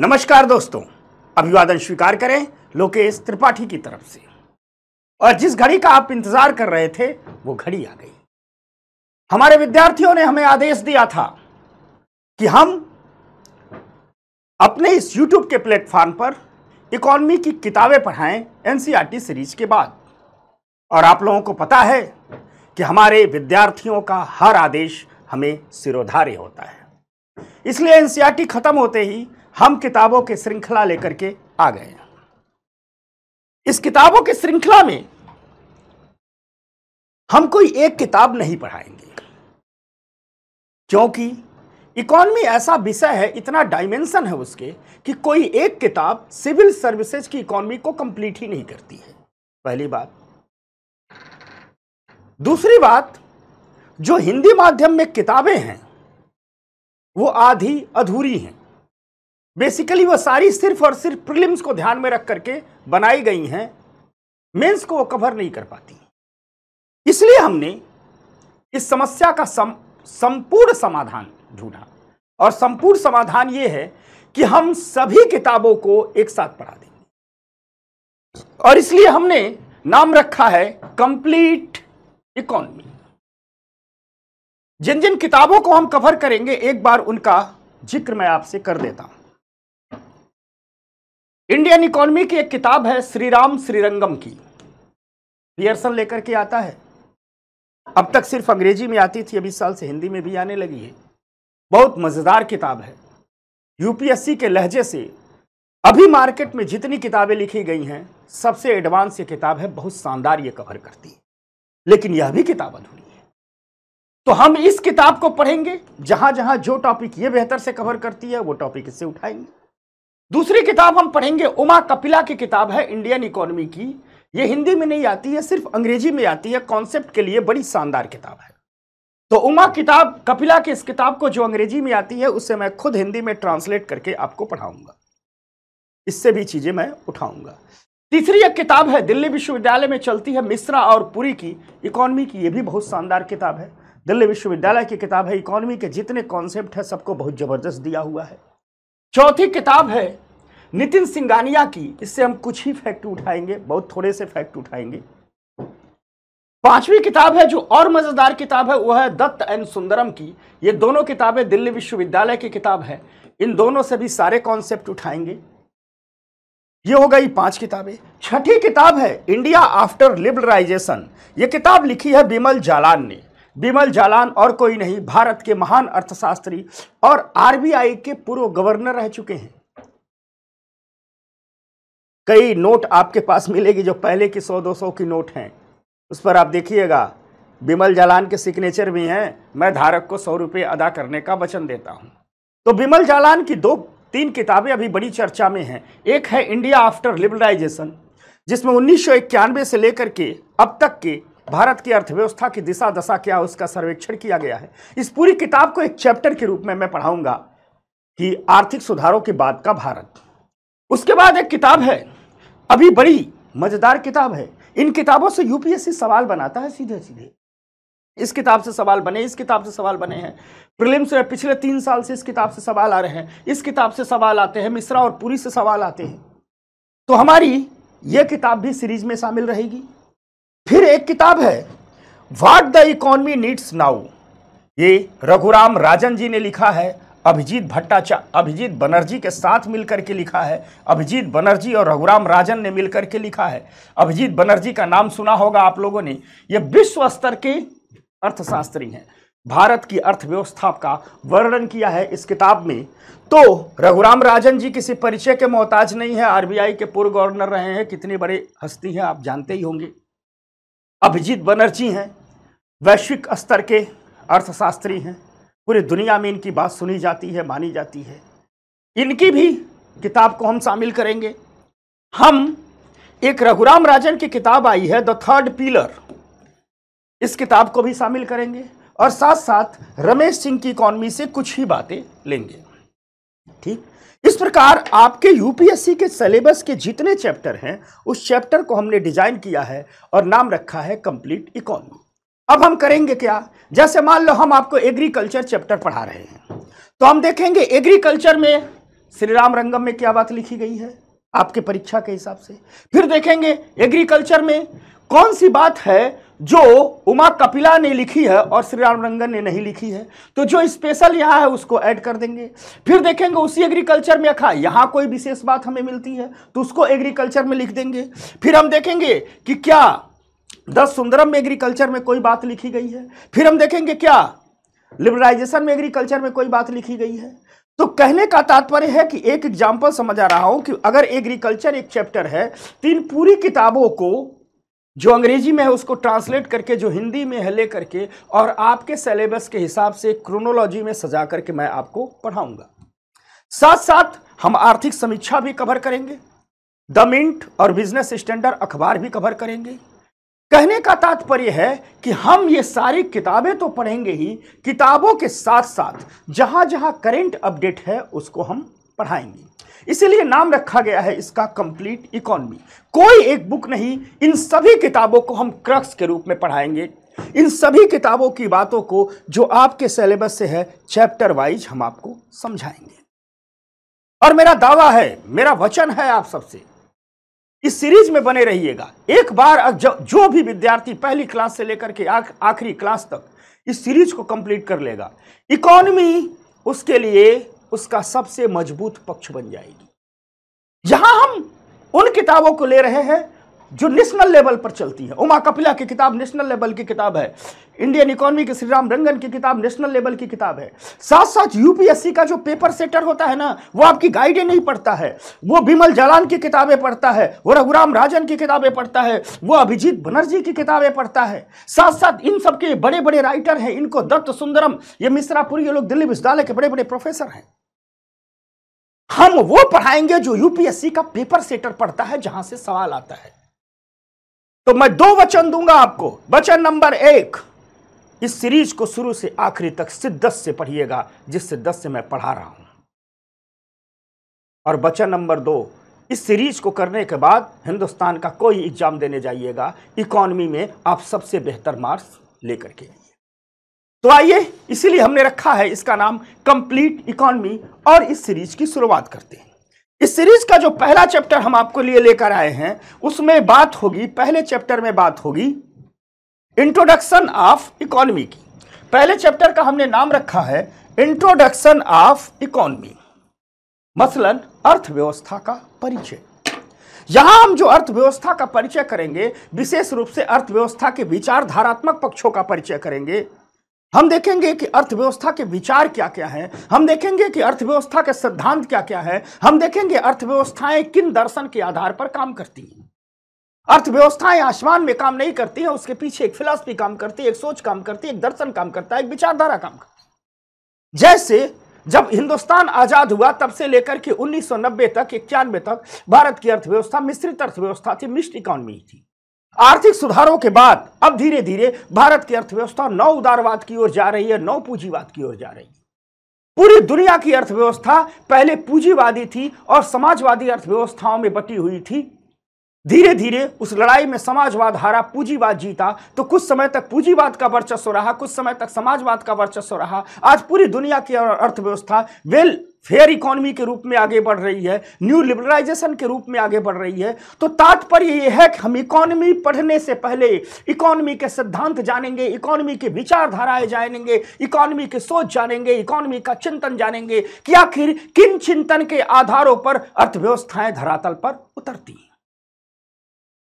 नमस्कार दोस्तों अभिवादन स्वीकार करें लोकेश त्रिपाठी की तरफ से और जिस घड़ी का आप इंतजार कर रहे थे वो घड़ी आ गई हमारे विद्यार्थियों ने हमें आदेश दिया था कि हम अपने इस YouTube के प्लेटफॉर्म पर इकोनॉमी की किताबें पढ़ाएं एनसीईआरटी e सीरीज के बाद और आप लोगों को पता है कि हमारे विद्यार्थियों का हर आदेश हमें सिरोधार्य होता है इसलिए एनसीईआरटी e खत्म होते ही हम किताबों के श्रृंखला लेकर के आ गए हैं इस किताबों की श्रृंखला में हम कोई एक किताब नहीं पढ़ाएंगे क्योंकि इकोनॉमी ऐसा विषय है इतना डायमेंशन है उसके कि कोई एक किताब सिविल सर्विसेज की इकोनॉमी को कंप्लीट ही नहीं करती है पहली बात दूसरी बात जो हिंदी माध्यम में किताबें हैं वो आधी अधूरी हैं बेसिकली वह सारी सिर्फ और सिर्फ प्रिलिम्स को ध्यान में रख करके बनाई गई हैं मेंस को वो कवर नहीं कर पाती इसलिए हमने इस समस्या का सम संपूर्ण समाधान ढूंढा और संपूर्ण समाधान ये है कि हम सभी किताबों को एक साथ पढ़ा देंगे और इसलिए हमने नाम रखा है कंप्लीट इकोनॉमी जिन जिन किताबों को हम कवर करेंगे एक बार उनका जिक्र मैं आपसे कर देता हूं इंडियन इकोनॉमी की एक किताब है श्रीराम श्रीरंगम की पियर्सन लेकर के आता है अब तक सिर्फ अंग्रेजी में आती थी अभी साल से हिंदी में भी आने लगी है बहुत मज़ेदार किताब है यूपीएससी के लहजे से अभी मार्केट में जितनी किताबें लिखी गई हैं सबसे एडवांस ये किताब है बहुत शानदार ये कवर करती है लेकिन यह भी किताब अधूरी है तो हम इस किताब को पढ़ेंगे जहां जहां जो टॉपिक ये बेहतर से कवर करती है वो टॉपिक इससे उठाएंगे दूसरी किताब हम पढ़ेंगे उमा कपिला की किताब है इंडियन इकोनॉमी की ये हिंदी में नहीं आती है सिर्फ अंग्रेजी में आती है कॉन्सेप्ट के लिए बड़ी शानदार किताब है तो उमा किताब कपिला की इस किताब को जो अंग्रेजी में आती है उससे मैं खुद हिंदी में ट्रांसलेट करके आपको पढ़ाऊंगा इससे भी चीजें मैं उठाऊंगा तीसरी एक किताब है दिल्ली विश्वविद्यालय में चलती है मिश्रा और पुरी की इकोनॉमी की यह भी बहुत शानदार किताब है दिल्ली विश्वविद्यालय की किताब है इकोनॉमी के जितने कॉन्सेप्ट है सबको बहुत ज़बरदस्त दिया हुआ है चौथी किताब है नितिन सिंगानिया की इससे हम कुछ ही फैक्ट उठाएंगे बहुत थोड़े से फैक्ट उठाएंगे पांचवी किताब है जो और मज़ेदार किताब है वह है दत्त एंड सुंदरम की ये दोनों किताबें दिल्ली विश्वविद्यालय की किताब है इन दोनों से भी सारे कॉन्सेप्ट उठाएंगे ये हो गई पांच किताबें छठी किताब है इंडिया आफ्टर लिबरलाइजेशन ये किताब लिखी है बिमल जालान ने बिमल जालान और कोई नहीं भारत के महान अर्थशास्त्री और आरबीआई के पूर्व गवर्नर रह चुके हैं कई नोट आपके पास मिलेगी जो पहले की सौ दो सौ की नोट हैं उस पर आप देखिएगा बिमल जालान के सिग्नेचर भी हैं मैं धारक को सौ रुपये अदा करने का वचन देता हूँ तो बिमल जालान की दो तीन किताबें अभी बड़ी चर्चा में हैं एक है इंडिया आफ्टर लिबरलाइजेशन जिसमें उन्नीस से लेकर के अब तक के भारत की अर्थव्यवस्था की दिशा दशा क्या उसका सर्वेक्षण किया गया है इस पूरी किताब को एक चैप्टर के रूप में मैं पढ़ाऊंगा कि आर्थिक सुधारों के बाद का भारत उसके बाद एक किताब है अभी बड़ी मज़ेदार किताब है इन किताबों से यूपीएससी सवाल बनाता है सीधे सीधे इस किताब से सवाल बने इस किताब से सवाल बने हैं प्रिलिम्स में पिछले तीन साल से इस किताब से सवाल आ रहे हैं इस किताब से सवाल आते हैं मिश्रा और पूरी से सवाल आते हैं तो हमारी ये किताब भी सीरीज में शामिल रहेगी फिर एक किताब है what the economy needs now ये रघुराम राजन जी ने लिखा है अभिजीत भट्टाचार्य अभिजीत बनर्जी के साथ मिलकर के लिखा है अभिजीत बनर्जी और रघुराम राजन ने मिलकर के लिखा है अभिजीत बनर्जी का नाम सुना होगा आप लोगों ने ये विश्व स्तर के अर्थशास्त्री हैं भारत की अर्थव्यवस्था का वर्णन किया है इस किताब में तो रघुराम राजन जी किसी परिचय के मोहताज नहीं है आरबीआई के पूर्व गवर्नर रहे हैं कितने बड़े हस्ती हैं आप जानते ही होंगे अभिजीत बनर्जी हैं वैश्विक स्तर के अर्थशास्त्री हैं पूरी दुनिया में इनकी बात सुनी जाती है मानी जाती है इनकी भी किताब को हम शामिल करेंगे हम एक रघुराम राजन की किताब आई है द थर्ड पीलर इस किताब को भी शामिल करेंगे और साथ साथ रमेश सिंह की इकॉनमी से कुछ ही बातें लेंगे ठीक इस प्रकार आपके यूपीएससी के सिलेबस के जितने चैप्टर हैं उस चैप्टर को हमने डिजाइन किया है और नाम रखा है कंप्लीट इकोनॉमी अब हम करेंगे क्या जैसे मान लो हम आपको एग्रीकल्चर चैप्टर पढ़ा रहे हैं तो हम देखेंगे एग्रीकल्चर में श्री राम रंगम में क्या बात लिखी गई है आपके परीक्षा के हिसाब से फिर देखेंगे एग्रीकल्चर में कौन सी बात है जो उमा कपिला ने लिखी है और श्री राम रंगन ने नहीं लिखी है तो जो स्पेशल यहाँ है उसको ऐड कर देंगे फिर देखेंगे उसी एग्रीकल्चर में अखा यहाँ कोई विशेष बात हमें मिलती है तो उसको एग्रीकल्चर में लिख देंगे फिर हम देखेंगे कि क्या दस सुंदरम में एग्रीकल्चर में कोई बात लिखी गई है फिर हम देखेंगे क्या लिबरलाइजेशन में एग्रीकल्चर में कोई बात लिखी गई है तो कहने का तात्पर्य है कि एक एग्जाम्पल समझ आ रहा हूं कि अगर एग्रीकल्चर एक चैप्टर है तीन तो पूरी किताबों को जो अंग्रेजी में है उसको ट्रांसलेट करके जो हिंदी में है ले करके और आपके सिलेबस के हिसाब से क्रोनोलॉजी में सजा करके मैं आपको पढ़ाऊंगा साथ साथ हम आर्थिक समीक्षा भी कवर करेंगे द मिंट और बिजनेस स्टैंडर्ड अखबार भी कवर करेंगे कहने का तात्पर्य है कि हम ये सारी किताबें तो पढ़ेंगे ही किताबों के साथ साथ जहाँ जहाँ करेंट अपडेट है उसको हम पढ़ाएंगे इसीलिए नाम रखा गया है इसका कंप्लीट इकोनॉमी कोई एक बुक नहीं इन सभी किताबों को हम क्रक्स के रूप में पढ़ाएंगे इन सभी किताबों की बातों को जो आपके सिलेबस से है चैप्टर वाइज हम आपको समझाएंगे और मेरा दावा है मेरा वचन है आप सबसे इस सीरीज में बने रहिएगा एक बार जो भी विद्यार्थी पहली क्लास से लेकर के आखिरी क्लास तक इस सीरीज को कंप्लीट कर लेगा इकोनॉमी उसके लिए उसका सबसे मजबूत पक्ष बन जाएगी यहां हम उन किताबों को ले रहे हैं जो नेशनल लेवल पर चलती है उमा कपिला की किताब नेशनल लेवल की किताब है इंडियन इकोनॉमी की श्रीराम रंगन की किताब नेशनल लेवल की किताब है साथ साथ यूपीएससी का जो पेपर सेटर होता है ना वो आपकी गाइडें नहीं पढ़ता है वो बिमल जलान की किताबें पढ़ता है वो रघुराम राजन की किताबें पढ़ता है वो अभिजीत बनर्जी की किताबें पढ़ता है साथ साथ इन सबके बड़े बड़े राइटर हैं इनको दत्त सुंदरम ये मिश्रापुरी ये लोग दिल्ली विश्वविद्यालय के बड़े बड़े प्रोफेसर हैं हम वो पढ़ाएंगे जो यूपीएससी का पेपर सेटर पढ़ता है जहां से सवाल आता है तो मैं दो वचन दूंगा आपको वचन नंबर एक इस सीरीज को शुरू से आखिरी तक सिद्धस से पढ़िएगा जिस सिद्धस से मैं पढ़ा रहा हूं और वचन नंबर दो इस सीरीज को करने के बाद हिंदुस्तान का कोई एग्जाम देने जाइएगा इकोनॉमी में आप सबसे बेहतर मार्क्स लेकर के तो आइए इसीलिए हमने रखा है इसका नाम कंप्लीट इकोनॉमी और इस सीरीज की शुरुआत करते हैं इस सीरीज का जो पहला चैप्टर हम आपको लिए लेकर आए हैं उसमें बात होगी पहले चैप्टर में बात होगी इंट्रोडक्शन ऑफ इकोनॉमी की पहले चैप्टर का हमने नाम रखा है इंट्रोडक्शन ऑफ इकोनॉमी मसलन अर्थव्यवस्था का परिचय यहां हम जो अर्थव्यवस्था का परिचय करेंगे विशेष रूप से अर्थव्यवस्था के विचारधारात्मक पक्षों का परिचय करेंगे हम देखेंगे कि अर्थव्यवस्था के विचार क्या क्या है हम देखेंगे कि अर्थव्यवस्था के सिद्धांत क्या क्या है हम देखेंगे अर्थव्यवस्थाएं किन दर्शन के आधार पर काम करती हैं अर्थव्यवस्थाएं आसमान में काम नहीं करती है उसके पीछे एक फिलॉसफी काम करती है एक सोच काम करती है एक दर्शन काम करता है एक विचारधारा काम करती है जैसे जब हिंदुस्तान आजाद हुआ तब से लेकर के 1990 तक इक्यानवे तक भारत की अर्थव्यवस्था मिश्रित अर्थव्यवस्था थी मिश्र इकॉनमी थी आर्थिक सुधारों के बाद अब धीरे धीरे भारत की अर्थव्यवस्था नौ उदारवाद की ओर जा रही है नौ पूंजीवाद की ओर जा रही है पूरी दुनिया की अर्थव्यवस्था पहले पूंजीवादी थी और समाजवादी अर्थव्यवस्थाओं में बटी हुई थी धीरे धीरे उस लड़ाई में समाजवाद हारा पूंजीवाद जीता तो कुछ समय तक पूंजीवाद का वर्चस्व रहा कुछ समय तक समाजवाद का वर्चस्व रहा आज पूरी दुनिया की अर्थव्यवस्था वेल फेयर इकोनॉमी के रूप में आगे बढ़ रही है न्यू लिबरलाइजेशन के रूप में आगे बढ़ रही है तो तात्पर्य ये है कि हम इकोनॉमी पढ़ने से पहले इकोनॉमी के सिद्धांत जानेंगे इकोनॉमी की विचारधाराएं जानेंगे इकोनॉमी की सोच जानेंगे इकोनॉमी का चिंतन जानेंगे कि आखिर किन चिंतन के आधारों पर अर्थव्यवस्थाएं धरातल पर उतरती हैं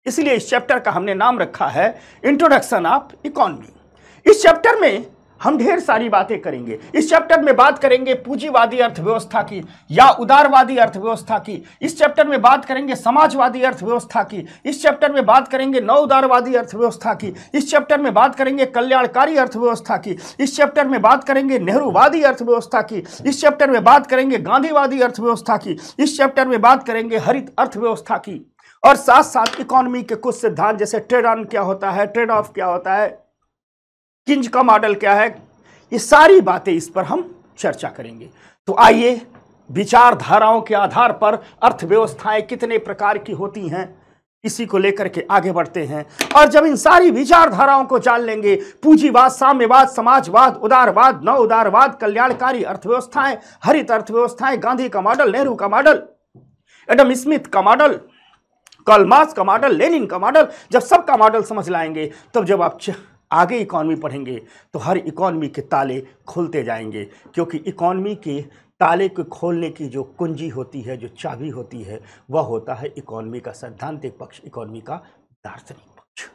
इसलिए इस चैप्टर का हमने नाम रखा है इंट्रोडक्शन ऑफ इकोनॉमी इस चैप्टर में हम ढेर सारी बातें करेंगे इस चैप्टर में बात करेंगे पूंजीवादी अर्थव्यवस्था की या उदारवादी अर्थव्यवस्था की इस चैप्टर में बात करेंगे समाजवादी अर्थव्यवस्था की इस चैप्टर में बात करेंगे नव उदारवादी अर्थव्यवस्था की इस चैप्टर में बात करेंगे कल्याणकारी अर्थव्यवस्था की इस चैप्टर में बात करेंगे नेहरूवादी अर्थव्यवस्था की इस चैप्टर में बात करेंगे गांधीवादी अर्थव्यवस्था की इस चैप्टर में बात करेंगे हरित अर्थव्यवस्था की और साथ साथ इकोनॉमी के कुछ सिद्धांत जैसे ट्रेड ऑन क्या होता है ट्रेड ऑफ क्या होता है किंज का मॉडल क्या है ये सारी बातें इस पर हम चर्चा करेंगे तो आइए विचारधाराओं के आधार पर अर्थव्यवस्थाएं कितने प्रकार की होती हैं इसी को लेकर के आगे बढ़ते हैं और जब इन सारी विचारधाराओं को जान लेंगे पूंजीवाद साम्यवाद समाजवाद उदारवाद नव उदारवाद कल्याणकारी अर्थव्यवस्थाएं हरित अर्थव्यवस्थाएं गांधी का मॉडल नेहरू का मॉडल एडम स्मिथ का मॉडल कल मार्क्स का मॉडल लेनिन का मॉडल जब सब का मॉडल समझ लाएंगे तब जब आप आगे इकॉनमी पढ़ेंगे तो हर इकॉनमी के ताले खुलते जाएंगे क्योंकि इकॉनमी के ताले को खोलने की जो कुंजी होती है जो चाबी होती है वह होता है इकॉनमी का सैद्धांतिक पक्ष इकॉनमी का दार्शनिक पक्ष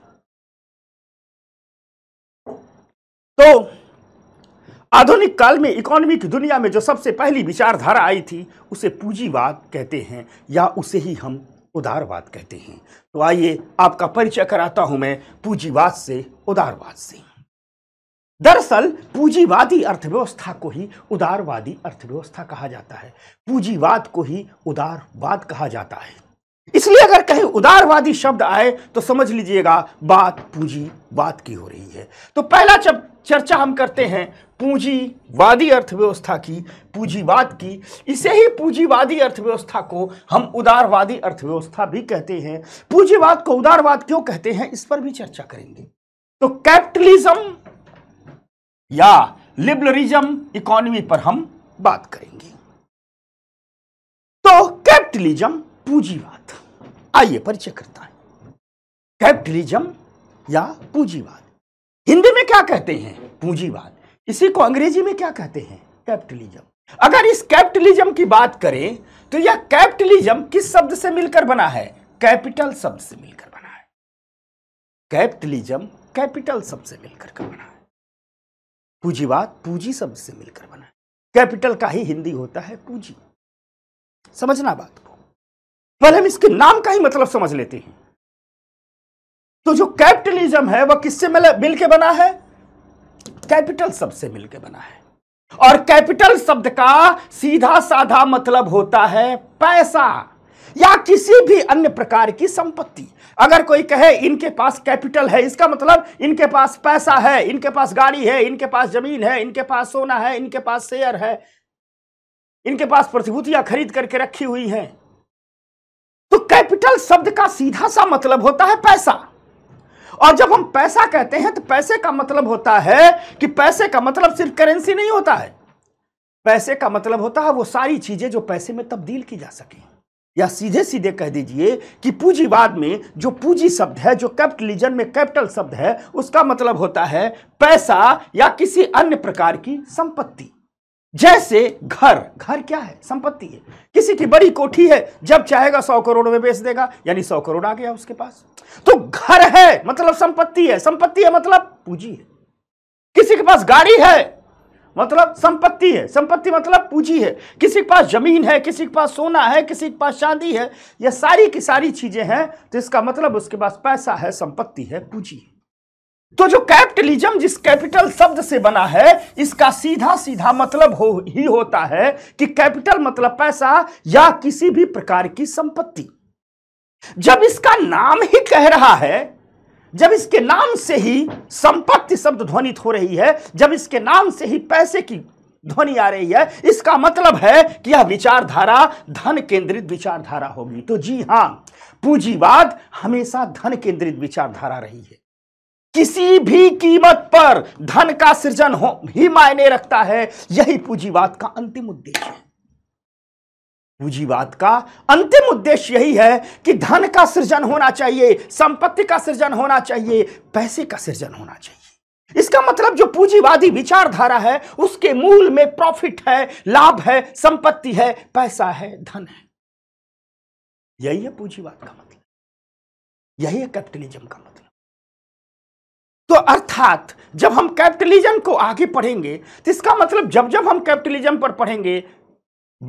तो आधुनिक काल में इकोनॉमी की दुनिया में जो सबसे पहली विचारधारा आई थी उसे पूंजीवाद कहते हैं या उसे ही हम उदारवाद कहते हैं तो आइए आपका परिचय कराता हूं मैं पूंजीवाद से उदारवाद से दरअसल पूंजीवादी अर्थव्यवस्था को ही उदारवादी अर्थव्यवस्था कहा जाता है पूंजीवाद को ही उदारवाद कहा जाता है इसलिए अगर कहीं उदारवादी शब्द आए तो समझ लीजिएगा बात पूंजीवाद की हो रही है तो पहला जब चर्चा हम करते हैं पूंजीवादी अर्थव्यवस्था की पूंजीवाद की इसे ही पूंजीवादी अर्थव्यवस्था को हम उदारवादी अर्थव्यवस्था भी कहते हैं पूंजीवाद को उदारवाद क्यों कहते हैं इस पर भी चर्चा करेंगे तो कैपिटलिज्म या लिबरलिज्म इकोनॉमी पर हम बात करेंगे तो कैपिटलिज्म पूंजीवाद आइए परिचय करता है कैपिटलिज्म या पूंजीवाद हिंदी में क्या कहते हैं पूंजीवाद इसी को अंग्रेजी में क्या कहते हैं कैपिटलिज्म अगर इस कैपिटलिज्म की बात करें तो यह कैपिटलिज्म किस शब्द से मिलकर बना है कैपिटल शब्द से मिलकर बना है कैपिटलिज्म कैपिटल शब्द से मिलकर का बना है पूंजीवाद पूंजी शब्द से मिलकर बना है कैपिटल का ही हिंदी होता है पूंजी समझना बात को पहले हम इसके नाम का ही मतलब समझ लेते हैं तो जो कैपिटलिज्म है वह किससे मिल बना है कैपिटल शब्द से बना है और कैपिटल शब्द का सीधा साधा मतलब होता है पैसा या किसी भी अन्य प्रकार की संपत्ति अगर कोई कहे इनके पास कैपिटल है इसका मतलब इनके पास पैसा है इनके पास गाड़ी है इनके पास जमीन है इनके पास सोना है इनके पास शेयर है इनके पास प्रतिभूतियां खरीद करके रखी हुई हैं तो कैपिटल शब्द का सीधा सा मतलब होता है पैसा और जब हम पैसा कहते हैं तो पैसे का मतलब होता है कि पैसे का मतलब सिर्फ करेंसी नहीं होता है पैसे का मतलब होता है वो सारी चीजें जो पैसे में तब्दील की जा सके या सीधे सीधे कह दीजिए कि पूंजीवाद में जो पूंजी शब्द है जो कैपिटलिज्म में कैपिटल शब्द है उसका मतलब होता है पैसा या किसी अन्य प्रकार की संपत्ति जैसे घर घर क्या है संपत्ति है किसी की बड़ी कोठी है जब चाहेगा सौ करोड़ में बेच देगा यानी सौ करोड़ आ गया उसके पास तो घर है मतलब संपत्ति है संपत्ति है मतलब पूंजी है किसी के पास गाड़ी है मतलब संपत्ति है संपत्ति मतलब पूंजी है किसी के पास जमीन है किसी के पास सोना है किसी के पास चांदी है यह सारी की सारी चीजें हैं तो इसका मतलब उसके पास पैसा है संपत्ति है पूंजी है तो जो कैपिटलिज्म जिस कैपिटल शब्द से बना है इसका सीधा सीधा मतलब हो ही होता है कि कैपिटल मतलब पैसा या किसी भी प्रकार की संपत्ति जब इसका नाम ही कह रहा है जब इसके नाम से ही संपत्ति शब्द ध्वनित हो रही है जब इसके नाम से ही पैसे की ध्वनि आ रही है इसका मतलब है कि यह विचारधारा धन केंद्रित विचारधारा होगी तो जी हां पूंजीवाद हमेशा धन केंद्रित विचारधारा रही है किसी भी कीमत पर धन का सृजन हो ही मायने रखता है यही पूंजीवाद का अंतिम उद्देश्य है पूंजीवाद का अंतिम उद्देश्य यही है कि धन का सृजन होना चाहिए संपत्ति का सृजन होना चाहिए पैसे का सृजन होना चाहिए इसका मतलब जो पूंजीवादी विचारधारा है उसके मूल में प्रॉफिट है लाभ है संपत्ति है पैसा है धन है यही है पूंजीवाद का मतलब यही है कैपिटलिज्म का मतलब तो अर्थात जब हम कैपिटलिज्म को आगे पढ़ेंगे तो इसका मतलब जब जब हम कैपिटलिज्म पर पढ़ेंगे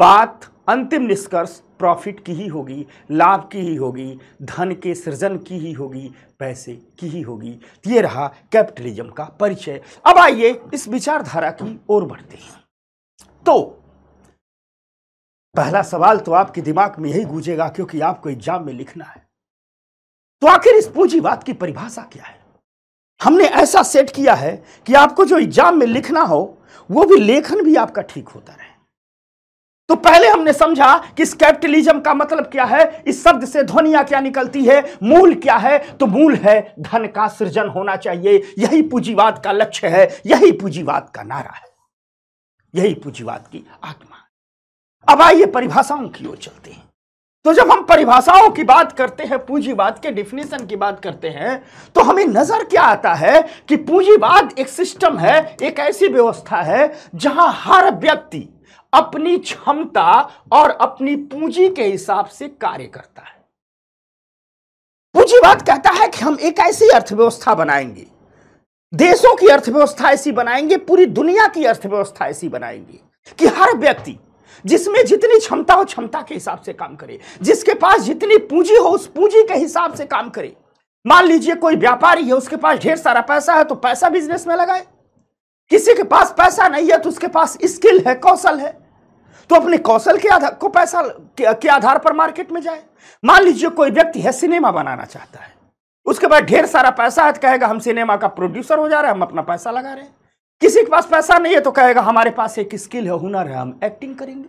बात अंतिम निष्कर्ष प्रॉफिट की ही होगी लाभ की ही होगी धन के सृजन की ही होगी पैसे की ही होगी तो ये रहा कैपिटलिज्म का परिचय अब आइए इस विचारधारा की ओर बढ़ते हैं तो पहला सवाल तो आपके दिमाग में यही गूंजेगा क्योंकि आपको एग्जाम में लिखना है तो आखिर इस पूंजीवाद की परिभाषा क्या है हमने ऐसा सेट किया है कि आपको जो एग्जाम में लिखना हो वो भी लेखन भी आपका ठीक होता रहे तो पहले हमने समझा कि इस कैपिटलिज्म का मतलब क्या है इस शब्द से ध्वनिया क्या निकलती है मूल क्या है तो मूल है धन का सृजन होना चाहिए यही पूंजीवाद का लक्ष्य है यही पूंजीवाद का नारा है यही पूंजीवाद की आत्मा अब आइए परिभाषाओं की ओर चलते हैं तो जब हम परिभाषाओं की बात करते हैं पूंजीवाद के डिफिनेशन की बात करते हैं तो हमें नजर क्या आता है कि पूंजीवाद एक सिस्टम है एक ऐसी व्यवस्था है जहां हर व्यक्ति अपनी क्षमता और अपनी पूंजी के हिसाब से कार्य करता है पूंजीवाद कहता है कि हम एक ऐसी अर्थव्यवस्था बनाएंगे देशों की अर्थव्यवस्था ऐसी बनाएंगे पूरी दुनिया की अर्थव्यवस्था ऐसी बनाएंगे कि हर व्यक्ति जिसमें जितनी क्षमता हो क्षमता के हिसाब से काम करे जिसके पास जितनी पूंजी हो उस पूंजी के हिसाब से काम करे मान लीजिए कोई व्यापारी है उसके पास ढेर सारा पैसा है तो पैसा बिजनेस में लगाए किसी के पास पैसा नहीं है तो उसके पास स्किल है कौशल है तो अपने कौशल के आधार को पैसा के आधार पर मार्केट में जाए मान लीजिए कोई व्यक्ति है सिनेमा बनाना चाहता है उसके बाद ढेर सारा पैसा है तो कहेगा हम सिनेमा का प्रोड्यूसर हो जा रहे हैं हम अपना पैसा लगा रहे हैं किसी के पास पैसा नहीं है तो कहेगा हमारे पास एक स्किल है हुनर है हम एक्टिंग करेंगे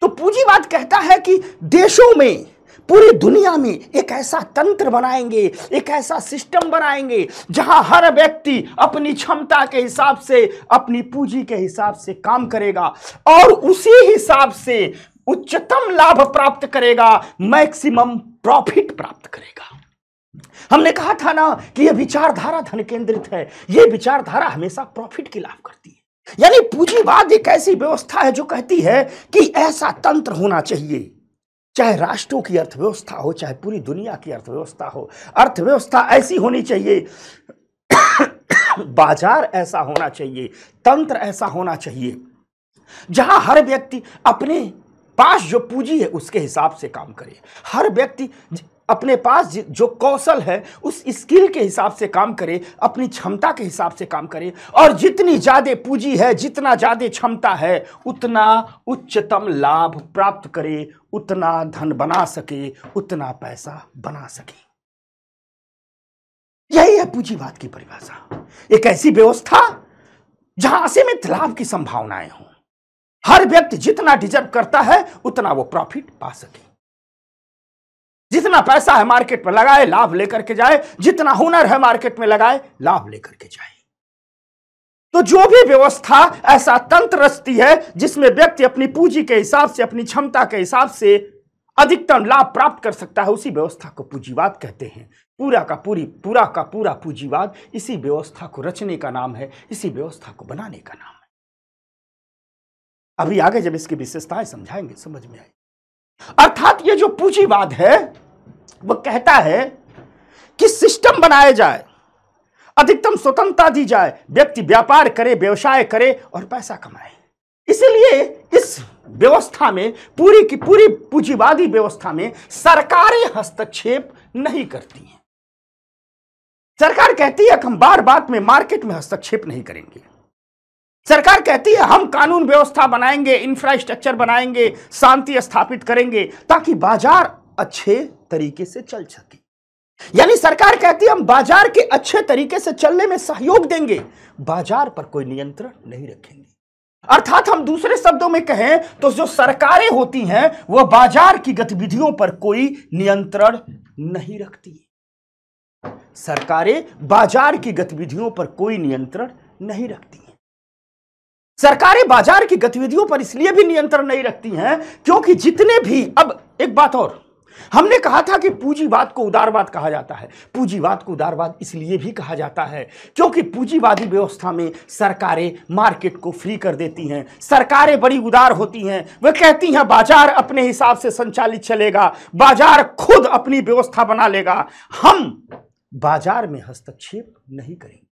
तो पूंजीवाद कहता है कि देशों में पूरी दुनिया में एक ऐसा तंत्र बनाएंगे एक ऐसा सिस्टम बनाएंगे जहां हर व्यक्ति अपनी क्षमता के हिसाब से अपनी पूंजी के हिसाब से काम करेगा और उसी हिसाब से उच्चतम लाभ प्राप्त करेगा मैक्सिमम प्रॉफिट प्राप्त करेगा हमने कहा था ना कि यह विचारधारा धन केंद्रित है यह विचारधारा हमेशा प्रॉफिट की लाभ करती है यानी पूंजीवाद एक ऐसी व्यवस्था है जो कहती है कि ऐसा तंत्र होना चाहिए चाहे राष्ट्रों की अर्थव्यवस्था हो चाहे पूरी दुनिया की अर्थव्यवस्था हो अर्थव्यवस्था ऐसी होनी चाहिए बाजार ऐसा होना चाहिए तंत्र ऐसा होना चाहिए जहां हर व्यक्ति अपने पास जो पूंजी है उसके हिसाब से काम करे हर व्यक्ति अपने पास जो कौशल है उस स्किल के हिसाब से काम करे अपनी क्षमता के हिसाब से काम करे और जितनी ज़्यादा पूंजी है जितना ज़्यादा क्षमता है उतना उच्चतम लाभ प्राप्त करे उतना धन बना सके उतना पैसा बना सके यही है पूंजीवाद की परिभाषा एक ऐसी व्यवस्था जहां असीमित लाभ की संभावनाएं हों हर व्यक्ति जितना डिजर्व करता है उतना वो प्रॉफिट पा सके जितना पैसा है मार्केट में लगाए लाभ लेकर के जाए जितना हुनर है मार्केट में लगाए लाभ लेकर के जाए तो जो भी व्यवस्था ऐसा तंत्र रचती है जिसमें व्यक्ति अपनी पूंजी के हिसाब से अपनी क्षमता के हिसाब से अधिकतम लाभ प्राप्त कर सकता है उसी व्यवस्था को पूंजीवाद कहते हैं पूरा का पूरी पूरा का पूरा पूंजीवाद इसी व्यवस्था को रचने का नाम है इसी व्यवस्था को बनाने का नाम है अभी आगे जब इसकी विशेषताएं समझाएंगे समझ में आएगी अर्थात ये जो पूंजीवाद है वो कहता है कि सिस्टम बनाया जाए अधिकतम स्वतंत्रता दी जाए व्यक्ति व्यापार करे व्यवसाय करे और पैसा कमाए इसलिए इस व्यवस्था में पूरी की पूरी पूंजीवादी व्यवस्था में सरकारें हस्तक्षेप नहीं करती हैं सरकार कहती है कि हम बार बार में मार्केट में हस्तक्षेप नहीं करेंगे सरकार कहती है हम कानून व्यवस्था बनाएंगे इंफ्रास्ट्रक्चर बनाएंगे शांति स्थापित करेंगे ताकि बाजार अच्छे तरीके से चल सके यानी सरकार कहती है हम बाजार के अच्छे तरीके से चलने में सहयोग देंगे बाजार पर कोई नियंत्रण नहीं रखेंगे अर्थात हम दूसरे शब्दों में कहें तो जो सरकारें होती हैं वह बाजार की गतिविधियों पर कोई नियंत्रण नहीं रखती सरकारें बाजार की गतिविधियों पर कोई नियंत्रण नहीं रखती सरकारें बाजार की गतिविधियों पर इसलिए भी नियंत्रण नहीं रखती हैं क्योंकि जितने भी अब एक बात और हमने कहा था कि पूंजीवाद को उदारवाद कहा जाता है पूंजीवाद को उदारवाद इसलिए भी कहा जाता है क्योंकि पूंजीवादी व्यवस्था में सरकारें मार्केट को फ्री कर देती हैं सरकारें बड़ी उदार होती हैं वह कहती हैं बाजार अपने हिसाब से संचालित चलेगा बाजार खुद अपनी व्यवस्था बना लेगा हम बाजार में हस्तक्षेप नहीं करेंगे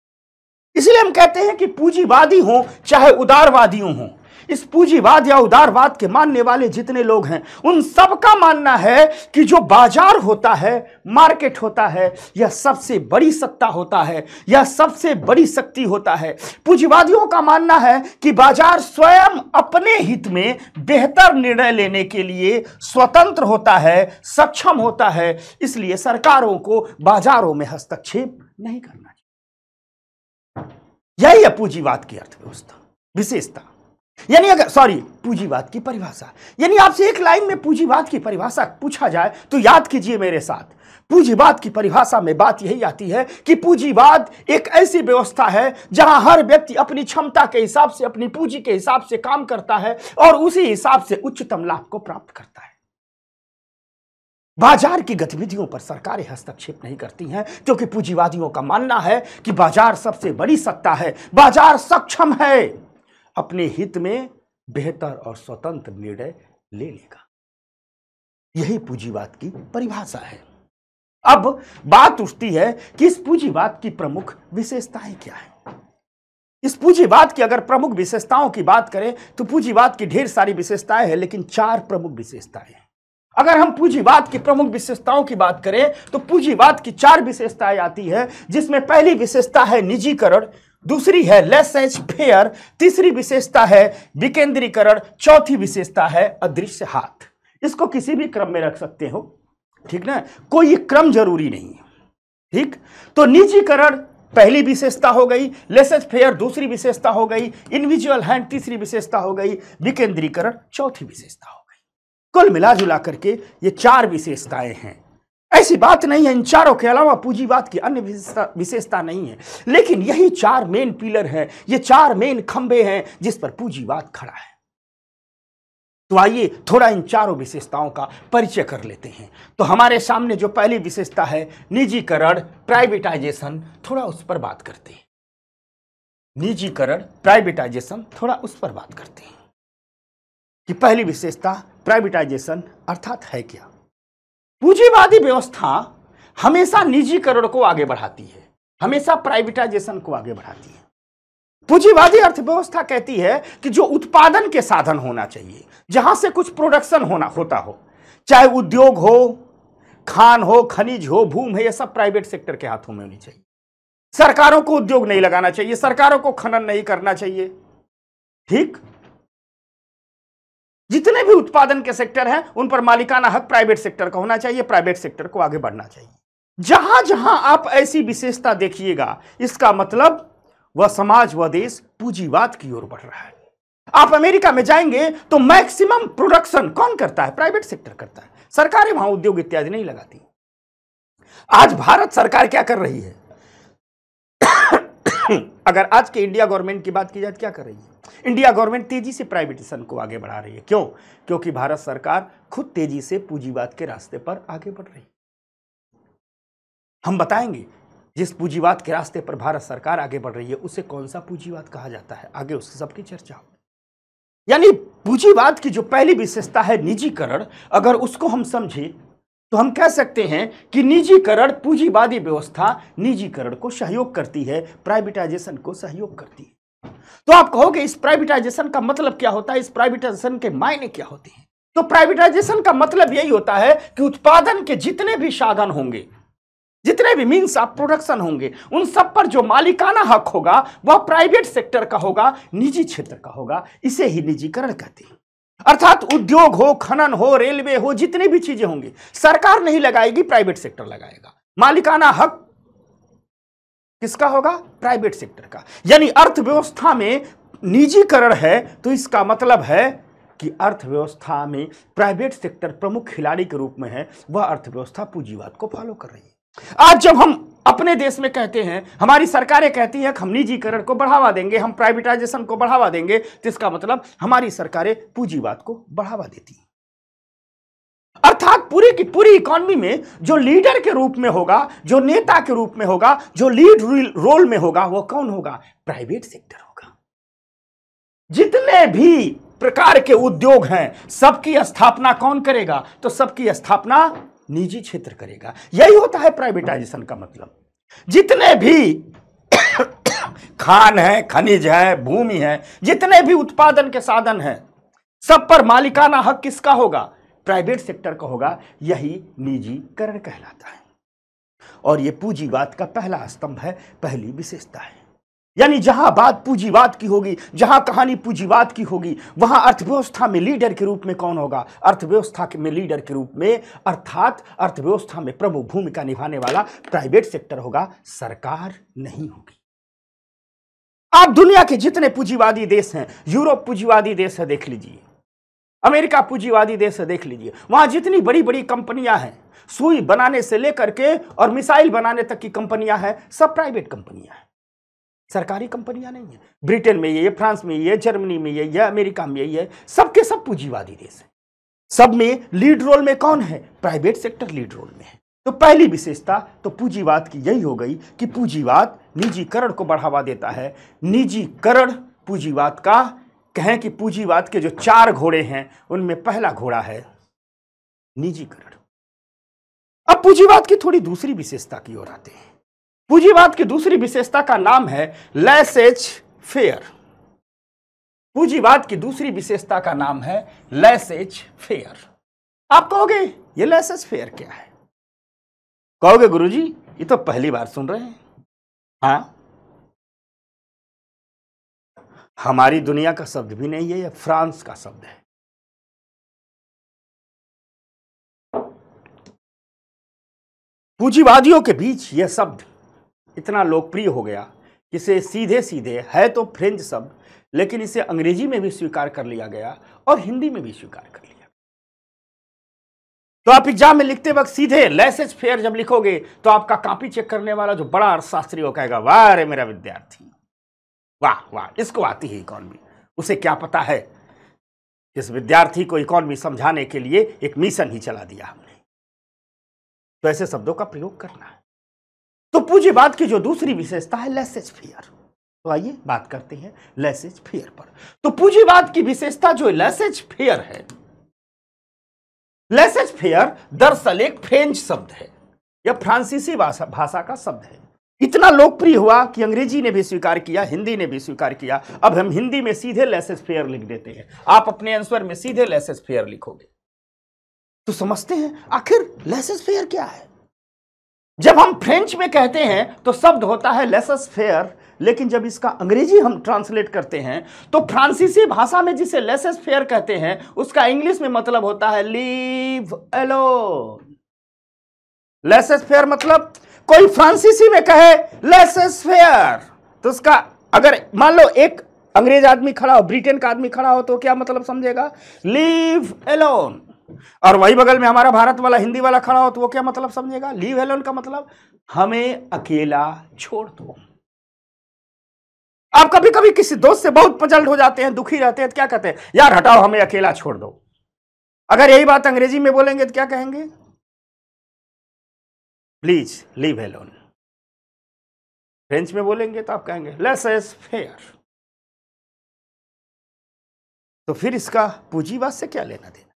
इसलिए हम कहते हैं कि पूंजीवादी हों चाहे उदारवादियों हों इस पूंजीवाद या उदारवाद के मानने वाले जितने लोग हैं उन सब का मानना है कि जो बाजार होता है मार्केट होता है यह सबसे बड़ी सत्ता होता है यह सबसे बड़ी शक्ति होता है पूंजीवादियों का मानना है कि बाजार स्वयं अपने हित में बेहतर निर्णय लेने के लिए स्वतंत्र होता है सक्षम होता है इसलिए सरकारों को बाजारों में हस्तक्षेप नहीं करना यही है पूंजीवाद की अर्थव्यवस्था विशेषता यानी अगर सॉरी पूंजीवाद की परिभाषा यानी आपसे एक लाइन में पूंजीवाद की परिभाषा पूछा जाए तो याद कीजिए मेरे साथ पूंजीवाद की परिभाषा में बात यही आती है कि पूंजीवाद एक ऐसी व्यवस्था है जहां हर व्यक्ति अपनी क्षमता के हिसाब से अपनी पूंजी के हिसाब से काम करता है और उसी हिसाब से उच्चतम लाभ को प्राप्त करता है बाजार की गतिविधियों पर सरकारें हस्तक्षेप नहीं करती हैं क्योंकि पूंजीवादियों का मानना है कि बाजार सबसे बड़ी सत्ता है बाजार सक्षम है अपने हित में बेहतर और स्वतंत्र निर्णय ले लेगा यही पूंजीवाद की परिभाषा है अब बात उठती है कि इस पूंजीवाद की प्रमुख विशेषताएं क्या है इस पूंजीवाद की अगर प्रमुख विशेषताओं की बात करें तो पूंजीवाद की ढेर सारी विशेषताएं हैं लेकिन चार प्रमुख विशेषताएं हैं अगर हम पूंजीवाद की प्रमुख विशेषताओं की बात करें तो पूंजीवाद की चार विशेषताएं आती है जिसमें पहली विशेषता है निजीकरण दूसरी है लेस एज फेयर तीसरी विशेषता है विकेंद्रीकरण चौथी विशेषता है अदृश्य हाथ इसको किसी भी क्रम में रख सकते हो ठीक ना कोई क्रम जरूरी नहीं है ठीक तो निजीकरण पहली विशेषता हो गई लेसेज फेयर दूसरी विशेषता हो गई इंडिविजुअल हैंड तीसरी विशेषता हो गई विकेंद्रीकरण चौथी विशेषता हो कुल मिला जुला करके ये चार विशेषताएं हैं ऐसी बात नहीं है इन चारों के अलावा पूंजीवाद की अन्य विशेषता नहीं है लेकिन यही चार मेन पिलर हैं ये चार मेन खंबे हैं जिस पर पूंजीवाद खड़ा है तो आइए थोड़ा इन चारों विशेषताओं का परिचय कर लेते हैं तो हमारे सामने जो पहली विशेषता है निजीकरण प्राइवेटाइजेशन थोड़ा उस पर बात करते हैं निजीकरण प्राइवेटाइजेशन थोड़ा उस पर बात करते हैं कि पहली विशेषता प्राइवेटाइजेशन अर्थात है क्या पूंजीवादी व्यवस्था हमेशा निजीकरण को आगे बढ़ाती है हमेशा प्राइवेटाइजेशन को आगे बढ़ाती है पूंजीवादी अर्थव्यवस्था कहती है कि जो उत्पादन के साधन होना चाहिए जहां से कुछ प्रोडक्शन होना होता हो चाहे उद्योग हो खान हो खनिज हो भूम है यह सब प्राइवेट सेक्टर के हाथों में होनी चाहिए सरकारों को उद्योग नहीं लगाना चाहिए सरकारों को खनन नहीं करना चाहिए ठीक जितने भी उत्पादन के सेक्टर हैं उन पर मालिकाना हक प्राइवेट सेक्टर का होना चाहिए प्राइवेट सेक्टर को आगे बढ़ना चाहिए जहां जहां आप ऐसी विशेषता देखिएगा इसका मतलब वह समाज व देश पूंजीवाद की ओर बढ़ रहा है आप अमेरिका में जाएंगे तो मैक्सिमम प्रोडक्शन कौन करता है प्राइवेट सेक्टर करता है सरकारें वहां उद्योग इत्यादि नहीं लगाती आज भारत सरकार क्या कर रही है अगर आज के इंडिया गवर्नमेंट की बात की जाए तो क्या कर रही है इंडिया गवर्नमेंट तेजी से प्राइवेटेशन को आगे बढ़ा रही है क्यों क्योंकि भारत सरकार खुद तेजी से पूंजीवाद के रास्ते पर आगे बढ़ रही है हम बताएंगे जिस पूंजीवाद के रास्ते पर भारत सरकार आगे बढ़ रही है उसे कौन सा पूंजीवाद कहा जाता है आगे उसकी सबकी चर्चा यानी पूंजीवाद की जो पहली विशेषता है निजीकरण अगर उसको हम समझें तो हम कह सकते हैं कि निजीकरण पूंजीवादी व्यवस्था निजीकरण को सहयोग करती है प्राइवेटाइजेशन को सहयोग करती है तो आप कहोगे इस प्राइवेटाइजेशन का मतलब क्या होता है इस प्राइवेटाइजेशन के मायने क्या होते हैं तो प्राइवेटाइजेशन का मतलब यही होता है कि उत्पादन के जितने भी साधन होंगे जितने भी मीन्स ऑफ प्रोडक्शन होंगे उन सब पर जो मालिकाना हक होगा वह प्राइवेट सेक्टर का होगा निजी क्षेत्र का होगा इसे ही निजीकरण कहते हैं अर्थात उद्योग हो खनन हो रेलवे हो जितनी भी चीजें होंगी सरकार नहीं लगाएगी प्राइवेट सेक्टर लगाएगा मालिकाना हक किसका होगा प्राइवेट सेक्टर का यानी अर्थव्यवस्था में निजीकरण है तो इसका मतलब है कि अर्थव्यवस्था में प्राइवेट सेक्टर प्रमुख खिलाड़ी के रूप में है वह अर्थव्यवस्था पूंजीवाद को फॉलो कर रही है आज जब हम अपने देश में कहते हैं हमारी सरकारें कहती हैं हम निजीकरण को बढ़ावा देंगे हम प्राइवेटाइजेशन को बढ़ावा देंगे तो इसका मतलब हमारी सरकारें पूंजीवाद को बढ़ावा देती हैं अर्थात पूरी की पूरी इकोनॉमी में जो लीडर के रूप में होगा जो नेता के रूप में होगा जो लीड रोल में होगा वह कौन होगा प्राइवेट सेक्टर होगा जितने भी प्रकार के उद्योग हैं सबकी स्थापना कौन करेगा तो सबकी स्थापना निजी क्षेत्र करेगा यही होता है प्राइवेटाइजेशन का मतलब जितने भी खान है खनिज है भूमि है जितने भी उत्पादन के साधन हैं सब पर मालिकाना हक किसका होगा प्राइवेट सेक्टर का होगा यही निजीकरण कहलाता है और यह पूंजीवाद का पहला स्तंभ है पहली विशेषता है यानी जहां बात पूंजीवाद की होगी जहां कहानी पूंजीवाद की होगी वहां अर्थव्यवस्था में लीडर के रूप में कौन होगा अर्थव्यवस्था में लीडर के रूप में अर्थात अर्थव्यवस्था में प्रमुख भूमिका निभाने वाला प्राइवेट सेक्टर होगा सरकार नहीं होगी आप दुनिया के जितने पूंजीवादी देश हैं यूरोप पूंजीवादी देश है देख लीजिए अमेरिका पूंजीवादी देश है देख लीजिए वहां जितनी बड़ी बड़ी कंपनियां हैं सुई बनाने से लेकर के और मिसाइल बनाने तक की कंपनियां हैं सब प्राइवेट कंपनियां हैं सरकारी कंपनियां नहीं है ब्रिटेन में ये फ्रांस में ये जर्मनी में ये है अमेरिका में ये सबके सब पूंजीवादी देश है सब में लीड रोल में कौन है प्राइवेट सेक्टर लीड रोल में है तो पहली विशेषता तो पूंजीवाद की यही हो गई कि पूंजीवाद निजीकरण को बढ़ावा देता है निजीकरण पूंजीवाद का कहें कि पूंजीवाद के जो चार घोड़े हैं उनमें पहला घोड़ा है निजीकरण अब पूंजीवाद की थोड़ी दूसरी विशेषता की ओर आते हैं पूंजीवाद की दूसरी विशेषता का नाम है लैसेज फेयर पूंजीवाद की दूसरी विशेषता का नाम है लैसेज फेयर आप कहोगे ये लैसेज फेयर क्या है कहोगे गुरुजी ये तो पहली बार सुन रहे हैं हाँ हमारी दुनिया का शब्द भी नहीं है यह फ्रांस का शब्द है पूंजीवादियों के बीच यह शब्द इतना लोकप्रिय हो गया कि इसे सीधे सीधे है तो फ्रेंच शब्द लेकिन इसे अंग्रेजी में भी स्वीकार कर लिया गया और हिंदी में भी स्वीकार कर लिया तो आप एग्जाम में लिखते वक्त सीधे लेसेज फेयर जब लिखोगे तो आपका कॉपी चेक करने वाला जो बड़ा अर्थशास्त्री वो कहेगा वाह रे मेरा विद्यार्थी वाह वाह इसको आती है इकॉनमी उसे क्या पता है इस विद्यार्थी को इकॉनमी समझाने के लिए एक मिशन ही चला दिया हमने तो ऐसे शब्दों का प्रयोग करना है तो पूज्य बात की जो दूसरी विशेषता है लेस इज फियर तो आइए बात करते हैं लेस इज फियर पर तो बात की विशेषता जो लेस इज फियर है लेस इज फेयर दरअसल एक फ्रेंच शब्द है यह फ्रांसीसी भाषा का शब्द है इतना लोकप्रिय हुआ कि अंग्रेजी ने भी स्वीकार किया हिंदी ने भी स्वीकार किया अब हम हिंदी में सीधे लेसेस फेयर लिख देते हैं आप अपने आंसर में सीधे लेसेस फेयर लिखोगे तो समझते हैं आखिर लेसेस फेयर क्या है जब हम फ्रेंच में कहते हैं तो शब्द होता है लेसस फेयर लेकिन जब इसका अंग्रेजी हम ट्रांसलेट करते हैं तो फ्रांसीसी भाषा में जिसे लेसेस फेयर कहते हैं उसका इंग्लिश में मतलब होता है लीव एलो लेसेस फेयर मतलब कोई फ्रांसीसी में कहे लेसेस फेयर तो उसका अगर मान लो एक अंग्रेज आदमी खड़ा हो ब्रिटेन का आदमी खड़ा हो तो क्या मतलब समझेगा लीव एलोन और वही बगल में हमारा भारत वाला हिंदी वाला खड़ा हो तो वो क्या मतलब समझेगा लीव हेलोन का मतलब हमें अकेला छोड़ दो आप कभी कभी किसी दोस्त से बहुत पजल्ट हो जाते हैं दुखी रहते हैं तो क्या कहते हैं यार हटाओ हमें अकेला छोड़ दो अगर यही बात अंग्रेजी में बोलेंगे तो क्या कहेंगे प्लीज लीव हेलोन फ्रेंच में बोलेंगे तो आप कहेंगे लेस एस फेयर तो फिर इसका पूंजीवाद से क्या लेना देना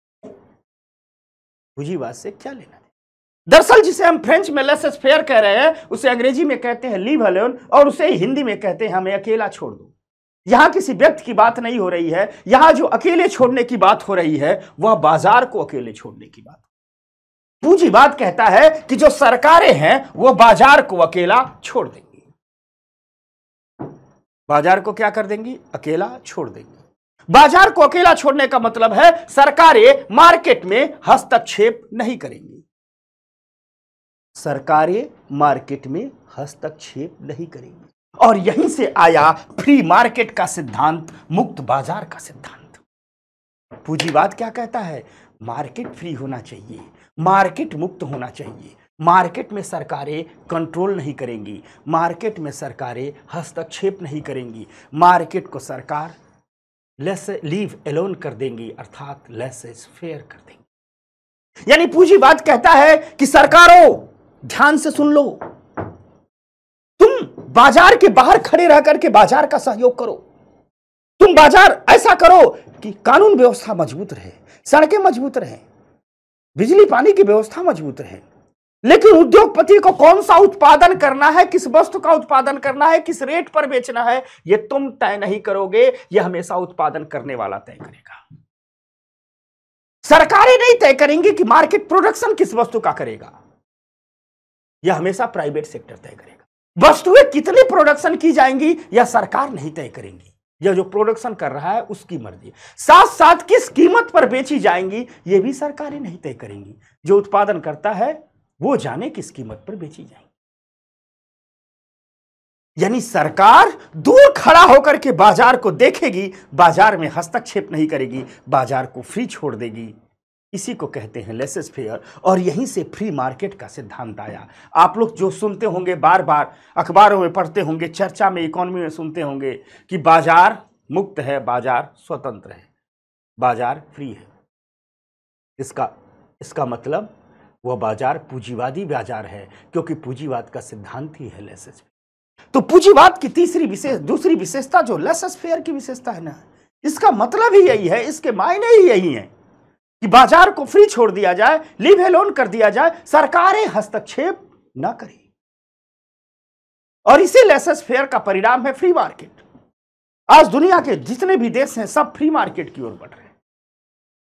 पूंजीवाद से क्या लेना दरअसल जिसे हम फ्रेंच में लेस फेयर कह रहे हैं उसे अंग्रेजी में कहते हैं लिव अलोन और उसे हिंदी में कहते हैं हमें अकेला छोड़ दो यहां किसी व्यक्ति की बात नहीं हो रही है यहां जो अकेले छोड़ने की बात हो रही है वह बाजार को अकेले छोड़ने की बात पूंजीवाद कहता है कि जो सरकारें हैं वो बाजार को अकेला छोड़ देंगी बाजार को क्या कर देंगी अकेला छोड़ देंगी बाजार को अकेला छोड़ने का मतलब है सरकारें मार्केट में हस्तक्षेप नहीं करेंगी सरकारें मार्केट में हस्तक्षेप नहीं करेंगी और यहीं से आया फ्री मार्केट का सिद्धांत मुक्त बाजार का सिद्धांत पूंजीवाद क्या कहता है मार्केट फ्री होना चाहिए मार्केट मुक्त होना चाहिए मार्केट में सरकारें कंट्रोल नहीं करेंगी मार्केट में सरकारें हस्तक्षेप नहीं करेंगी मार्केट को सरकार लेस लीव एलोन कर देंगी अर्थात लेस इज फेयर कर देंगी यानी पूंजीवाद कहता है कि सरकारों ध्यान से सुन लो तुम बाजार के बाहर खड़े रह करके बाजार का सहयोग करो तुम बाजार ऐसा करो कि कानून व्यवस्था मजबूत रहे सड़कें मजबूत रहे बिजली पानी की व्यवस्था मजबूत रहे लेकिन उद्योगपति को कौन सा उत्पादन करना है किस वस्तु का उत्पादन करना है किस रेट पर बेचना है यह तुम तय नहीं करोगे यह हमेशा उत्पादन करने वाला तय करेगा सरकारें नहीं तय करेंगी कि मार्केट प्रोडक्शन किस वस्तु का करेगा यह हमेशा प्राइवेट सेक्टर तय करेगा वस्तुएं कितनी प्रोडक्शन की जाएंगी यह सरकार नहीं तय करेंगी यह जो प्रोडक्शन कर रहा है उसकी मर्जी साथ साथ किस कीमत पर बेची जाएंगी यह भी सरकारें नहीं तय करेंगी जो उत्पादन करता है वो जाने किस कीमत पर बेची जाएंगी यानी सरकार दूर खड़ा होकर के बाजार को देखेगी बाजार में हस्तक्षेप नहीं करेगी बाजार को फ्री छोड़ देगी इसी को कहते हैं लेसेस फेयर और यहीं से फ्री मार्केट का सिद्धांत आया आप लोग जो सुनते होंगे बार बार अखबारों में पढ़ते होंगे चर्चा में इकोनॉमी में सुनते होंगे कि बाजार मुक्त है बाजार स्वतंत्र है बाजार फ्री है इसका इसका मतलब वह बाजार पूंजीवादी बाजार है क्योंकि पूंजीवाद का सिद्धांत ही है लेसेस तो पूंजीवाद की तीसरी विशेष दूसरी विशेषता जो लेसेस फेयर की विशेषता है ना इसका मतलब ही यही है इसके मायने ही यही है कि बाजार को फ्री छोड़ दिया जाए लिव एलोन कर दिया जाए सरकारें हस्तक्षेप ना करें और इसी लेसेस फेयर का परिणाम है फ्री मार्केट आज दुनिया के जितने भी देश हैं सब फ्री मार्केट की ओर बढ़ रहे हैं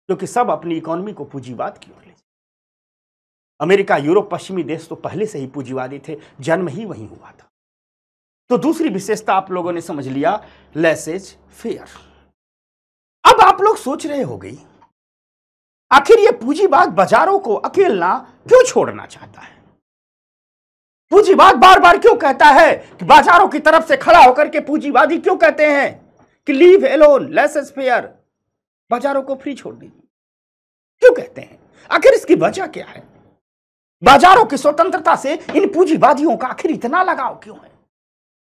क्योंकि सब अपनी इकोनॉमी को पूंजीवाद की ओर ले अमेरिका यूरोप पश्चिमी देश तो पहले से ही पूंजीवादी थे जन्म ही वहीं हुआ था तो दूसरी विशेषता आप लोगों ने समझ लिया लेसेज फेयर अब आप लोग सोच रहे हो गई आखिर यह पूंजीवाद बाजारों को अकेलना क्यों छोड़ना चाहता है पूंजीवाद बार बार क्यों कहता है कि बाजारों की तरफ से खड़ा होकर के पूंजीवादी क्यों कहते हैं कि लीव एलोन लेसेज फेयर बाजारों को फ्री छोड़ दीजिए क्यों कहते हैं आखिर इसकी वजह क्या है बाजारों की स्वतंत्रता से इन पूंजीवादियों का आखिर इतना लगाव क्यों है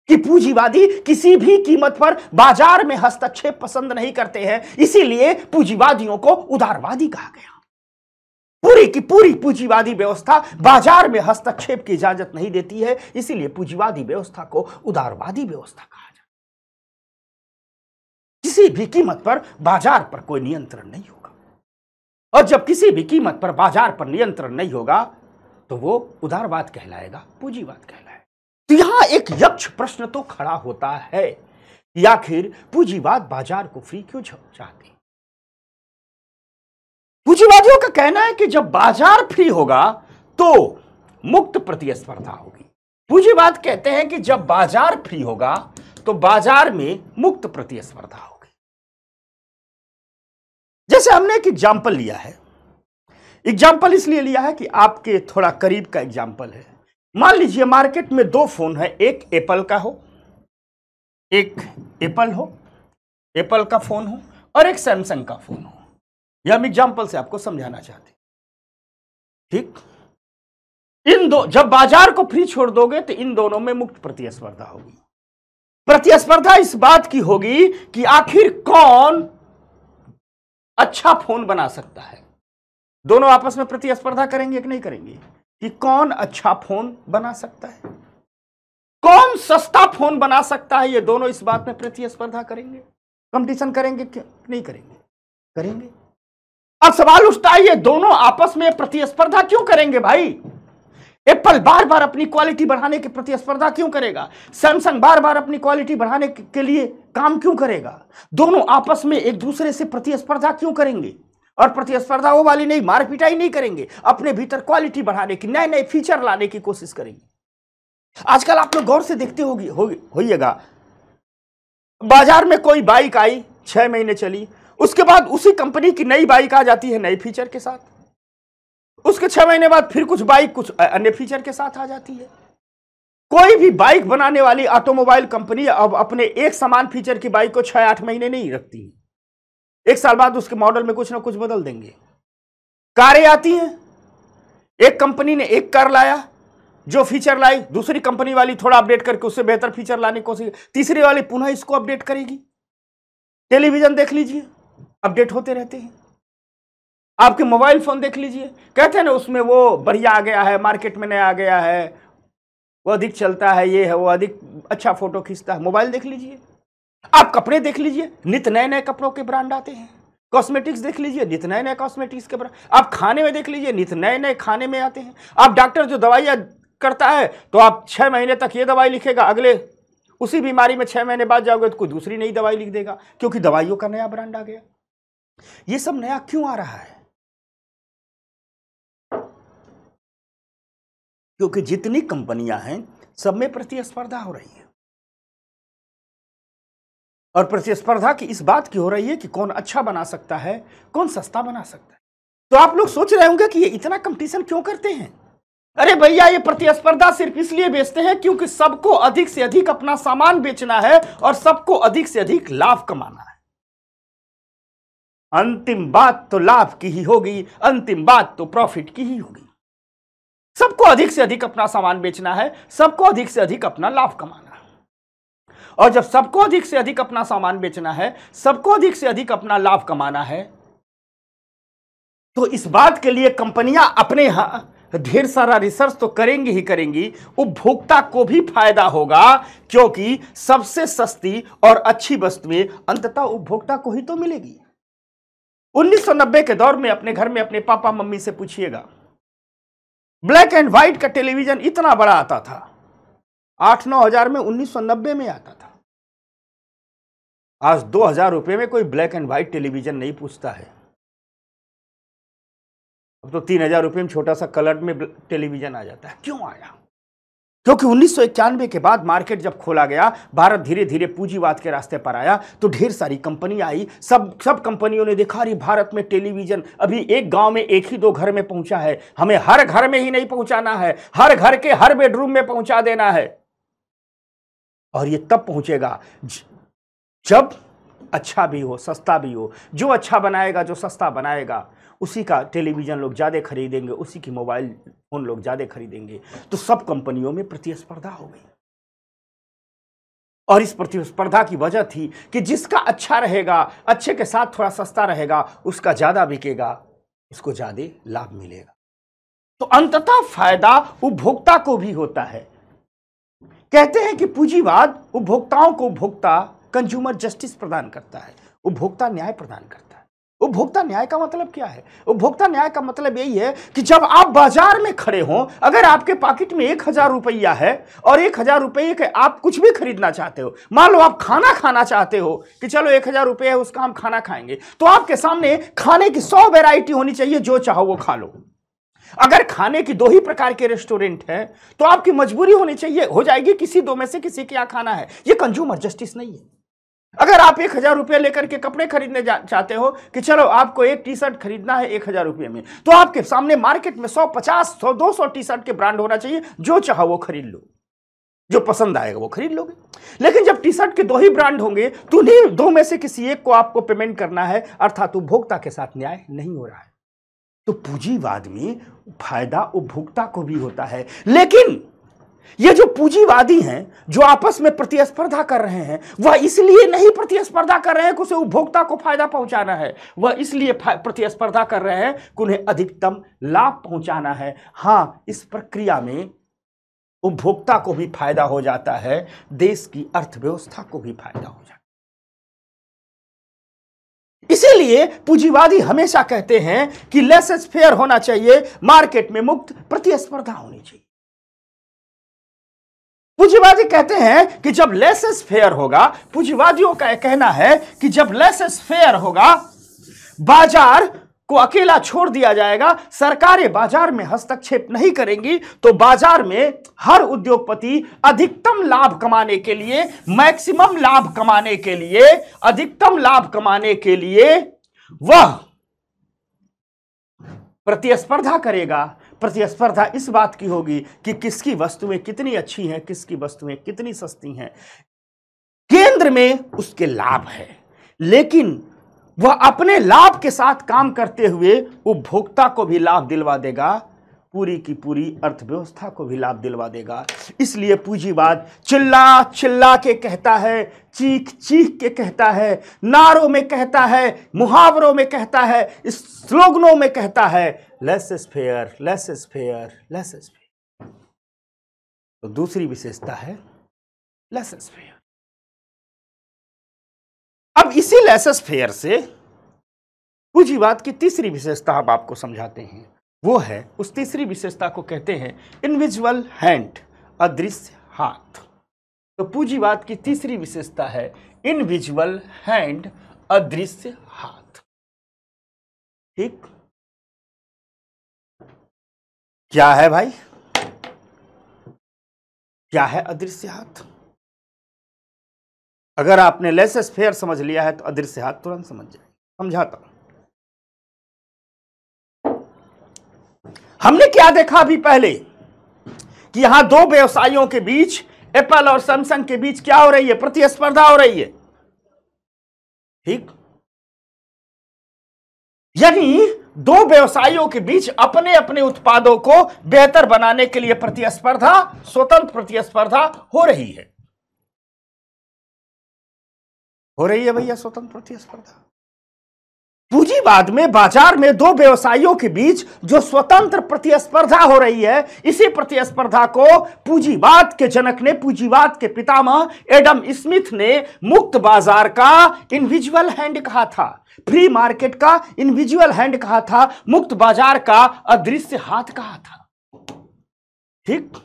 कि पूंजीवादी किसी भी कीमत पर बाजार में हस्तक्षेप पसंद नहीं करते हैं इसीलिए पूंजीवादियों को उदारवादी कहा गया पूरी की पूरी पूंजीवादी व्यवस्था बाजार में हस्तक्षेप की इजाजत नहीं देती है इसीलिए पूंजीवादी व्यवस्था को उदारवादी व्यवस्था कहा जाता किसी भी कीमत पर बाजार पर कोई नियंत्रण नहीं होगा और जब किसी भी कीमत पर बाजार पर नियंत्रण नहीं होगा तो वो उदारवाद कहलाएगा पूंजीवाद कहलाएगा तो यहां एक यक्ष प्रश्न तो खड़ा होता है या फिर पूंजीवाद बाजार को फ्री क्यों चाहते पूंजीवादियों का कहना है कि जब बाजार फ्री होगा तो मुक्त प्रतिस्पर्धा होगी पूंजीवाद कहते हैं कि जब बाजार फ्री होगा तो बाजार में मुक्त प्रतिस्पर्धा होगी जैसे हमने एक एग्जाम्पल लिया है एग्जाम्पल इसलिए लिया है कि आपके थोड़ा करीब का एग्जाम्पल है मान लीजिए मार्केट में दो फ़ोन है एक एप्पल का हो एक एप्पल हो एप्पल का फ़ोन हो और एक सैमसंग का फ़ोन हो यह हम एग्जाम्पल से आपको समझाना चाहते ठीक इन दो जब बाजार को फ्री छोड़ दोगे तो इन दोनों में मुक्त प्रतिस्पर्धा होगी प्रतिस्पर्धा इस बात की होगी कि आखिर कौन अच्छा फोन बना सकता है दोनों आपस में प्रतिस्पर्धा करेंगे कि नहीं करेंगे कि कौन अच्छा फोन बना सकता है कौन सस्ता फोन बना सकता है ये दोनों इस बात में प्रतिस्पर्धा करेंगे कंपटीशन करेंगे क्यों नहीं करेंगे करेंगे अब सवाल उठता है ये दोनों आपस में प्रतिस्पर्धा क्यों करेंगे भाई एप्पल बार बार अपनी क्वालिटी बढ़ाने की प्रतिस्पर्धा क्यों करेगा सैमसंग बार बार अपनी क्वालिटी बढ़ाने के लिए काम क्यों करेगा दोनों आपस में एक दूसरे से प्रतिस्पर्धा क्यों करेंगे और प्रतिस्पर्धा वो वाली नहीं मार पिटाई नहीं करेंगे अपने भीतर क्वालिटी बढ़ाने की नए नए फीचर लाने की कोशिश करेंगे आजकल आप लोग गौर से देखते होगी होइएगा बाजार में कोई बाइक आई छह महीने चली उसके बाद उसी कंपनी की नई बाइक आ जाती है नए फीचर के साथ उसके छह महीने बाद फिर कुछ बाइक कुछ अन्य फीचर के साथ आ जाती है कोई भी बाइक बनाने वाली ऑटोमोबाइल कंपनी अब अपने एक समान फीचर की बाइक को छह आठ महीने नहीं रखती है एक साल बाद उसके मॉडल में कुछ ना कुछ बदल देंगे कारें आती हैं एक कंपनी ने एक कार लाया जो फीचर लाई दूसरी कंपनी वाली थोड़ा अपडेट करके उससे बेहतर फीचर लाने की कोशिश तीसरी वाली पुनः इसको अपडेट करेगी टेलीविजन देख लीजिए अपडेट होते रहते हैं आपके मोबाइल फ़ोन देख लीजिए कहते हैं ना उसमें वो बढ़िया आ गया है मार्केट में नया आ गया है वो अधिक चलता है ये है वो अधिक अच्छा फ़ोटो खींचता है मोबाइल देख लीजिए आप कपड़े देख लीजिए नित नए नए कपड़ों के ब्रांड आते हैं कॉस्मेटिक्स देख लीजिए नित नए नए कॉस्मेटिक्स के ब्रांड आप खाने में देख लीजिए नित नए नए खाने में आते हैं आप डॉक्टर जो दवाइयाँ करता है तो आप छः महीने तक ये दवाई लिखेगा अगले उसी बीमारी में छः महीने बाद जाओगे तो कोई दूसरी नई दवाई लिख देगा क्योंकि दवाइयों का नया ब्रांड आ गया ये सब नया क्यों आ रहा है क्योंकि जितनी कंपनियां हैं सब में प्रतिस्पर्धा हो रही है और प्रतिस्पर्धा की इस बात की हो रही है कि कौन अच्छा बना सकता है कौन सस्ता बना सकता है तो आप लोग सोच रहे होंगे कि ये इतना कंपटीशन क्यों करते हैं अरे भैया ये प्रतिस्पर्धा सिर्फ इसलिए बेचते हैं क्योंकि सबको अधिक से अधिक अपना सामान बेचना है और सबको अधिक से अधिक लाभ कमाना है अंतिम बात तो लाभ की ही होगी अंतिम बात तो प्रॉफिट की ही होगी सबको अधिक से अधिक अपना सामान बेचना है सबको अधिक से अधिक अपना लाभ कमाना और जब सबको अधिक से अधिक अपना सामान बेचना है सबको अधिक से अधिक अपना लाभ कमाना है तो इस बात के लिए कंपनियां अपने यहां ढेर सारा रिसर्च तो करेंगी ही करेंगी उपभोक्ता को भी फायदा होगा क्योंकि सबसे सस्ती और अच्छी वस्तुएं अंततः उपभोक्ता को ही तो मिलेगी 1990 के दौर में अपने घर में अपने पापा मम्मी से पूछिएगा ब्लैक एंड व्हाइट का टेलीविजन इतना बड़ा आता था आठ नौ हजार में उन्नीस सौ नब्बे में आता था आज दो हजार रुपये में कोई ब्लैक एंड व्हाइट टेलीविजन नहीं पूछता है अब तो तीन हजार रुपये में छोटा सा कलर में टेलीविजन आ जाता है क्यों आया क्योंकि उन्नीस के बाद मार्केट जब खोला गया भारत धीरे धीरे पूंजीवाद के रास्ते पर आया तो ढेर सारी कंपनी आई सब सब कंपनियों ने देखा अरे भारत में टेलीविजन अभी एक गांव में एक ही दो घर में पहुंचा है हमें हर घर में ही नहीं पहुंचाना है हर घर के हर बेडरूम में पहुंचा देना है और ये तब पहुंचेगा जब अच्छा भी हो सस्ता भी हो जो अच्छा बनाएगा जो सस्ता बनाएगा उसी का टेलीविज़न लोग ज़्यादा खरीदेंगे उसी की मोबाइल फ़ोन लोग ज़्यादा खरीदेंगे तो सब कंपनियों में प्रतिस्पर्धा हो गई और इस प्रतिस्पर्धा की वजह थी कि जिसका अच्छा रहेगा अच्छे के साथ थोड़ा सस्ता रहेगा उसका ज़्यादा बिकेगा उसको ज़्यादा लाभ मिलेगा तो अंततः फायदा उपभोक्ता को भी होता है कहते हैं कि पूंजीवाद उपभोक्ताओं को उपभोक्ता कंज्यूमर जस्टिस प्रदान करता है उपभोक्ता न्याय प्रदान करता है उपभोक्ता न्याय का मतलब क्या है उपभोक्ता न्याय का मतलब यही है कि जब आप बाजार में खड़े हों अगर आपके पॉकेट में एक हजार रुपया है और एक हजार रुपये के आप कुछ भी खरीदना चाहते हो मान लो आप खाना खाना चाहते हो कि चलो एक हजार रुपये है उसका हम खाना खाएंगे तो आपके सामने खाने की सौ वेराइटी होनी चाहिए जो चाहो वो खा लो अगर खाने की दो ही प्रकार के रेस्टोरेंट है तो आपकी मजबूरी होनी चाहिए हो जाएगी किसी दो में से किसी के यहाँ खाना है ये कंज्यूमर जस्टिस नहीं है अगर आप एक हज़ार रुपये लेकर के कपड़े खरीदने चाहते हो कि चलो आपको एक टी शर्ट खरीदना है एक हज़ार रुपये में तो आपके सामने मार्केट में सौ पचास सौ दो सौ टी शर्ट के ब्रांड होना चाहिए जो चाहो वो खरीद लो जो पसंद आएगा वो खरीद लोगे लेकिन जब टी शर्ट के दो ही ब्रांड होंगे तो उन्हीं दो में से किसी एक को आपको पेमेंट करना है अर्थात उपभोक्ता के साथ न्याय नहीं हो रहा है तो पूंजीवाद में फायदा उपभोक्ता को भी होता है लेकिन ये जो पूंजीवादी हैं जो आपस में प्रतिस्पर्धा कर रहे हैं वह इसलिए नहीं प्रतिस्पर्धा कर रहे हैं कि उसे उपभोक्ता को फायदा पहुंचाना है वह इसलिए प्रतिस्पर्धा कर रहे हैं कि उन्हें अधिकतम लाभ पहुंचाना है हां इस प्रक्रिया में उपभोक्ता को भी फायदा हो जाता है देश की अर्थव्यवस्था को भी फायदा हो जाता है इसीलिए पूंजीवादी हमेशा कहते हैं कि लेसेस फेयर होना चाहिए मार्केट में मुक्त प्रतिस्पर्धा होनी चाहिए पूंजीवादी कहते हैं कि जब लेसेस फेयर होगा पूंजीवादियों का कहना है कि जब लेसेस फेयर होगा बाजार को अकेला छोड़ दिया जाएगा सरकारें बाजार में हस्तक्षेप नहीं करेंगी तो बाजार में हर उद्योगपति अधिकतम लाभ कमाने के लिए मैक्सिमम लाभ कमाने के लिए अधिकतम लाभ कमाने के लिए वह प्रतिस्पर्धा करेगा प्रतिस्पर्धा इस बात की होगी कि किसकी वस्तुएं कितनी अच्छी हैं किसकी वस्तुएं कितनी सस्ती हैं केंद्र में उसके लाभ है लेकिन वह अपने लाभ के साथ काम करते हुए उपभोक्ता को भी लाभ दिलवा देगा पूरी की पूरी अर्थव्यवस्था को भी लाभ दिलवा देगा इसलिए पूंजीवाद चिल्ला चिल्ला के कहता है चीख चीख के कहता है नारों में कहता है मुहावरों में कहता है स्लोगनों में कहता है laissez faire laissez faire laissez faire तो दूसरी विशेषता है लेस इज फेयर अब इसी फेयर से पूंजीवाद की तीसरी विशेषता हम आपको समझाते हैं वो है उस तीसरी विशेषता को कहते हैं इनविजुअल हैंड अदृश्य हाथ तो पूंजीवाद की तीसरी विशेषता है इनविजुअल हैंड अदृश्य हाथ ठीक क्या है भाई क्या है अदृश्य हाथ अगर आपने लेस स्फेयर समझ लिया है तो अदृश्य हाथ तुरंत समझ जाए समझाता हूं हमने क्या देखा अभी पहले कि यहां दो व्यवसायियों के बीच एप्पल और सैमसंग के बीच क्या हो रही है प्रतिस्पर्धा हो रही है ठीक यानी दो व्यवसायियों के बीच अपने अपने उत्पादों को बेहतर बनाने के लिए प्रतिस्पर्धा स्वतंत्र प्रतिस्पर्धा हो रही है हो रही है भैया स्वतंत्र प्रतिस्पर्धा पूंजीवाद में बाजार में दो व्यवसायियों के बीच जो स्वतंत्र प्रतिस्पर्धा हो रही है इसी प्रतिस्पर्धा को पूंजीवाद के जनक ने पूंजीवाद के पितामह एडम स्मिथ ने मुक्त बाजार का इनविजुअल हैंड कहा था फ्री मार्केट का इनविजुअल हैंड कहा था मुक्त बाजार का अदृश्य हाथ कहा था ठीक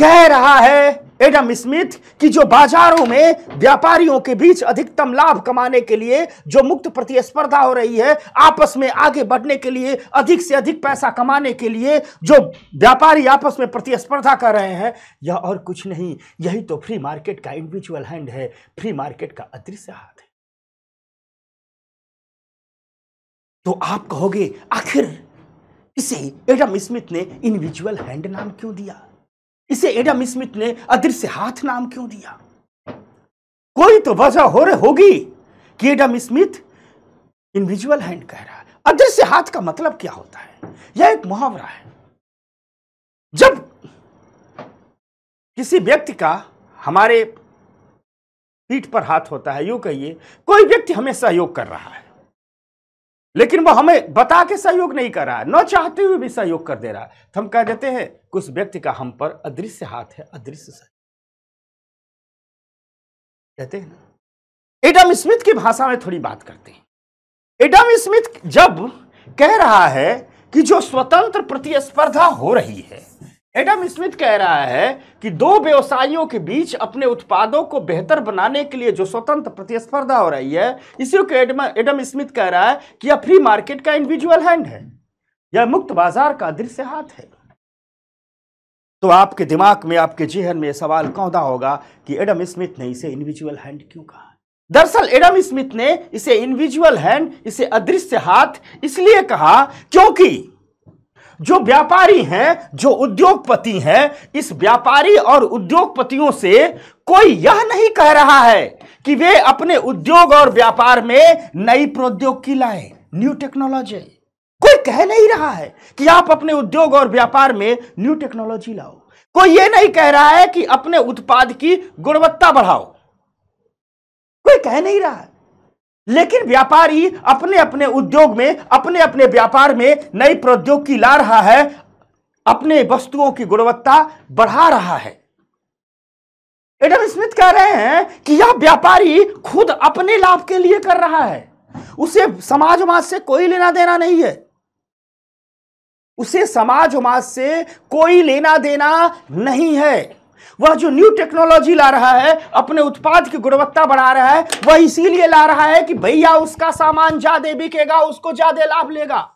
कह रहा है एडम स्मिथ कि जो बाजारों में व्यापारियों के बीच अधिकतम लाभ कमाने के लिए जो मुक्त प्रतिस्पर्धा हो रही है आपस में आगे बढ़ने के लिए अधिक से अधिक पैसा कमाने के लिए जो व्यापारी आपस में प्रतिस्पर्धा कर रहे हैं यह और कुछ नहीं यही तो फ्री मार्केट का इंडिविजुअल हैंड है फ्री मार्केट का अदृश्य हाथ है तो आप कहोगे आखिर इसे एडम स्मिथ ने इंडिविजुअल हैंड नाम क्यों दिया इसे एडम स्मिथ ने अदृश्य हाथ नाम क्यों दिया कोई तो वजह हो रही होगी कि एडम स्मिथ इनविजुअल हैंड कह रहा है अदृश्य हाथ का मतलब क्या होता है यह एक मुहावरा है जब किसी व्यक्ति का हमारे पीठ पर हाथ होता है यूं कहिए कोई व्यक्ति हमें सहयोग कर रहा है लेकिन वो हमें बता के सहयोग नहीं कर रहा है न चाहते हुए भी सहयोग कर दे रहा है तो हम कह देते हैं कि उस व्यक्ति का हम पर अदृश्य हाथ है अदृश्य सहयोग कहते हैं ना एडम स्मिथ की भाषा में थोड़ी बात करते हैं एडम स्मिथ जब कह रहा है कि जो स्वतंत्र प्रतिस्पर्धा हो रही है एडम स्मिथ कह रहा है कि दो व्यवसायियों के बीच अपने उत्पादों को बेहतर बनाने के लिए जो स्वतंत्र प्रतिस्पर्धा हो रही है इसी को एडम स्मिथ कह रहा है कि यह फ्री मार्केट का इंडिविजुअल हैंड है यह मुक्त बाजार का दृश्य हाथ है तो आपके दिमाग में आपके जेहन में सवाल कौदा होगा कि एडम स्मिथ ने इसे इंडिविजुअल हैंड क्यों कहा दरअसल एडम स्मिथ ने इसे इंडिविजुअल हैंड इसे अदृश्य हाथ इसलिए कहा क्योंकि जो व्यापारी हैं जो उद्योगपति हैं इस व्यापारी और उद्योगपतियों से कोई यह नहीं कह रहा है कि वे अपने उद्योग और व्यापार में नई प्रौद्योगिकी लाए न्यू टेक्नोलॉजी कोई कह नहीं रहा है कि आप अपने उद्योग और व्यापार में न्यू टेक्नोलॉजी लाओ कोई यह नहीं कह रहा है कि अपने उत्पाद की गुणवत्ता बढ़ाओ कोई कह नहीं रहा है लेकिन व्यापारी अपने अपने उद्योग में अपने अपने व्यापार में नई प्रौद्योगिकी ला रहा है अपने वस्तुओं की गुणवत्ता बढ़ा रहा है एडम स्मिथ कह रहे हैं कि यह व्यापारी खुद अपने लाभ के लिए कर रहा है उसे समाजवाद से कोई लेना देना नहीं है उसे समाजवाद से कोई लेना देना नहीं है वह जो न्यू टेक्नोलॉजी ला रहा है अपने उत्पाद की गुणवत्ता बढ़ा रहा है वह इसीलिए ला रहा है कि भैया उसका सामान ज्यादा बिकेगा उसको ज्यादा लाभ लेगा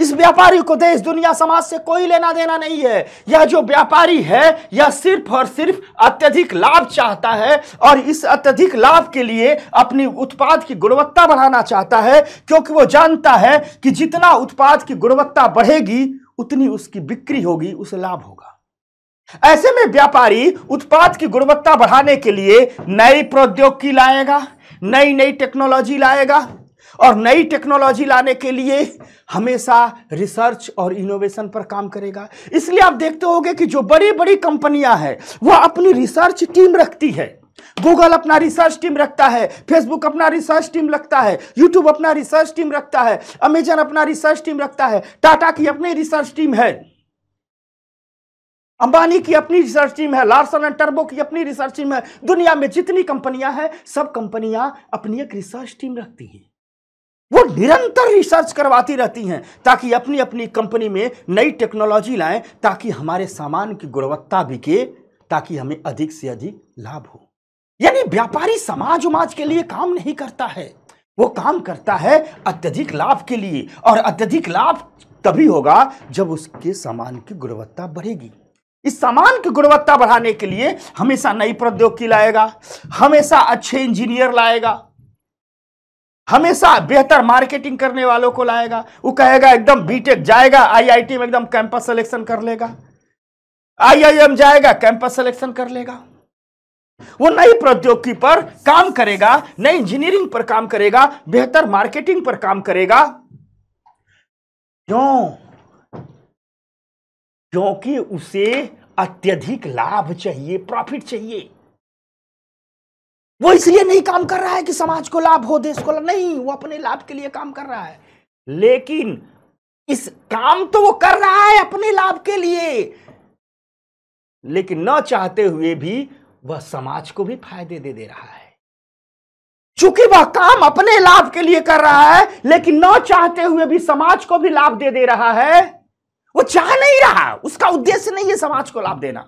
इस व्यापारी को देश दुनिया समाज से कोई लेना देना नहीं है यह जो व्यापारी है यह सिर्फ और सिर्फ अत्यधिक लाभ चाहता है और इस अत्यधिक लाभ के लिए अपनी उत्पाद की गुणवत्ता बढ़ाना चाहता है क्योंकि वो जानता है कि जितना उत्पाद की गुणवत्ता बढ़ेगी उतनी उसकी बिक्री होगी उसे लाभ होगा ऐसे में व्यापारी उत्पाद की गुणवत्ता बढ़ाने के लिए नई प्रौद्योगिकी लाएगा नई नई टेक्नोलॉजी लाएगा और नई टेक्नोलॉजी लाने के लिए हमेशा रिसर्च और इनोवेशन पर काम करेगा इसलिए आप देखते होंगे कि जो बड़ी बड़ी कंपनियां हैं वह अपनी रिसर्च टीम रखती है गूगल अपना रिसर्च टीम रखता है फेसबुक अपना रिसर्च टीम रखता है यूट्यूब अपना रिसर्च टीम रखता है अमेजन अपना रिसर्च टीम रखता है टाटा की अपनी रिसर्च टीम है अंबानी की अपनी रिसर्च टीम है लार्सन एंड टर्बो की अपनी रिसर्च टीम है दुनिया में जितनी कंपनियां हैं सब कंपनियां अपनी एक रिसर्च टीम रखती हैं वो निरंतर रिसर्च करवाती रहती हैं ताकि अपनी अपनी कंपनी में नई टेक्नोलॉजी लाएं ताकि हमारे सामान की गुणवत्ता बिके ताकि हमें अधिक से अधिक लाभ हो यानी व्यापारी समाज उमाज के लिए काम नहीं करता है वो काम करता है अत्यधिक लाभ के लिए और अत्यधिक लाभ तभी होगा जब उसके सामान की गुणवत्ता बढ़ेगी इस सामान की गुणवत्ता बढ़ाने के लिए हमेशा नई प्रौद्योगिकी लाएगा हमेशा अच्छे इंजीनियर लाएगा हमेशा बेहतर मार्केटिंग करने वालों को लाएगा वो कहेगा एकदम बीटेक जाएगा आईआईटी में एकदम कैंपस सिलेक्शन कर लेगा आईआईएम जाएगा कैंपस सिलेक्शन कर लेगा वो नई प्रौद्योगिकी पर काम करेगा नई इंजीनियरिंग पर काम करेगा बेहतर मार्केटिंग पर काम करेगा क्यों क्योंकि उसे अत्यधिक लाभ चाहिए प्रॉफिट चाहिए वो इसलिए नहीं काम कर रहा है कि समाज को लाभ हो देश को लाभ नहीं वो अपने लाभ के लिए काम कर रहा है लेकिन इस काम तो वो कर रहा है अपने लाभ के लिए लेकिन न चाहते हुए भी वह समाज को भी फायदे दे दे रहा है चूंकि वह काम अपने लाभ के लिए कर रहा है लेकिन न चाहते हुए भी समाज को भी लाभ दे दे रहा है वो चाह नहीं रहा उसका उद्देश्य नहीं है समाज को लाभ देना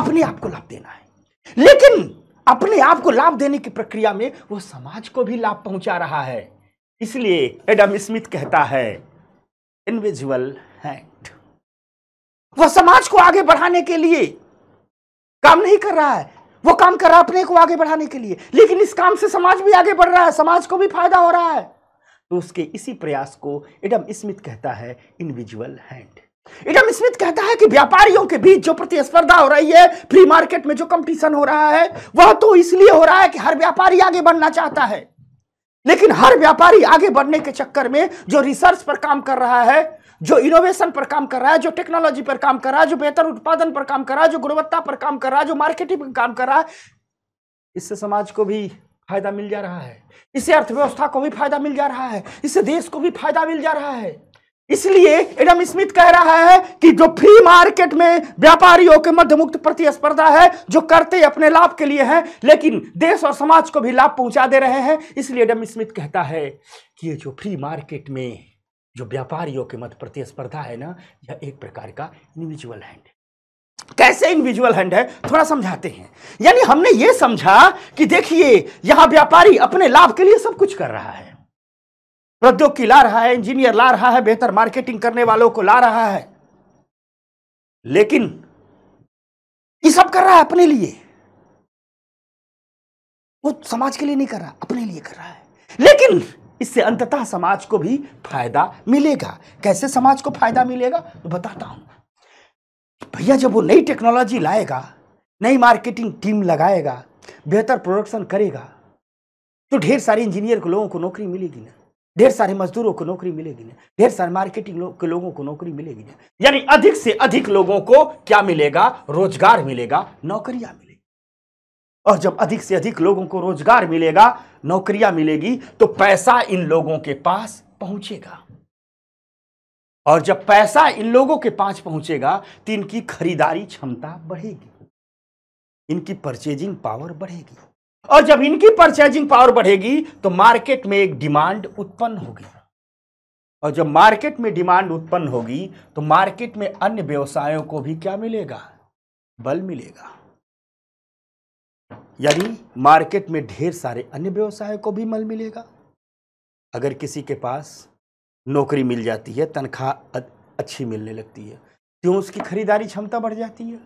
अपने आप को लाभ देना है लेकिन अपने आप को लाभ देने की प्रक्रिया में वो समाज को भी लाभ पहुंचा रहा है इसलिए एडम स्मिथ कहता है इनविजुअल हैंड वह समाज को आगे बढ़ाने के लिए काम नहीं कर रहा है वो काम कर रहा है अपने को आगे बढ़ाने के लिए लेकिन इस काम से समाज भी आगे बढ़ रहा है समाज को भी फायदा हो रहा है तो उसके इसी प्रयास को एडम स्मिथ कहता है इनविजुअल हैंड एडम स्मिथ कहता है कि व्यापारियों के बीच जो प्रतिस्पर्धा हो रही है फ्री मार्केट में जो कंपटीशन हो रहा है वह तो इसलिए हो रहा है कि हर व्यापारी आगे बढ़ना चाहता है लेकिन हर व्यापारी आगे बढ़ने के चक्कर में जो रिसर्च पर काम कर रहा है जो इनोवेशन पर काम कर रहा है जो टेक्नोलॉजी पर काम कर रहा है जो बेहतर उत्पादन पर काम कर रहा है जो गुणवत्ता पर काम कर रहा है जो मार्केटिंग पर काम कर रहा है इससे समाज को भी फायदा मिल जा रहा है इससे अर्थव्यवस्था को भी फायदा मिल जा रहा है इससे देश को भी फायदा मिल जा रहा है इसलिए एडम स्मिथ कह रहा है कि जो फ्री मार्केट में व्यापारियों के मध्य मुक्त प्रतिस्पर्धा है जो करते अपने लाभ के लिए है लेकिन देश और समाज को भी लाभ पहुंचा दे रहे हैं इसलिए एडम स्मिथ कहता है कि ये जो फ्री मार्केट में जो व्यापारियों के मध्य प्रतिस्पर्धा है ना यह एक प्रकार का इंडिविजुअल हैंड कैसे इनविजुअल हैंड है थोड़ा समझाते हैं यानी हमने ये समझा कि देखिए यहां व्यापारी अपने लाभ के लिए सब कुछ कर रहा है प्रौद्योगिकी ला रहा है इंजीनियर ला रहा है बेहतर मार्केटिंग करने वालों को ला रहा है लेकिन ये सब कर रहा है अपने लिए वो समाज के लिए नहीं कर रहा अपने लिए कर रहा है लेकिन इससे अंततः समाज को भी फायदा मिलेगा कैसे समाज को फायदा मिलेगा तो बताता हूं भैया जब वो नई टेक्नोलॉजी लाएगा नई मार्केटिंग टीम लगाएगा बेहतर प्रोडक्शन करेगा तो ढेर सारे इंजीनियर को लोगों को नौकरी मिलेगी ना ढेर सारे मजदूरों को नौकरी मिलेगी ना ढेर सारे मार्केटिंग के लोगों को नौकरी मिलेगी ना यानी अधिक से अधिक लोगों को क्या मिलेगा रोजगार मिलेगा नौकरियां मिलेगी और जब अधिक से अधिक लोगों को रोजगार मिलेगा नौकरियां मिलेगी तो पैसा इन लोगों के पास पहुंचेगा और जब पैसा इन लोगों के पास पहुंचेगा तो इनकी खरीदारी क्षमता बढ़ेगी इनकी परचेजिंग पावर बढ़ेगी और जब इनकी परचेजिंग पावर बढ़ेगी तो मार्केट में एक डिमांड उत्पन्न होगी और जब मार्केट में डिमांड उत्पन्न होगी तो मार्केट में अन्य व्यवसायों को भी क्या मिलेगा बल मिलेगा यानी मार्केट में ढेर सारे अन्य व्यवसायों को भी बल मिलेगा अगर किसी के पास नौकरी मिल जाती है तनख्वाह अच्छी मिलने लगती है क्यों उसकी खरीदारी क्षमता बढ़ जाती है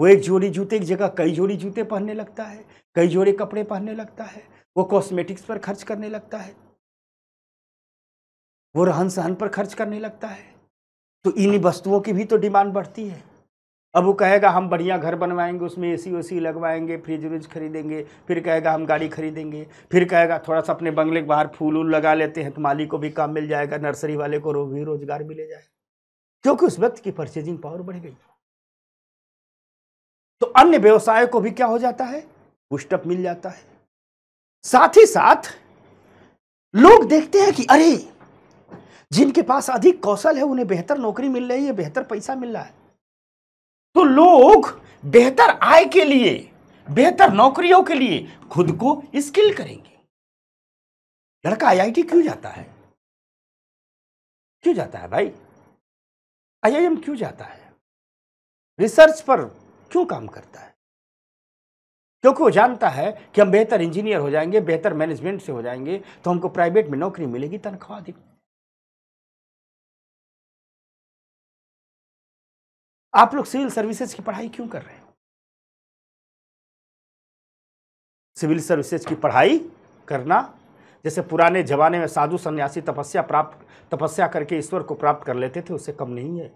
वो एक जोड़ी जूते की जगह कई जोड़ी जूते पहनने लगता है कई जोड़े कपड़े पहनने लगता है वो कॉस्मेटिक्स पर खर्च करने लगता है वो रहन सहन पर खर्च करने लगता है तो इन वस्तुओं की भी तो डिमांड बढ़ती है अब वो कहेगा हम बढ़िया घर बनवाएंगे उसमें ए सी लगवाएंगे फ्रिज व्रिज खरीदेंगे फिर कहेगा हम गाड़ी खरीदेंगे फिर कहेगा थोड़ा सा अपने बंगले के बाहर फूल वूल लगा लेते हैं तो माली को भी काम मिल जाएगा नर्सरी वाले को रो भी रोजगार मिले जाए क्योंकि उस वक्त की परचेजिंग पावर बढ़ गई तो अन्य व्यवसाय को भी क्या हो जाता है पुष्टअप मिल जाता है साथ ही साथ लोग देखते हैं कि अरे जिनके पास अधिक कौशल है उन्हें बेहतर नौकरी मिल रही है बेहतर पैसा मिल रहा है तो लोग बेहतर आय के लिए बेहतर नौकरियों के लिए खुद को स्किल करेंगे लड़का आईआईटी क्यों जाता है क्यों जाता है भाई आईआईएम क्यों जाता है रिसर्च पर क्यों काम करता है क्योंकि वो जानता है कि हम बेहतर इंजीनियर हो जाएंगे बेहतर मैनेजमेंट से हो जाएंगे तो हमको प्राइवेट में नौकरी मिलेगी तनख्वाह अधिक आप लोग सिविल सर्विसेज की पढ़ाई क्यों कर रहे हो सिविल सर्विसेज की पढ़ाई करना जैसे पुराने जमाने में साधु सन्यासी तपस्या प्राप्त तपस्या करके ईश्वर को प्राप्त कर लेते थे उससे कम नहीं है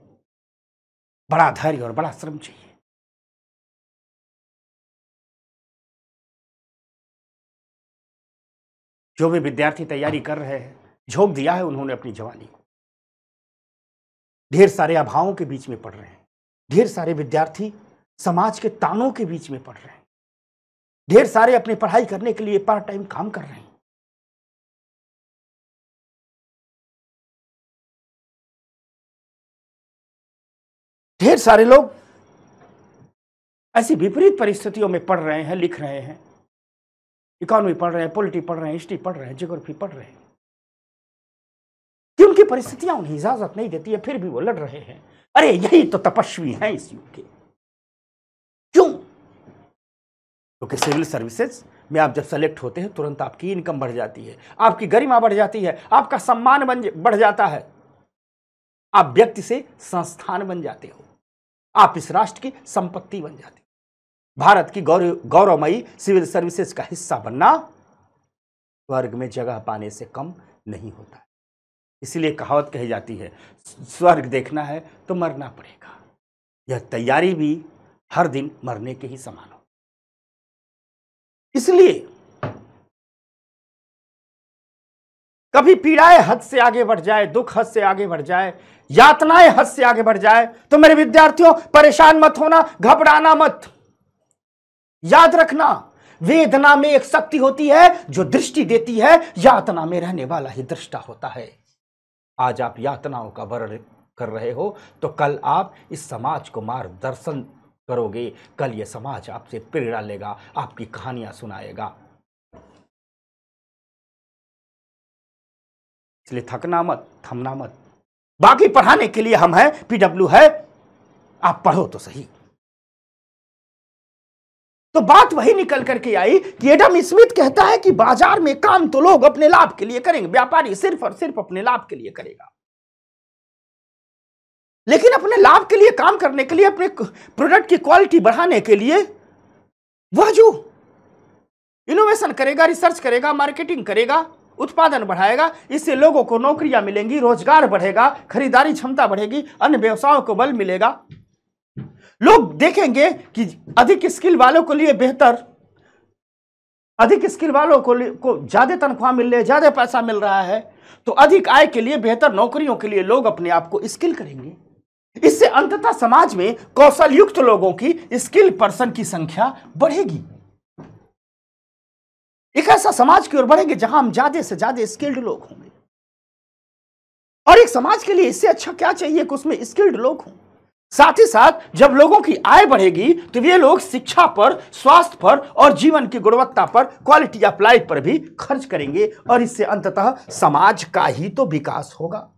बड़ा धैर्य और बड़ा श्रम चाहिए जो भी विद्यार्थी तैयारी कर रहे हैं झोंक दिया है उन्होंने अपनी जवानी को ढेर सारे अभावों के बीच में पढ़ रहे हैं ढेर सारे विद्यार्थी समाज के तानों के बीच में पढ़ रहे हैं ढेर सारे अपनी पढ़ाई करने के लिए पार्ट टाइम काम कर रहे हैं ढेर सारे लोग ऐसी विपरीत परिस्थितियों में पढ़ रहे हैं लिख रहे हैं इकोनॉमी पढ़ रहे हैं पॉलिटी पढ़ रहे हैं हिस्ट्री पढ़ रहे हैं जियोग्राफी पढ़ रहे हैं कि उनकी परिस्थितियां उन्हें इजाजत नहीं देती है फिर भी वो लड़ रहे हैं अरे यही तो तपस्वी हैं इस युग के क्यों क्योंकि तो सिविल सर्विसेज में आप जब सेलेक्ट होते हैं तुरंत आपकी इनकम बढ़ जाती है आपकी गरिमा बढ़ जाती है आपका सम्मान बन बढ़ जाता है आप व्यक्ति से संस्थान बन जाते हो आप इस राष्ट्र की संपत्ति बन जाते हो भारत की गौरव गौरवमयी सिविल सर्विसेज का हिस्सा बनना वर्ग में जगह पाने से कम नहीं होता इसीलिए कहावत कही जाती है स्वर्ग देखना है तो मरना पड़ेगा यह तैयारी भी हर दिन मरने के ही समान हो इसलिए कभी पीड़ाएं हद से आगे बढ़ जाए दुख हद से आगे बढ़ जाए यातनाएं हद से आगे बढ़ जाए तो मेरे विद्यार्थियों परेशान मत होना घबराना मत याद रखना वेदना में एक शक्ति होती है जो दृष्टि देती है यातना में रहने वाला ही दृष्टा होता है आज आप यातनाओं का वर्ण कर रहे हो तो कल आप इस समाज को मार्गदर्शन करोगे कल ये समाज आपसे प्रेरणा लेगा आपकी कहानियां सुनाएगा इसलिए थकना मत थमना मत बाकी पढ़ाने के लिए हम हैं पीडब्ल्यू है आप पढ़ो तो सही तो बात वही निकल करके आई कि एडम स्मिथ कहता है कि बाजार में काम तो लोग अपने लाभ के लिए करेंगे व्यापारी सिर्फ और सिर्फ अपने लाभ के लिए करेगा लेकिन अपने लाभ के लिए काम करने के लिए अपने प्रोडक्ट की क्वालिटी बढ़ाने के लिए वह जो इनोवेशन करेगा रिसर्च करेगा मार्केटिंग करेगा उत्पादन बढ़ाएगा इससे लोगों को नौकरियां मिलेंगी रोजगार बढ़ेगा खरीदारी क्षमता बढ़ेगी अन्य व्यवसायों को बल मिलेगा लोग देखेंगे कि अधिक स्किल वालों के लिए बेहतर अधिक स्किल वालों को, को ज़्यादा तनख्वाह मिल रही है ज़्यादा पैसा मिल रहा है तो अधिक आय के लिए बेहतर नौकरियों के लिए लोग अपने आप को स्किल करेंगे इससे अंततः समाज में कौशल युक्त लोगों की स्किल पर्सन की संख्या बढ़ेगी एक ऐसा समाज की ओर बढ़ेंगे जहां हम ज्यादा से ज्यादा स्किल्ड लोग होंगे और एक समाज के लिए इससे अच्छा क्या चाहिए कि उसमें स्किल्ड लोग हों साथ ही साथ जब लोगों की आय बढ़ेगी तो ये लोग शिक्षा पर स्वास्थ्य पर और जीवन की गुणवत्ता पर क्वालिटी ऑफ लाइफ पर भी खर्च करेंगे और इससे अंततः समाज का ही तो विकास होगा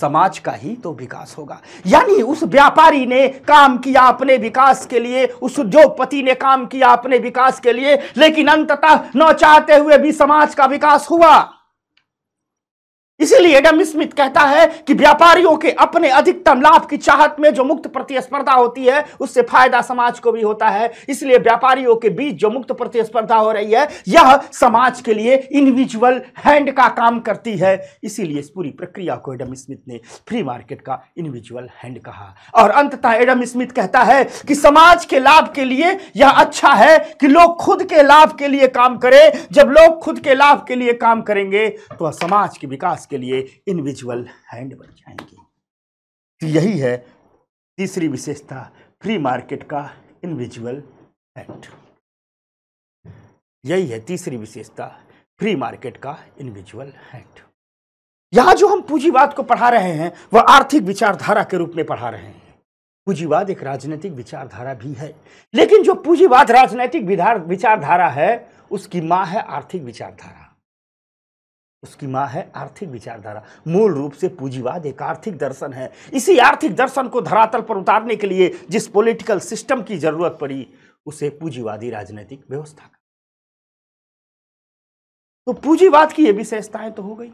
समाज का ही तो विकास होगा यानी उस व्यापारी ने काम किया अपने विकास के लिए उस उद्योगपति ने काम किया अपने विकास के लिए लेकिन अंततः न चाहते हुए भी समाज का विकास हुआ इसीलिए एडम स्मिथ कहता है कि व्यापारियों के अपने अधिकतम लाभ की चाहत में जो मुक्त प्रतिस्पर्धा होती है उससे फायदा समाज को भी होता है इसलिए व्यापारियों के बीच जो मुक्त प्रतिस्पर्धा हो रही है यह समाज के लिए इंडिविजुअल हैंड का काम करती है इसीलिए इस पूरी प्रक्रिया को एडम स्मिथ ने फ्री मार्केट का इंडिविजुअल हैंड कहा और अंततः एडम स्मिथ कहता है कि समाज के लाभ के लिए यह अच्छा है कि लोग खुद के लाभ के लिए काम करें जब लोग खुद के लाभ के लिए काम करेंगे तो समाज के विकास के लिए इनविजुअल हैंड बन जाएंगी तो यही है तीसरी विशेषता फ्री मार्केट का इनविजुअल हैंड यही है तीसरी विशेषता फ्री मार्केट का इनविजुअल हैंड यहां जो हम पूंजीवाद को पढ़ा रहे हैं वह आर्थिक विचारधारा के रूप में पढ़ा रहे हैं पूंजीवाद एक राजनीतिक विचारधारा भी है लेकिन जो पूंजीवाद राजनीतिक विचारधारा है उसकी मां है आर्थिक विचारधारा उसकी माँ है आर्थिक विचारधारा मूल रूप से पूंजीवाद एक आर्थिक दर्शन है इसी आर्थिक दर्शन को धरातल पर उतारने के लिए जिस पॉलिटिकल सिस्टम की जरूरत पड़ी उसे पूंजीवादी राजनीतिक व्यवस्था तो पूंजीवाद की ये विशेषताएं तो हो गई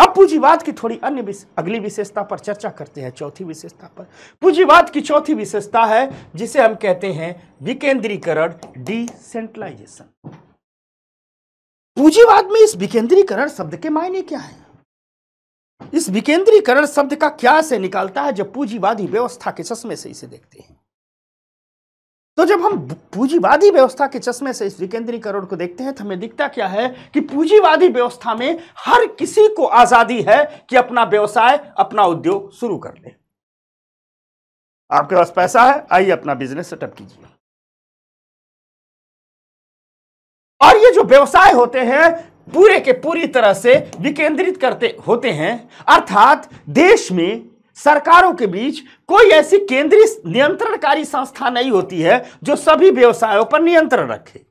अब पूंजीवाद की थोड़ी अन्य विश, अगली विशेषता पर चर्चा करते हैं चौथी विशेषता पर पूंजीवाद की चौथी विशेषता है जिसे हम कहते हैं विकेंद्रीकरण डिसेंट्रलाइजेशन पूंजीवाद में इस विकेंद्रीकरण शब्द के मायने क्या है इस विकेंद्रीकरण शब्द का क्या से निकालता है जब पूंजीवादी व्यवस्था के चश्मे से इसे देखते हैं तो जब हम पूंजीवादी व्यवस्था के चश्मे से इस विकेंद्रीकरण को देखते हैं तो हमें दिखता क्या है कि पूंजीवादी व्यवस्था में हर किसी को आजादी है कि अपना व्यवसाय अपना उद्योग शुरू कर ले आपके पास पैसा है आइए अपना बिजनेस सेटअप कीजिए और ये जो व्यवसाय होते हैं पूरे के पूरी तरह से विकेंद्रित करते होते हैं अर्थात देश में सरकारों के बीच कोई ऐसी केंद्रीय नियंत्रणकारी संस्था नहीं होती है जो सभी व्यवसायों पर नियंत्रण रखे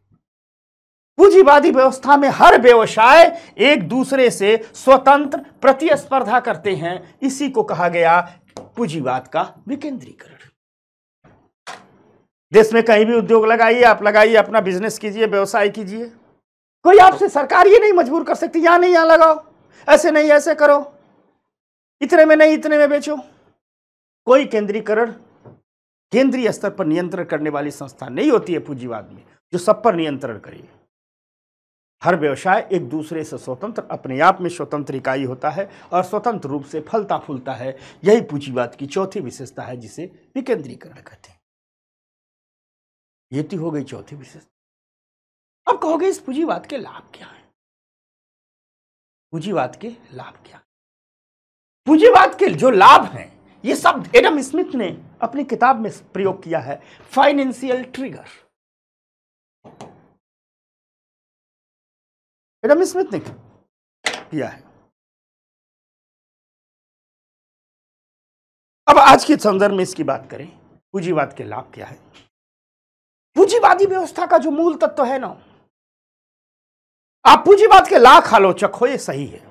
पूंजीवादी व्यवस्था में हर व्यवसाय एक दूसरे से स्वतंत्र प्रतिस्पर्धा करते हैं इसी को कहा गया पूंजीवाद का विकेंद्रीकरण देश में कहीं भी उद्योग लगाइए आप लगाइए अपना बिजनेस कीजिए व्यवसाय कीजिए कोई आपसे सरकार ये नहीं मजबूर कर सकती यहाँ नहीं यहाँ लगाओ ऐसे नहीं ऐसे करो इतने में नहीं इतने में बेचो कोई केंद्रीकरण केंद्रीय स्तर पर नियंत्रण करने वाली संस्था नहीं होती है पूंजीवाद में जो सब पर नियंत्रण करे हर व्यवसाय एक दूसरे से स्वतंत्र अपने आप में स्वतंत्र इकाई होता है और स्वतंत्र रूप से फलता फूलता है यही पूंजीवाद की चौथी विशेषता है जिसे विकेंद्रीकरण कहते हैं ये तो हो गई चौथी विशेषता अब कहोगे इस पूंजीवाद के लाभ क्या है पूंजीवाद के लाभ क्या पूंजीवाद के जो लाभ हैं ये शब्द एडम स्मिथ ने अपनी किताब में प्रयोग किया है फाइनेंशियल ट्रिगर एडम स्मिथ ने किया है अब आज के संदर्भ में इसकी बात करें पूंजीवाद के लाभ क्या है पूंजीवादी व्यवस्था का जो मूल तत्व तो है ना आप पूंजीवाद के लाख आलोचक हो ये सही है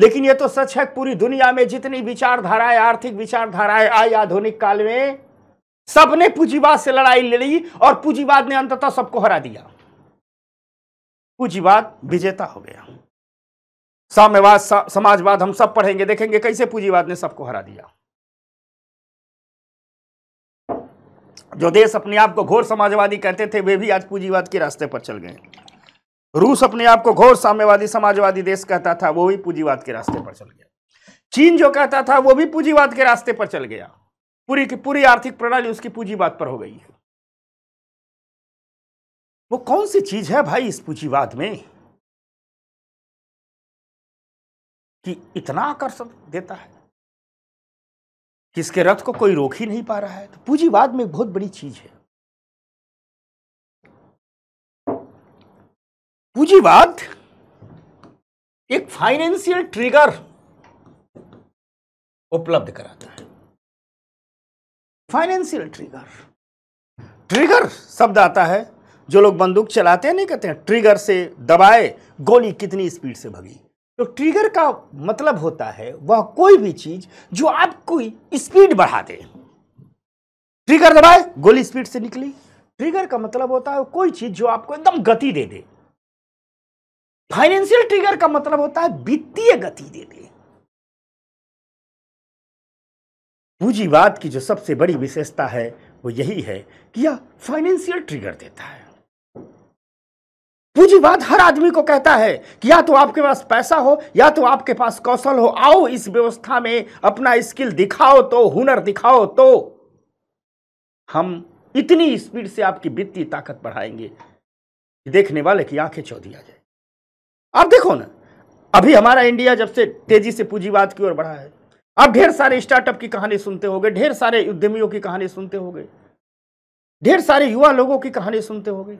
लेकिन ये तो सच है पूरी दुनिया में जितनी विचारधाराएं आर्थिक विचारधाराएं आई आधुनिक काल में सबने पूंजीवाद से लड़ाई ले ली और पूंजीवाद ने अंततः सबको हरा दिया पूंजीवाद विजेता हो गया साम्यवाद समाजवाद हम सब पढ़ेंगे देखेंगे कैसे पूंजीवाद ने सबको हरा दिया जो देश अपने आप को घोर समाजवादी कहते थे वे भी आज पूंजीवाद के रास्ते पर चल गए रूस अपने आप को घोर साम्यवादी समाजवादी देश कहता था वो भी पूंजीवाद के रास्ते पर चल गया चीन जो कहता था वो भी पूंजीवाद के रास्ते पर चल गया पूरी की पूरी आर्थिक प्रणाली उसकी पूंजीवाद पर हो गई है वो कौन सी चीज है भाई इस पूंजीवाद में कि इतना आकर्षण देता है किसके रथ को कोई रोक ही नहीं पा रहा है तो पूंजीवाद में एक बहुत बड़ी चीज है पूंजीवाद एक फाइनेंशियल ट्रिगर उपलब्ध कराता है फाइनेंशियल ट्रिगर ट्रिगर शब्द आता है जो लोग बंदूक चलाते हैं नहीं कहते हैं ट्रिगर से दबाए गोली कितनी स्पीड से भगी तो ट्रिगर का मतलब होता है वह कोई भी चीज जो कोई स्पीड बढ़ा दे ट्रिगर दबाए गोली स्पीड से निकली ट्रिगर का मतलब होता है कोई चीज जो आपको एकदम गति दे दे फाइनेंशियल ट्रिगर का मतलब होता है वित्तीय गति दे दे पूंजीवाद की जो सबसे बड़ी विशेषता है वो यही है कि यह फाइनेंशियल ट्रिगर देता है पूंजीवाद हर आदमी को कहता है कि या तो आपके पास पैसा हो या तो आपके पास कौशल हो आओ इस व्यवस्था में अपना स्किल दिखाओ तो हुनर दिखाओ तो हम इतनी स्पीड से आपकी वित्तीय ताकत बढ़ाएंगे देखने वाले की आंखें चौधरी आ जाए आप देखो ना अभी हमारा इंडिया जब से तेजी से पूंजीवाद की ओर बढ़ा है आप ढेर सारे स्टार्टअप की कहानी सुनते हो ढेर सारे उद्यमियों की कहानी सुनते हो ढेर सारे युवा लोगों की कहानी सुनते हो गई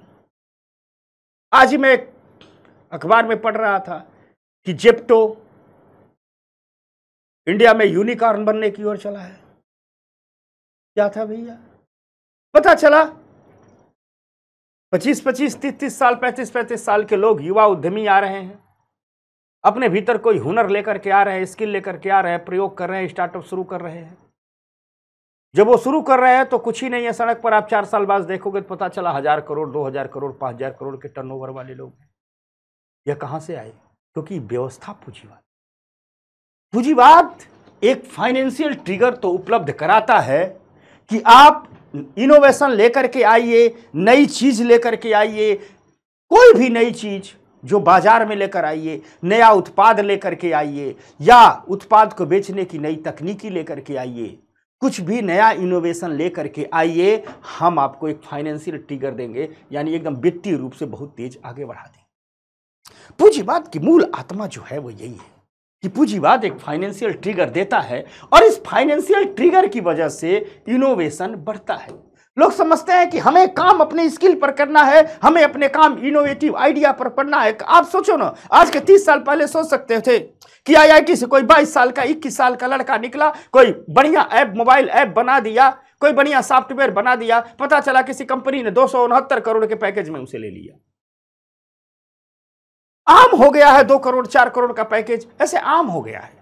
आज ही मैं अखबार में पढ़ रहा था कि जेप्टो इंडिया में यूनिकॉर्न बनने की ओर चला है क्या था भैया पता चला पच्चीस पच्चीस तीस तीस साल पैंतीस पैंतीस साल के लोग युवा उद्यमी आ रहे हैं अपने भीतर कोई हुनर लेकर के आ रहे हैं स्किल लेकर के आ रहे हैं प्रयोग कर रहे हैं स्टार्टअप शुरू कर रहे हैं जब वो शुरू कर रहे हैं तो कुछ ही नहीं है सड़क पर आप चार साल बाद देखोगे तो पता चला हज़ार करोड़ दो हज़ार करोड़ पाँच हज़ार करोड़ के टर्नओवर वाले लोग हैं यह कहाँ से आए क्योंकि व्यवस्था पूंजीवाद पूंजीवाद एक फाइनेंशियल ट्रिगर तो उपलब्ध कराता है कि आप इनोवेशन लेकर के आइए नई चीज़ लेकर के आइए कोई भी नई चीज़ जो बाजार में लेकर आइए नया उत्पाद लेकर के आइए या उत्पाद को बेचने की नई तकनीकी लेकर के आइए कुछ भी नया इनोवेशन लेकर के आइए हम आपको एक फाइनेंशियल ट्रिगर देंगे यानी एकदम वित्तीय रूप से बहुत तेज आगे बढ़ा देंगे पूंजीवाद की मूल आत्मा जो है वो यही है कि पूंजीवाद एक फाइनेंशियल ट्रिगर देता है और इस फाइनेंशियल ट्रिगर की वजह से इनोवेशन बढ़ता है लोग समझते हैं कि हमें काम अपने स्किल पर करना है हमें अपने काम इनोवेटिव आइडिया पर पढ़ना है आप सोचो ना आज के तीस साल पहले सोच सकते थे कि आईआईटी से कोई बाईस साल का इक्कीस साल का लड़का निकला कोई बढ़िया ऐप मोबाइल ऐप बना दिया कोई बढ़िया सॉफ्टवेयर बना दिया पता चला किसी कंपनी ने दो करोड़ के पैकेज में उसे ले लिया आम हो गया है दो करोड़ चार करोड़ का पैकेज ऐसे आम हो गया है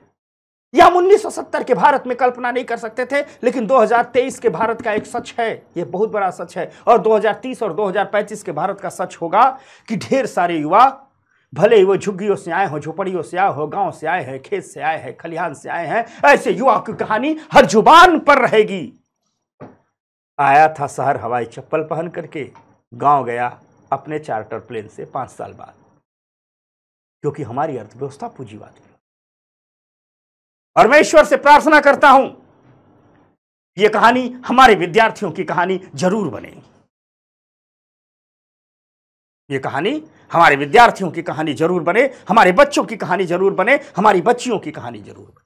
यह हम 1970 के भारत में कल्पना नहीं कर सकते थे लेकिन 2023 के भारत का एक सच है यह बहुत बड़ा सच है और 2030 और 2035 के भारत का सच होगा कि ढेर सारे युवा भले ही वो झुग्गियों से आए हो झोपड़ियों से आए हो गांव से आए हैं खेत से आए हैं खलिहान से आए हैं ऐसे युवा की कहानी हर जुबान पर रहेगी आया था शहर हवाई चप्पल पहन करके गांव गया अपने चार्टर प्लेन से पांच साल बाद क्योंकि हमारी अर्थव्यवस्था की और मैं ईश्वर से प्रार्थना करता हूं ये कहानी हमारे विद्यार्थियों की कहानी जरूर बने ये कहानी हमारे विद्यार्थियों की कहानी जरूर बने हमारे बच्चों की कहानी जरूर बने हमारी बच्चियों की कहानी जरूर बने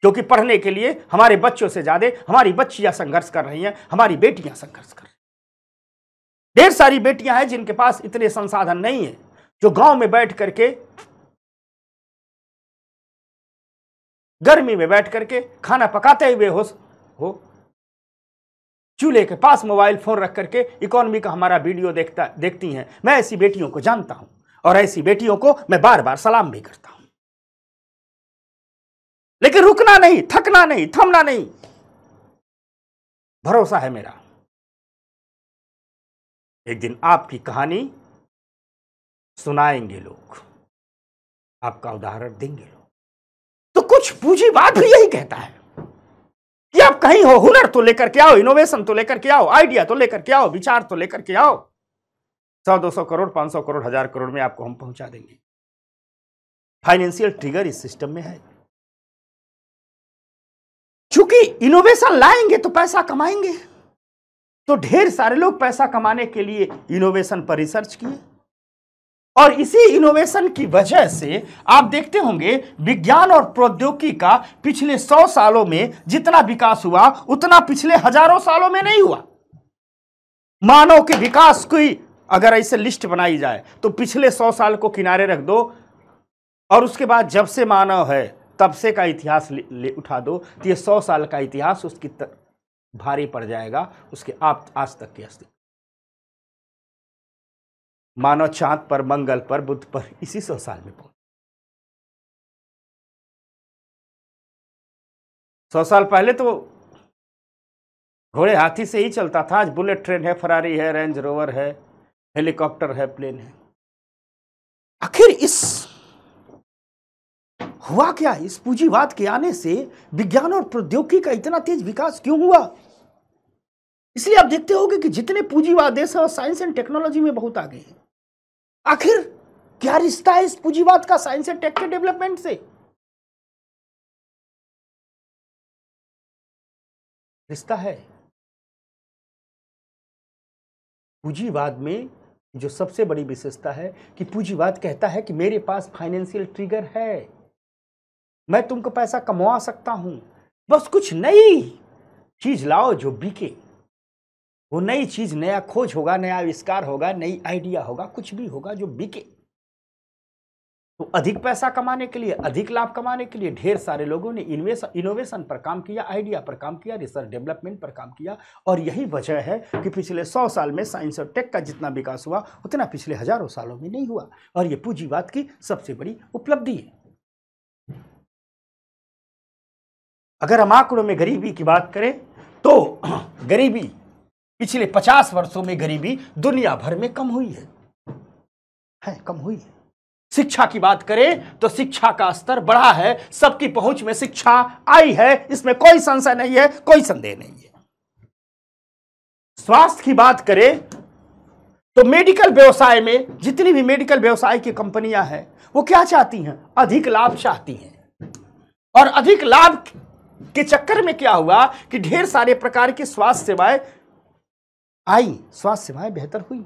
क्योंकि पढ़ने के लिए हमारे बच्चों से ज्यादा हमारी बच्चियां संघर्ष कर रही हैं हमारी बेटियां संघर्ष कर रही ढेर सारी बेटियां हैं जिनके पास इतने संसाधन नहीं है जो गांव में बैठ करके गर्मी में बैठ करके खाना पकाते हुए हो हो चूल्हे के पास मोबाइल फ़ोन रख करके इकोनॉमी का हमारा वीडियो देखता देखती हैं मैं ऐसी बेटियों को जानता हूं और ऐसी बेटियों को मैं बार बार सलाम भी करता हूं लेकिन रुकना नहीं थकना नहीं थमना नहीं भरोसा है मेरा एक दिन आपकी कहानी सुनाएंगे लोग आपका उदाहरण देंगे लोग कुछ पूंजीवाद भी यही कहता है कि आप कहीं हो हुनर तो लेकर के आओ इनोवेशन तो लेकर के आओ आइडिया तो लेकर के आओ विचार तो लेकर के आओ सौ दो सौ करोड़ पांच सौ करोड़ हजार करोड़ में आपको हम पहुंचा देंगे फाइनेंशियल ट्रिगर इस सिस्टम में है चूंकि इनोवेशन लाएंगे तो पैसा कमाएंगे तो ढेर सारे लोग पैसा कमाने के लिए इनोवेशन पर रिसर्च किए और इसी इनोवेशन की वजह से आप देखते होंगे विज्ञान और प्रौद्योगिकी का पिछले सौ सालों में जितना विकास हुआ उतना पिछले हजारों सालों में नहीं हुआ मानव के विकास की अगर ऐसे लिस्ट बनाई जाए तो पिछले सौ साल को किनारे रख दो और उसके बाद जब से मानव है तब से का इतिहास ले उठा दो तो ये सौ साल का इतिहास उसकी भारी पड़ जाएगा उसके आप आज तक के अस्तित्व मानव चांद पर मंगल पर बुद्ध पर इसी सौ साल में पहुंच सौ साल पहले तो घोड़े हाथी से ही चलता था आज बुलेट ट्रेन है फरारी है रेंज रोवर है हेलीकॉप्टर है प्लेन है आखिर इस हुआ क्या इस पूंजीवाद के आने से विज्ञान और प्रौद्योगिकी का इतना तेज विकास क्यों हुआ इसलिए आप देखते होंगे कि जितने पूंजीवाद देश हैं साइंस एंड टेक्नोलॉजी में बहुत आगे हैं आखिर क्या रिश्ता है इस पूंजीवाद का साइंस एंड टेक के डेवलपमेंट से रिश्ता है पूंजीवाद में जो सबसे बड़ी विशेषता है कि पूंजीवाद कहता है कि मेरे पास फाइनेंशियल ट्रिगर है मैं तुमको पैसा कमवा सकता हूं बस कुछ नई चीज लाओ जो बिके वो नई चीज़ नया खोज होगा नया आविष्कार होगा नई आइडिया होगा कुछ भी होगा जो बिके तो अधिक पैसा कमाने के लिए अधिक लाभ कमाने के लिए ढेर सारे लोगों ने इनोवेशन पर काम किया आइडिया पर काम किया रिसर्च डेवलपमेंट पर काम किया और यही वजह है कि पिछले सौ साल में साइंस और टेक का जितना विकास हुआ उतना पिछले हजारों सालों में नहीं हुआ और ये पूंजीवाद की सबसे बड़ी उपलब्धि है अगर हम आंकड़ों में गरीबी की बात करें तो गरीबी पिछले पचास वर्षों में गरीबी दुनिया भर में कम हुई है, है कम हुई है शिक्षा की बात करें तो शिक्षा का स्तर बढ़ा है सबकी पहुंच में शिक्षा आई है इसमें कोई संशय नहीं है कोई संदेह नहीं है स्वास्थ्य की बात करें तो मेडिकल व्यवसाय में जितनी भी मेडिकल व्यवसाय की कंपनियां हैं वो क्या चाहती हैं अधिक लाभ चाहती हैं और अधिक लाभ के चक्कर में क्या हुआ कि ढेर सारे प्रकार की स्वास्थ्य सेवाएं आई स्वास्थ्य सेवाएं बेहतर हुई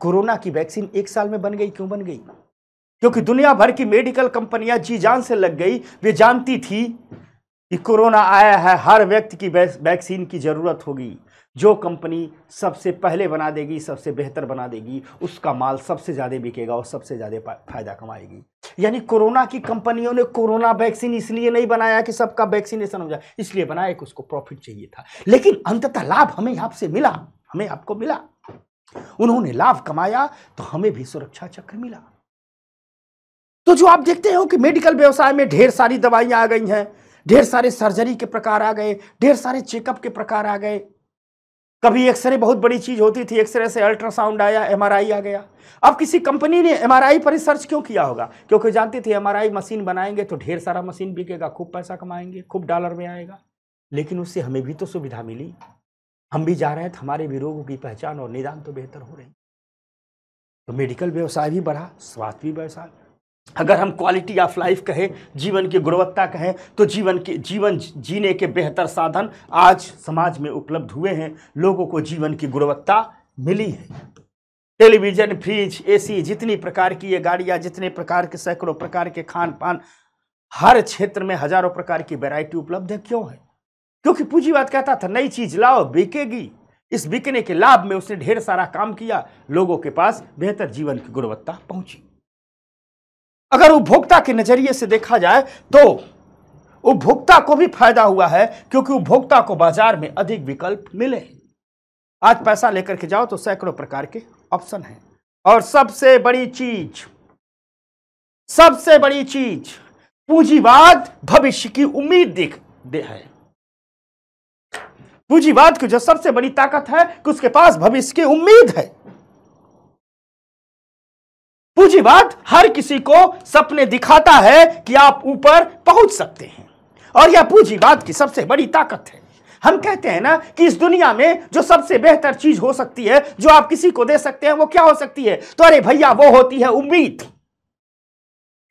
कोरोना की वैक्सीन एक साल में बन गई क्यों बन गई क्योंकि दुनिया भर की मेडिकल कंपनियां जी जान से लग गई वे जानती थी कि कोरोना आया है हर व्यक्ति की वैक्सीन की जरूरत होगी जो कंपनी सबसे पहले बना देगी सबसे बेहतर बना देगी उसका माल सबसे ज़्यादा बिकेगा और सबसे ज़्यादा फायदा कमाएगी यानी कोरोना की कंपनियों ने कोरोना वैक्सीन इसलिए नहीं बनाया कि सबका वैक्सीनेशन हो जाए इसलिए बनाया कि उसको प्रॉफिट चाहिए था लेकिन अंततः लाभ हमें आपसे मिला हमें आपको मिला उन्होंने लाभ कमाया तो हमें भी सुरक्षा चक्र मिला तो जो आप देखते हो कि मेडिकल व्यवसाय में ढेर सारी दवाइयां आ गई हैं ढेर सारे सर्जरी के प्रकार आ गए ढेर सारे चेकअप के प्रकार आ गए कभी एक्सरे बहुत बड़ी चीज़ होती थी एक्सरे से अल्ट्रासाउंड आया एमआरआई आ गया अब किसी कंपनी ने एमआरआई पर रिसर्च क्यों किया होगा क्योंकि जानती थी एमआरआई मशीन बनाएंगे तो ढेर सारा मशीन बिकेगा खूब पैसा कमाएंगे खूब डॉलर में आएगा लेकिन उससे हमें भी तो सुविधा मिली हम भी जा रहे हैं तो हमारे भी रोगों की पहचान और निदान तो बेहतर हो रही तो मेडिकल व्यवसाय भी बढ़ा स्वास्थ्य भी व्यवसाय अगर हम क्वालिटी ऑफ लाइफ कहें जीवन की गुणवत्ता कहें तो जीवन के जीवन जीने के बेहतर साधन आज समाज में उपलब्ध हुए हैं लोगों को जीवन की गुणवत्ता मिली है टेलीविज़न फ्रिज एसी जितनी प्रकार की ये गाड़ियाँ जितने प्रकार के सैकड़ों प्रकार के खान पान हर क्षेत्र में हजारों प्रकार की वेराइटी उपलब्ध है क्यों है क्योंकि पूंजीवाद कहता था नई चीज लाओ बिकेगी इस बिकने के लाभ में उसने ढेर सारा काम किया लोगों के पास बेहतर जीवन की गुणवत्ता पहुंची अगर उपभोक्ता के नज़रिए से देखा जाए तो उपभोक्ता को भी फायदा हुआ है क्योंकि उपभोक्ता को बाजार में अधिक विकल्प मिले आज पैसा लेकर के जाओ तो सैकड़ों प्रकार के ऑप्शन हैं और सबसे बड़ी चीज सबसे बड़ी चीज पूंजीवाद भविष्य की उम्मीद दिख दे है पूंजीवाद की जो सबसे बड़ी ताकत है कि उसके पास भविष्य की उम्मीद है पूजी बात हर किसी को सपने दिखाता है कि आप ऊपर पहुंच सकते हैं और यह पूंजीवाद की सबसे बड़ी ताकत है हम कहते हैं ना कि इस दुनिया में जो सबसे बेहतर चीज हो सकती है जो आप किसी को दे सकते हैं वो क्या हो सकती है तो अरे भैया वो होती है उम्मीद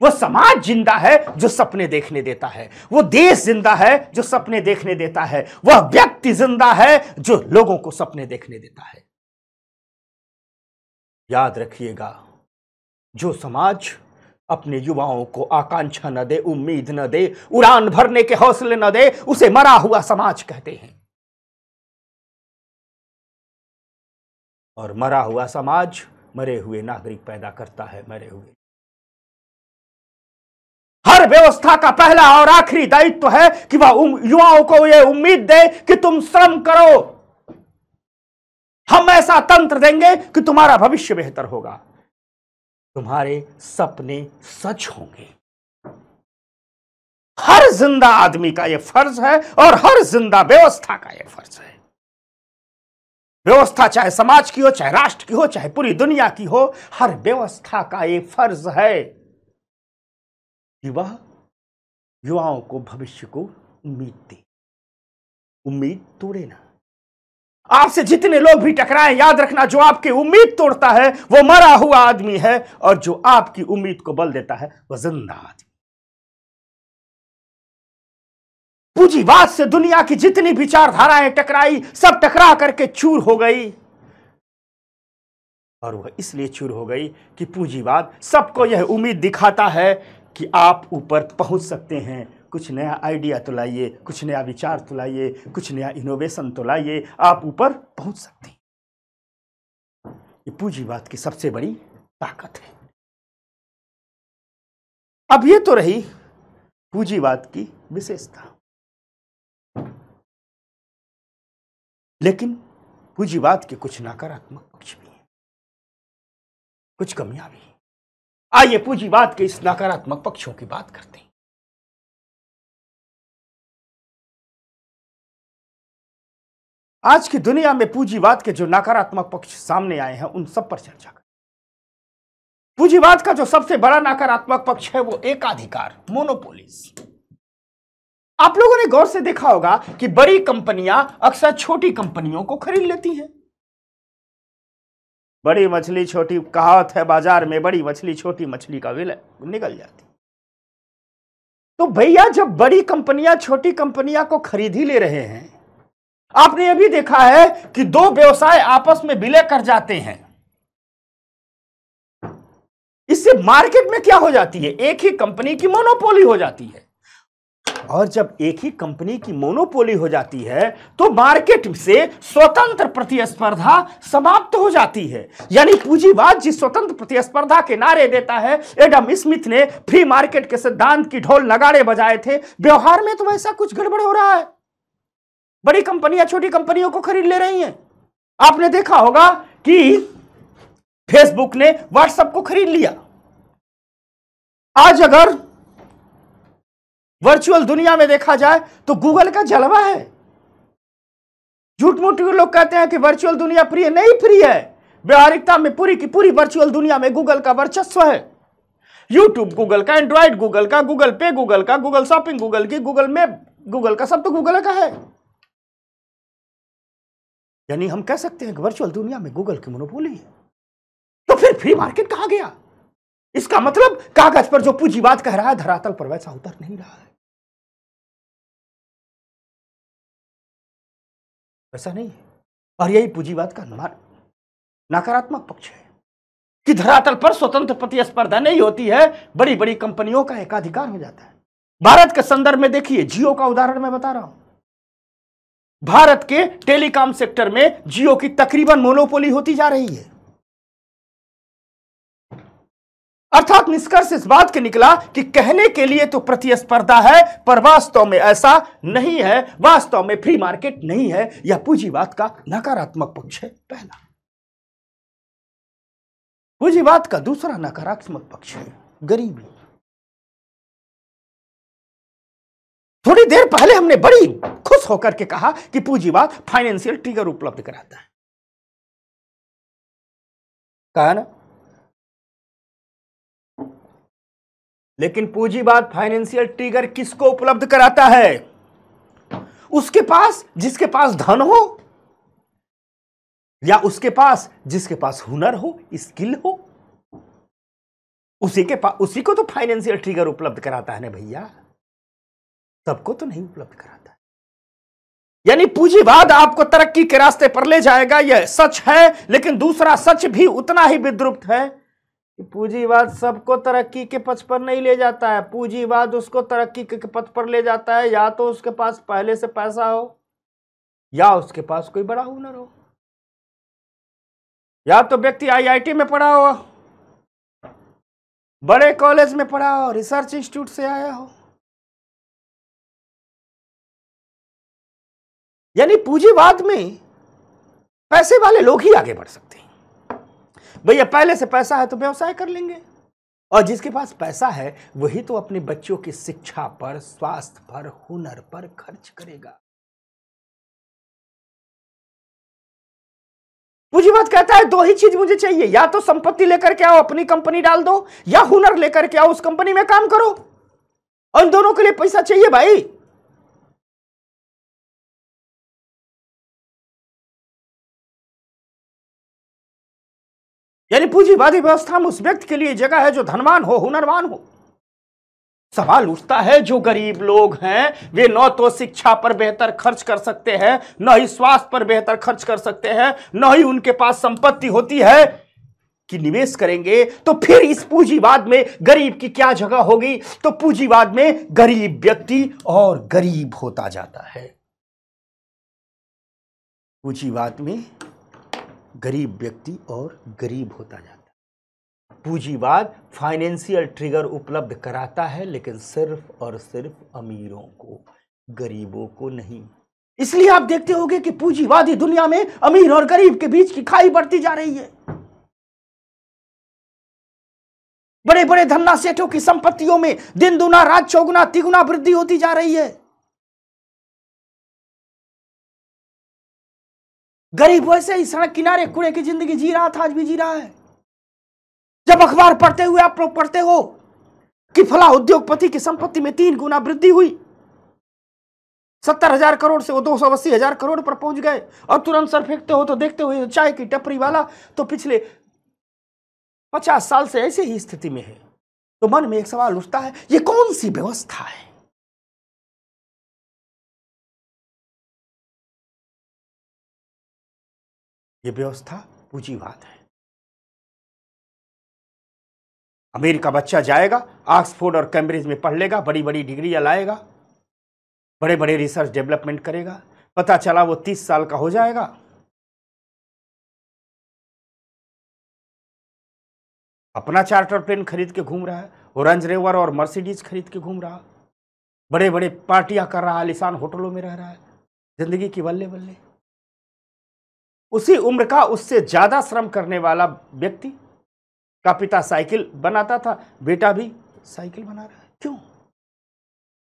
वो समाज जिंदा है जो सपने देखने देता है वो देश जिंदा है जो सपने देखने देता है वह व्यक्ति जिंदा है जो लोगों को सपने देखने देता है याद रखिएगा जो समाज अपने युवाओं को आकांक्षा न दे उम्मीद न दे उड़ान भरने के हौसले न दे उसे मरा हुआ समाज कहते हैं और मरा हुआ समाज मरे हुए नागरिक पैदा करता है मरे हुए हर व्यवस्था का पहला और आखिरी दायित्व तो है कि वह युवाओं को यह उम्मीद दे कि तुम श्रम करो हम ऐसा तंत्र देंगे कि तुम्हारा भविष्य बेहतर होगा तुम्हारे सपने सच होंगे हर जिंदा आदमी का यह फर्ज है और हर जिंदा व्यवस्था का यह फर्ज है व्यवस्था चाहे समाज की हो चाहे राष्ट्र की हो चाहे पूरी दुनिया की हो हर व्यवस्था का यह फर्ज है कि वह युवाओं को भविष्य को उम्मीद दे उम्मीद तोड़े ना आपसे जितने लोग भी टकराए याद रखना जो आपकी उम्मीद तोड़ता है वो मरा हुआ आदमी है और जो आपकी उम्मीद को बल देता है वह जिंदा आदमी पूंजीवाद से दुनिया की जितनी विचारधाराएं टकराई सब टकरा करके चूर हो गई और वह इसलिए चूर हो गई कि पूंजीवाद सबको यह उम्मीद दिखाता है कि आप ऊपर पहुंच सकते हैं कुछ नया आइडिया तो लाइए कुछ नया विचार तो लाइए कुछ नया इनोवेशन तो लाइए आप ऊपर पहुंच सकते हैं ये पूंजीवाद की सबसे बड़ी ताकत है अब ये तो रही पूंजीवाद की विशेषता लेकिन पूंजीवाद के कुछ नकारात्मक पक्ष भी हैं कुछ कमियां भी हैं आइए पूंजीवाद के इस नकारात्मक पक्षों की बात करते हैं आज की दुनिया में पूंजीवाद के जो नकारात्मक पक्ष सामने आए हैं उन सब पर चर्चा करें पूंजीवाद का जो सबसे बड़ा नकारात्मक पक्ष है वो एकाधिकार मोनोपोलिस आप लोगों ने गौर से देखा होगा कि बड़ी कंपनियां अक्सर छोटी कंपनियों को खरीद लेती हैं बड़ी मछली छोटी कहावत है बाजार में बड़ी मछली छोटी मछली का विलय निकल जाती तो भैया जब बड़ी कंपनियां छोटी कंपनियां को खरीद ही ले रहे हैं आपने यह भी देखा है कि दो व्यवसाय आपस में विलय कर जाते हैं इससे मार्केट में क्या हो जाती है एक ही कंपनी की मोनोपोली हो जाती है और जब एक ही कंपनी की मोनोपोली हो जाती है तो मार्केट से स्वतंत्र प्रतिस्पर्धा समाप्त हो जाती है यानी पूंजीवाद जिस स्वतंत्र प्रतिस्पर्धा के नारे देता है एडम स्मिथ ने फ्री मार्केट के सिद्धांत की ढोल नगाड़े बजाए थे व्यवहार में तो ऐसा कुछ गड़बड़ हो रहा है बड़ी कंपनियां छोटी कंपनियों को खरीद ले रही हैं आपने देखा होगा कि फेसबुक ने व्हाट्सएप को खरीद लिया आज अगर वर्चुअल दुनिया में देखा जाए तो गूगल का जलवा है झूठ मूठ लोग कहते हैं कि वर्चुअल दुनिया प्रिय नहीं प्रिय है व्यवहारिकता में पूरी की पूरी वर्चुअल दुनिया में गूगल का वर्चस्व है यूट्यूब गूगल का एंड्रॉयड गूगल का गूगल पे गूगल का गूगल शॉपिंग गूगल की गूगल मैप गूगल का सब तो गूगल का है यानी हम कह सकते हैं कि वर्चुअल दुनिया में गूगल की मोनोपोली है तो फिर फ्री मार्केट कहा गया इसका मतलब कागज पर जो पूंजीवाद कह रहा है धरातल पर वैसा उतर नहीं रहा है वैसा नहीं है और यही पूंजीवाद का नकारात्मक पक्ष है कि धरातल पर स्वतंत्र प्रतिस्पर्धा नहीं होती है बड़ी बड़ी कंपनियों का एकाधिकार हो जाता है भारत के संदर्भ में देखिए जियो का उदाहरण मैं बता रहा हूं भारत के टेलीकॉम सेक्टर में जियो की तकरीबन मोनोपोली होती जा रही है अर्थात निष्कर्ष इस बात के निकला कि कहने के लिए तो प्रतिस्पर्धा है पर वास्तव में ऐसा नहीं है वास्तव में फ्री मार्केट नहीं है यह पूंजीवाद का नकारात्मक पक्ष है पहला पूंजीवाद का दूसरा नकारात्मक पक्ष है गरीबी थोड़ी देर पहले हमने बड़ी खुश होकर के कहा कि पूंजीवाद फाइनेंशियल ट्रिगर उपलब्ध कराता है कहा ना लेकिन पूंजीवाद फाइनेंशियल ट्रिगर किसको उपलब्ध कराता है उसके पास जिसके पास धन हो या उसके पास जिसके पास हुनर हो स्किल हो उसी के पास उसी को तो फाइनेंशियल ट्रिगर उपलब्ध कराता है ना भैया सबको तो नहीं उपलब्ध कराता यानी पूंजीवाद आपको तरक्की के रास्ते पर ले जाएगा यह सच है लेकिन दूसरा सच भी उतना ही विद्रुप्त है कि पूंजीवाद सबको तरक्की के पथ पर नहीं ले जाता है पूंजीवाद उसको तरक्की के पथ पर ले जाता है या तो उसके पास पहले से पैसा हो या उसके पास कोई बड़ा हुनर हो या तो व्यक्ति आईआईटी में पढ़ा हो बड़े कॉलेज में पढ़ा हो रिसर्च इंस्टीट्यूट से आया हो यानी पूंजीवाद में पैसे वाले लोग ही आगे बढ़ सकते हैं भैया पहले से पैसा है तो व्यवसाय कर लेंगे और जिसके पास पैसा है वही तो अपने बच्चों की शिक्षा पर स्वास्थ्य पर हुनर पर खर्च करेगा पूंजीवाद कहता है दो ही चीज मुझे चाहिए या तो संपत्ति लेकर के आओ अपनी कंपनी डाल दो या हुनर लेकर के आओ उस कंपनी में काम करो और दोनों के लिए पैसा चाहिए भाई यानी पूंजीवादी व्यवस्था में उस व्यक्ति के लिए जगह है जो धनवान हो हुनरवान हो सवाल उठता है जो गरीब लोग हैं वे न तो शिक्षा पर बेहतर खर्च कर सकते हैं न ही स्वास्थ्य पर बेहतर खर्च कर सकते हैं न ही उनके पास संपत्ति होती है कि निवेश करेंगे तो फिर इस पूंजीवाद में गरीब की क्या जगह होगी तो पूंजीवाद में गरीब व्यक्ति और गरीब होता जाता है पूंजीवाद में गरीब व्यक्ति और गरीब होता जाता है पूंजीवाद फाइनेंशियल ट्रिगर उपलब्ध कराता है लेकिन सिर्फ और सिर्फ अमीरों को गरीबों को नहीं इसलिए आप देखते होंगे कि पूंजीवादी दुनिया में अमीर और गरीब के बीच की खाई बढ़ती जा रही है बड़े बड़े धन्ना सेठों की संपत्तियों में दिन दुना रात चौगुना तिगुना वृद्धि होती जा रही है गरीब वैसे ही सड़क किनारे कूड़े की जिंदगी जी रहा था आज भी जी रहा है जब अखबार पढ़ते हुए आप लोग पढ़ते हो कि फला उद्योगपति की संपत्ति में तीन गुना वृद्धि हुई सत्तर हजार करोड़ से वो दो सौ अस्सी हजार करोड़ पर पहुंच गए और तुरंत सर फेंकते हो तो देखते हुए चाय की टपरी वाला तो पिछले पचास साल से ऐसे ही स्थिति में है तो मन में एक सवाल उठता है ये कौन सी व्यवस्था है ये व्यवस्था पूंजीवाद है अमेरिका बच्चा जाएगा ऑक्सफोर्ड और कैम्ब्रिज में पढ़ लेगा बड़ी बड़ी डिग्रियां लाएगा बड़े बड़े रिसर्च डेवलपमेंट करेगा पता चला वो तीस साल का हो जाएगा अपना चार्टर प्लेन खरीद के घूम रहा है ओरेंज रेवर और मर्सिडीज खरीद के घूम रहा बड़े बड़े पार्टियां कर रहा है आलिशान होटलों में रह रहा है जिंदगी की बल्ले बल्ले उसी उम्र का उससे ज़्यादा श्रम करने वाला व्यक्ति का पिता साइकिल बनाता था बेटा भी साइकिल बना रहा है क्यों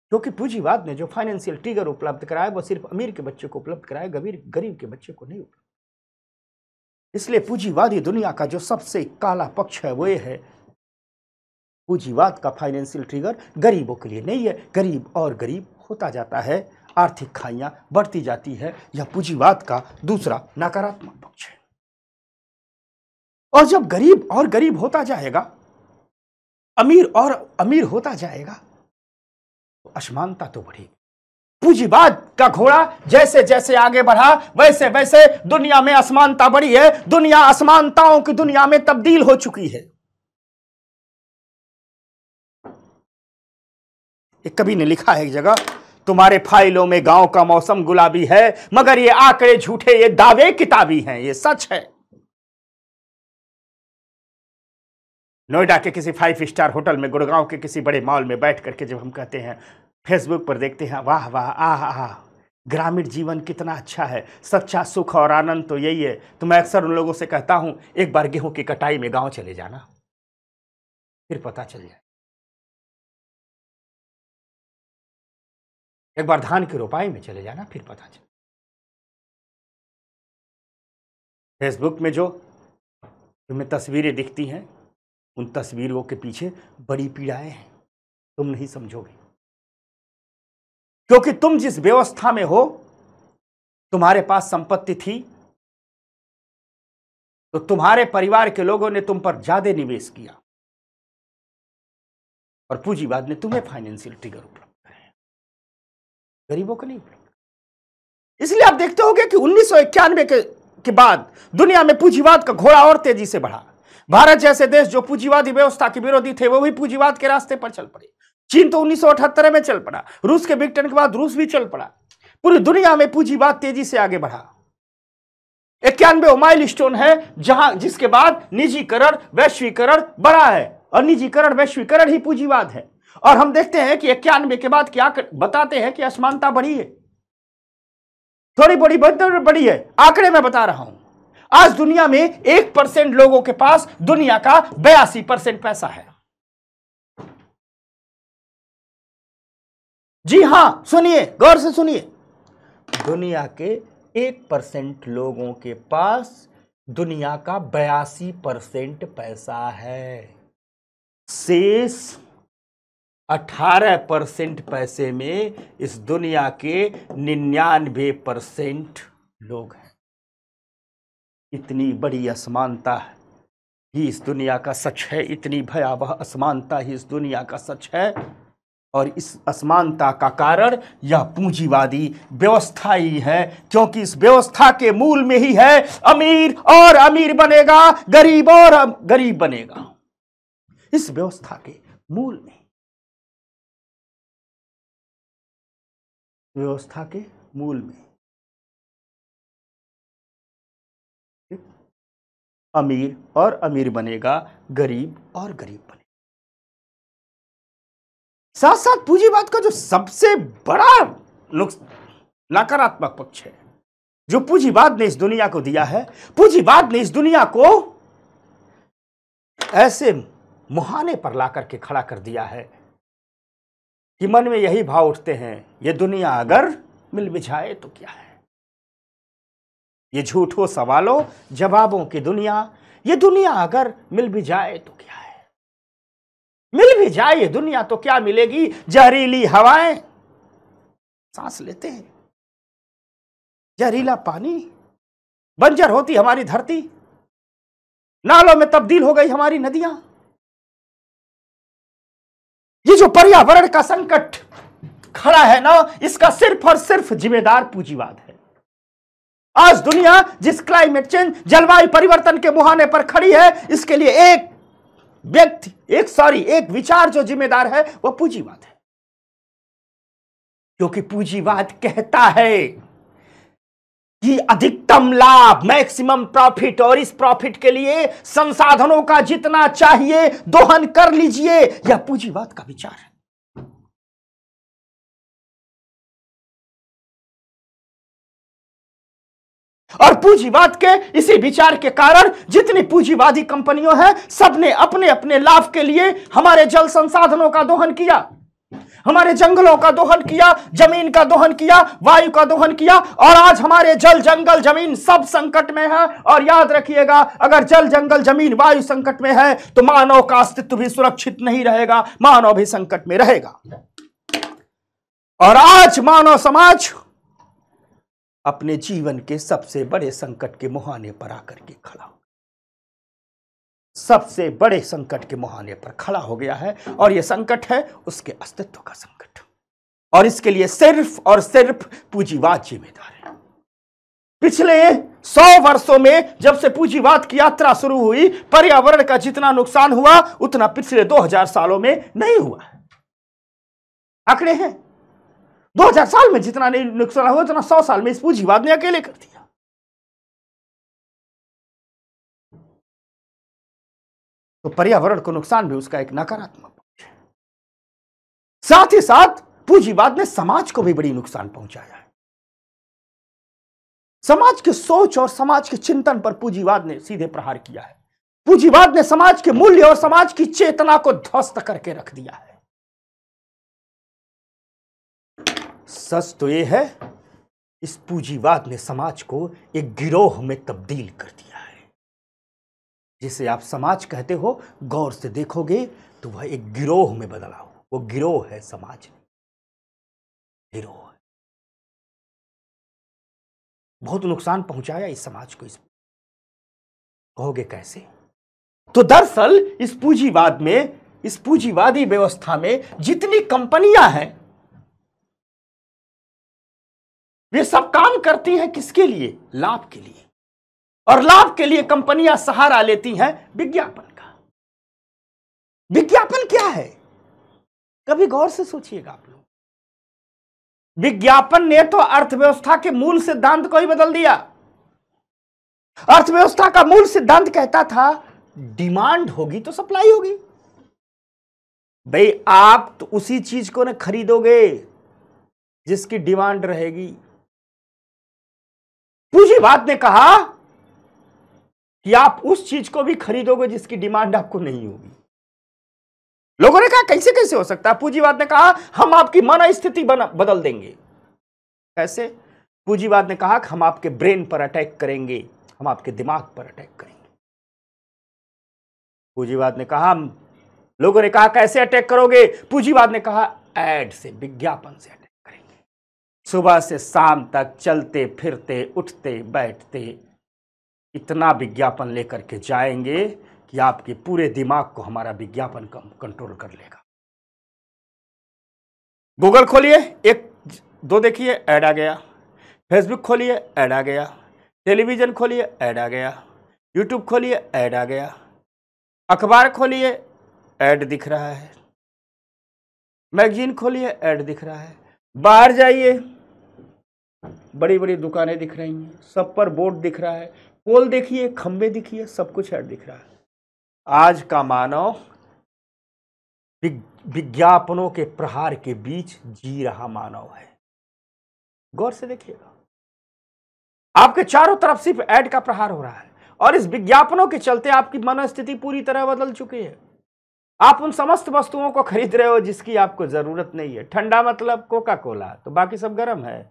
क्योंकि पूंजीवाद ने जो फाइनेंशियल ट्रिगर उपलब्ध कराया वो सिर्फ अमीर के बच्चे को उपलब्ध कराया गरीब गरीब के बच्चे को नहीं उपलब्ध इसलिए पूंजीवादी दुनिया का जो सबसे काला पक्ष है वो ये है पूंजीवाद का फाइनेंशियल ट्रिगर गरीबों के लिए नहीं है गरीब और गरीब होता जाता है आर्थिक खाइयां बढ़ती जाती है यह पूंजीवाद का दूसरा नकारात्मक पक्ष है और जब गरीब और गरीब होता जाएगा अमीर और अमीर होता जाएगा तो असमानता तो बढ़ेगी पूंजीवाद का घोड़ा जैसे जैसे आगे बढ़ा वैसे वैसे दुनिया में असमानता बढ़ी है दुनिया असमानताओं की दुनिया में तब्दील हो चुकी है एक कभी ने लिखा है एक जगह तुम्हारे फाइलों में गांव का मौसम गुलाबी है मगर ये आंकड़े झूठे ये दावे किताबी हैं ये सच है नोएडा के किसी फाइव स्टार होटल में गुड़गांव के किसी बड़े मॉल में बैठ करके जब हम कहते हैं फेसबुक पर देखते हैं वाह वाह आह आह ग्रामीण जीवन कितना अच्छा है सच्चा सुख और आनंद तो यही है तो मैं अक्सर उन लोगों से कहता हूं एक बार गेहूं की कटाई में गांव चले जाना फिर पता चल जाए एक बार धान की रोपाई में चले जाना फिर पता चले फेसबुक में जो तुम्हें तस्वीरें दिखती हैं उन तस्वीरों के पीछे बड़ी पीड़ाएं हैं तुम नहीं समझोगे क्योंकि तुम जिस व्यवस्था में हो तुम्हारे पास संपत्ति थी तो तुम्हारे परिवार के लोगों ने तुम पर ज्यादा निवेश किया और पूंजीवाद ने तुम्हें फाइनेंशियल ट्रिगर उपलब्ध गरीबों के लिए इसलिए आप देखते होंगे कि उन्नीस के, के बाद दुनिया में पूंजीवाद का घोड़ा और तेजी से बढ़ा भारत जैसे देश जो पूंजीवादी व्यवस्था के विरोधी थे वो भी पूंजीवाद के रास्ते पर चल पड़े चीन तो उन्नीस में चल पड़ा रूस के बिग के बाद रूस भी चल पड़ा पूरी दुनिया में पूंजीवाद तेजी से आगे बढ़ा इक्यानवे माइल स्टोन है जहां जिसके बाद निजीकरण वैश्वीकरण बढ़ा है और निजीकरण वैश्वीकरण ही पूंजीवाद है और हम देखते हैं कि इक्यानवे के बाद क्या कर, बताते हैं कि असमानता बढ़ी है थोड़ी बड़ी बदतर है आंकड़े में बता रहा हूं आज दुनिया में एक परसेंट लोगों के पास दुनिया का बयासी परसेंट पैसा है जी हां सुनिए गौर से सुनिए दुनिया के एक परसेंट लोगों के पास दुनिया का बयासी परसेंट पैसा है शेष अठारह परसेंट पैसे में इस दुनिया के निन्यानवे परसेंट लोग हैं इतनी बड़ी असमानता है ही इस दुनिया का सच है इतनी भयावह असमानता ही इस दुनिया का सच है और इस असमानता का कारण यह पूंजीवादी व्यवस्था ही है क्योंकि इस व्यवस्था के मूल में ही है अमीर और अमीर बनेगा गरीब और गरीब बनेगा इस व्यवस्था के मूल में व्यवस्था के मूल में अमीर और अमीर बनेगा गरीब और गरीब बनेगा साथ साथ पूंजीवाद का जो सबसे बड़ा नकारात्मक पक्ष है जो पूंजीवाद ने इस दुनिया को दिया है पूंजीवाद ने इस दुनिया को ऐसे मुहाने पर ला करके खड़ा कर दिया है कि मन में यही भाव उठते हैं ये दुनिया अगर मिल बिछाए तो क्या है ये झूठों सवालों जवाबों की दुनिया ये दुनिया अगर मिल भी जाए तो क्या है मिल भी जाए ये दुनिया तो क्या मिलेगी जहरीली हवाएं सांस लेते हैं जहरीला पानी बंजर होती हमारी धरती नालों में तब्दील हो गई हमारी नदियां ये जो पर्यावरण का संकट खड़ा है ना इसका सिर्फ और सिर्फ जिम्मेदार पूंजीवाद है आज दुनिया जिस क्लाइमेट चेंज जलवायु परिवर्तन के मुहाने पर खड़ी है इसके लिए एक व्यक्ति एक सॉरी एक विचार जो जिम्मेदार है वह पूंजीवाद है क्योंकि पूंजीवाद कहता है कि अधिकतम लाभ मैक्सिमम प्रॉफिट और इस प्रॉफिट के लिए संसाधनों का जितना चाहिए दोहन कर लीजिए यह पूंजीवाद का विचार है और पूंजीवाद के इसी विचार के कारण जितनी पूंजीवादी कंपनियों हैं सबने अपने अपने लाभ के लिए हमारे जल संसाधनों का दोहन किया हमारे जंगलों का दोहन किया जमीन का दोहन किया वायु का दोहन किया और आज हमारे जल जंगल जमीन सब संकट में है और याद रखिएगा अगर जल जंगल जमीन वायु संकट में है तो मानव का अस्तित्व भी सुरक्षित नहीं रहेगा मानव भी संकट में रहेगा और आज मानव समाज अपने जीवन के सबसे बड़े संकट के मुहाने पर आकर के खड़ा हो सबसे बड़े संकट के मुहाने पर खड़ा हो गया है और यह संकट है उसके अस्तित्व का संकट और इसके लिए सिर्फ और सिर्फ पूंजीवाद जिम्मेदार है पिछले सौ वर्षों में जब से पूंजीवाद की यात्रा शुरू हुई पर्यावरण का जितना नुकसान हुआ उतना पिछले 2000 सालों में नहीं हुआ है आंकड़े हैं 2000 साल में जितना नहीं नुकसान हुआ उतना सौ साल में इस पूंजीवाद ने अकेले कर दिया तो पर्यावरण को नुकसान भी उसका एक नकारात्मक पक्ष है साथ ही साथ पूंजीवाद ने समाज को भी बड़ी नुकसान पहुंचाया है समाज के सोच और समाज के चिंतन पर पूंजीवाद ने सीधे प्रहार किया है पूंजीवाद ने समाज के मूल्य और समाज की चेतना को ध्वस्त करके रख दिया है सच तो यह है इस पूंजीवाद ने समाज को एक गिरोह में तब्दील कर दिया जिसे आप समाज कहते हो गौर से देखोगे तो वह एक गिरोह में बदला हो वो गिरोह है समाज गिरोह बहुत नुकसान पहुंचाया इस समाज को इस कहोगे कैसे तो दरअसल इस पूंजीवाद में इस पूंजीवादी व्यवस्था में जितनी कंपनियां हैं वे सब काम करती हैं किसके लिए लाभ के लिए और लाभ के लिए कंपनियां सहारा लेती हैं विज्ञापन का विज्ञापन क्या है कभी गौर से सोचिएगा आप लोग विज्ञापन ने तो अर्थव्यवस्था के मूल सिद्धांत को ही बदल दिया अर्थव्यवस्था का मूल सिद्धांत कहता था डिमांड होगी तो सप्लाई होगी भाई आप तो उसी चीज को ना खरीदोगे जिसकी डिमांड रहेगी पूंजीवाद ने कहा कि आप उस चीज को भी खरीदोगे जिसकी डिमांड आपको नहीं होगी लोगों ने कहा कैसे कैसे हो सकता है पूंजीवाद ने कहा हम आपकी मन स्थिति बदल देंगे कैसे पूंजीवाद ने कहा हम आपके ब्रेन पर अटैक करेंगे हम आपके दिमाग पर अटैक करेंगे पूंजीवाद ने कहा हम लोगों ने कहा कैसे अटैक करोगे पूंजीवाद ने कहा एड से विज्ञापन से अटैक करेंगे सुबह से शाम तक चलते फिरते उठते बैठते इतना विज्ञापन लेकर के जाएंगे कि आपके पूरे दिमाग को हमारा विज्ञापन कंट्रोल कर लेगा गूगल खोलिए एक दो देखिए ऐड आ गया फेसबुक खोलिए ऐड आ गया टेलीविज़न खोलिए ऐड आ गया यूट्यूब खोलिए ऐड आ गया अखबार खोलिए ऐड दिख रहा है मैगजीन खोलिए ऐड दिख रहा है बाहर जाइए बड़ी बड़ी दुकानें दिख रही हैं सब पर बोर्ड दिख रहा है पोल देखिए खंबे देखिए सब कुछ ऐड दिख रहा है आज का मानव विज्ञापनों के प्रहार के बीच जी रहा मानव है गौर से देखिएगा आपके चारों तरफ सिर्फ ऐड का प्रहार हो रहा है और इस विज्ञापनों के चलते आपकी मनस्थिति पूरी तरह बदल चुकी है आप उन समस्त वस्तुओं को खरीद रहे हो जिसकी आपको जरूरत नहीं है ठंडा मतलब कोका कोला तो बाकी सब गर्म है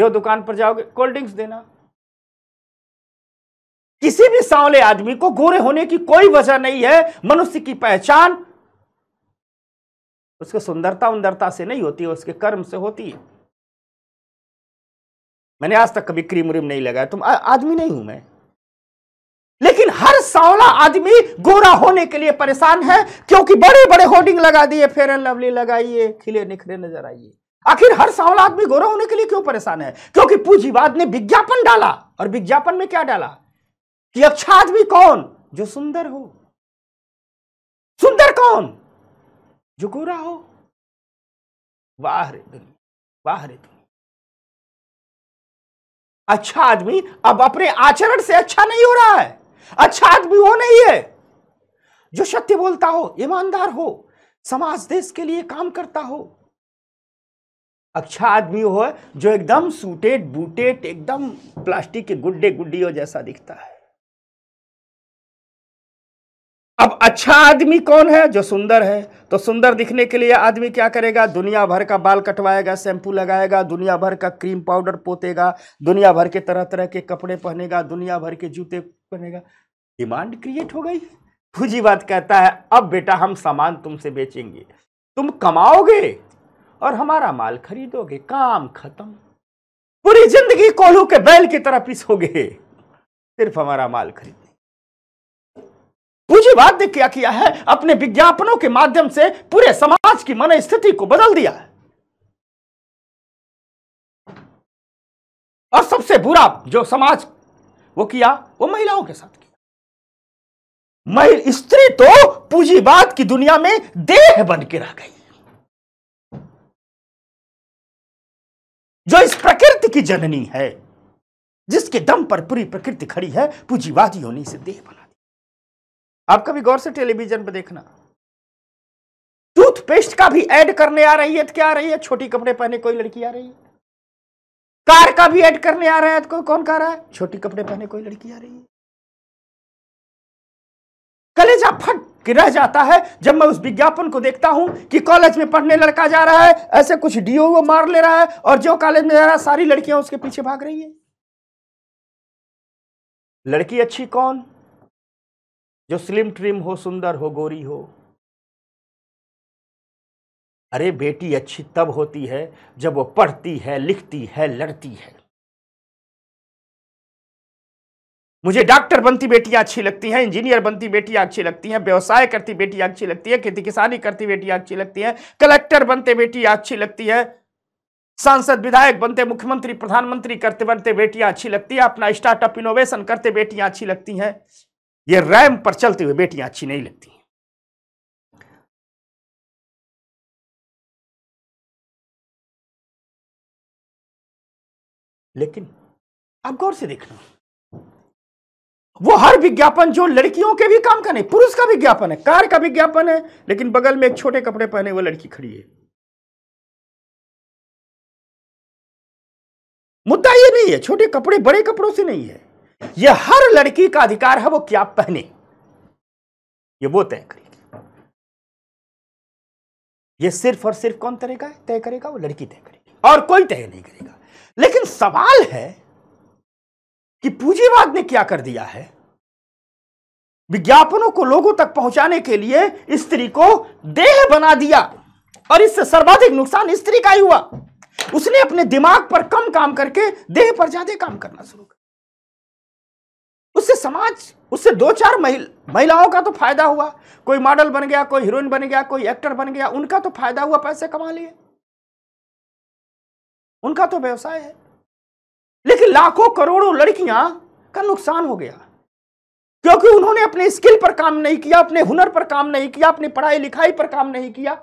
जो दुकान पर जाओगे कोल्ड ड्रिंक्स देना किसी भी सांवले आदमी को गोरे होने की कोई वजह नहीं है मनुष्य की पहचान उसके सुंदरता उंदरता से नहीं होती है उसके कर्म से होती है मैंने आज तक कभी क्रीम उम नहीं लगाया तुम आदमी नहीं हूं मैं लेकिन हर सांवला आदमी गोरा होने के लिए परेशान है क्योंकि बड़े बड़े होर्डिंग लगा दिए फेयर एंड लवली लगाइए खिले निखरे नजर आइए आखिर हर सावला आदमी गोरा होने के लिए क्यों परेशान है क्योंकि पूंजीवाद ने विज्ञापन डाला और विज्ञापन में क्या डाला कि अच्छा आदमी कौन जो सुंदर हो सुंदर कौन जो गोरा हो वाह रे दुनिया वाह रे दुनिया अच्छा आदमी अब अपने आचरण से अच्छा नहीं हो रहा है अच्छा आदमी वो नहीं है जो सत्य बोलता हो ईमानदार हो समाज देश के लिए काम करता हो अच्छा आदमी हो जो एकदम सूटेड बूटेड एकदम प्लास्टिक के गुड्डे गुड्डियों जैसा दिखता है अब अच्छा आदमी कौन है जो सुंदर है तो सुंदर दिखने के लिए आदमी क्या करेगा दुनिया भर का बाल कटवाएगा शैम्पू लगाएगा दुनिया भर का क्रीम पाउडर पोतेगा दुनिया भर के तरह तरह के कपड़े पहनेगा दुनिया भर के जूते पहनेगा डिमांड क्रिएट हो गई फूजी बात कहता है अब बेटा हम सामान तुमसे बेचेंगे तुम कमाओगे और हमारा माल खरीदोगे काम खत्म पूरी जिंदगी कोल्हू के बैल की तरह पिसोगे सिर्फ हमारा माल खरीद यही वाद्य क्या किया है अपने विज्ञापनों के माध्यम से पूरे समाज की मन स्थिति को बदल दिया है और सबसे बुरा जो समाज वो किया वो महिलाओं के साथ किया महिला स्त्री तो पूंजीवाद की दुनिया में देह बन के रह गई जो इस प्रकृति की जननी है जिसके दम पर पूरी प्रकृति खड़ी है पूंजीवादी होने से देह बना आप कभी गौर से टेलीविजन पर देखना टूथपेस्ट का भी ऐड करने आ रही है तो क्या आ रही है छोटी कपड़े पहने कोई लड़की आ रही है कार का भी ऐड करने आ रहा है तो कौन कर रहा है छोटी कपड़े पहने कोई लड़की आ रही है कलेजा फट रह जाता है जब मैं उस विज्ञापन को देखता हूं कि कॉलेज में पढ़ने लड़का जा रहा है ऐसे कुछ डीओ वो मार ले रहा है और जो कॉलेज में जा रहा है सारी लड़कियां उसके पीछे भाग रही है लड़की अच्छी कौन जो स्लिम ट्रिम हो सुंदर हो गोरी हो अरे बेटी अच्छी तब होती है जब वो पढ़ती है लिखती है लड़ती है मुझे डॉक्टर बनती बेटियां अच्छी लगती हैं इंजीनियर बनती बेटियां अच्छी लगती हैं व्यवसाय करती बेटियां अच्छी लगती है खेती किसानी करती बेटियां अच्छी लगती हैं कलेक्टर बनते बेटियां अच्छी लगती है सांसद विधायक बनते मुख्यमंत्री प्रधानमंत्री करते बनते बेटियां अच्छी लगती है अपना स्टार्टअप इनोवेशन करते बेटियां अच्छी लगती हैं ये रैम पर चलते हुए बेटियां अच्छी नहीं लगती लेकिन अब गौर से देखना वो हर विज्ञापन जो लड़कियों के भी काम का नहीं पुरुष का विज्ञापन है कार का विज्ञापन है लेकिन बगल में एक छोटे कपड़े पहने हुए लड़की खड़ी है मुद्दा ये नहीं है छोटे कपड़े बड़े कपड़ों से नहीं है यह हर लड़की का अधिकार है वो क्या पहने ये वो तय करेगी ये सिर्फ और सिर्फ कौन का तय करेगा वो लड़की तय करेगी और कोई तय नहीं करेगा लेकिन सवाल है कि पूंजीवाद ने क्या कर दिया है विज्ञापनों को लोगों तक पहुंचाने के लिए स्त्री को देह बना दिया और इससे सर्वाधिक नुकसान स्त्री का ही हुआ उसने अपने दिमाग पर कम काम करके देह पर ज्यादा काम करना शुरू कर उससे समाज उससे दो चार महिलाओं का तो फायदा हुआ कोई मॉडल बन गया कोई हीरोइन बन गया कोई एक्टर बन गया उनका तो फायदा हुआ पैसे कमा लिए उनका तो व्यवसाय है लेकिन लाखों करोड़ों लड़कियां का नुकसान हो गया क्योंकि उन्होंने अपने स्किल पर काम नहीं किया अपने हुनर पर काम नहीं किया अपनी पढ़ाई लिखाई पर काम नहीं किया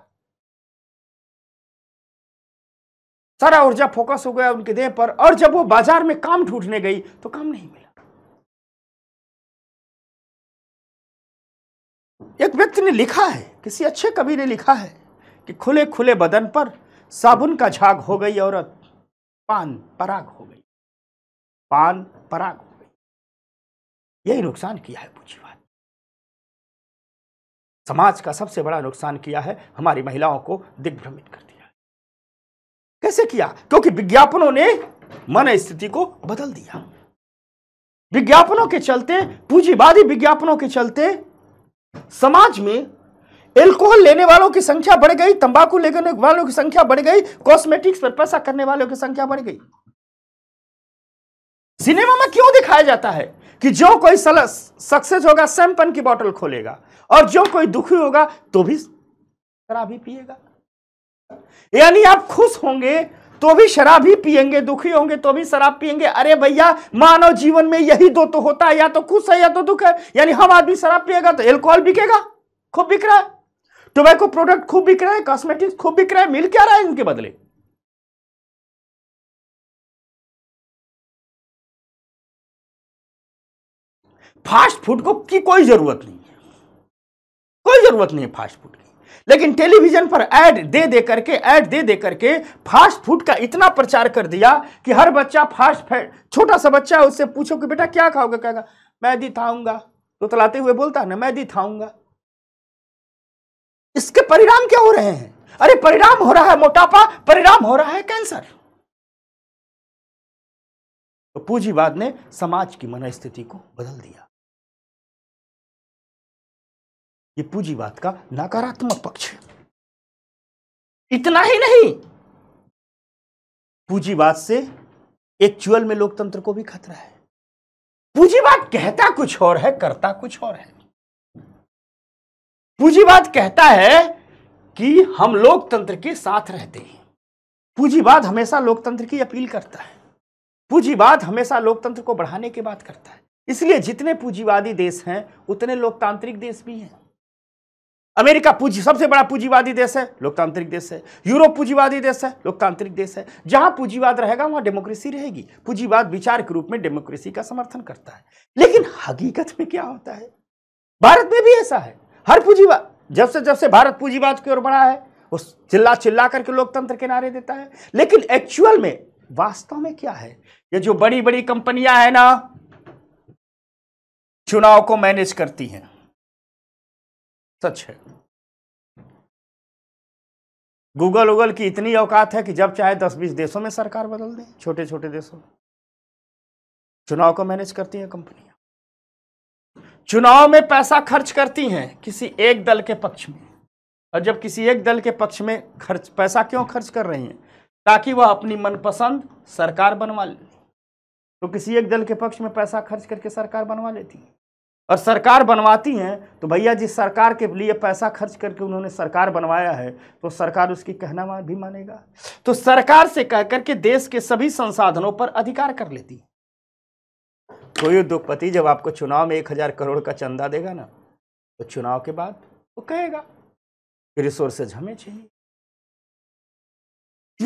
सारा ऊर्जा फोकस हो गया उनके देह पर और जब वो बाजार में काम ढूंढने गई तो काम नहीं मिला एक व्यक्ति ने लिखा है किसी अच्छे कवि ने लिखा है कि खुले खुले बदन पर साबुन का झाग हो गई औरत पान पराग हो गई पान पराग हो गई यही नुकसान किया है पूंजीवाद समाज का सबसे बड़ा नुकसान किया है हमारी महिलाओं को दिग्भ्रमित कर दिया कैसे किया क्योंकि विज्ञापनों ने मन स्थिति को बदल दिया विज्ञापनों के चलते पूंजीवादी विज्ञापनों के चलते समाज में एल्कोहल लेने वालों की संख्या बढ़ गई तंबाकू लेने वालों की संख्या बढ़ गई कॉस्मेटिक्स पर पैसा करने वालों की संख्या बढ़ गई सिनेमा में क्यों दिखाया जाता है कि जो कोई सक्सेस होगा सैंपन की बोतल खोलेगा और जो कोई दुखी होगा तो भी शराब ही पिएगा यानी आप खुश होंगे तो भी शराब ही पियेंगे दुखी होंगे तो भी शराब पियेंगे अरे भैया मानव जीवन में यही दो तो होता है या तो खुश है या तो दुख है यानी हम आदमी शराब पिएगा तो एल्कोहल बिकेगा खूब बिक रहा है टोबैको प्रोडक्ट खूब बिक रहे हैं कॉस्मेटिक्स खूब बिक रहे हैं मिल क्या रहा है इनके बदले फास्ट फूड को की कोई जरूरत नहीं है कोई जरूरत नहीं है फास्ट फूड की लेकिन टेलीविजन पर ऐड दे दे करके ऐड दे दे करके फास्ट फूड का इतना प्रचार कर दिया कि हर बच्चा फास्ट छोटा सा बच्चा है उससे पूछो कि बेटा क्या खाओगे कहेगा मैदी थाऊंगा तो तलाते हुए बोलता है ना मैदी थाऊंगा इसके परिणाम क्या हो रहे हैं अरे परिणाम हो रहा है मोटापा परिणाम हो रहा है कैंसर तो पूंजीवाद ने समाज की मनस्थिति को बदल दिया ये पूंजीवाद का नकारात्मक पक्ष है इतना ही नहीं पूंजीवाद से एक्चुअल में लोकतंत्र को भी खतरा है पूंजीवाद कहता कुछ और है करता कुछ और है पूंजीवाद कहता है कि हम लोकतंत्र के साथ रहते हैं पूंजीवाद हमेशा लोकतंत्र की अपील करता है पूंजीवाद हमेशा लोकतंत्र को बढ़ाने की बात करता है इसलिए जितने पूंजीवादी देश हैं उतने लोकतांत्रिक देश भी हैं अमेरिका पूंजी सबसे बड़ा पूंजीवादी देश है लोकतांत्रिक देश है यूरोप पूंजीवादी देश है लोकतांत्रिक देश है जहां पूंजीवाद रहेगा वहां डेमोक्रेसी रहेगी पूंजीवाद विचार के रूप में डेमोक्रेसी का समर्थन करता है लेकिन हकीकत में क्या होता है भारत में भी ऐसा है हर पूंजीवाद जब से जब से भारत पूंजीवाद की ओर बढ़ा है वो चिल्ला चिल्ला करके लोकतंत्र के नारे देता है लेकिन एक्चुअल में वास्तव में क्या है ये जो बड़ी बड़ी कंपनियां हैं ना चुनाव को मैनेज करती हैं सच है गूगल उगल की इतनी औकात है कि जब चाहे दस बीस देशों में सरकार बदल दे छोटे छोटे देशों में चुनाव को मैनेज करती हैं कंपनियां चुनाव में पैसा खर्च करती हैं किसी एक दल के पक्ष में और जब किसी एक दल के पक्ष में खर्च पैसा क्यों खर्च कर रही हैं ताकि वह अपनी मनपसंद सरकार बनवा ले तो किसी एक दल के पक्ष में पैसा खर्च करके सरकार बनवा लेती है और सरकार बनवाती हैं तो भैया जी सरकार के लिए पैसा खर्च करके उन्होंने सरकार बनवाया है तो सरकार उसकी कहना मान भी मानेगा तो सरकार से कह करके देश के सभी संसाधनों पर अधिकार कर लेती है कोई तो उद्योगपति जब आपको चुनाव में एक हज़ार करोड़ का चंदा देगा ना तो चुनाव के बाद वो कहेगा कि रिसोर्सेज हमें चाहिए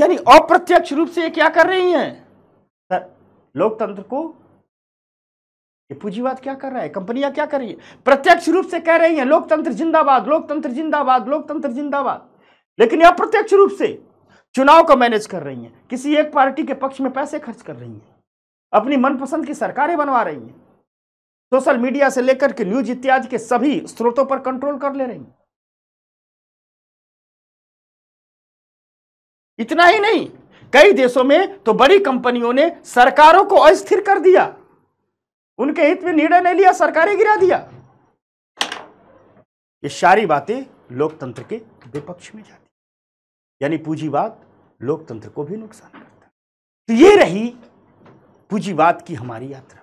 यानी अप्रत्यक्ष रूप से ये क्या कर रही हैं लोकतंत्र को ये पूंजीवाद क्या कर रहा है कंपनियां क्या कर रही है प्रत्यक्ष रूप से कह रही हैं लोकतंत्र जिंदाबाद लोकतंत्र जिंदाबाद लोकतंत्र जिंदाबाद लेकिन यह अप्रत्यक्ष रूप से चुनाव को मैनेज कर रही हैं किसी एक पार्टी के पक्ष में पैसे खर्च कर रही हैं अपनी मनपसंद की सरकारें बनवा रही हैं सोशल मीडिया से लेकर के न्यूज इत्यादि के सभी स्रोतों पर कंट्रोल कर ले रही हैं इतना ही नहीं कई देशों में तो बड़ी कंपनियों ने सरकारों को अस्थिर कर दिया उनके हित में निर्णय नहीं लिया सरकारें गिरा दिया ये सारी बातें लोकतंत्र के विपक्ष में जाती यानी पूंजीवाद लोकतंत्र को भी नुकसान करता तो ये रही पूंजीवाद की हमारी यात्रा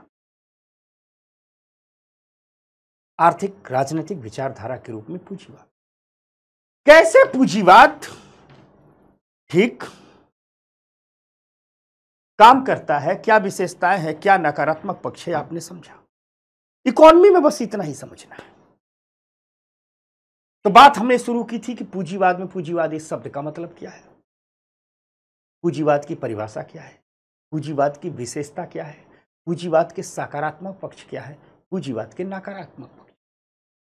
आर्थिक राजनीतिक विचारधारा के रूप में पूंजीवाद कैसे पूंजीवाद ठीक काम करता है क्या विशेषताएं हैं क्या नकारात्मक पक्ष है आपने समझा इकोनॉमी में बस इतना ही समझना है तो बात हमने शुरू की थी कि पूंजीवाद में पूंजीवाद इस शब्द का मतलब क्या है पूंजीवाद की परिभाषा क्या है पूंजीवाद की विशेषता क्या है पूंजीवाद के सकारात्मक पक्ष क्या है पूंजीवाद के नकारात्मक पक्ष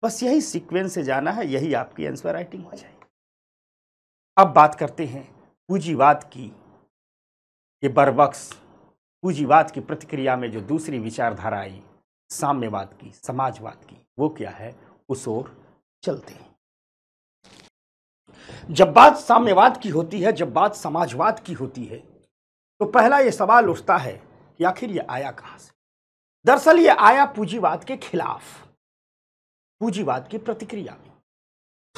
बस यही सीक्वेंस से जाना है यही आपकी आंसर राइटिंग हो जाएगी अब बात करते हैं पूंजीवाद की ये बरबक्स पूंजीवाद की प्रतिक्रिया में जो दूसरी विचारधारा आई साम्यवाद की समाजवाद की वो क्या है उस ओर चलते हैं जब बात साम्यवाद की होती है जब बात समाजवाद की होती है तो पहला ये सवाल उठता है कि आखिर ये आया कहां से दरअसल ये आया पूंजीवाद के खिलाफ पूंजीवाद की प्रतिक्रिया में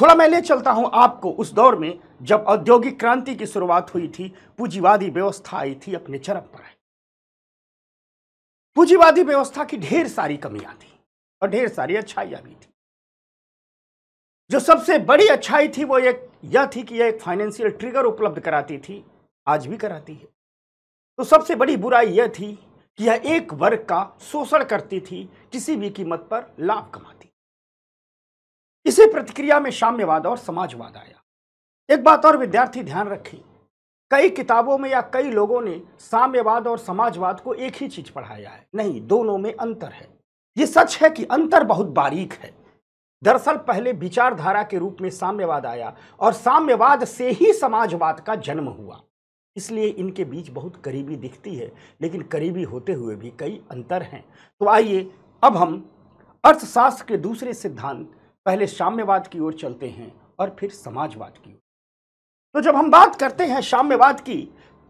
थोड़ा मैं ले चलता हूं आपको उस दौर में जब औद्योगिक क्रांति की शुरुआत हुई थी पूंजीवादी व्यवस्था आई थी अपने चरम पर आई पूंजीवादी व्यवस्था की ढेर सारी कमियां थी और ढेर सारी अच्छाइयां भी थी जो सबसे बड़ी अच्छाई थी वो एक यह थी कि यह एक फाइनेंशियल ट्रिगर उपलब्ध कराती थी आज भी कराती है तो सबसे बड़ी बुराई यह थी कि यह एक वर्ग का शोषण करती थी किसी भी कीमत पर लाभ कमाती इसी प्रतिक्रिया में साम्यवाद और समाजवाद आया एक बात और विद्यार्थी ध्यान रखें कई किताबों में या कई लोगों ने साम्यवाद और समाजवाद को एक ही चीज पढ़ाया है नहीं दोनों में अंतर है ये सच है कि अंतर बहुत बारीक है दरअसल पहले विचारधारा के रूप में साम्यवाद आया और साम्यवाद से ही समाजवाद का जन्म हुआ इसलिए इनके बीच बहुत करीबी दिखती है लेकिन करीबी होते हुए भी कई अंतर हैं तो आइए अब हम अर्थशास्त्र के दूसरे सिद्धांत पहले साम्यवाद की ओर चलते हैं और फिर समाजवाद की ओर तो जब हम बात करते हैं साम्यवाद की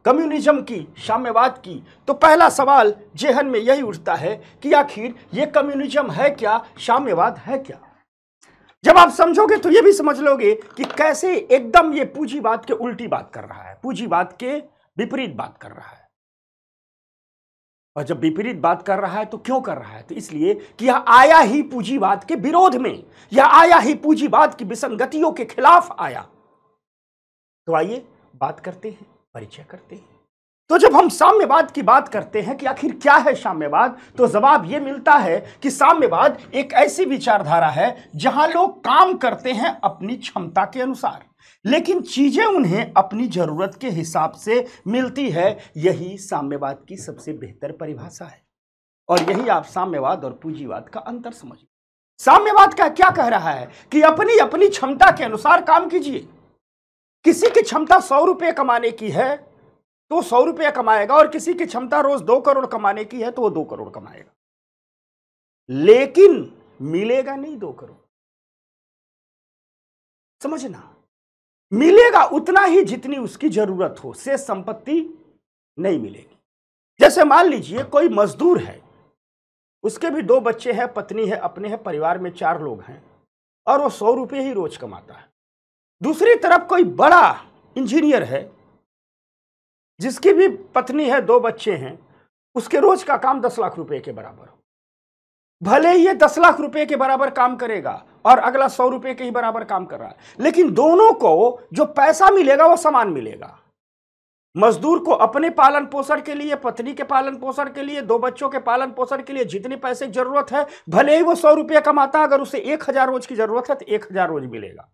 कम्युनिज्म की साम्यवाद की तो पहला सवाल जेहन में यही उठता है कि आखिर ये कम्युनिज्म है क्या साम्यवाद है क्या जब आप समझोगे तो ये भी समझ लोगे कि कैसे एकदम ये पूंजीवाद के उल्टी बात कर रहा है पूंजीवाद के विपरीत बात कर रहा है और जब विपरीत बात कर रहा है तो क्यों कर रहा है तो इसलिए कि यह आया ही पूंजीवाद के विरोध में या आया ही पूंजीवाद की विसंगतियों के खिलाफ आया तो आइए बात करते हैं परिचय करते हैं तो जब हम साम्यवाद की बात करते हैं कि आखिर क्या है साम्यवाद तो जवाब यह मिलता है कि साम्यवाद एक ऐसी विचारधारा है जहां लोग काम करते हैं अपनी क्षमता के अनुसार लेकिन चीजें उन्हें अपनी जरूरत के हिसाब से मिलती है यही साम्यवाद की सबसे बेहतर परिभाषा है और यही आप साम्यवाद और पूंजीवाद का अंतर समझिए साम्यवाद का क्या कह रहा है कि अपनी अपनी क्षमता के अनुसार काम कीजिए किसी की क्षमता सौ रुपये कमाने की है तो सौ रुपया कमाएगा और किसी की क्षमता रोज दो करोड़ कमाने की है तो वो दो करोड़ कमाएगा लेकिन मिलेगा नहीं दो करोड़ समझना मिलेगा उतना ही जितनी उसकी जरूरत हो से संपत्ति नहीं मिलेगी जैसे मान लीजिए कोई मजदूर है उसके भी दो बच्चे हैं पत्नी है अपने हैं परिवार में चार लोग हैं और वो सौ रुपये ही रोज कमाता है दूसरी तरफ कोई बड़ा इंजीनियर है जिसकी भी पत्नी है दो बच्चे हैं उसके रोज का काम दस लाख रुपए के बराबर हो भले ही ये दस लाख रुपए के बराबर काम करेगा और अगला सौ रुपए के ही बराबर काम कर रहा है लेकिन दोनों को जो पैसा मिलेगा वो समान मिलेगा मजदूर को अपने पालन पोषण के लिए पत्नी के पालन पोषण के लिए दो बच्चों के पालन पोषण के लिए जितने पैसे की जरूरत है भले ही वो सौ रुपये कमाता अगर उसे एक हजार रोज की जरूरत है तो एक हजार रोज मिलेगा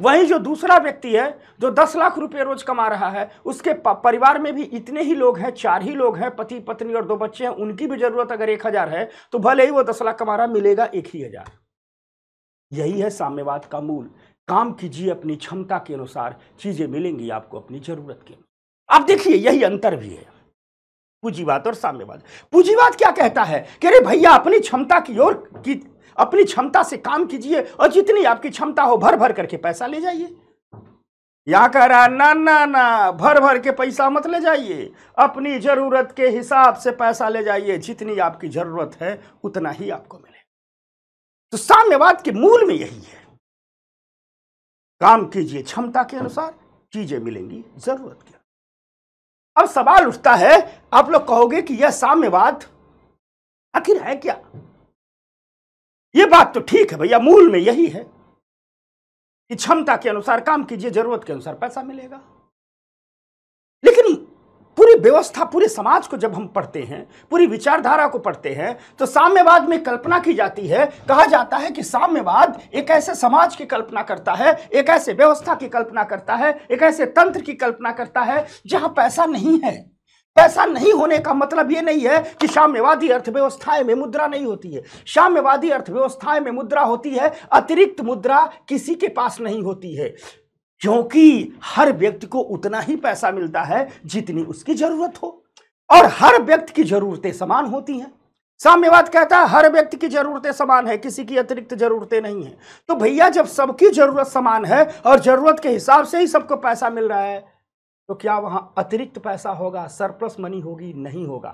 वहीं जो दूसरा व्यक्ति है जो दस लाख रुपए रोज कमा रहा है उसके परिवार में भी इतने ही लोग हैं चार ही लोग हैं पति पत्नी और दो बच्चे हैं उनकी भी जरूरत अगर एक हज़ार है तो भले ही वो दस लाख कमा रहा मिलेगा एक ही हज़ार यही है साम्यवाद का मूल काम कीजिए अपनी क्षमता के अनुसार चीज़ें मिलेंगी आपको अपनी ज़रूरत के अब देखिए यही अंतर भी है पूंजीवाद और साम्यवाद पूंजीवाद क्या कहता है कि अरे भैया अपनी क्षमता की ओर की अपनी क्षमता से काम कीजिए और जितनी आपकी क्षमता हो भर भर करके पैसा ले जाइए या कह रहा ना ना ना भर भर के पैसा मत ले जाइए अपनी ज़रूरत के हिसाब से पैसा ले जाइए जितनी आपकी ज़रूरत है उतना ही आपको मिले तो साम्यवाद के मूल में यही है काम कीजिए क्षमता के अनुसार चीज़ें मिलेंगी ज़रूरत के अब सवाल उठता है आप लोग कहोगे कि यह साम्यवाद आखिर है क्या ये बात तो ठीक है भैया मूल में यही है कि क्षमता के अनुसार काम कीजिए जरूरत के अनुसार पैसा मिलेगा लेकिन पूरी व्यवस्था पूरे समाज को जब हम पढ़ते हैं पूरी विचारधारा को पढ़ते हैं तो साम्यवाद में कल्पना की जाती है कहा जाता है कि साम्यवाद एक ऐसे समाज की कल्पना करता है एक ऐसे व्यवस्था की कल्पना करता है एक ऐसे तंत्र की कल्पना करता है जहां पैसा नहीं है ऐसा नहीं होने का मतलब ये नहीं है कि साम्यवादी अर्थव्यवस्थाएं में मुद्रा नहीं होती है साम्यवादी अर्थव्यवस्थाएं में मुद्रा होती है अतिरिक्त मुद्रा किसी के पास नहीं होती है क्योंकि हर व्यक्ति को उतना ही पैसा मिलता है जितनी उसकी जरूरत हो और हर व्यक्ति की जरूरतें समान होती हैं साम्यवाद कहता है हर व्यक्ति की जरूरतें समान है किसी की अतिरिक्त जरूरतें नहीं है तो भैया जब सबकी जरूरत समान है और जरूरत के हिसाब से ही सबको पैसा मिल रहा है तो क्या वहाँ अतिरिक्त पैसा होगा सरप्लस मनी होगी नहीं होगा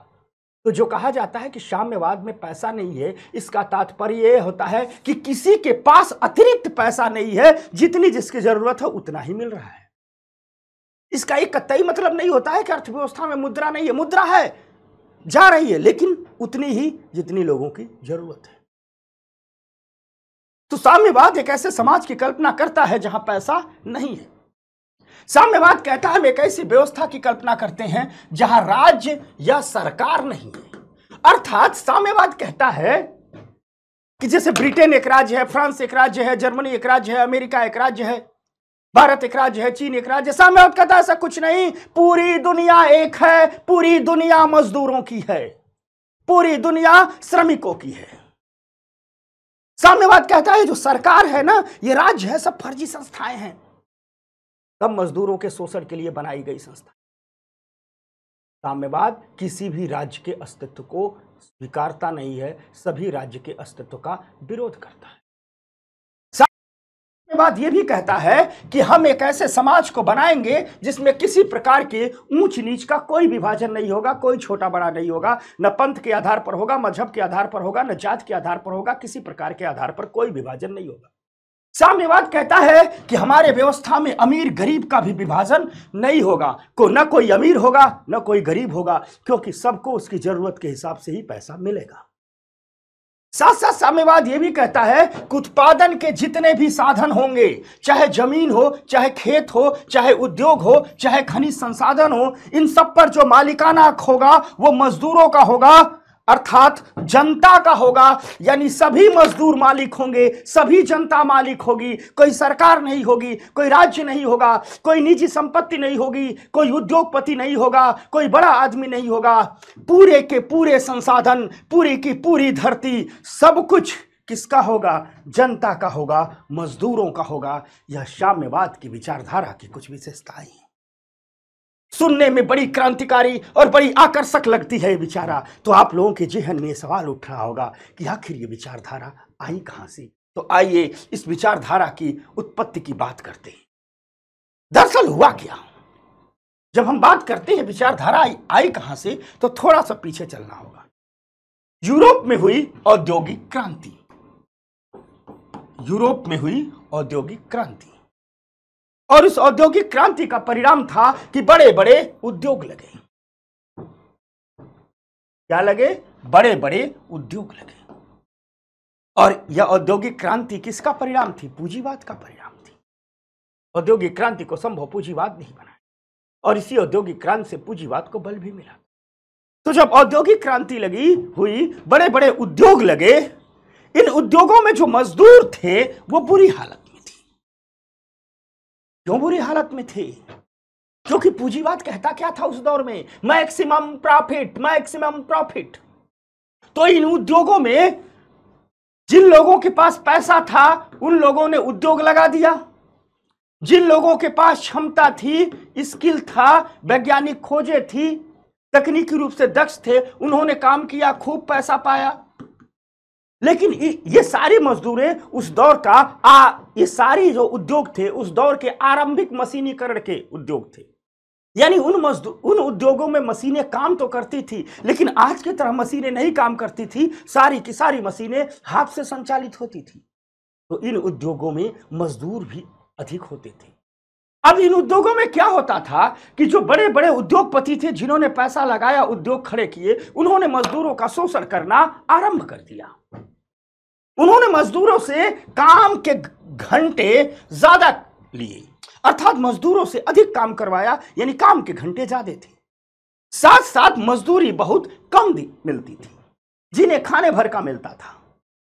तो जो कहा जाता है कि साम्यवाद में पैसा नहीं है इसका तात्पर्य यह होता है कि किसी के पास अतिरिक्त पैसा नहीं है जितनी जिसकी जरूरत है उतना ही मिल रहा है इसका एक कतई मतलब नहीं होता है कि अर्थव्यवस्था में मुद्रा नहीं है मुद्रा है जा रही है लेकिन उतनी ही जितनी लोगों की जरूरत है तो साम्यवाद एक ऐसे समाज की कल्पना करता है जहां पैसा नहीं है साम्यवाद कहता है हम एक ऐसी व्यवस्था की कल्पना करते हैं जहां राज्य या सरकार नहीं है अर्थात साम्यवाद कहता है कि जैसे ब्रिटेन एक राज्य है फ्रांस एक राज्य है जर्मनी एक राज्य है अमेरिका एक राज्य है भारत एक राज्य है चीन एक राज्य साम्यवाद कहता ऐसा कुछ नहीं पूरी दुनिया एक है पूरी दुनिया मजदूरों की है पूरी दुनिया श्रमिकों की है साम्यवाद कहता है जो सरकार है ना ये राज्य है सब फर्जी संस्थाएं हैं तब मजदूरों के शोषण के लिए बनाई गई संस्था साम्यवाद किसी भी राज्य के अस्तित्व को स्वीकारता नहीं है सभी राज्य के अस्तित्व का विरोध करता है बाद यह भी कहता है कि हम एक ऐसे समाज को बनाएंगे जिसमें किसी प्रकार के ऊंच नीच का कोई विभाजन नहीं होगा कोई छोटा बड़ा नहीं होगा न पंथ के आधार पर होगा मजहब के आधार पर होगा न जात के आधार पर होगा किसी प्रकार के आधार पर कोई विभाजन नहीं होगा साम्यवाद कहता है कि हमारे व्यवस्था में अमीर गरीब का भी विभाजन नहीं होगा को न कोई अमीर होगा न कोई गरीब होगा क्योंकि सबको उसकी जरूरत के हिसाब से ही पैसा मिलेगा साथ साथ साम्यवाद ये भी कहता है कि उत्पादन के जितने भी साधन होंगे चाहे जमीन हो चाहे खेत हो चाहे उद्योग हो चाहे खनिज संसाधन हो इन सब पर जो मालिकाना होगा वो मजदूरों का होगा अर्थात जनता का होगा यानी सभी मजदूर मालिक होंगे सभी जनता मालिक होगी कोई सरकार नहीं होगी कोई राज्य नहीं होगा कोई निजी संपत्ति नहीं होगी कोई उद्योगपति नहीं होगा कोई बड़ा आदमी नहीं होगा पूरे के पूरे संसाधन पूरी की पूरी धरती सब कुछ किसका होगा जनता का होगा मजदूरों का होगा यह साम्यवाद की विचारधारा की कुछ विशेषताएं हैं सुनने में बड़ी क्रांतिकारी और बड़ी आकर्षक लगती है ये विचारा तो आप लोगों के जेहन में सवाल उठ रहा होगा कि आखिर ये विचारधारा आई कहाँ से तो आइए इस विचारधारा की उत्पत्ति की बात करते हैं दरअसल हुआ क्या जब हम बात करते हैं विचारधारा आई, आई कहाँ से तो थोड़ा सा पीछे चलना होगा यूरोप में हुई औद्योगिक क्रांति यूरोप में हुई औद्योगिक क्रांति और उस औद्योगिक क्रांति का परिणाम था कि बड़े बड़े उद्योग लगे क्या लगे बड़े बड़े उद्योग लगे और यह औद्योगिक क्रांति किसका परिणाम थी पूंजीवाद का परिणाम थी औद्योगिक क्रांति को संभव पूंजीवाद नहीं बना और इसी औद्योगिक क्रांति से पूंजीवाद को बल भी मिला तो जब औद्योगिक क्रांति लगी हुई बड़े बड़े उद्योग लगे इन उद्योगों में जो मजदूर थे वो बुरी हालत क्यों बुरी हालत में थी क्योंकि पूंजीवाद कहता क्या था उस दौर में मैक्सिमम प्रॉफिट मैक्सिमम प्रॉफिट तो इन उद्योगों में जिन लोगों के पास पैसा था उन लोगों ने उद्योग लगा दिया जिन लोगों के पास क्षमता थी स्किल था वैज्ञानिक खोजें थी तकनीकी रूप से दक्ष थे उन्होंने काम किया खूब पैसा पाया लेकिन ये सारे मजदूरें उस दौर का आ ये सारे जो उद्योग थे उस दौर के आरंभिक मशीनीकरण के उद्योग थे यानी उन मजदूर उन उद्योगों में मशीनें काम तो करती थी लेकिन आज की तरह मशीनें नहीं काम करती थी सारी की सारी मशीनें हाथ से संचालित होती थी तो इन उद्योगों में मजदूर भी अधिक होते थे अब इन उद्योगों में क्या होता था कि जो बड़े बड़े उद्योगपति थे जिन्होंने पैसा लगाया उद्योग खड़े किए उन्होंने मजदूरों का शोषण करना आरंभ कर दिया उन्होंने मजदूरों से काम के घंटे ज्यादा लिए अर्थात मजदूरों से अधिक काम करवाया यानी काम के घंटे ज्यादा थे साथ साथ मजदूरी बहुत कम दी मिलती थी जिन्हें खाने भर का मिलता था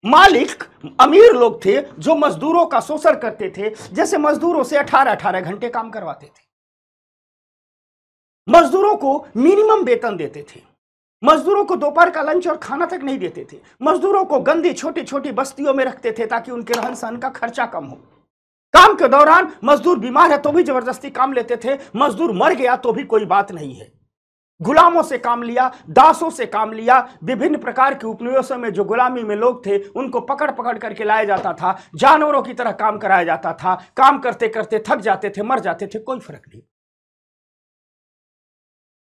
मालिक अमीर लोग थे जो मजदूरों का शोषण करते थे जैसे मजदूरों से 18-18 घंटे काम करवाते थे मजदूरों को मिनिमम वेतन देते थे मजदूरों को दोपहर का लंच और खाना तक नहीं देते थे मजदूरों को गंदी छोटी छोटी बस्तियों में रखते थे ताकि उनके रहन सहन का खर्चा कम हो काम के दौरान मजदूर बीमार है तो भी जबरदस्ती काम लेते थे मजदूर मर गया तो भी कोई बात नहीं है गुलामों से काम लिया दासों से काम लिया विभिन्न प्रकार के उपनिवेशों में जो गुलामी में लोग थे उनको पकड़ पकड़ करके लाया जाता था जानवरों की तरह काम कराया जाता था काम करते करते थक जाते थे मर जाते थे कोई फर्क नहीं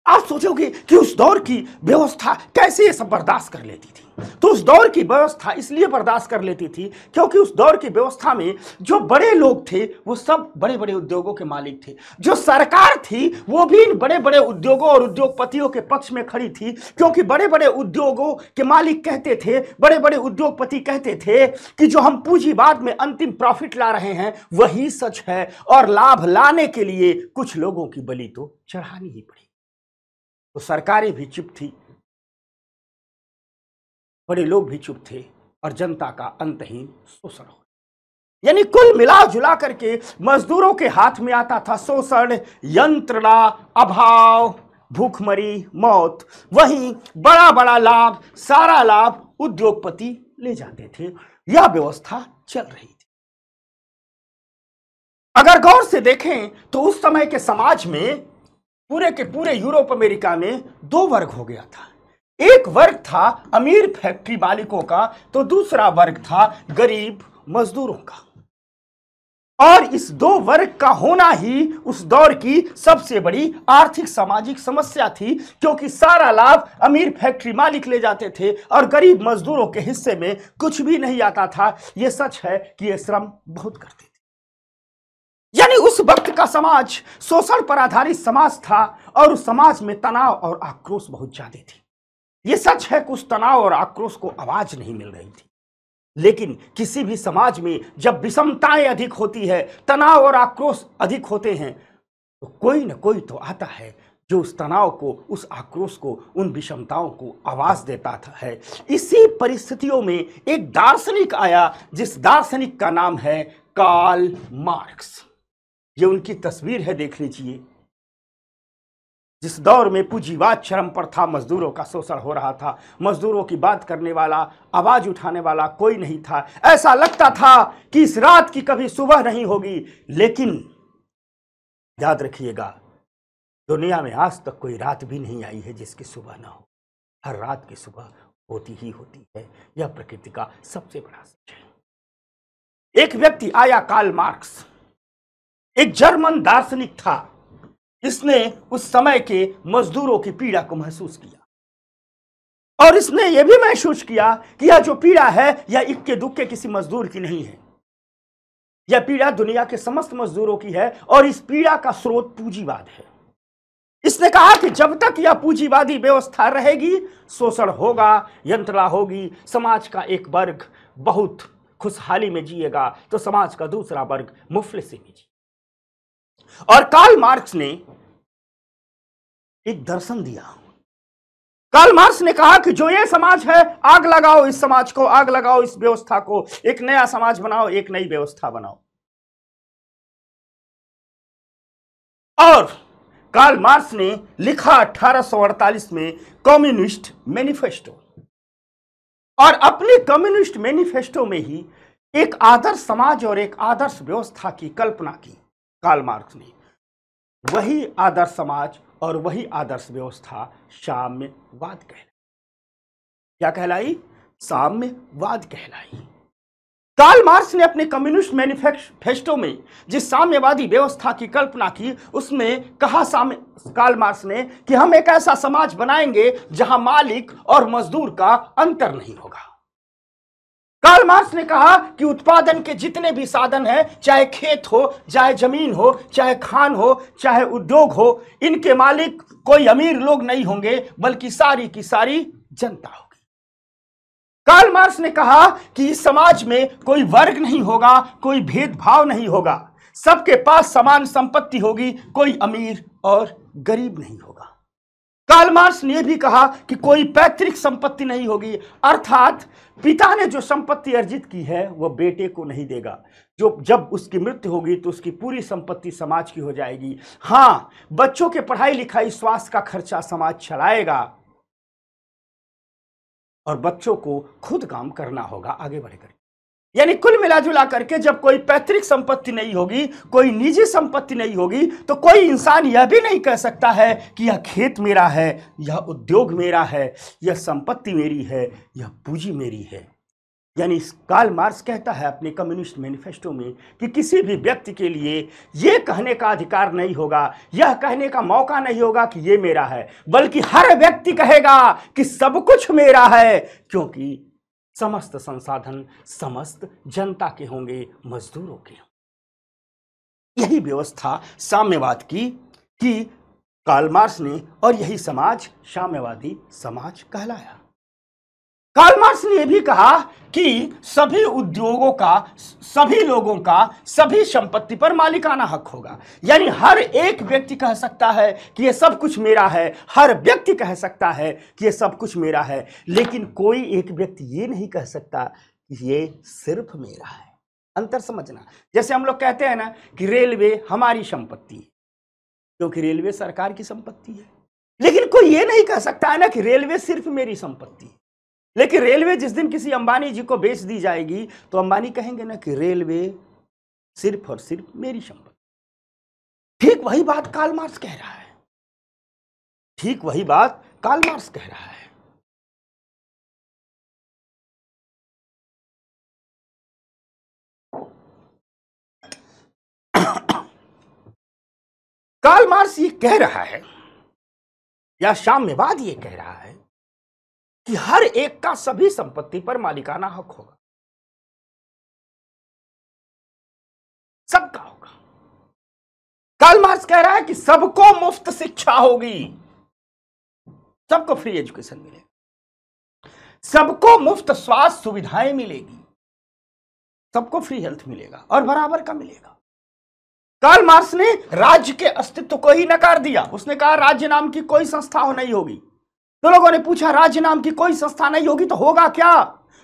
आप सोचोगे कि उस दौर की व्यवस्था कैसे ये सब बर्दाश्त कर लेती थी तो उस दौर की व्यवस्था इसलिए बर्दाश्त कर लेती थी क्योंकि उस दौर की व्यवस्था में जो बड़े लोग थे वो सब बड़े बड़े उद्योगों के मालिक थे जो सरकार थी वो भी इन बड़े बड़े उद्योगों और उद्योगपतियों के पक्ष में खड़ी थी क्योंकि बड़े बड़े उद्योगों के मालिक कहते थे बड़े बड़े उद्योगपति कहते थे कि जो हम पूंजीवाद में अंतिम प्रॉफिट ला रहे हैं वही सच है और लाभ लाने के लिए कुछ लोगों की बलि तो चढ़ानी ही पड़ेगी तो सरकारें भी चुप थी बड़े लोग भी चुप थे और जनता का अंतहीन शोषण हो यानी कुल मिला जुला करके मजदूरों के हाथ में आता था शोषण यंत्रणा अभाव भूखमरी मौत वहीं बड़ा बड़ा लाभ सारा लाभ उद्योगपति ले जाते थे यह व्यवस्था चल रही थी अगर गौर से देखें तो उस समय के समाज में पूरे के पूरे यूरोप अमेरिका में दो वर्ग हो गया था एक वर्ग था अमीर फैक्ट्री मालिकों का तो दूसरा वर्ग था गरीब मजदूरों का और इस दो वर्ग का होना ही उस दौर की सबसे बड़ी आर्थिक सामाजिक समस्या थी क्योंकि सारा लाभ अमीर फैक्ट्री मालिक ले जाते थे और गरीब मजदूरों के हिस्से में कुछ भी नहीं आता था यह सच है कि यह श्रम बहुत करते थे यानी उस वक्त का समाज शोषण पर आधारित समाज था और उस समाज में तनाव और आक्रोश बहुत ज़्यादा थी ये सच है कि उस तनाव और आक्रोश को आवाज़ नहीं मिल रही थी लेकिन किसी भी समाज में जब विषमताएं अधिक होती है तनाव और आक्रोश अधिक होते हैं तो कोई ना कोई तो आता है जो उस तनाव को उस आक्रोश को उन विषमताओं को आवाज़ देता था है इसी परिस्थितियों में एक दार्शनिक आया जिस दार्शनिक का नाम है कार्ल मार्क्स ये उनकी तस्वीर है देख लीजिए जिस दौर में पूंजीवाद चरम पर था मजदूरों का शोषण हो रहा था मजदूरों की बात करने वाला आवाज उठाने वाला कोई नहीं था ऐसा लगता था कि इस रात की कभी सुबह नहीं होगी लेकिन याद रखिएगा दुनिया में आज तक कोई रात भी नहीं आई है जिसकी सुबह ना हो हर रात की सुबह होती ही होती है यह प्रकृति का सबसे बड़ा सच है एक व्यक्ति आया काल मार्क्स एक जर्मन दार्शनिक था इसने उस समय के मजदूरों की पीड़ा को महसूस किया और इसने यह भी महसूस किया कि यह जो पीड़ा है यह इक्के दुक्के किसी मजदूर की नहीं है यह पीड़ा दुनिया के समस्त मजदूरों की है और इस पीड़ा का स्रोत पूंजीवाद है इसने कहा कि जब तक यह पूंजीवादी व्यवस्था रहेगी शोषण होगा यंत्रा होगी समाज का एक वर्ग बहुत खुशहाली में जिएगा तो समाज का दूसरा वर्ग मुफल से भी और कार्ल मार्क्स ने एक दर्शन दिया कार्ल मार्क्स ने कहा कि जो ये समाज है आग लगाओ इस समाज को आग लगाओ इस व्यवस्था को एक नया समाज बनाओ एक नई व्यवस्था बनाओ और कार्ल मार्क्स ने लिखा 1848 में कम्युनिस्ट मैनिफेस्टो और अपने कम्युनिस्ट मैनिफेस्टो में ही एक आदर्श समाज और एक आदर्श व्यवस्था की कल्पना की काल मार्क्स ने वही आदर्श समाज और वही आदर्श व्यवस्था साम्यवाद कहलाई क्या कहलाई साम्यवाद कहलाई काल मार्क्स ने अपने कम्युनिस्ट मैनिफेस्टो में जिस साम्यवादी व्यवस्था की कल्पना की उसमें कहा साम्य काल मार्क्स ने कि हम एक ऐसा समाज बनाएंगे जहां मालिक और मजदूर का अंतर नहीं होगा कार्ल मार्क्स ने कहा कि उत्पादन के जितने भी साधन हैं चाहे खेत हो चाहे जमीन हो चाहे खान हो चाहे उद्योग हो इनके मालिक कोई अमीर लोग नहीं होंगे बल्कि सारी की सारी जनता होगी कार्ल मार्क्स ने कहा कि इस समाज में कोई वर्ग नहीं होगा कोई भेदभाव नहीं होगा सबके पास समान संपत्ति होगी कोई अमीर और गरीब नहीं होगा कालमार्स ने भी कहा कि कोई पैतृक संपत्ति नहीं होगी अर्थात पिता ने जो संपत्ति अर्जित की है वह बेटे को नहीं देगा जो जब उसकी मृत्यु होगी तो उसकी पूरी संपत्ति समाज की हो जाएगी हाँ बच्चों के पढ़ाई लिखाई स्वास्थ्य का खर्चा समाज चलाएगा और बच्चों को खुद काम करना होगा आगे बढ़कर यानी कुल मिला जुला करके जब कोई पैतृक संपत्ति नहीं होगी कोई निजी संपत्ति नहीं होगी तो कोई इंसान यह भी नहीं कह सकता है कि यह खेत मेरा है यह उद्योग मेरा है यह संपत्ति मेरी है यह पूंजी मेरी है यानी काल मार्क्स कहता है अपने कम्युनिस्ट मैनिफेस्टो में कि किसी भी व्यक्ति के लिए ये कहने का अधिकार नहीं होगा यह कहने का मौका नहीं होगा कि ये मेरा है बल्कि हर व्यक्ति कहेगा कि सब कुछ मेरा है क्योंकि समस्त संसाधन समस्त जनता के होंगे मजदूरों के होंगे यही व्यवस्था साम्यवाद की कि काल मार्क्स ने और यही समाज साम्यवादी समाज कहलाया कार्ल मार्क्स ने यह भी कहा कि सभी उद्योगों का सभी लोगों का सभी संपत्ति पर मालिकाना हक होगा यानी हर एक व्यक्ति कह सकता है कि ये सब कुछ मेरा है हर व्यक्ति कह सकता है कि ये सब कुछ मेरा है लेकिन कोई एक व्यक्ति ये नहीं कह सकता कि ये सिर्फ मेरा है अंतर समझना जैसे हम लोग कहते हैं ना कि रेलवे हमारी संपत्ति है क्योंकि रेलवे सरकार की संपत्ति है लेकिन कोई ये नहीं कह सकता है ना कि रेलवे सिर्फ मेरी संपत्ति है लेकिन रेलवे जिस दिन किसी अंबानी जी को बेच दी जाएगी तो अंबानी कहेंगे ना कि रेलवे सिर्फ और सिर्फ मेरी संपत्ति ठीक वही बात काल कह रहा है ठीक वही बात काल कह रहा है काल ये कह रहा है या शाम्यवाद ये कह रहा है कि हर एक का सभी संपत्ति पर मालिकाना हक होगा सबका होगा काल मार्स कह रहा है कि सबको मुफ्त शिक्षा होगी सबको फ्री एजुकेशन मिलेगा सबको मुफ्त स्वास्थ्य सुविधाएं मिलेगी सबको फ्री हेल्थ मिलेगा और बराबर का मिलेगा कार्ल मार्क्स ने राज्य के अस्तित्व को ही नकार दिया उसने कहा राज्य नाम की कोई संस्था हो नहीं होगी तो लोगों ने पूछा राज्य नाम की कोई संस्था नहीं होगी तो होगा क्या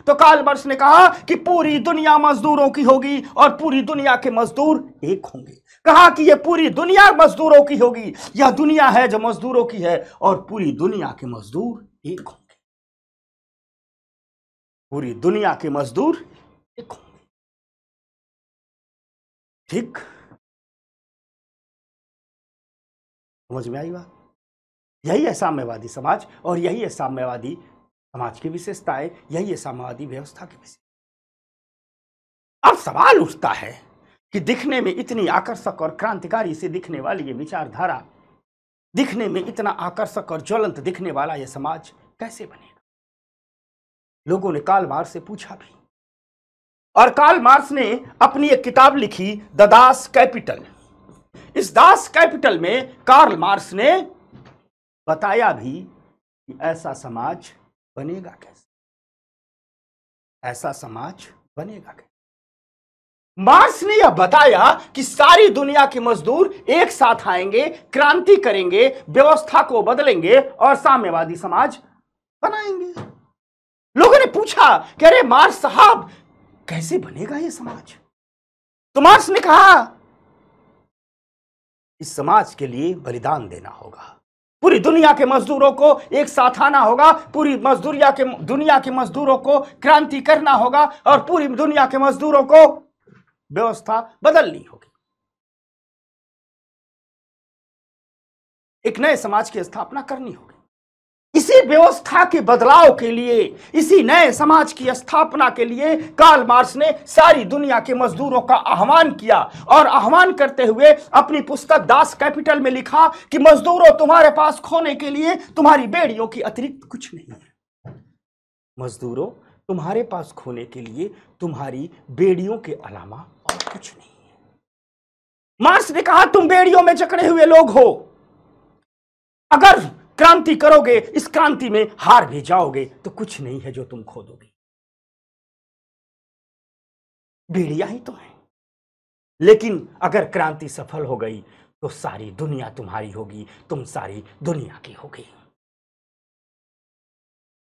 तो कार्ल ने कहा कि पूरी दुनिया मजदूरों की होगी और पूरी दुनिया के मजदूर एक होंगे कहा कि यह पूरी दुनिया मजदूरों की होगी यह दुनिया है जो मजदूरों की है और पूरी दुनिया के मजदूर एक होंगे पूरी दुनिया के मजदूर एक होंगे ठीक समझ में आई बात यही है साम्यवादी समाज और यही है साम्यवादी समाज की विशेषता है यही है साम्यवादी व्यवस्था की विशेषता अब सवाल उठता है कि दिखने में इतनी आकर्षक और क्रांतिकारी से दिखने वाली ये विचारधारा दिखने में इतना आकर्षक और ज्वलंत दिखने वाला यह समाज कैसे बनेगा लोगों ने काल मार्स से पूछा भी और काल मार्स ने अपनी एक किताब लिखी द दास कैपिटल इस दास कैपिटल में कार्ल मार्स ने बताया भी कि ऐसा समाज बनेगा कैसे ऐसा समाज बनेगा कैसे मार्क्स ने यह बताया कि सारी दुनिया के मजदूर एक साथ आएंगे क्रांति करेंगे व्यवस्था को बदलेंगे और साम्यवादी समाज बनाएंगे लोगों ने पूछा कि अरे मार्क्स साहब कैसे बनेगा यह समाज तो मार्क्स ने कहा इस समाज के लिए बलिदान देना होगा पूरी दुनिया के मजदूरों को एक साथ आना होगा पूरी मजदूरिया के दुनिया के मजदूरों को क्रांति करना होगा और पूरी दुनिया के मजदूरों को व्यवस्था बदलनी होगी एक नए समाज की स्थापना करनी होगी इसी व्यवस्था के बदलाव के लिए इसी नए समाज की स्थापना के लिए कार्ल मार्क्स ने सारी दुनिया के मजदूरों का आह्वान किया और आह्वान करते हुए अपनी पुस्तक दास कैपिटल में लिखा कि मजदूरों तुम्हारे पास खोने के लिए तुम्हारी बेड़ियों की अतिरिक्त कुछ नहीं है मजदूरों तुम्हारे पास खोने के लिए तुम्हारी बेड़ियों के अलावा और कुछ नहीं है मार्क्स ने कहा तुम बेड़ियों में जकड़े हुए लोग हो अगर क्रांति करोगे इस क्रांति में हार भी जाओगे तो कुछ नहीं है जो तुम खो दोगे बीड़िया ही तो है लेकिन अगर क्रांति सफल हो गई तो सारी दुनिया तुम्हारी होगी तुम सारी दुनिया की होगी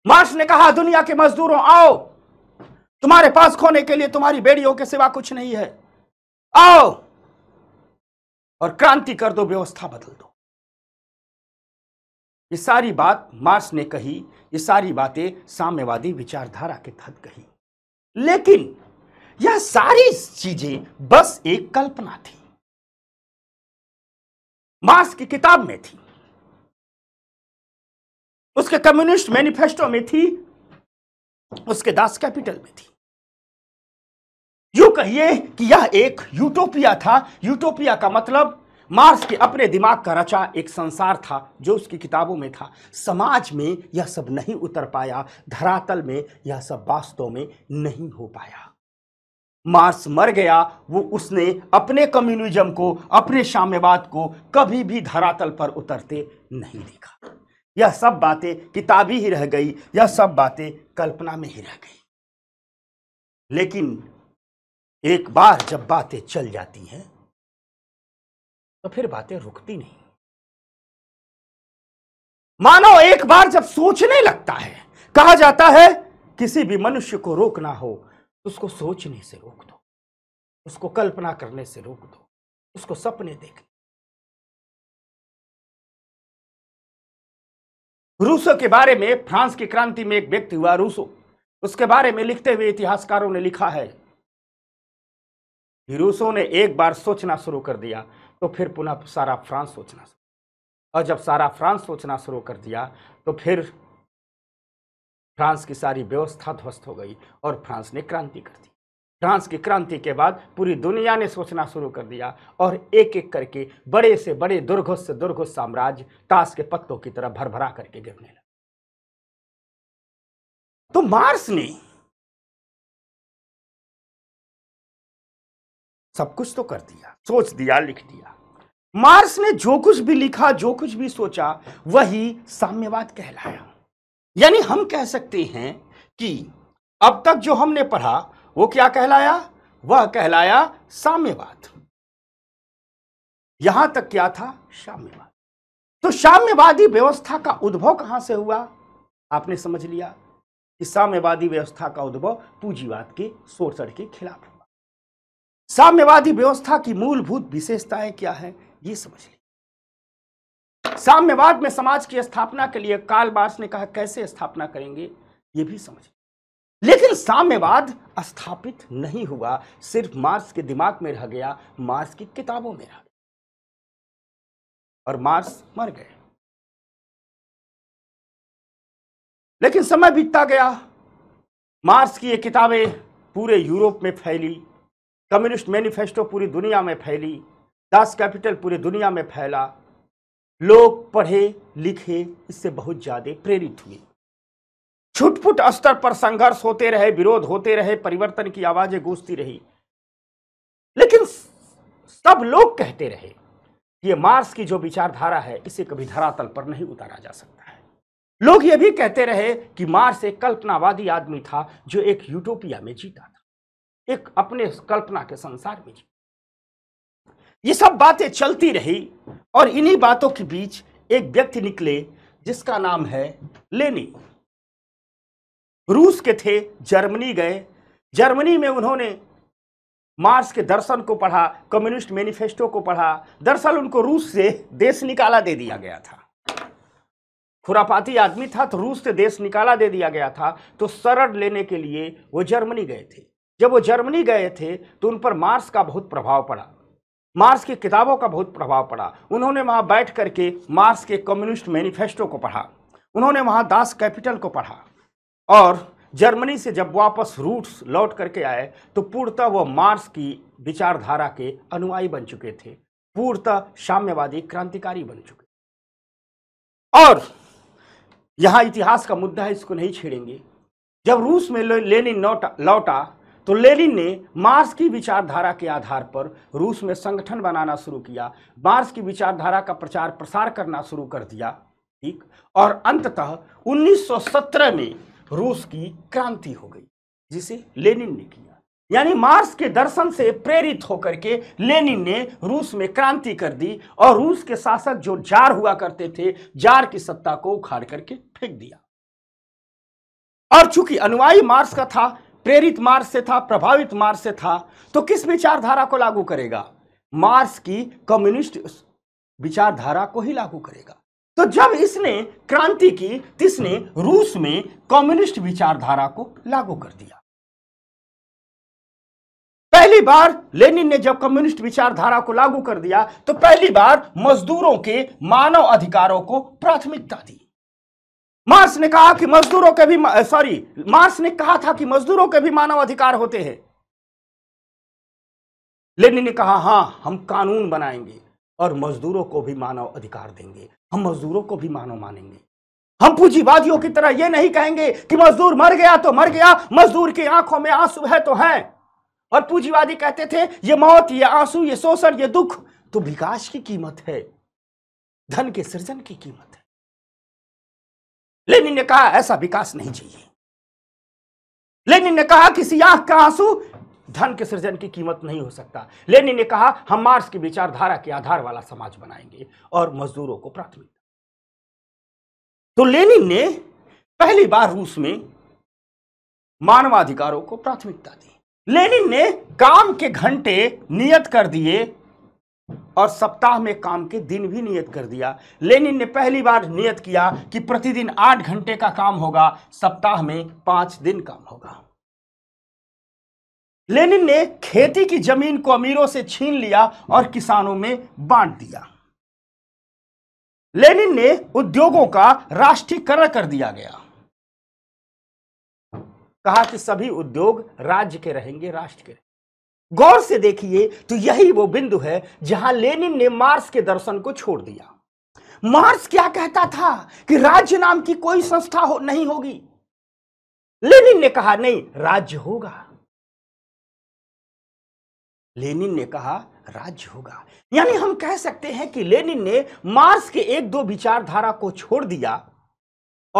मार्स ने कहा दुनिया के मजदूरों आओ तुम्हारे पास खोने के लिए तुम्हारी बेड़ियों के सिवा कुछ नहीं है आओ और क्रांति कर दो व्यवस्था बदल दो ये सारी बात मार्क्स ने कही ये सारी बातें साम्यवादी विचारधारा के तहत कही लेकिन यह सारी चीजें बस एक कल्पना थी मार्क्स की किताब में थी उसके कम्युनिस्ट मैनिफेस्टो में थी उसके दास कैपिटल में थी यू कहिए कि यह एक यूटोपिया था यूटोपिया का मतलब मार्क्स के अपने दिमाग का रचा एक संसार था जो उसकी किताबों में था समाज में यह सब नहीं उतर पाया धरातल में यह सब वास्तव में नहीं हो पाया मार्स मर गया वो उसने अपने कम्युनिज्म को अपने साम्यवाद को कभी भी धरातल पर उतरते नहीं देखा यह सब बातें किताबी ही रह गई यह सब बातें कल्पना में ही रह गई लेकिन एक बार जब बातें चल जाती हैं तो फिर बातें रुकती नहीं मानो एक बार जब सोचने लगता है कहा जाता है किसी भी मनुष्य को रोकना हो उसको सोचने से रोक दो उसको कल्पना करने से रोक दो उसको सपने देख रूसो के बारे में फ्रांस की क्रांति में एक व्यक्ति हुआ रूसो उसके बारे में लिखते हुए इतिहासकारों ने लिखा है रूसो ने एक बार सोचना शुरू कर दिया तो फिर पुनः सारा फ्रांस सोचना और जब सारा फ्रांस सोचना शुरू कर दिया तो फिर फ्रांस की सारी व्यवस्था ध्वस्त हो गई और फ्रांस ने क्रांति कर दी फ्रांस की क्रांति के बाद पूरी दुनिया ने सोचना शुरू कर दिया और एक एक करके बड़े से बड़े दुर्घुस से दुर्घुस साम्राज्य ताश के पत्तों की तरह भरभरा करके गिरने लगा तो मार्स ने सब कुछ तो कर दिया सोच दिया लिख दिया मार्क्स ने जो कुछ भी लिखा जो कुछ भी सोचा वही साम्यवाद कहलाया यानी हम कह सकते हैं कि अब तक जो हमने पढ़ा वो क्या कहलाया वह कहलाया साम्यवाद यहां तक क्या था साम्यवाद तो साम्यवादी व्यवस्था का उद्भव कहां से हुआ आपने समझ लिया कि साम्यवादी व्यवस्था का उद्भव पूंजीवाद के शोषण के खिलाफ साम्यवादी व्यवस्था की मूलभूत विशेषताएं क्या है ये समझ लीजिए साम्यवाद में समाज की स्थापना के लिए काल बार्स ने कहा कैसे स्थापना करेंगे ये भी समझ लेकिन साम्यवाद स्थापित नहीं हुआ सिर्फ मार्क्स के दिमाग में रह गया मार्क्स की किताबों में रह गया और मार्क्स मर गए लेकिन समय बीतता गया मार्क्स की ये किताबें पूरे यूरोप में फैली कम्युनिस्ट मैनिफेस्टो पूरी दुनिया में फैली दास कैपिटल पूरी दुनिया में फैला लोग पढ़े लिखे इससे बहुत ज़्यादा प्रेरित हुए छुटपुट स्तर पर संघर्ष होते रहे विरोध होते रहे परिवर्तन की आवाज़ें गूंजती रही लेकिन सब लोग कहते रहे ये मार्स की जो विचारधारा है इसे कभी धरातल पर नहीं उतारा जा सकता है लोग ये भी कहते रहे कि मार्स एक कल्पनावादी आदमी था जो एक यूटोपिया में जीता एक अपने कल्पना के संसार में ये सब बातें चलती रही और इन्हीं बातों के बीच एक व्यक्ति निकले जिसका नाम है लेनी रूस के थे जर्मनी गए जर्मनी में उन्होंने मार्स के दर्शन को पढ़ा कम्युनिस्ट मैनिफेस्टो को पढ़ा दरअसल उनको रूस से देश निकाला दे दिया गया था खुरापाती आदमी था तो रूस से देश निकाला दे दिया गया था तो शरण लेने के लिए वो जर्मनी गए थे जब वो जर्मनी गए थे तो उन पर मार्स का बहुत प्रभाव पड़ा मार्स की किताबों का बहुत प्रभाव पड़ा उन्होंने वहाँ बैठ करके मार्स के कम्युनिस्ट मैनिफेस्टो को पढ़ा उन्होंने वहाँ दास कैपिटल को पढ़ा और जर्मनी से जब वापस रूट्स लौट करके आए तो पूर्णतः वह मार्स की विचारधारा के अनुयायी बन चुके थे पूर्णतः साम्यवादी क्रांतिकारी बन चुके और यहाँ इतिहास का मुद्दा है इसको नहीं छेड़ेंगे जब रूस में लेनिन लौटा तो लेनिन ने मार्स की विचारधारा के आधार पर रूस में संगठन बनाना शुरू किया मार्स की विचारधारा का प्रचार प्रसार करना शुरू कर दिया ठीक और अंततः 1917 में रूस की क्रांति हो गई जिसे लेनिन ने किया यानी मार्स के दर्शन से प्रेरित होकर के लेनिन ने रूस में क्रांति कर दी और रूस के शासक जो जार हुआ करते थे जार की सत्ता को उखाड़ करके फेंक दिया और चूंकि अनुयायी मार्स का था प्रेरित मार्स से था प्रभावित मार्स से था तो किस विचारधारा को लागू करेगा मार्स की कम्युनिस्ट विचारधारा को ही लागू करेगा तो जब इसने क्रांति की तो इसने रूस में कम्युनिस्ट विचारधारा को लागू कर दिया पहली बार लेनिन ने जब कम्युनिस्ट विचारधारा को लागू कर दिया तो पहली बार मजदूरों के मानव अधिकारों को प्राथमिकता दी मार्स ने कहा कि मजदूरों के भी सॉरी मार्स ने कहा था कि मजदूरों के भी मानव अधिकार होते हैं लेनिन ने कहा हां हम कानून बनाएंगे और मजदूरों को भी मानव अधिकार देंगे हम मजदूरों को भी मानव मानेंगे हम पूंजीवादियों की तरह यह नहीं कहेंगे कि मजदूर मर गया तो मर गया मजदूर की आंखों में आंसू है तो है और पूंजीवादी कहते थे ये मौत ये आंसू ये शोषण ये दुख तो विकास की कीमत है धन के सृजन की कीमत लेनिन ने कहा ऐसा विकास नहीं चाहिए लेनिन ने कहा कि सियाह का आंसू धन के सृजन की कीमत नहीं हो सकता लेनिन ने कहा हम मार्स की विचारधारा के आधार वाला समाज बनाएंगे और मजदूरों को प्राथमिकता तो लेनिन ने पहली बार रूस में मानवाधिकारों को प्राथमिकता दी लेनिन ने काम के घंटे नियत कर दिए और सप्ताह में काम के दिन भी नियत कर दिया लेनिन ने पहली बार नियत किया कि प्रतिदिन आठ घंटे का काम होगा सप्ताह में पांच दिन काम होगा लेनिन ने खेती की जमीन को अमीरों से छीन लिया और किसानों में बांट दिया लेनिन ने उद्योगों का राष्ट्रीयकरण कर दिया गया कहा कि सभी उद्योग राज्य के रहेंगे राष्ट्र के रहेंगे गौर से देखिए तो यही वो बिंदु है जहां लेनिन ने मार्स के दर्शन को छोड़ दिया मार्स क्या कहता था कि राज्य नाम की कोई संस्था हो नहीं होगी लेनिन ने कहा नहीं राज्य होगा लेनिन ने कहा राज्य होगा यानी हम कह सकते हैं कि लेनिन ने मार्स के एक दो विचारधारा को छोड़ दिया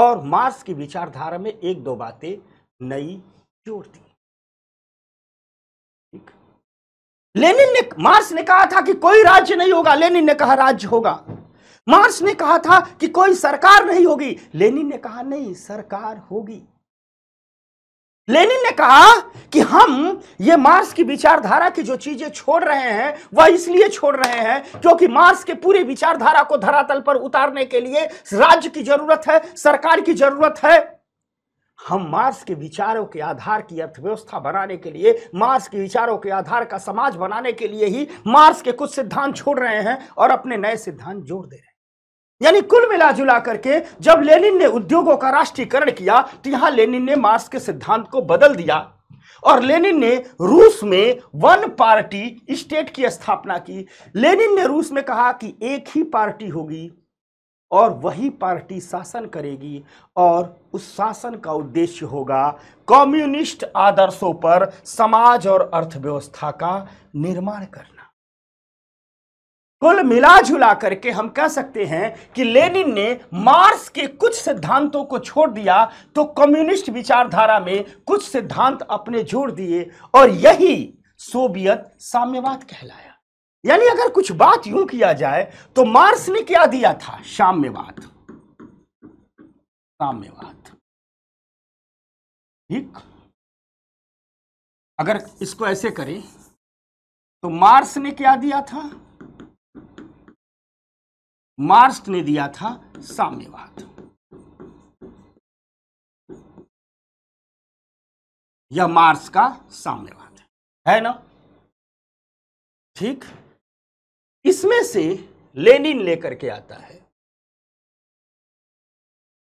और मार्स की विचारधारा में एक दो बातें नई जोड़ दी लेनिन ने मार्स ने कहा था कि कोई राज्य नहीं होगा लेनिन ने कहा राज्य होगा मार्स ने कहा था कि कोई सरकार नहीं होगी लेनिन ने कहा नहीं सरकार होगी लेनिन ने कहा कि हम ये मार्स की विचारधारा की जो चीजें छोड़ रहे हैं वह इसलिए छोड़ रहे हैं क्योंकि मार्स के पूरे विचारधारा को धरातल पर उतारने के लिए राज्य की जरूरत है सरकार की जरूरत है हम मार्स के विचारों के आधार की अर्थव्यवस्था बनाने के लिए मार्स के विचारों के आधार का समाज बनाने के लिए ही मार्स के कुछ सिद्धांत छोड़ रहे हैं और अपने नए सिद्धांत जोड़ दे रहे हैं यानी कुल मिला जुला करके जब लेनिन ने उद्योगों का राष्ट्रीयकरण किया तो यहां लेनिन ने मार्स के सिद्धांत को बदल दिया और लेनिन ने रूस में वन पार्टी स्टेट की स्थापना की लेनिन ने रूस में कहा कि एक ही पार्टी होगी और वही पार्टी शासन करेगी और उस शासन का उद्देश्य होगा कम्युनिस्ट आदर्शों पर समाज और अर्थव्यवस्था का निर्माण करना कुल मिला जुला करके हम कह सकते हैं कि लेनिन ने मार्क्स के कुछ सिद्धांतों को छोड़ दिया तो कम्युनिस्ट विचारधारा में कुछ सिद्धांत अपने जोड़ दिए और यही सोवियत साम्यवाद कहलाया यानी अगर कुछ बात यूं किया जाए तो मार्स ने क्या दिया था साम्यवाद साम्यवाद ठीक अगर इसको ऐसे करें तो मार्स ने क्या दिया था मार्स ने दिया था साम्यवाद यह मार्स का साम्यवाद है ना ठीक इसमें से लेनिन लेकर के आता है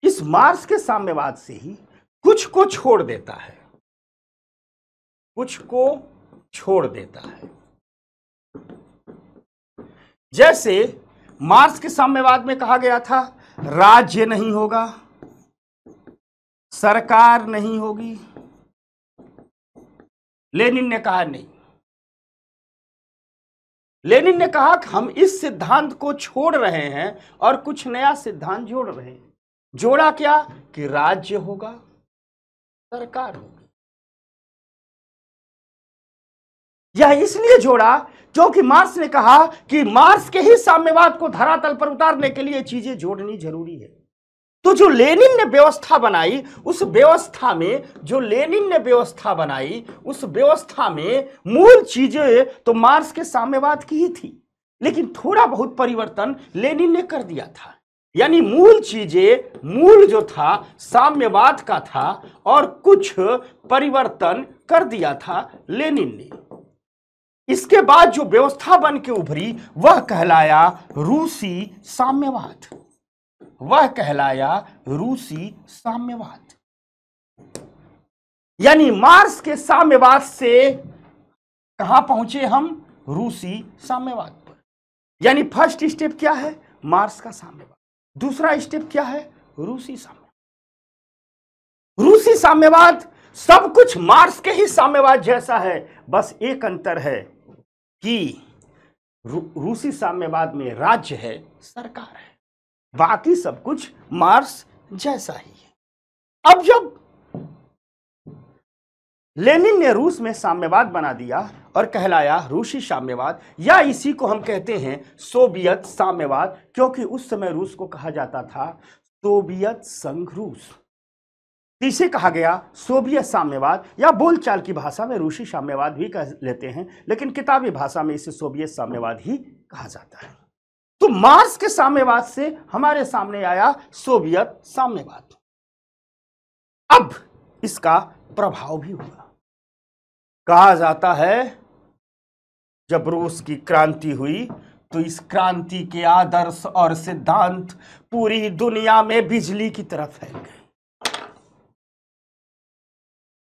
इस मार्स के साम्यवाद से ही कुछ को छोड़ देता है कुछ को छोड़ देता है जैसे मार्स के साम्यवाद में कहा गया था राज्य नहीं होगा सरकार नहीं होगी लेनिन ने कहा नहीं लेनिन ने कहा कि हम इस सिद्धांत को छोड़ रहे हैं और कुछ नया सिद्धांत जोड़ रहे हैं जोड़ा क्या कि राज्य होगा सरकार होगी यह इसलिए जोड़ा क्योंकि मार्स ने कहा कि मार्स के ही साम्यवाद को धरातल पर उतारने के लिए चीजें जोड़नी जरूरी है तो जो लेनिन ने व्यवस्था बनाई उस व्यवस्था में जो लेनिन ने व्यवस्था बनाई उस व्यवस्था में मूल चीजें तो मार्स के साम्यवाद की ही थी लेकिन थोड़ा बहुत परिवर्तन लेनिन ने कर दिया था यानी मूल चीजें मूल जो था साम्यवाद का था और कुछ परिवर्तन कर दिया था लेनिन ने इसके बाद जो व्यवस्था बन के उभरी वह कहलाया रूसी साम्यवाद वह कहलाया रूसी साम्यवाद यानी मार्स के साम्यवाद से कहां पहुंचे हम रूसी साम्यवाद पर यानी फर्स्ट स्टेप क्या है मार्स का साम्यवाद दूसरा स्टेप क्या है रूसी साम्यवाद रूसी साम्यवाद सब कुछ मार्स के ही साम्यवाद जैसा है बस एक अंतर है कि रूसी साम्यवाद में राज्य है सरकार है बाकी सब कुछ मार्स जैसा ही है अब जब लेनिन ने रूस में साम्यवाद बना दिया और कहलाया रूसी साम्यवाद या इसी को हम कहते हैं सोवियत साम्यवाद क्योंकि उस समय रूस को कहा जाता था सोवियत संघ रूस इसे कहा गया सोवियत साम्यवाद या बोलचाल की भाषा में रूसी साम्यवाद भी कह लेते हैं लेकिन किताबी भाषा में इसे सोवियत साम्यवाद ही कहा जाता है तो मार्स के साम्यवाद से हमारे सामने आया सोवियत साम्यवाद अब इसका प्रभाव भी हुआ कहा जाता है जब रूस की क्रांति हुई तो इस क्रांति के आदर्श और सिद्धांत पूरी दुनिया में बिजली की तरह फैल गए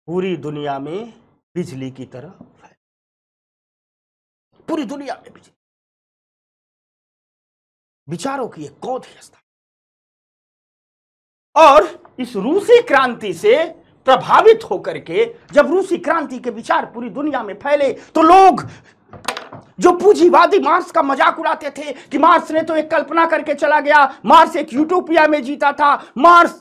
पूरी दुनिया में बिजली की तरह फैल पूरी दुनिया में बिजली विचारों की एक कौध और इस रूसी क्रांति से प्रभावित होकर के जब रूसी क्रांति के विचार पूरी दुनिया में फैले तो लोग जो पूंजीवादी मार्स का मजाक उड़ाते थे कि मार्स ने तो एक कल्पना करके चला गया मार्स एक यूटोपिया में जीता था मार्स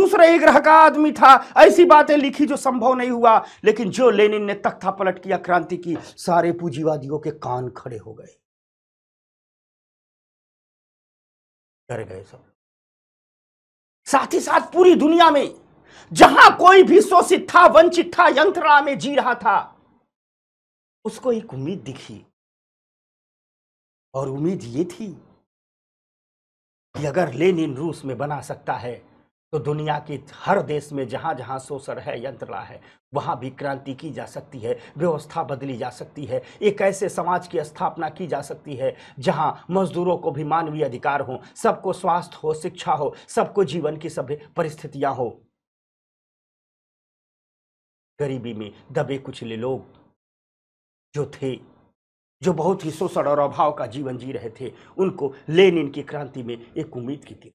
दूसरे एक ग्रह का आदमी था ऐसी बातें लिखी जो संभव नहीं हुआ लेकिन जो लेनिन ने तख्ता पलट किया क्रांति की सारे पूंजीवादियों के कान खड़े हो गए डर गए सब साथ ही साथ पूरी दुनिया में जहां कोई भी शोषित था वंचित था यंत्रणा में जी रहा था उसको एक उम्मीद दिखी और उम्मीद ये थी कि अगर लेनिन रूस में बना सकता है तो दुनिया के हर देश में जहाँ जहाँ शोषण है यंत्रणा है वहाँ भी क्रांति की जा सकती है व्यवस्था बदली जा सकती है एक ऐसे समाज की स्थापना की जा सकती है जहाँ मजदूरों को भी मानवीय अधिकार हो सबको स्वास्थ्य हो शिक्षा हो सबको जीवन की सभ्य परिस्थितियाँ हो गरीबी में दबे कुचले लोग जो थे जो बहुत ही शोषण और अभाव का जीवन जी रहे थे उनको लेनिन की क्रांति में एक उम्मीद की थी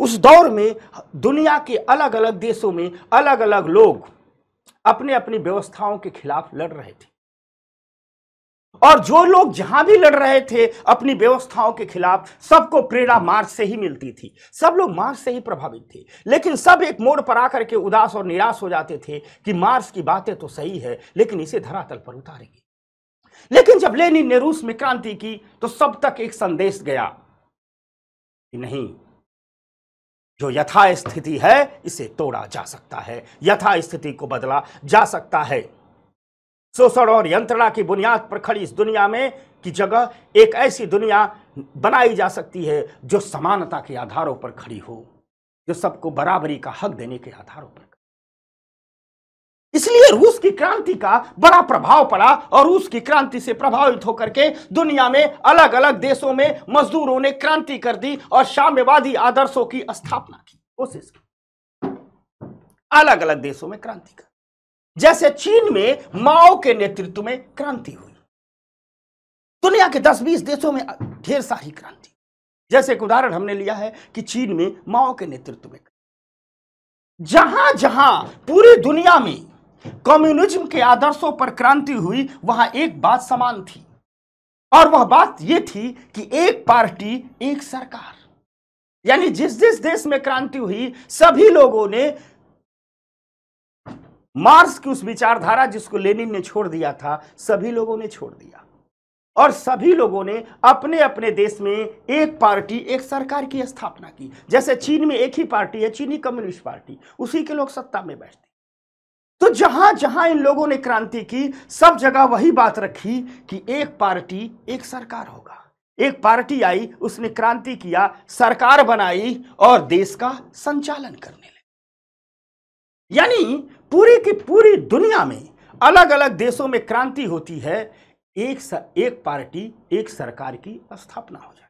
उस दौर में दुनिया के अलग अलग देशों में अलग अलग लोग अपने अपनी व्यवस्थाओं के खिलाफ लड़ रहे थे और जो लोग जहां भी लड़ रहे थे अपनी व्यवस्थाओं के खिलाफ सबको प्रेरणा मार्च से ही मिलती थी सब लोग मार्च से ही प्रभावित थे लेकिन सब एक मोड़ पर आकर के उदास और निराश हो जाते थे कि मार्च की बातें तो सही है लेकिन इसे धरातल पर उतारेंगे लेकिन जब लेनिन ने रूस में क्रांति की तो सब तक एक संदेश गया कि नहीं जो यथा स्थिति है इसे तोड़ा जा सकता है यथा स्थिति को बदला जा सकता है शोषण और यंत्रणा की बुनियाद पर खड़ी इस दुनिया में की जगह एक ऐसी दुनिया बनाई जा सकती है जो समानता के आधारों पर खड़ी हो जो सबको बराबरी का हक देने के आधारों पर इसलिए रूस की क्रांति का बड़ा प्रभाव पड़ा और रूस की क्रांति से प्रभावित होकर के दुनिया में अलग अलग देशों में मजदूरों ने क्रांति कर दी और साम्यवादी आदर्शों की स्थापना की कोशिश की अलग अलग देशों में क्रांति कर जैसे चीन में माओ के नेतृत्व में क्रांति हुई दुनिया के 10-20 देशों में ढेर सारी क्रांति जैसे एक उदाहरण हमने लिया है कि चीन में माओ के नेतृत्व में जहां जहां पूरी दुनिया में कम्युनिज्म के आदर्शों पर क्रांति हुई वहां एक बात समान थी और वह बात यह थी कि एक पार्टी एक सरकार यानी जिस जिस देश में क्रांति हुई सभी लोगों ने मार्स की उस विचारधारा जिसको लेनिन ने छोड़ दिया था सभी लोगों ने छोड़ दिया और सभी लोगों ने अपने अपने देश में एक पार्टी एक सरकार की स्थापना की जैसे चीन में एक ही पार्टी है चीनी कम्युनिस्ट पार्टी उसी के लोग सत्ता में बैठते तो जहां जहां इन लोगों ने क्रांति की सब जगह वही बात रखी कि एक पार्टी एक सरकार होगा एक पार्टी आई उसने क्रांति किया सरकार बनाई और देश का संचालन करने लगी यानी पूरी की पूरी दुनिया में अलग अलग देशों में क्रांति होती है एक स, एक पार्टी एक सरकार की स्थापना हो जाए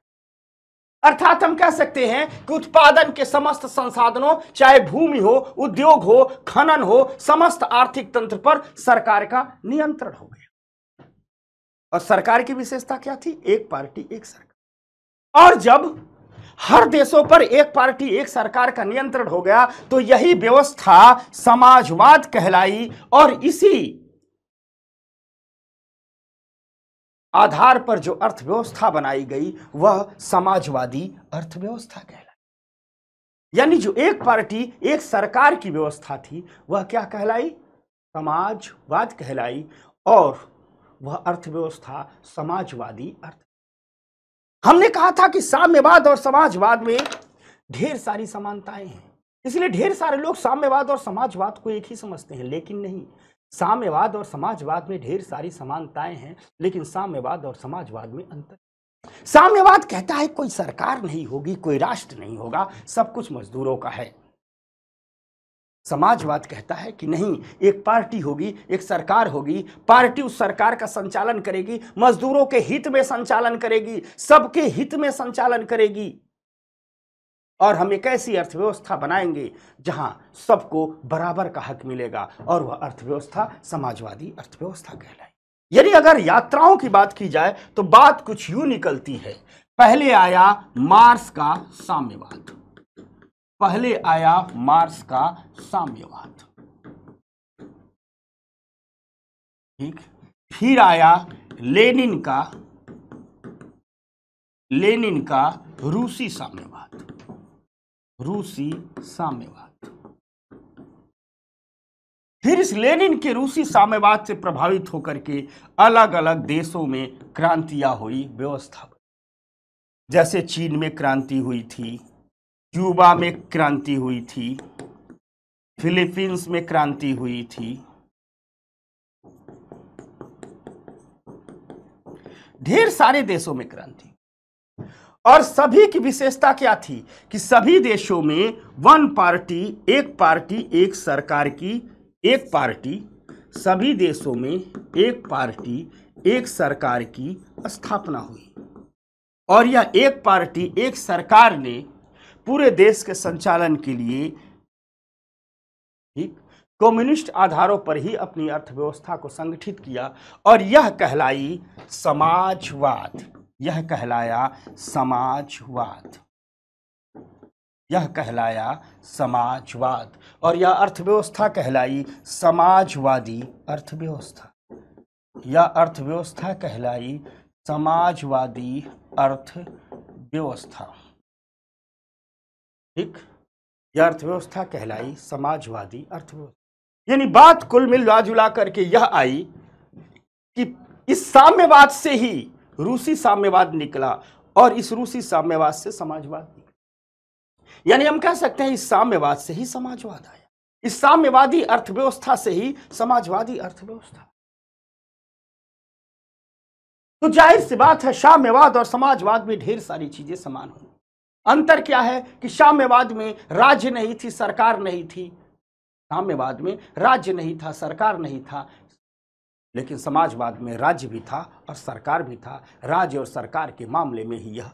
अर्थात हम कह सकते हैं कि उत्पादन के समस्त संसाधनों चाहे भूमि हो उद्योग हो खनन हो समस्त आर्थिक तंत्र पर सरकार का नियंत्रण हो गया और सरकार की विशेषता क्या थी एक पार्टी एक सरकार और जब हर देशों पर एक पार्टी एक सरकार का नियंत्रण हो गया तो यही व्यवस्था समाजवाद कहलाई और इसी आधार पर जो अर्थव्यवस्था बनाई गई वह समाजवादी अर्थव्यवस्था कहलाई यानी जो एक पार्टी एक सरकार की व्यवस्था थी वह क्या कहलाई समाजवाद कहलाई और वह अर्थव्यवस्था समाजवादी अर्थ हमने कहा था कि साम्यवाद और समाजवाद में ढेर सारी समानताएं हैं इसलिए ढेर सारे लोग साम्यवाद और समाजवाद को एक ही समझते हैं लेकिन नहीं साम्यवाद और समाजवाद में ढेर सारी समानताएं हैं लेकिन साम्यवाद और समाजवाद में अंतर साम्यवाद कहता है कोई सरकार नहीं होगी कोई राष्ट्र नहीं होगा सब कुछ मजदूरों का है समाजवाद कहता है कि नहीं एक पार्टी होगी एक सरकार होगी पार्टी उस सरकार का संचालन करेगी मजदूरों के हित में संचालन करेगी सबके हित में संचालन करेगी और हम एक ऐसी अर्थव्यवस्था बनाएंगे जहां सबको बराबर का हक मिलेगा और वह अर्थव्यवस्था समाजवादी अर्थव्यवस्था कहलाएगी यदि अगर यात्राओं की बात की जाए तो बात कुछ यूं निकलती है पहले आया मार्स का साम्यवाद पहले आया मार्स का साम्यवाद ठीक फिर आया लेनिन का लेनिन का रूसी साम्यवाद रूसी साम्यवाद फिर इस लेनिन के रूसी साम्यवाद से प्रभावित होकर के अलग अलग देशों में क्रांतियां हुई व्यवस्था जैसे चीन में क्रांति हुई थी क्यूबा में क्रांति हुई थी फिलीपींस में क्रांति हुई थी ढेर सारे देशों में क्रांति और सभी की विशेषता क्या थी कि सभी देशों में वन पार्टी एक पार्टी एक सरकार की एक पार्टी सभी देशों में एक पार्टी एक सरकार की स्थापना हुई और यह एक पार्टी एक सरकार ने पूरे देश के संचालन के लिए ठीक कम्युनिस्ट आधारों पर ही अपनी अर्थव्यवस्था को संगठित किया और यह कहलाई समाजवाद यह कहलाया समाजवाद यह कहलाया समाजवाद और यह अर्थव्यवस्था कहलाई समाजवादी अर्थव्यवस्था यह अर्थव्यवस्था कहलाई समाजवादी अर्थव्यवस्था ठीक यह अर्थव्यवस्था कहलाई समाजवादी अर्थव्यवस्था यानी बात कुल मिल जुला करके यह आई कि इस साम्यवाद से ही रूसी साम्यवाद निकला और इस रूसी साम्यवाद से समाजवाद निकला यानी हम कह सकते हैं इस साम्यवाद से ही समाजवाद आया इस साम्यवादी अर्थव्यवस्था से ही समाजवादी अर्थव्यवस्था तो जाहिर सी बात है साम्यवाद और समाजवाद में ढेर सारी चीजें समान हुई अंतर क्या है कि साम्यवाद में राज्य नहीं थी सरकार नहीं थी साम्यवाद में राज्य नहीं था सरकार नहीं था लेकिन समाजवाद में राज्य भी था और सरकार भी था राज्य और सरकार के मामले में ही यह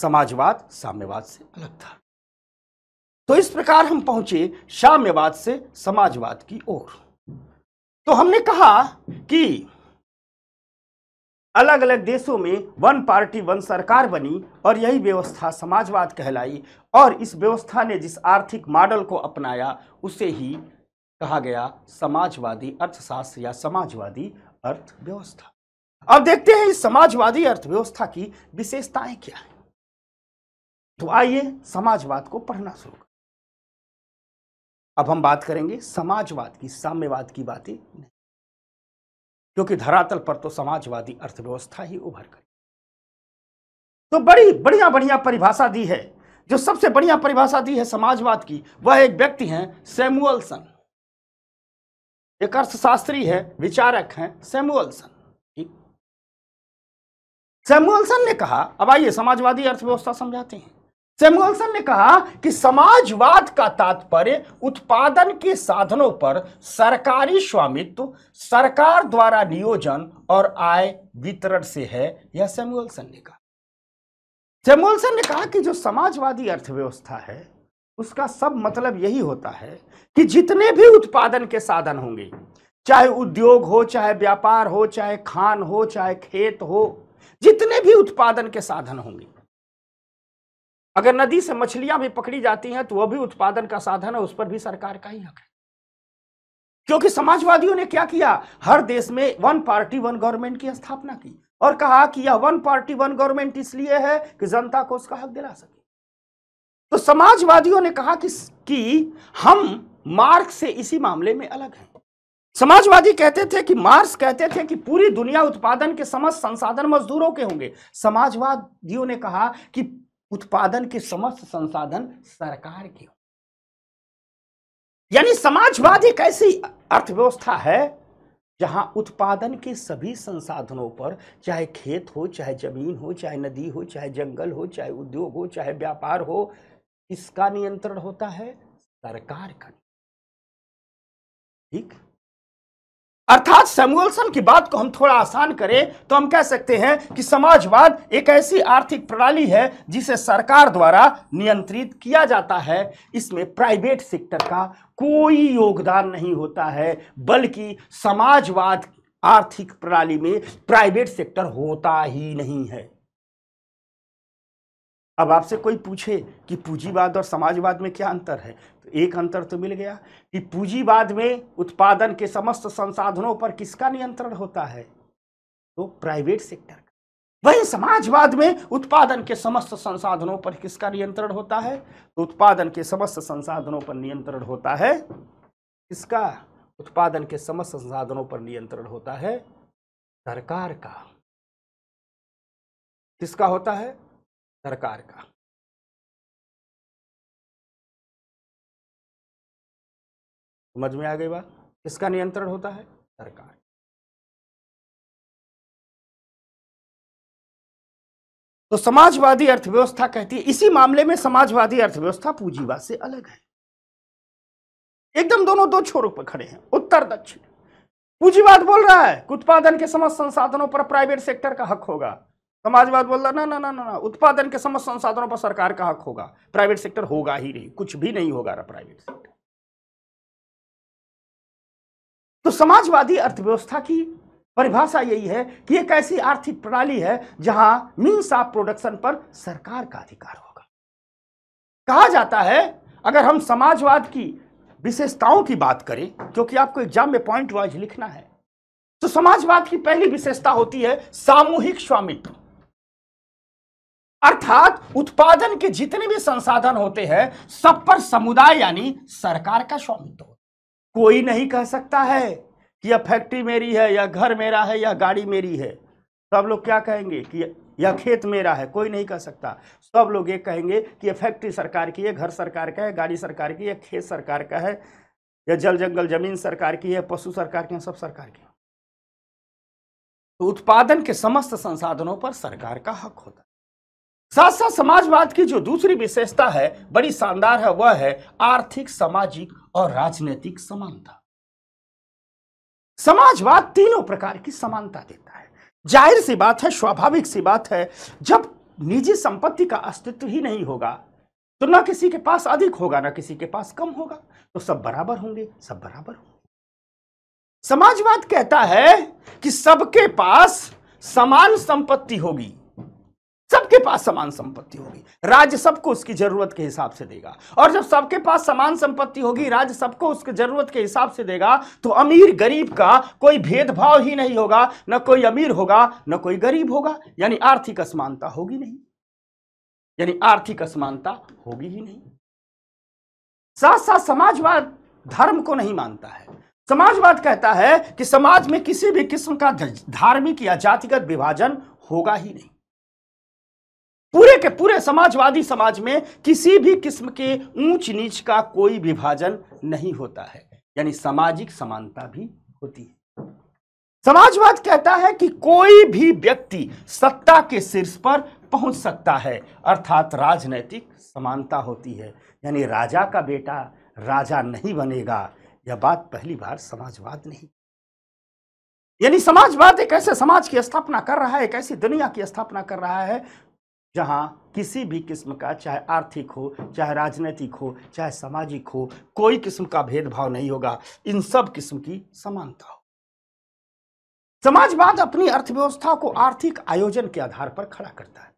समाजवाद साम्यवाद से अलग था तो इस प्रकार हम पहुंचे साम्यवाद से समाजवाद की ओर तो हमने कहा कि अलग अलग देशों में वन पार्टी वन सरकार बनी और यही व्यवस्था समाजवाद कहलाई और इस व्यवस्था ने जिस आर्थिक मॉडल को अपनाया उसे ही कहा गया समाजवादी अर्थशास्त्र या समाजवादी अर्थव्यवस्था अब देखते हैं इस समाजवादी अर्थव्यवस्था की विशेषताएं क्या है तो आइए समाजवाद को पढ़ना शुरू कर अब हम बात करेंगे समाजवाद की साम्यवाद की बातें नहीं क्योंकि धरातल पर तो समाजवादी अर्थव्यवस्था ही उभर कर तो बड़ी बढ़िया बढ़िया परिभाषा दी है जो सबसे बढ़िया परिभाषा दी है समाजवाद की वह एक व्यक्ति हैं सैमुअलसन एक अर्थशास्त्री है विचारक है सेमुअलसन सेमुअलसन ने कहा अब आइए समाजवादी अर्थव्यवस्था समझाते हैं सेमुअलसन ने कहा कि समाजवाद का तात्पर्य उत्पादन के साधनों पर सरकारी स्वामित्व सरकार द्वारा नियोजन और आय वितरण से है यह सेमुअलसन ने कहा सेमुअलसन ने कहा कि जो समाजवादी अर्थव्यवस्था है उसका सब मतलब यही होता है कि जितने भी उत्पादन के साधन होंगे चाहे उद्योग हो चाहे व्यापार हो चाहे खान हो चाहे खेत हो जितने भी उत्पादन के साधन होंगे अगर नदी से मछलियां भी पकड़ी जाती हैं तो वह भी उत्पादन का साधन है उस पर भी सरकार का ही हक है क्योंकि समाजवादियों ने क्या किया हर देश में वन पार्टी वन गवर्नमेंट की स्थापना की और कहा कि यह वन पार्टी वन गवर्नमेंट इसलिए है कि जनता को उसका हक दिला सके तो समाजवादियों ने कहा कि, कि हम मार्क्स से इसी मामले में अलग हैं समाजवादी कहते थे कि मार्क्स कहते थे कि पूरी दुनिया उत्पादन के समस्त संसाधन मजदूरों के होंगे समाजवादियों ने कहा कि उत्पादन के समस्त संसाधन सरकार के यानी समाजवाद एक ऐसी अर्थव्यवस्था है जहां उत्पादन के सभी संसाधनों पर चाहे खेत हो चाहे जमीन हो चाहे नदी हो चाहे जंगल हो चाहे उद्योग हो चाहे व्यापार हो किसका नियंत्रण होता है सरकार का ठीक अर्थात सैमुअलसन की बात को हम थोड़ा आसान करें तो हम कह सकते हैं कि समाजवाद एक ऐसी आर्थिक प्रणाली है जिसे सरकार द्वारा नियंत्रित किया जाता है इसमें प्राइवेट सेक्टर का कोई योगदान नहीं होता है बल्कि समाजवाद आर्थिक प्रणाली में प्राइवेट सेक्टर होता ही नहीं है अब आपसे कोई पूछे कि पूंजीवाद और समाजवाद में क्या अंतर है तो एक अंतर तो मिल गया कि पूंजीवाद में उत्पादन के समस्त संसाधनों पर किसका नियंत्रण होता है तो प्राइवेट सेक्टर का वही समाजवाद में उत्पादन के समस्त संसाधनों पर किसका नियंत्रण होता है तो उत्पादन के समस्त संसाधनों पर नियंत्रण होता है किसका उत्पादन के समस्त संसाधनों पर नियंत्रण होता है सरकार का किसका होता है सरकार का समझ में आ गई बात किसका नियंत्रण होता है सरकार तो समाजवादी अर्थव्यवस्था कहती है इसी मामले में समाजवादी अर्थव्यवस्था पूंजीवाद से अलग है एकदम दोनों दो छोरों पर खड़े हैं उत्तर दक्षिण पूंजीवाद बोल रहा है उत्पादन के समस्त संसाधनों पर प्राइवेट सेक्टर का हक होगा समाजवाद बोल रहा ना ना ना ना उत्पादन के समस्त संसाधनों पर सरकार का हक होगा प्राइवेट सेक्टर होगा ही नहीं कुछ भी नहीं होगा रहा प्राइवेट सेक्टर तो समाजवादी अर्थव्यवस्था की परिभाषा यही है कि एक ऐसी आर्थिक प्रणाली है जहां मीन्स ऑफ प्रोडक्शन पर सरकार का अधिकार होगा कहा जाता है अगर हम समाजवाद की विशेषताओं की बात करें क्योंकि आपको एग्जाम में पॉइंट वाइज लिखना है तो समाजवाद की पहली विशेषता होती है सामूहिक स्वामित्व अर्थात उत्पादन के जितने भी संसाधन होते हैं सब पर समुदाय यानी सरकार का स्वामित्व कोई नहीं कह सकता है कि यह फैक्ट्री मेरी है या घर मेरा है या गाड़ी मेरी है सब लोग क्या कहेंगे कि यह खेत मेरा है कोई नहीं कह सकता सब लोग ये कहेंगे कि यह फैक्ट्री सरकार की है घर सरकार का है गाड़ी सरकार की है खेत सरकार का है या जल जंगल जमीन सरकार की है पशु सरकार की है सब सरकार की तो उत्पादन के समस्त संसाधनों पर सरकार का हक होता है साथ साथ समाजवाद की जो दूसरी विशेषता है बड़ी शानदार है वह है आर्थिक सामाजिक और राजनीतिक समानता समाजवाद तीनों प्रकार की समानता देता है जाहिर सी बात है स्वाभाविक सी बात है जब निजी संपत्ति का अस्तित्व ही नहीं होगा तो ना किसी के पास अधिक होगा ना किसी के पास कम होगा तो सब बराबर होंगे सब बराबर होंगे समाजवाद कहता है कि सबके पास समान संपत्ति होगी सबके पास समान संपत्ति होगी राज्य सबको उसकी जरूरत के हिसाब से देगा और जब सबके पास समान संपत्ति होगी राज्य सबको उसकी जरूरत के हिसाब से देगा तो अमीर गरीब का कोई भेदभाव ही नहीं होगा न कोई अमीर होगा न कोई गरीब होगा यानी आर्थिक असमानता होगी नहीं यानी आर्थिक असमानता होगी ही नहीं साथ साथ समाजवाद धर्म को नहीं मानता है समाजवाद कहता है कि समाज में किसी भी किस्म का धार्मिक या जातिगत विभाजन होगा ही नहीं पूरे के पूरे समाजवादी समाज में किसी भी किस्म के ऊंच नीच का कोई विभाजन नहीं होता है यानी सामाजिक समानता भी होती है समाजवाद कहता है कि कोई भी व्यक्ति सत्ता के शीर्ष पर पहुंच सकता है अर्थात राजनैतिक समानता होती है यानी राजा का बेटा राजा नहीं बनेगा यह बात पहली बार समाजवाद नहीं यानी समाजवाद एक ऐसे समाज की स्थापना कर रहा है एक ऐसी दुनिया की स्थापना कर रहा है जहां किसी भी किस्म का चाहे आर्थिक हो चाहे राजनीतिक हो चाहे सामाजिक हो कोई किस्म का भेदभाव नहीं होगा इन सब किस्म की समानता हो समाजवाद अपनी अर्थव्यवस्था को आर्थिक आयोजन के आधार पर खड़ा करता है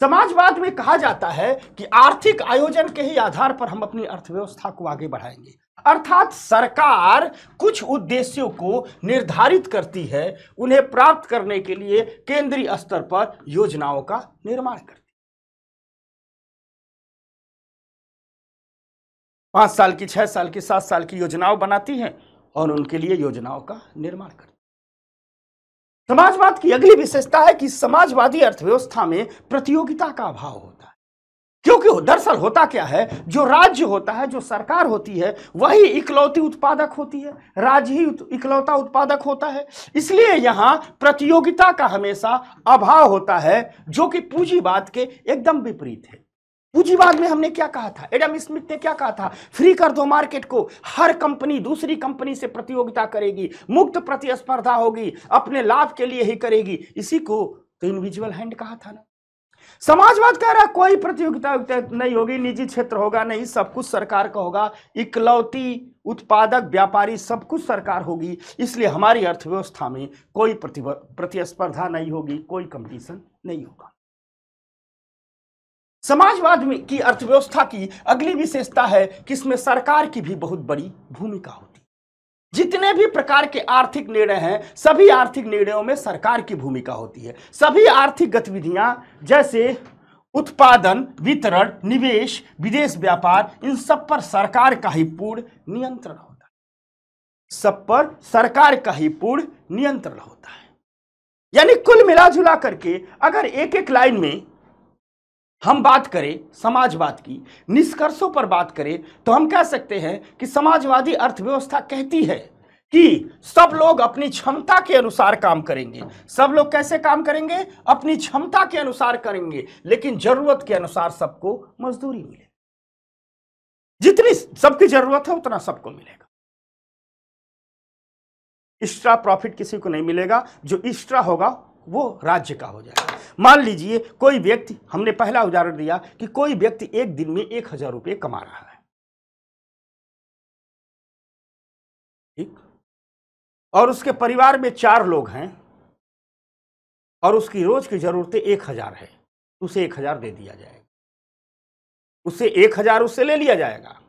समाजवाद में कहा जाता है कि आर्थिक आयोजन के ही आधार पर हम अपनी अर्थव्यवस्था को आगे बढ़ाएंगे अर्थात सरकार कुछ उद्देश्यों को निर्धारित करती है उन्हें प्राप्त करने के लिए केंद्रीय स्तर पर योजनाओं का निर्माण करती पांच पाँच साल की छः साल की सात साल की योजनाओं बनाती हैं और उनके लिए योजनाओं का निर्माण करती समाजवाद की अगली विशेषता है कि समाजवादी अर्थव्यवस्था में प्रतियोगिता का अभाव होता है क्योंकि दरअसल होता क्या है जो राज्य होता है जो सरकार होती है वही इकलौती उत्पादक होती है राज्य ही इकलौता उत्पादक होता है इसलिए यहाँ प्रतियोगिता का हमेशा अभाव होता है जो कि पूंजीवाद के एकदम विपरीत है पूंजीवाद में हमने क्या कहा था एडम स्मिथ ने क्या कहा था फ्री कर दो मार्केट को हर कंपनी दूसरी कंपनी से प्रतियोगिता करेगी मुक्त प्रतिस्पर्धा होगी अपने लाभ के लिए ही करेगी इसी को तो इंडिविजुअल हैंड कहा था ना समाजवाद कह रहा है कोई प्रतियोगिता नहीं होगी निजी क्षेत्र होगा नहीं सब कुछ सरकार का होगा इकलौती उत्पादक व्यापारी सब कुछ सरकार होगी इसलिए हमारी अर्थव्यवस्था में कोई प्रतिस्पर्धा नहीं होगी कोई कंपटीशन नहीं होगा समाजवाद में की अर्थव्यवस्था की अगली विशेषता है कि इसमें सरकार की भी बहुत बड़ी भूमिका होती है जितने भी प्रकार के आर्थिक निर्णय हैं सभी आर्थिक निर्णयों में सरकार की भूमिका होती है सभी आर्थिक गतिविधियां जैसे उत्पादन वितरण निवेश विदेश व्यापार इन सब पर सरकार का ही पूर्ण नियंत्रण होता है सब पर सरकार का ही पूर्ण नियंत्रण होता है यानी कुल मिला जुला करके अगर एक एक लाइन में हम बात करें समाजवाद की निष्कर्षों पर बात करें तो हम कह सकते हैं कि समाजवादी अर्थव्यवस्था कहती है कि सब लोग अपनी क्षमता के अनुसार काम करेंगे सब लोग कैसे काम करेंगे अपनी क्षमता के अनुसार करेंगे लेकिन जरूरत के अनुसार सबको मजदूरी मिले जितनी सबकी जरूरत है उतना सबको मिलेगा एक्स्ट्रा प्रॉफिट किसी को नहीं मिलेगा जो एक्स्ट्रा होगा वो राज्य का हो जाएगा मान लीजिए कोई व्यक्ति हमने पहला उदाहरण दिया कि कोई व्यक्ति एक दिन में एक हजार रुपये कमा रहा है ठीक और उसके परिवार में चार लोग हैं और उसकी रोज की जरूरतें एक हजार है उसे एक हजार दे दिया जाएगा उसे एक हजार उससे ले लिया जाएगा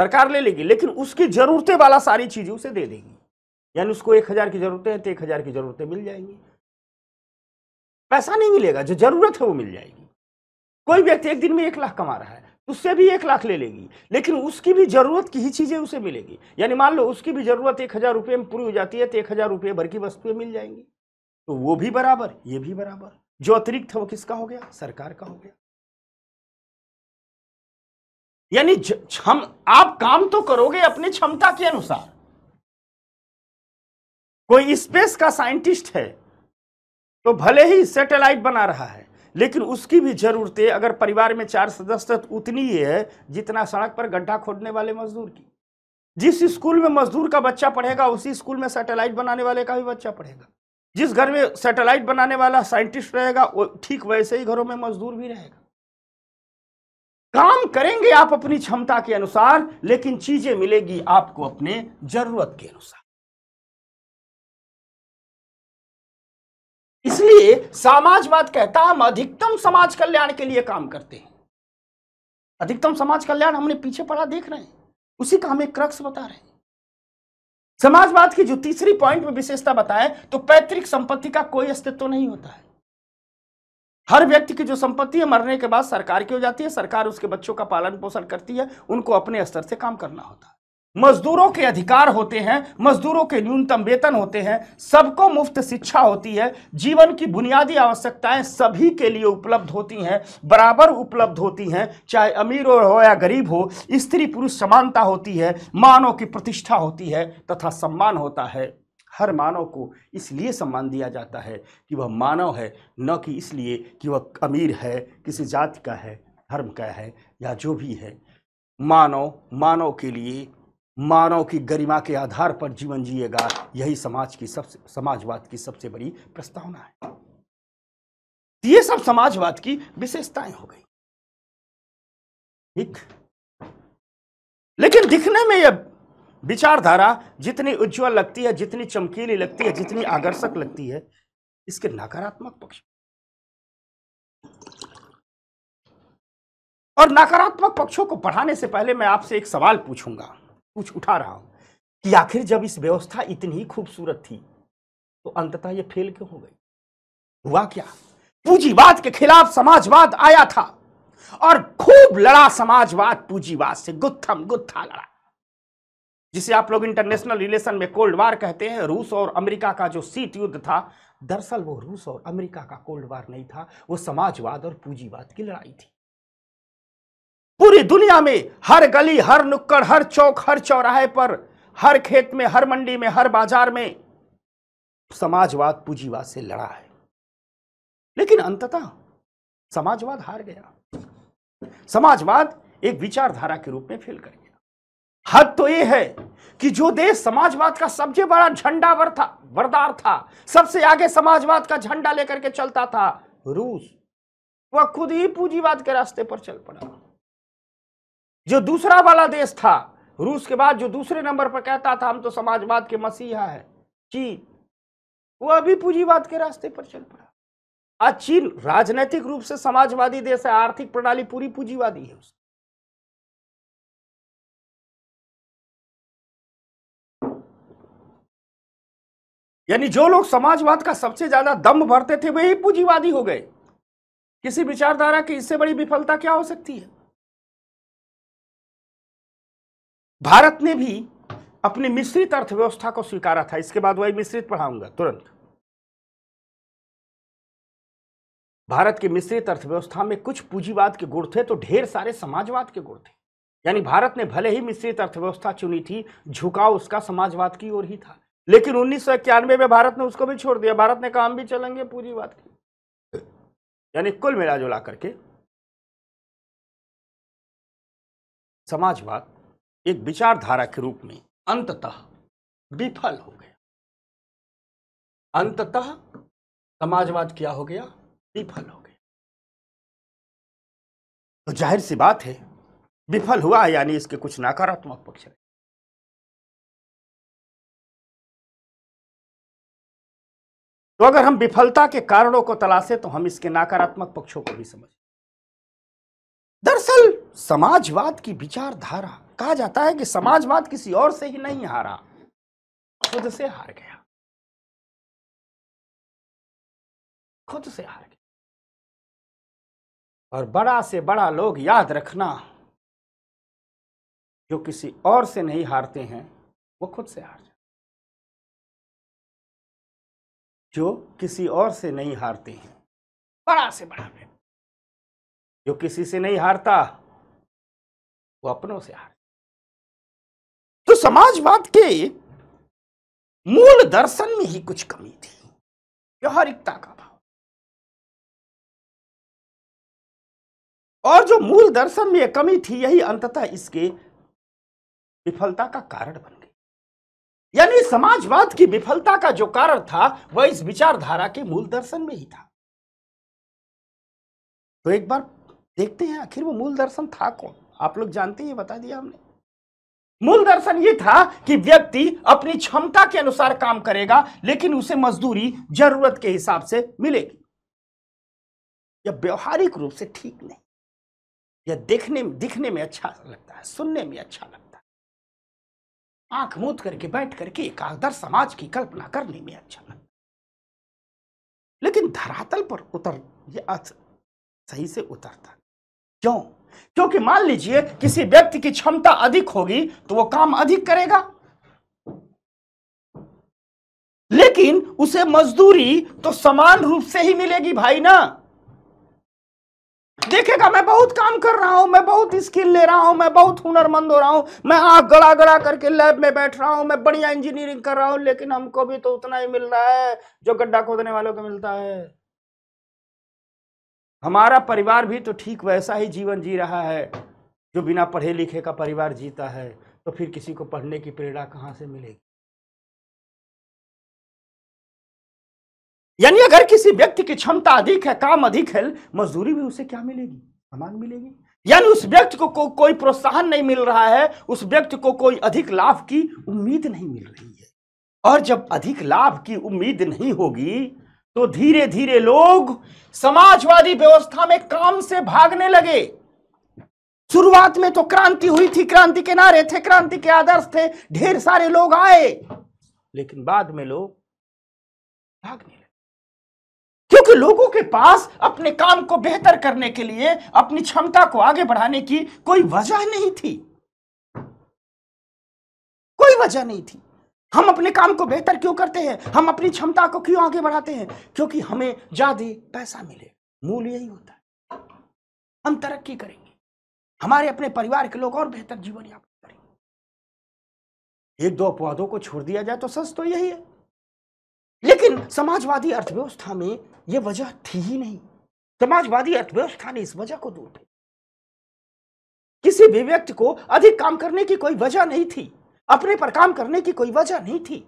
सरकार ले लेगी लेकिन उसकी जरूरतें वाला सारी चीजें उसे दे देगी यानी उसको एक हजार की जरूरतें हैं तो एक हजार की जरूरतें मिल जाएंगी पैसा नहीं मिलेगा जो जरूरत है वो मिल जाएगी कोई व्यक्ति एक दिन में एक लाख कमा रहा है तो उससे भी एक लाख ले लेगी लेकिन उसकी भी जरूरत की ही चीज़ें उसे मिलेगी यानी मान लो उसकी भी जरूरत एक हज़ार रुपये में पूरी हो जाती है तो एक हज़ार रुपये भर की वस्तुएं मिल जाएंगी तो वो भी बराबर ये भी बराबर जो अतिरिक्त है वो किसका हो गया सरकार का हो गया यानी हम आप काम तो करोगे अपनी क्षमता के अनुसार कोई स्पेस का साइंटिस्ट है तो भले ही सैटेलाइट बना रहा है लेकिन उसकी भी ज़रूरतें अगर परिवार में चार सदस्य तो उतनी ही है जितना सड़क पर गड्ढा खोदने वाले मजदूर की जिस स्कूल में मजदूर का बच्चा पढ़ेगा उसी स्कूल में सैटेलाइट बनाने वाले का भी बच्चा पढ़ेगा जिस घर में सैटेलाइट बनाने वाला साइंटिस्ट रहेगा वो ठीक वैसे ही घरों में मजदूर भी रहेगा काम करेंगे आप अपनी क्षमता के अनुसार लेकिन चीजें मिलेगी आपको अपने जरूरत के अनुसार इसलिए समाजवाद कहता हम अधिकतम समाज कल्याण के लिए काम करते हैं अधिकतम समाज कल्याण हमने पीछे पड़ा देख रहे हैं उसी का हमें क्रक्स बता रहे हैं समाजवाद की जो तीसरी पॉइंट में विशेषता बताए तो पैतृक संपत्ति का कोई अस्तित्व तो नहीं होता है हर व्यक्ति की जो संपत्ति है मरने के बाद सरकार की हो जाती है सरकार उसके बच्चों का पालन पोषण करती है उनको अपने स्तर से काम करना होता है मजदूरों के अधिकार होते हैं मजदूरों के न्यूनतम वेतन होते हैं सबको मुफ्त शिक्षा होती है जीवन की बुनियादी आवश्यकताएं सभी के लिए उपलब्ध होती हैं बराबर उपलब्ध होती हैं चाहे अमीर हो या गरीब हो स्त्री पुरुष समानता होती है मानव की प्रतिष्ठा होती है तथा सम्मान होता है हर मानव को इसलिए सम्मान दिया जाता है कि वह मानव है न कि इसलिए कि वह अमीर है किसी जाति का है धर्म का है या जो भी है मानव मानव के लिए मानव की गरिमा के आधार पर जीवन जिएगा यही समाज की सबसे समाजवाद की सबसे बड़ी प्रस्तावना है ये सब समाजवाद की विशेषताएं हो गई ठीक लेकिन दिखने में यह विचारधारा जितनी उज्जवल लगती है जितनी चमकीली लगती है जितनी आकर्षक लगती है इसके नकारात्मक पक्ष और नकारात्मक पक्षों को पढ़ाने से पहले मैं आपसे एक सवाल पूछूंगा कुछ उठा रहा हूँ कि आखिर जब इस व्यवस्था इतनी ही खूबसूरत थी तो अंततः ये फेल क्यों हो गई हुआ क्या पूंजीवाद के खिलाफ समाजवाद आया था और खूब लड़ा समाजवाद पूंजीवाद से गुत्थम गुत्था लड़ा जिसे आप लोग इंटरनेशनल रिलेशन में कोल्ड वार कहते हैं रूस और अमेरिका का जो सीट युद्ध था दरअसल वो रूस और अमेरिका का कोल्ड वार नहीं था वो समाजवाद और पूंजीवाद की लड़ाई थी पूरी दुनिया में हर गली हर नुक्कड़ हर चौक हर चौराहे पर हर खेत में हर मंडी में हर बाजार में समाजवाद पूंजीवाद से लड़ा है लेकिन अंततः समाजवाद हार गया समाजवाद एक विचारधारा के रूप में फेल कर गया हद तो यह है कि जो देश समाजवाद का सबसे बड़ा झंडा वर था वरदार था सबसे आगे समाजवाद का झंडा लेकर के चलता था रूस वह खुद ही पूंजीवाद के रास्ते पर चल पड़ा जो दूसरा वाला देश था रूस के बाद जो दूसरे नंबर पर कहता था हम तो समाजवाद के मसीहा है चीन वो अभी पूंजीवाद के रास्ते पर चल पड़ा आज चीन राजनीतिक रूप से समाजवादी देश है आर्थिक प्रणाली पूरी पूंजीवादी है उसकी यानी जो लोग समाजवाद का सबसे ज्यादा दम भरते थे वही पूंजीवादी हो गए किसी विचारधारा की इससे बड़ी विफलता क्या हो सकती है भारत ने भी अपनी मिश्रित अर्थव्यवस्था को स्वीकारा था इसके बाद वही मिश्रित पढ़ाऊंगा तुरंत भारत की मिश्रित अर्थव्यवस्था में कुछ पूंजीवाद के गुण थे तो ढेर सारे समाजवाद के गुण थे यानी भारत ने भले ही मिश्रित अर्थव्यवस्था चुनी थी झुकाव उसका समाजवाद की ओर ही था लेकिन उन्नीस में भारत ने उसको भी छोड़ दिया भारत ने कहा हम भी चलेंगे पूंजीवाद की यानी कुल मिला जुला करके समाजवाद एक विचारधारा के रूप में अंततः विफल हो गया अंततः समाजवाद क्या हो गया विफल हो गया तो जाहिर सी बात है विफल हुआ यानी इसके कुछ नकारात्मक पक्ष रहे तो अगर हम विफलता के कारणों को तलाशें तो हम इसके नकारात्मक पक्षों को भी समझ दरअसल समाजवाद की विचारधारा कहा जाता है कि समाजवाद किसी और से ही नहीं हारा खुद से हार गया खुद से हार गया और बड़ा से बड़ा लोग याद रखना जो किसी और से नहीं हारते हैं वो खुद से हार जाते जो किसी और से नहीं हारते हैं बड़ा से बड़ा व्यक्ति जो किसी से नहीं हारता वो अपनों से हार तो समाजवाद के मूल दर्शन में ही कुछ कमी थी व्यवहारिकता का भाव और जो मूल दर्शन में कमी थी यही अंततः इसके विफलता का कारण बन गई यानी समाजवाद की विफलता का जो कारण था वह इस विचारधारा के मूल दर्शन में ही था तो एक बार देखते हैं आखिर वो मूल दर्शन था कौन आप लोग जानते हैं बता दिया हमने मूल दर्शन ये था कि व्यक्ति अपनी क्षमता के अनुसार काम करेगा लेकिन उसे मजदूरी जरूरत के हिसाब से मिलेगी यह व्यवहारिक रूप से ठीक नहीं यह देखने दिखने में अच्छा लगता है सुनने में अच्छा लगता है आंख मूंद करके बैठ करके एकादर समाज की कल्पना करने में अच्छा लगता है लेकिन धरातल पर उतर यह अर्थ सही से उतरता क्यों क्योंकि मान लीजिए किसी व्यक्ति की क्षमता अधिक होगी तो वो काम अधिक करेगा लेकिन उसे मजदूरी तो समान रूप से ही मिलेगी भाई ना देखेगा मैं बहुत काम कर रहा हूं मैं बहुत स्किल ले रहा हूं मैं बहुत हुनरमंद हो रहा हूं मैं आग गड़ा गड़ा करके लैब में बैठ रहा हूं मैं बढ़िया इंजीनियरिंग कर रहा हूं लेकिन हमको भी तो उतना ही मिल रहा है जो गड्ढा खोदने वालों को मिलता है हमारा परिवार भी तो ठीक वैसा ही जीवन जी रहा है जो बिना पढ़े लिखे का परिवार जीता है तो फिर किसी को पढ़ने की प्रेरणा कहाँ से मिलेगी यानी अगर किसी व्यक्ति की क्षमता अधिक है काम अधिक है मजदूरी भी उसे क्या मिलेगी समान मिलेगी यानी उस व्यक्ति को, को कोई प्रोत्साहन नहीं मिल रहा है उस व्यक्ति को कोई अधिक लाभ की उम्मीद नहीं मिल रही है और जब अधिक लाभ की उम्मीद नहीं होगी तो धीरे धीरे लोग समाजवादी व्यवस्था में काम से भागने लगे शुरुआत में तो क्रांति हुई थी क्रांति के नारे थे क्रांति के आदर्श थे ढेर सारे लोग आए लेकिन बाद में लोग भागने लगे क्योंकि लोगों के पास अपने काम को बेहतर करने के लिए अपनी क्षमता को आगे बढ़ाने की कोई वजह नहीं थी कोई वजह नहीं थी हम अपने काम को बेहतर क्यों करते हैं हम अपनी क्षमता को क्यों आगे बढ़ाते हैं क्योंकि हमें ज्यादा पैसा मिले मूल यही होता है हम तरक्की करेंगे हमारे अपने परिवार के लोग और बेहतर जीवन यापन करेंगे एक दो अपवादों को छोड़ दिया जाए तो सच तो यही है लेकिन समाजवादी अर्थव्यवस्था में यह वजह थी ही नहीं समाजवादी अर्थव्यवस्था ने इस वजह को दूर किसी भी व्यक्ति को अधिक काम करने की कोई वजह नहीं थी अपने पर काम करने की कोई वजह नहीं थी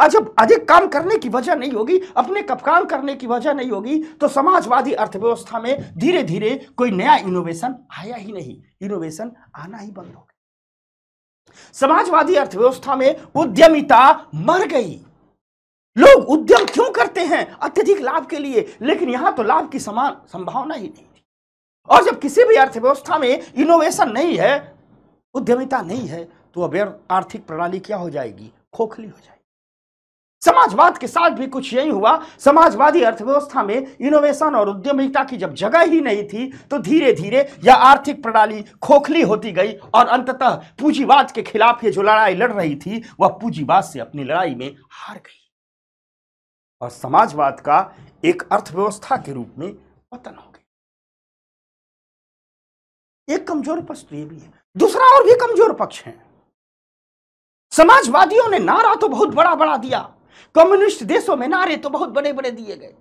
आज जब अधिक काम करने की वजह नहीं होगी अपने कब काम करने की वजह नहीं होगी तो समाजवादी अर्थव्यवस्था में धीरे धीरे कोई नया इनोवेशन आया ही नहीं इनोवेशन आना ही बंद हो गया समाजवादी अर्थव्यवस्था में उद्यमिता मर गई लोग उद्यम क्यों करते हैं अत्यधिक लाभ के लिए लेकिन यहां तो लाभ की समान संभावना ही नहीं थी और जब किसी भी अर्थव्यवस्था में इनोवेशन नहीं है उद्यमिता नहीं है तो अब आर्थिक प्रणाली क्या हो जाएगी खोखली हो जाएगी समाजवाद के साथ भी कुछ यही हुआ समाजवादी अर्थव्यवस्था में इनोवेशन और उद्यमिता की जब जगह ही नहीं थी तो धीरे धीरे यह आर्थिक प्रणाली खोखली होती गई और अंततः पूंजीवाद के खिलाफ ये जो लड़ाई लड़ रही थी वह पूंजीवाद से अपनी लड़ाई में हार गई और समाजवाद का एक अर्थव्यवस्था के रूप में पतन हो गया एक कमजोर पक्ष तो यह भी है दूसरा और भी कमजोर पक्ष है समाजवादियों ने नारा तो बहुत बड़ा बड़ा दिया कम्युनिस्ट देशों में नारे तो बहुत बड़े बड़े दिए गए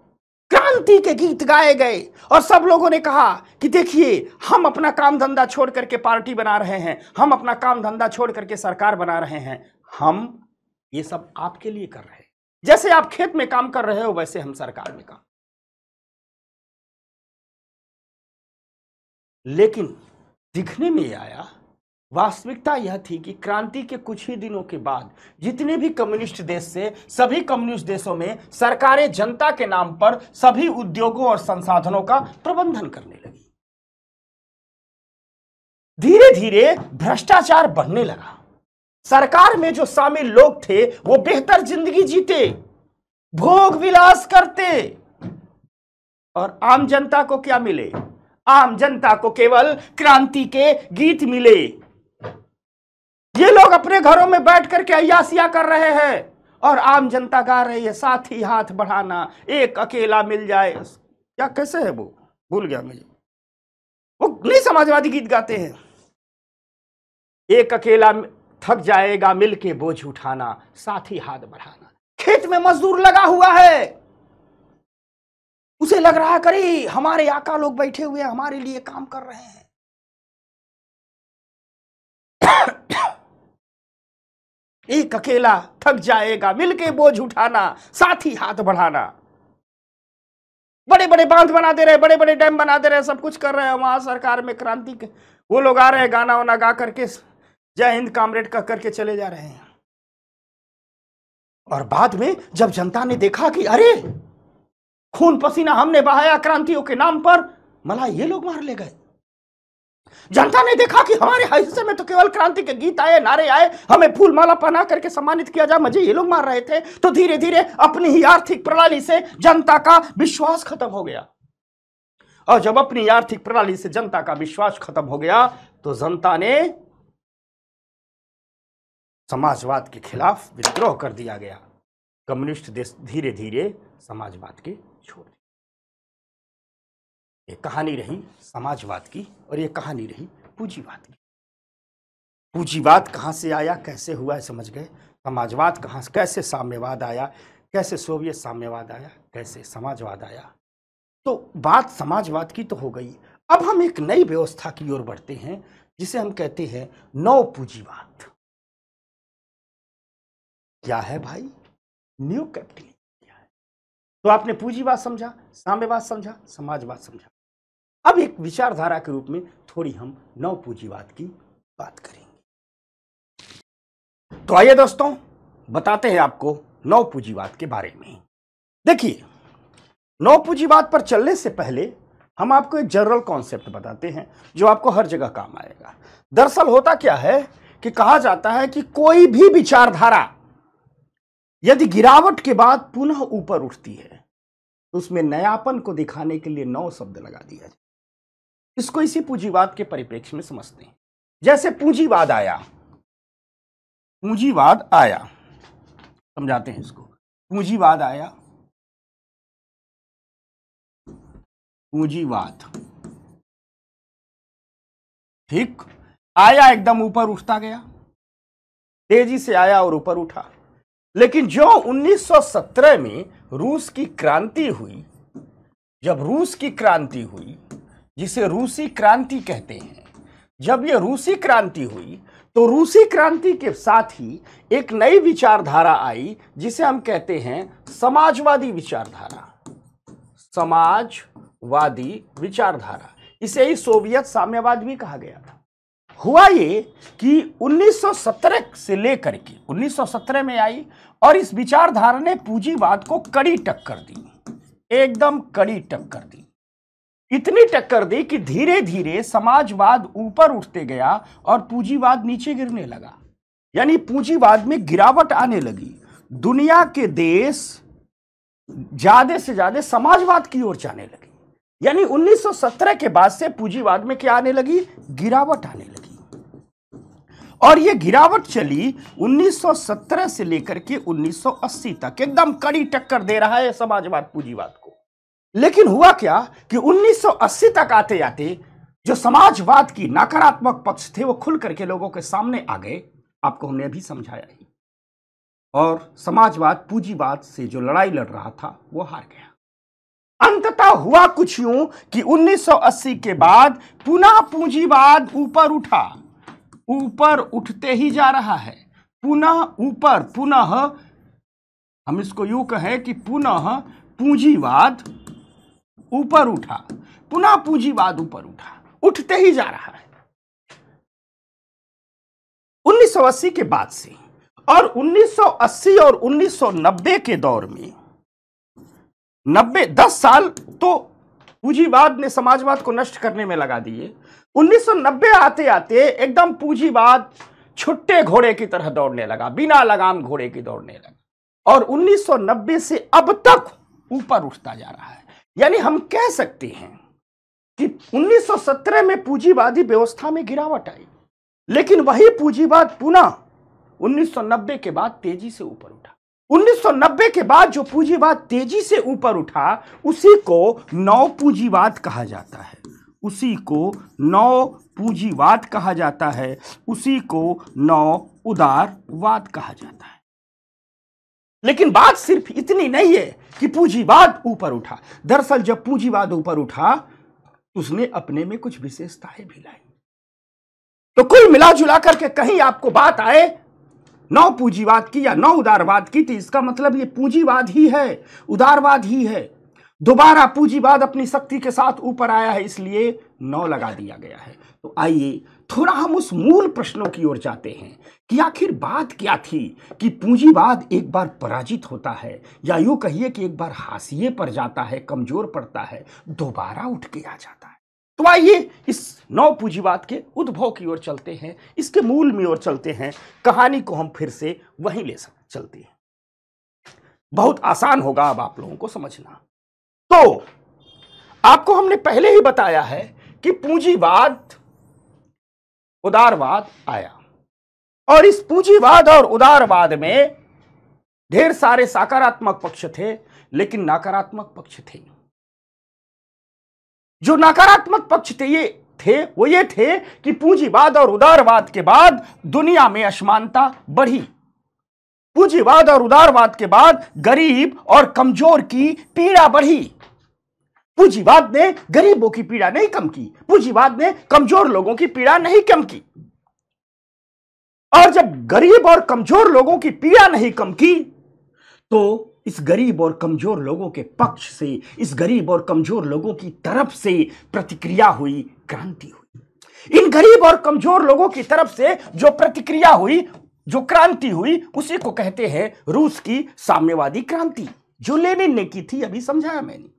क्रांति के गीत गाए गए और सब लोगों ने कहा कि देखिए हम अपना काम धंधा छोड़ करके पार्टी बना रहे हैं हम अपना काम धंधा छोड़ करके सरकार बना रहे हैं हम ये सब आपके लिए कर रहे हैं जैसे आप खेत में काम कर रहे हो वैसे हम सरकार में काम लेकिन दिखने में आया वास्तविकता यह थी कि क्रांति के कुछ ही दिनों के बाद जितने भी कम्युनिस्ट देश से सभी कम्युनिस्ट देशों में सरकारें जनता के नाम पर सभी उद्योगों और संसाधनों का प्रबंधन करने लगी धीरे धीरे भ्रष्टाचार बढ़ने लगा सरकार में जो शामिल लोग थे वो बेहतर जिंदगी जीते भोग विलास करते और आम जनता को क्या मिले आम जनता को केवल क्रांति के गीत मिले ये लोग अपने घरों में बैठ करके अयासिया कर रहे हैं और आम जनता गा रही है साथ ही हाथ बढ़ाना एक अकेला मिल जाए क्या कैसे है वो भूल गया मुझे वो नहीं समाजवादी गीत गाते हैं एक अकेला थक जाएगा मिल के बोझ उठाना साथ ही हाथ बढ़ाना खेत में मजदूर लगा हुआ है उसे लग रहा है करी हमारे आका लोग बैठे हुए हमारे लिए काम कर रहे हैं एक अकेला थक जाएगा मिलके बोझ उठाना साथी हाथ बढ़ाना बड़े बड़े बांध बना दे रहे बड़े बड़े डैम बना दे रहे सब कुछ कर रहे हैं वहां सरकार में क्रांति के वो लोग आ रहे हैं गाना वाना गा करके जय हिंद कामरेड कह करके चले जा रहे हैं और बाद में जब जनता ने देखा कि अरे खून पसीना हमने बहाया क्रांतियों के नाम पर मला ये लोग मार ले गए जनता ने देखा कि हमारे हिस्से में तो केवल क्रांति के गीत आए नारे आए हमें फूल माला पहना करके सम्मानित किया जाए मजे ये लोग मार रहे थे तो धीरे धीरे अपनी ही आर्थिक प्रणाली से जनता का विश्वास खत्म हो गया और जब अपनी आर्थिक प्रणाली से जनता का विश्वास खत्म हो गया तो जनता ने समाजवाद के खिलाफ विद्रोह कर दिया गया कम्युनिस्ट देश धीरे धीरे समाजवाद के ये कहानी रही समाजवाद की और ये कहानी रही पूंजीवाद की पूंजीवाद कहाँ से आया कैसे हुआ है समझ गए समाजवाद कहाँ कैसे साम्यवाद आया कैसे सोवियत साम्यवाद आया कैसे समाजवाद आया तो बात समाजवाद की तो हो गई अब हम एक नई व्यवस्था की ओर बढ़ते हैं जिसे हम कहते हैं नव पूंजीवाद क्या है भाई न्यू कैपिटलिज्म क्या है तो आपने पूंजीवाद समझा साम्यवाद समझा समाजवाद समझा अब एक विचारधारा के रूप में थोड़ी हम नव पूंजीवाद की बात करेंगे तो आइए दोस्तों बताते हैं आपको नव पूंजीवाद के बारे में देखिए नव पूंजीवाद पर चलने से पहले हम आपको एक जनरल कॉन्सेप्ट बताते हैं जो आपको हर जगह काम आएगा दरअसल होता क्या है कि कहा जाता है कि कोई भी विचारधारा यदि गिरावट के बाद पुनः ऊपर उठती है तो उसमें नयापन को दिखाने के लिए नौ शब्द लगा दिया जाए इसको इसी पूंजीवाद के परिप्रेक्ष्य में समझते हैं जैसे पूंजीवाद आया पूंजीवाद आया समझाते हैं इसको पूंजीवाद आया पूंजीवाद ठीक आया एकदम ऊपर उठता गया तेजी से आया और ऊपर उठा लेकिन जो 1917 में रूस की क्रांति हुई जब रूस की क्रांति हुई जिसे रूसी क्रांति कहते हैं जब ये रूसी क्रांति हुई तो रूसी क्रांति के साथ ही एक नई विचारधारा आई जिसे हम कहते हैं समाजवादी विचारधारा समाजवादी विचारधारा इसे ही सोवियत साम्यवाद भी कहा गया था हुआ ये कि 1917 से लेकर के 1917 में आई और इस विचारधारा ने पूंजीवाद को कड़ी टक्कर दी एकदम कड़ी टक्कर दी इतनी टक्कर दी कि धीरे धीरे समाजवाद ऊपर उठते गया और पूंजीवाद नीचे गिरने लगा यानी पूंजीवाद में गिरावट आने लगी दुनिया के देश ज्यादा से ज्यादा समाजवाद की ओर जाने लगे यानी 1917 के बाद से पूंजीवाद में क्या आने लगी गिरावट आने लगी और यह गिरावट चली 1917 से लेकर के 1980 तक एकदम कड़ी टक्कर दे रहा है समाजवाद पूंजीवाद को लेकिन हुआ क्या कि 1980 तक आते आते जो समाजवाद की नकारात्मक पक्ष थे वो खुल करके लोगों के सामने आ गए आपको हमने अभी समझाया ही और समाजवाद पूंजीवाद से जो लड़ाई लड़ रहा था वो हार गया अंततः हुआ कुछ यूं कि 1980 के बाद पुनः पूंजीवाद ऊपर उठा ऊपर उठते ही जा रहा है पुनः ऊपर पुनः हम इसको यूं कहें कि पुनः पूंजीवाद ऊपर उठा पुनः पूंजीवाद ऊपर उठा उठते ही जा रहा है अस्सी के बाद से और 1980 और 1990 के दौर में 90 दस साल तो पूंजीवाद ने समाजवाद को नष्ट करने में लगा दिए 1990 आते आते एकदम पूंजीवाद छुट्टे घोड़े की तरह दौड़ने लगा बिना लगाम घोड़े की दौड़ने लगा और 1990 से अब तक ऊपर उठता जा रहा है यानी हम कह सकते हैं कि 1917 में पूंजीवादी व्यवस्था में गिरावट आई लेकिन वही पूंजीवाद पुनः 1990 के बाद तेजी से ऊपर उठा 1990 के बाद जो पूंजीवाद तेजी से ऊपर उठा उसी को नौ पूंजीवाद कहा जाता है उसी को नौ पूंजीवाद कहा जाता है उसी को नौ उदारवाद कहा जाता है लेकिन बात सिर्फ इतनी नहीं है कि पूंजीवाद ऊपर उठा दरअसल जब पूंजीवाद ऊपर उठा उसने अपने में कुछ विशेषताएं भी लाई तो कुल मिला जुला करके कहीं आपको बात आए नौ पूंजीवाद की या नौ उदारवाद की तो इसका मतलब ये पूंजीवाद ही है उदारवाद ही है दोबारा पूंजीवाद अपनी शक्ति के साथ ऊपर आया है इसलिए नौ लगा दिया गया है तो आइए थोड़ा हम उस मूल प्रश्नों की ओर जाते हैं कि आखिर बात क्या थी कि पूंजीवाद एक बार पराजित होता है या यूं कहिए कि एक बार हाशिए पर जाता है कमज़ोर पड़ता है दोबारा उठ के आ जाता है तो आइए इस नौ पूंजीवाद के उद्भव की ओर चलते हैं इसके मूल में ओर चलते हैं कहानी को हम फिर से वहीं ले सकते चलते हैं बहुत आसान होगा अब आप लोगों को समझना तो आपको हमने पहले ही बताया है कि पूंजीवाद उदारवाद आया और इस पूंजीवाद और उदारवाद में ढेर सारे सकारात्मक पक्ष थे लेकिन नकारात्मक पक्ष थे जो नकारात्मक पक्ष थे ये थे वो ये थे कि पूंजीवाद और उदारवाद के बाद दुनिया में असमानता बढ़ी पूंजीवाद और उदारवाद के बाद गरीब और कमजोर की पीड़ा बढ़ी पूंजीवाद ने गरीबों की पीड़ा नहीं कम की पूंजीवाद ने कमजोर लोगों की पीड़ा नहीं कम की और जब गरीब और कमजोर लोगों की पीड़ा नहीं कम की तो इस गरीब और कमजोर लोगों के पक्ष से इस गरीब और कमजोर लोगों की तरफ से प्रतिक्रिया हुई क्रांति हुई इन गरीब और कमजोर लोगों की तरफ से जो प्रतिक्रिया हुई जो क्रांति हुई उसी को कहते हैं रूस की साम्यवादी क्रांति जो लेनिन ने की थी अभी समझाया मैंने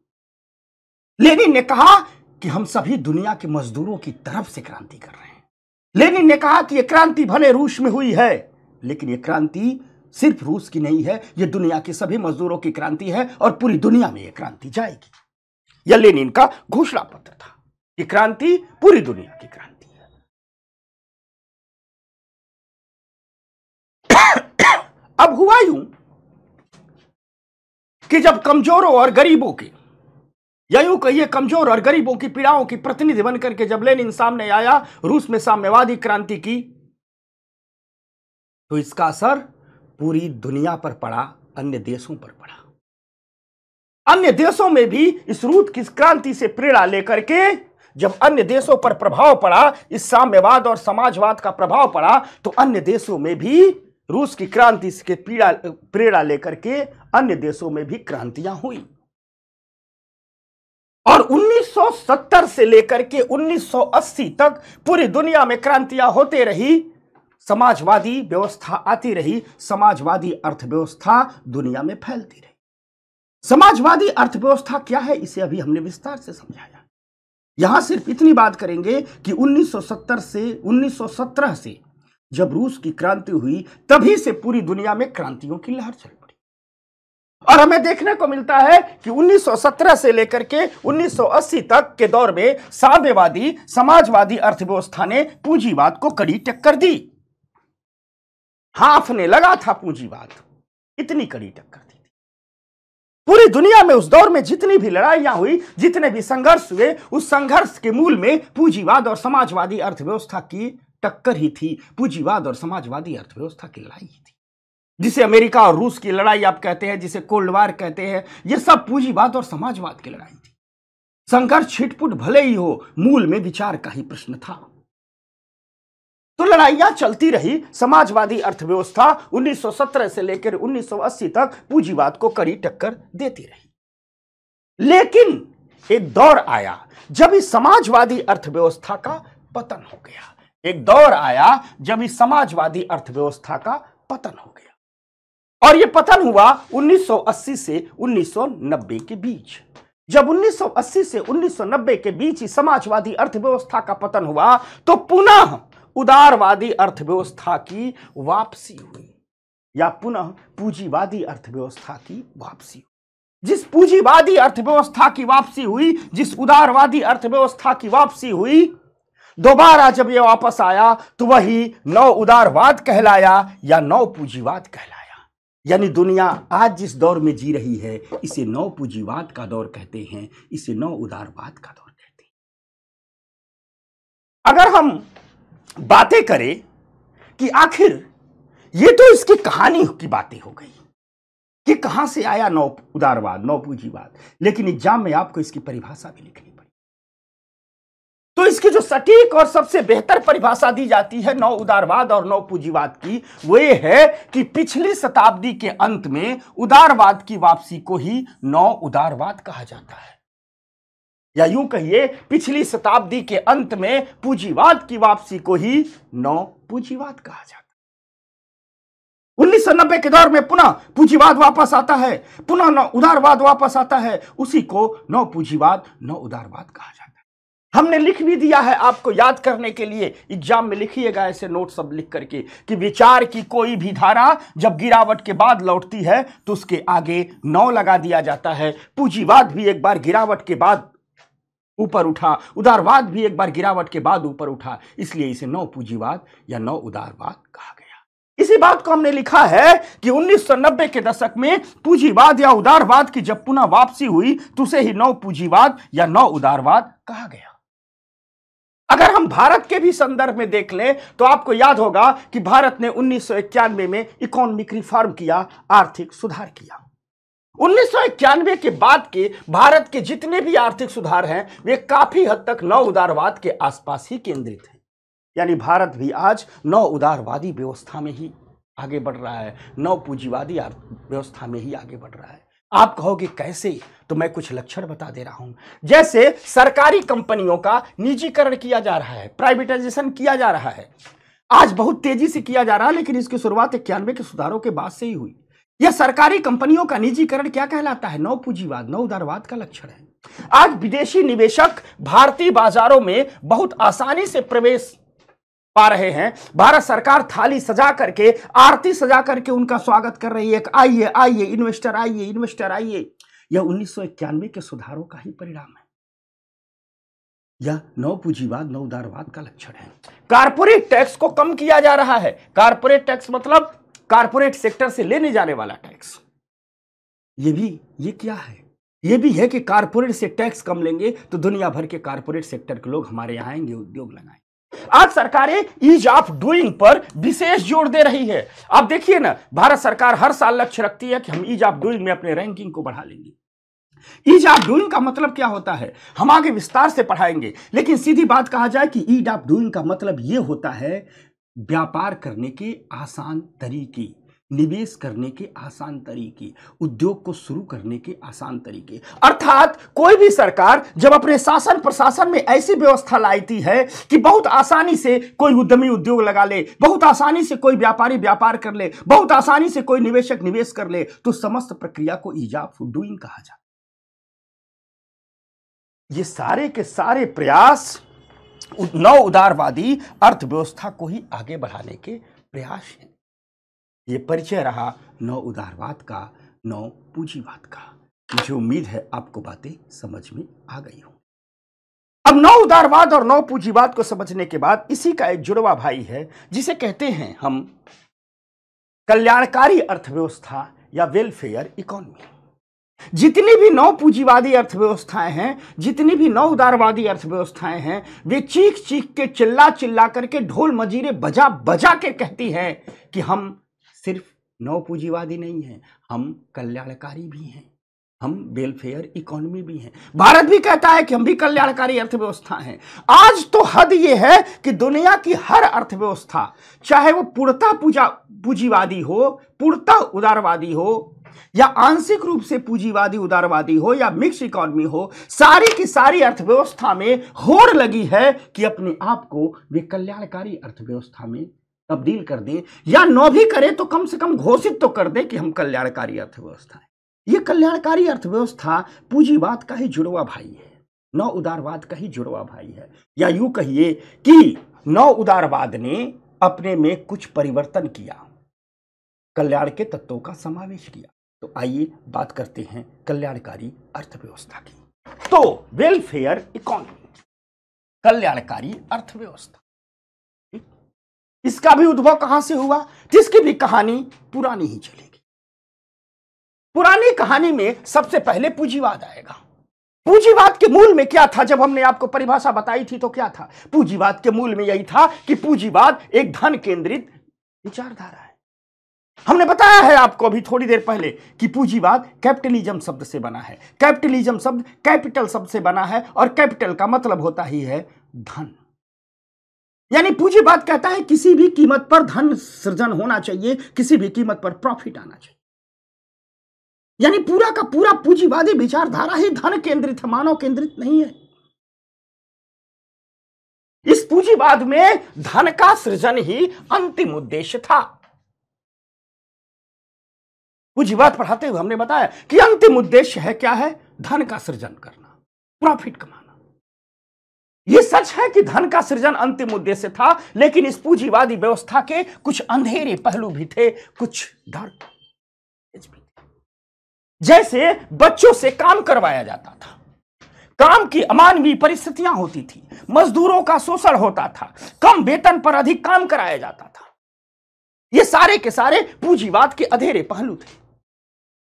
लेनिन ने कहा कि हम सभी दुनिया के मजदूरों की तरफ से क्रांति कर रहे हैं लेनिन ने कहा कि यह क्रांति भले रूस में हुई है लेकिन यह क्रांति सिर्फ रूस की नहीं है यह दुनिया के सभी मजदूरों की क्रांति है और पूरी दुनिया में यह क्रांति जाएगी यह लेनिन का घोषणा पत्र था यह क्रांति पूरी दुनिया की क्रांति है अब हुआ यूं कि जब कमजोरों और गरीबों के या यूं कहिए कमजोर और गरीबों की पीड़ाओं की प्रतिनिधि बनकर के जब लेनिन सामने आया रूस में साम्यवादी क्रांति की तो इसका असर पूरी दुनिया पर पड़ा अन्य देशों पर पड़ा अन्य देशों में भी इस रूस की क्रांति से प्रेरणा लेकर के जब अन्य देशों पर प्रभाव पड़ा इस साम्यवाद और समाजवाद का प्रभाव पड़ा तो अन्य देशों में भी रूस की क्रांति के पीड़ा प्रेरणा लेकर के अन्य देशों में भी क्रांतियां हुई और 1970 से लेकर के 1980 तक पूरी दुनिया में क्रांतियां होते रही समाजवादी व्यवस्था आती रही समाजवादी अर्थव्यवस्था दुनिया में फैलती रही समाजवादी अर्थव्यवस्था क्या है इसे अभी हमने विस्तार से समझाया यहां सिर्फ इतनी बात करेंगे कि 1970 से 1917 से जब रूस की क्रांति हुई तभी से पूरी दुनिया में क्रांतियों की लहर चली और हमें देखने को मिलता है कि 1917 से लेकर के 1980 तक के दौर में साम्यवादी समाजवादी अर्थव्यवस्था ने पूंजीवाद को कड़ी टक्कर दी हाफने लगा था पूंजीवाद इतनी कड़ी टक्कर दी पूरी दुनिया में उस दौर में जितनी भी लड़ाइयां हुई जितने भी संघर्ष हुए उस संघर्ष के मूल में पूंजीवाद और समाजवादी अर्थव्यवस्था की टक्कर ही थी पूंजीवाद और समाजवादी अर्थव्यवस्था की लड़ाई ही थी जिसे अमेरिका और रूस की लड़ाई आप कहते हैं जिसे कोल्ड वार कहते हैं ये सब पूंजीवाद और समाजवाद की लड़ाई थी संघर्ष छिटपुट भले ही हो मूल में विचार का ही प्रश्न था तो लड़ाइयां चलती रही समाजवादी अर्थव्यवस्था 1917 से लेकर 1980 तक पूंजीवाद को कड़ी टक्कर देती रही लेकिन एक दौर आया जब इस समाजवादी अर्थव्यवस्था का पतन हो गया एक दौर आया जब इस समाजवादी अर्थव्यवस्था का पतन हो गया और ये पतन हुआ 1980 से 1990 के बीच जब 1980 से 1990 के बीच ही समाजवादी अर्थव्यवस्था का पतन हुआ तो पुनः उदारवादी अर्थव्यवस्था की वापसी हुई या पुनः पूंजीवादी अर्थव्यवस्था की वापसी जिस पूंजीवादी अर्थव्यवस्था की वापसी हुई जिस उदारवादी अर्थव्यवस्था की वापसी हुई दोबारा जब यह वापस आया तो वही नौ उदारवाद कहलाया या नौ पूंजीवाद कहलाया यानी दुनिया आज जिस दौर में जी रही है इसे नौ पूंजीवाद का दौर कहते हैं इसे नौ उदारवाद का दौर कहते हैं अगर हम बातें करें कि आखिर ये तो इसकी कहानी की बातें हो गई कि कहां से आया नौ उदारवाद नौ पूंजीवाद लेकिन एग्जाम में आपको इसकी परिभाषा भी लिखनी तो इसकी जो सटीक और सबसे बेहतर परिभाषा दी जाती है नौ उदारवाद और नौ पूंजीवाद की ये है कि पिछली शताब्दी के अंत में उदारवाद की वापसी को ही नौ उदारवाद कहा जाता है या यूं कहिए पिछली शताब्दी के अंत में पूंजीवाद की वापसी को ही नौ पूंजीवाद कहा जाता है उन्नीस सौ नब्बे के दौर में पुनः पूंजीवाद वापस आता है पुनः नौ उदारवाद वापस आता है उसी को नौ पूंजीवाद नौ उदारवाद कहा जाता है हमने लिख भी दिया है आपको याद करने के लिए एग्जाम में लिखिएगा ऐसे नोट सब लिख करके कि विचार की कोई भी धारा जब गिरावट के बाद लौटती है तो उसके आगे नौ लगा दिया जाता है पूंजीवाद भी एक बार गिरावट के बाद ऊपर उठा उदारवाद भी एक बार गिरावट के बाद ऊपर उठा इसलिए इसे नौ पूंजीवाद या नौ उदारवाद कहा गया इसी बात को हमने लिखा है कि 1990 के दशक में पूंजीवाद या उदारवाद की जब पुनः वापसी हुई तो उसे ही नौ पूंजीवाद या नौ उदारवाद कहा गया अगर हम भारत के भी संदर्भ में देख लें तो आपको याद होगा कि भारत ने उन्नीस में इकोनॉमिक रिफॉर्म किया आर्थिक सुधार किया उन्नीस के बाद के भारत के जितने भी आर्थिक सुधार हैं वे काफी हद तक नव उदारवाद के आसपास ही केंद्रित हैं यानी भारत भी आज नव उदारवादी व्यवस्था में ही आगे बढ़ रहा है नव पूंजीवादी व्यवस्था में ही आगे बढ़ रहा है आप कहोगे कैसे तो मैं कुछ लक्षण बता दे रहा हूं जैसे सरकारी कंपनियों का निजीकरण किया जा रहा है प्राइवेटाइजेशन किया जा रहा है आज बहुत तेजी से किया जा रहा है लेकिन इसकी शुरुआत इक्यानवे के सुधारों के बाद से ही हुई यह सरकारी कंपनियों का निजीकरण क्या कहलाता है नौ पूंजीवाद नौ उदारवाद का लक्षण है आज विदेशी निवेशक भारतीय बाजारों में बहुत आसानी से प्रवेश पा रहे हैं भारत सरकार थाली सजा करके आरती सजा करके उनका स्वागत कर रही है आइए आइए इन्वेस्टर आइए इन्वेस्टर आइए यह उन्नीस के सुधारों का ही परिणाम है यह नव पूंजीवाद नव उदारवाद का लक्षण है कारपोरेट टैक्स को कम किया जा रहा है कारपोरेट टैक्स मतलब कारपोरेट सेक्टर से लेने जाने वाला टैक्स ये भी ये क्या है ये भी है कि कारपोरेट से टैक्स कम लेंगे तो दुनिया भर के कारपोरेट सेक्टर के लोग हमारे यहां आएंगे उद्योग लगाएंगे आज सरकारें ईज ऑफ डूइंग पर विशेष जोर दे रही है आप देखिए ना भारत सरकार हर साल लक्ष्य रखती है कि हम ईज ऑफ डूइंग में अपने रैंकिंग को बढ़ा लेंगे ईज ऑफ डूइंग का मतलब क्या होता है हम आगे विस्तार से पढ़ाएंगे लेकिन सीधी बात कहा जाए कि ईज ऑफ डूइंग का मतलब यह होता है व्यापार करने के आसान तरीके निवेश करने के आसान तरीके उद्योग को शुरू करने के आसान तरीके अर्थात कोई भी सरकार जब अपने शासन प्रशासन में ऐसी व्यवस्था लाती है कि बहुत आसानी से कोई उद्यमी उद्योग लगा ले बहुत आसानी से कोई व्यापारी व्यापार कर ले बहुत आसानी से कोई निवेशक निवेश कर ले तो समस्त प्रक्रिया को ऑफ डूइंग कहा जाता ये सारे के सारे प्रयास नव उदारवादी अर्थव्यवस्था को ही आगे बढ़ाने के प्रयास हैं ये परिचय रहा नौ उदारवाद का नौ पूंजीवाद का मुझे उम्मीद है आपको बातें समझ में आ गई हो अब नौ उदारवाद और नौ पूंजीवाद को समझने के बाद इसी का एक जुड़वा भाई है जिसे कहते हैं हम कल्याणकारी अर्थव्यवस्था या वेलफेयर इकोनॉमी जितनी भी नौ पूंजीवादी अर्थव्यवस्थाएं हैं जितनी भी नौ उदारवादी अर्थव्यवस्थाएं हैं वे चीख चीख के चिल्ला चिल्ला करके ढोल मजीरे बजा बजा के कहती हैं कि हम सिर्फ नौ पूंजीवादी नहीं है हम कल्याणकारी भी हैं हम वेलफेयर इकोनॉमी भी हैं भारत भी कहता है कि हम भी कल्याणकारी अर्थव्यवस्था हैं आज तो हद ये है कि दुनिया की हर अर्थव्यवस्था चाहे वो पूर्णता पूजा पूंजीवादी हो पूर्णता उदारवादी हो या आंशिक रूप से पूंजीवादी उदारवादी हो या मिक्स इकोनॉमी हो सारी की सारी अर्थव्यवस्था में होड़ लगी है कि अपने आप को वे कल्याणकारी अर्थव्यवस्था में तब्दील कर दिए या न भी करें तो कम से कम घोषित तो कर दे कि हम कल्याणकारी अर्थव्यवस्था है ये कल्याणकारी अर्थव्यवस्था पूंजीवाद का ही जुड़वा भाई है नौ उदारवाद का ही जुड़वा भाई है या यूं कहिए कि नौ उदारवाद ने अपने में कुछ परिवर्तन किया कल्याण के तत्वों का समावेश किया तो आइए बात करते हैं कल्याणकारी अर्थव्यवस्था की तो वेलफेयर इकोनॉमी कल्याणकारी अर्थव्यवस्था इसका भी उद्भव कहां से हुआ जिसकी भी कहानी पुरानी ही चलेगी पुरानी कहानी में सबसे पहले पूंजीवाद आएगा पूंजीवाद के मूल में क्या था जब हमने आपको परिभाषा बताई थी तो क्या था पूंजीवाद के मूल में यही था कि पूंजीवाद एक धन केंद्रित विचारधारा है हमने बताया है आपको अभी थोड़ी देर पहले कि पूंजीवाद कैपिटलिज्म शब्द से बना है कैपिटलिज्म शब्द कैपिटल शब्द से बना है और कैपिटल का मतलब होता ही है धन यानी पूंजीवाद कहता है किसी भी कीमत पर धन सृजन होना चाहिए किसी भी कीमत पर प्रॉफिट आना चाहिए यानी पूरा का पूरा पूंजीवादी विचारधारा ही धन केंद्रित है मानव केंद्रित नहीं है इस पूंजीवाद में धन का सृजन ही अंतिम उद्देश्य था पूंजीवाद पढ़ाते हुए हमने बताया कि अंतिम उद्देश्य है क्या है धन का सृजन करना प्रॉफिट कमाना यह सच है कि धन का सृजन अंतिम उद्देश्य था लेकिन इस पूंजीवादी व्यवस्था के कुछ अंधेरे पहलू भी थे कुछ डर जैसे बच्चों से काम करवाया जाता था काम की अमानवीय परिस्थितियां होती थी मजदूरों का शोषण होता था कम वेतन पर अधिक काम कराया जाता था ये सारे के सारे पूंजीवाद के अधेरे पहलू थे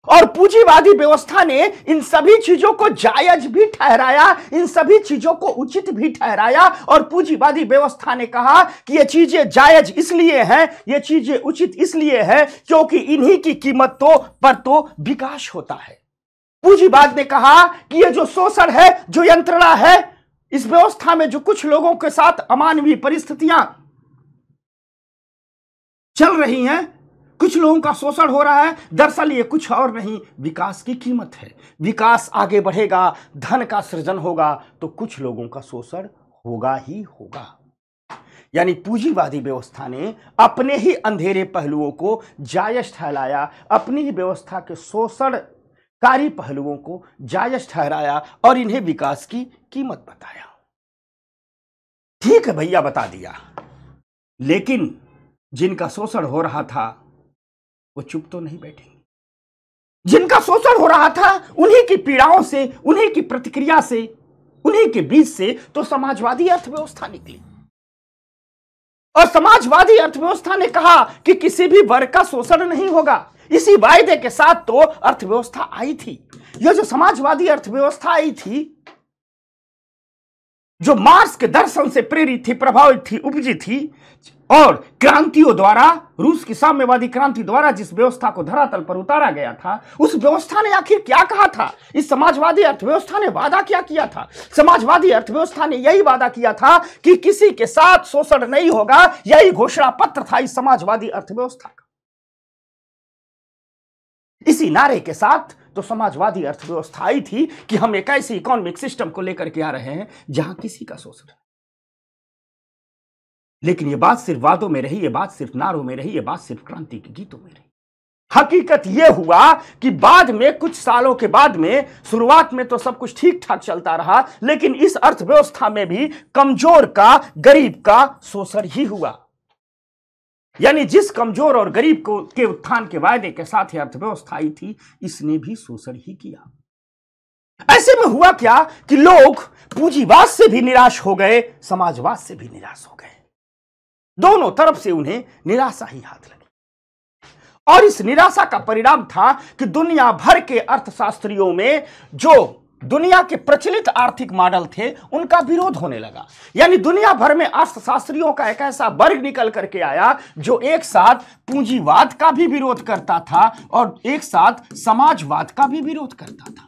और पूंजीवादी व्यवस्था ने इन सभी चीजों को जायज भी ठहराया इन सभी चीजों को उचित भी ठहराया और पूंजीवादी व्यवस्था ने कहा कि ये चीजें जायज इसलिए हैं ये चीजें उचित इसलिए है क्योंकि इन्हीं की कीमत तो पर तो विकास होता है पूंजीवाद ने कहा कि ये जो शोषण है जो यंत्रणा है इस व्यवस्था में जो कुछ लोगों के साथ अमानवीय परिस्थितियां चल रही हैं कुछ लोगों का शोषण हो रहा है दरअसल ये कुछ और नहीं विकास की कीमत है विकास आगे बढ़ेगा धन का सृजन होगा तो कुछ लोगों का शोषण होगा ही होगा यानी पूंजीवादी व्यवस्था ने अपने ही अंधेरे पहलुओं को जायज ठहराया अपनी ही व्यवस्था के शोषणकारी पहलुओं को जायज ठहराया और इन्हें विकास की कीमत बताया ठीक है भैया बता दिया लेकिन जिनका शोषण हो रहा था वो चुप तो नहीं बैठेंगे जिनका शोषण हो रहा था उन्हीं की पीड़ाओं से उन्हीं की प्रतिक्रिया से उन्हीं के बीच से तो समाजवादी अर्थव्यवस्था निकली और समाजवादी अर्थव्यवस्था ने कहा कि किसी भी वर्ग का शोषण नहीं होगा इसी वायदे के साथ तो अर्थव्यवस्था आई थी यह जो समाजवादी अर्थव्यवस्था आई थी जो मार्क्स के दर्शन से प्रेरित थी प्रभावित थी उपजी थी और क्रांतियों द्वारा रूस की साम्यवादी क्रांति द्वारा जिस व्यवस्था को धरातल पर उतारा गया था उस व्यवस्था ने आखिर क्या कहा था इस समाजवादी अर्थव्यवस्था ने वादा क्या किया था समाजवादी अर्थव्यवस्था ने यही वादा किया था कि किसी के साथ शोषण नहीं होगा यही घोषणा पत्र था इस समाजवादी अर्थव्यवस्था का इसी नारे के साथ तो समाजवादी अर्थव्यवस्था आई थी कि हम एक ऐसी इकोनॉमिक सिस्टम को लेकर के आ रहे हैं जहां किसी का शोषण लेकिन ये बात सिर्फ वादों में रही ये बात सिर्फ नारों में रही ये बात सिर्फ क्रांति के गीतों में रही हकीकत यह हुआ कि बाद में कुछ सालों के बाद में शुरुआत में तो सब कुछ ठीक ठाक चलता रहा लेकिन इस अर्थव्यवस्था में भी कमजोर का गरीब का शोषण ही हुआ यानी जिस कमजोर और गरीब को के उत्थान के वायदे के साथ ही अर्थव्यवस्था आई थी इसने भी शोषण ही किया ऐसे में हुआ क्या कि लोग पूंजीवाद से भी निराश हो गए समाजवाद से भी निराश हो गए दोनों तरफ से उन्हें निराशा ही हाथ लगी और इस निराशा का परिणाम था कि दुनिया भर के अर्थशास्त्रियों में जो दुनिया के प्रचलित आर्थिक मॉडल थे उनका विरोध होने लगा यानी दुनिया भर में अर्थशास्त्रियों का एक ऐसा वर्ग निकल करके आया जो एक साथ पूंजीवाद का भी विरोध करता था और एक साथ समाजवाद का भी विरोध करता था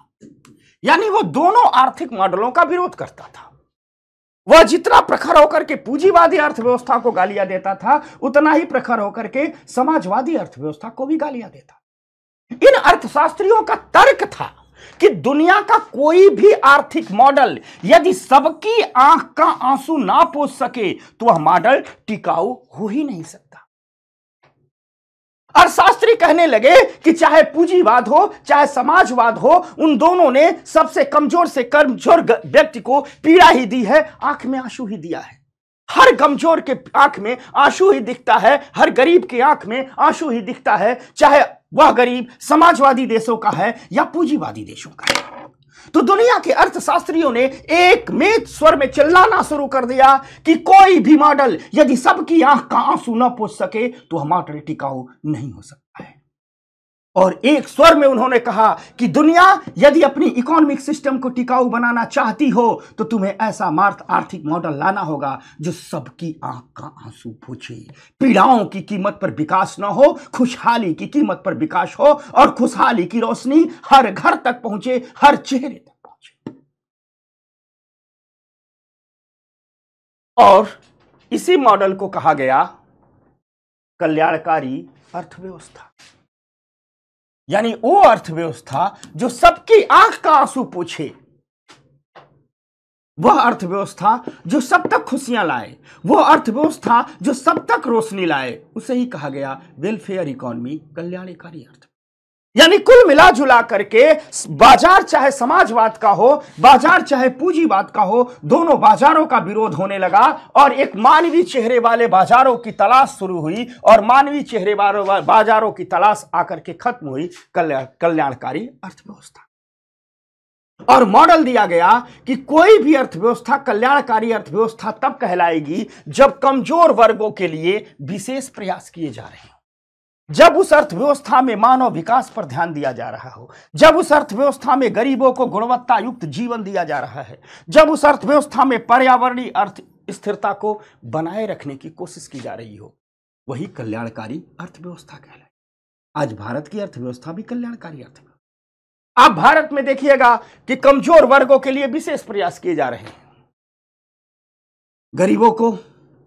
यानी वो दोनों आर्थिक मॉडलों का विरोध करता था वह जितना प्रखर होकर के पूंजीवादी अर्थव्यवस्था को गालियां देता था उतना ही प्रखर होकर के समाजवादी अर्थव्यवस्था को भी गालियां देता इन अर्थशास्त्रियों का तर्क था कि दुनिया का कोई भी आर्थिक मॉडल यदि सबकी आंख का आंसू ना पोष सके तो वह मॉडल टिकाऊ हो ही नहीं सकता अर्थशास्त्री कहने लगे कि चाहे पूंजीवाद हो चाहे समाजवाद हो उन दोनों ने सबसे कमजोर से कमजोर व्यक्ति को पीड़ा ही दी है आंख में आंसू ही दिया है हर कमजोर के आंख में आंसू ही दिखता है हर गरीब के आंख में आंसू ही दिखता है चाहे वह गरीब समाजवादी देशों का है या पूंजीवादी देशों का है तो दुनिया के अर्थशास्त्रियों ने एक मेत स्वर में चिल्लाना शुरू कर दिया कि कोई भी मॉडल यदि सबकी आंख का आंसू न पोष सके तो हमारा टिकाऊ नहीं हो सकता और एक स्वर में उन्होंने कहा कि दुनिया यदि अपनी इकोनॉमिक सिस्टम को टिकाऊ बनाना चाहती हो तो तुम्हें ऐसा मार्थ आर्थिक मॉडल लाना होगा जो सबकी आंख का आंसू पूछे पीड़ाओं की कीमत पर विकास ना हो खुशहाली की कीमत पर विकास हो और खुशहाली की रोशनी हर घर तक पहुंचे हर चेहरे तक पहुंचे और इसी मॉडल को कहा गया कल्याणकारी अर्थव्यवस्था यानी वो अर्थव्यवस्था जो सबकी आंख का आंसू पूछे वह अर्थव्यवस्था जो सब तक खुशियां लाए वह अर्थव्यवस्था जो सब तक रोशनी लाए उसे ही कहा गया वेलफेयर इकोनॉमी कल्याणकारी अर्थव्यवस्था यानी कुल मिला जुला करके बाजार चाहे समाजवाद का हो बाजार चाहे पूंजीवाद का हो दोनों बाजारों का विरोध होने लगा और एक मानवीय चेहरे वाले बाजारों की तलाश शुरू हुई और मानवीय चेहरे वालों बाजारों की तलाश आकर के खत्म हुई कल्याणकारी अर्थव्यवस्था और मॉडल दिया गया कि कोई भी अर्थव्यवस्था कल्याणकारी अर्थव्यवस्था तब कहलाएगी जब कमजोर वर्गों के लिए विशेष प्रयास किए जा रहे हैं जब उस अर्थव्यवस्था में मानव विकास पर ध्यान दिया जा रहा हो जब उस अर्थव्यवस्था में गरीबों को गुणवत्ता युक्त जीवन दिया जा रहा है जब उस अर्थव्यवस्था में पर्यावरणीय अर्थ स्थिरता को बनाए रखने की कोशिश की जा रही हो वही कल्याणकारी अर्थव्यवस्था कहलाए आज भारत की अर्थव्यवस्था भी कल्याणकारी अर्थव्यवस्था आप भारत में देखिएगा कि कमजोर वर्गों के लिए विशेष प्रयास किए जा रहे हैं गरीबों को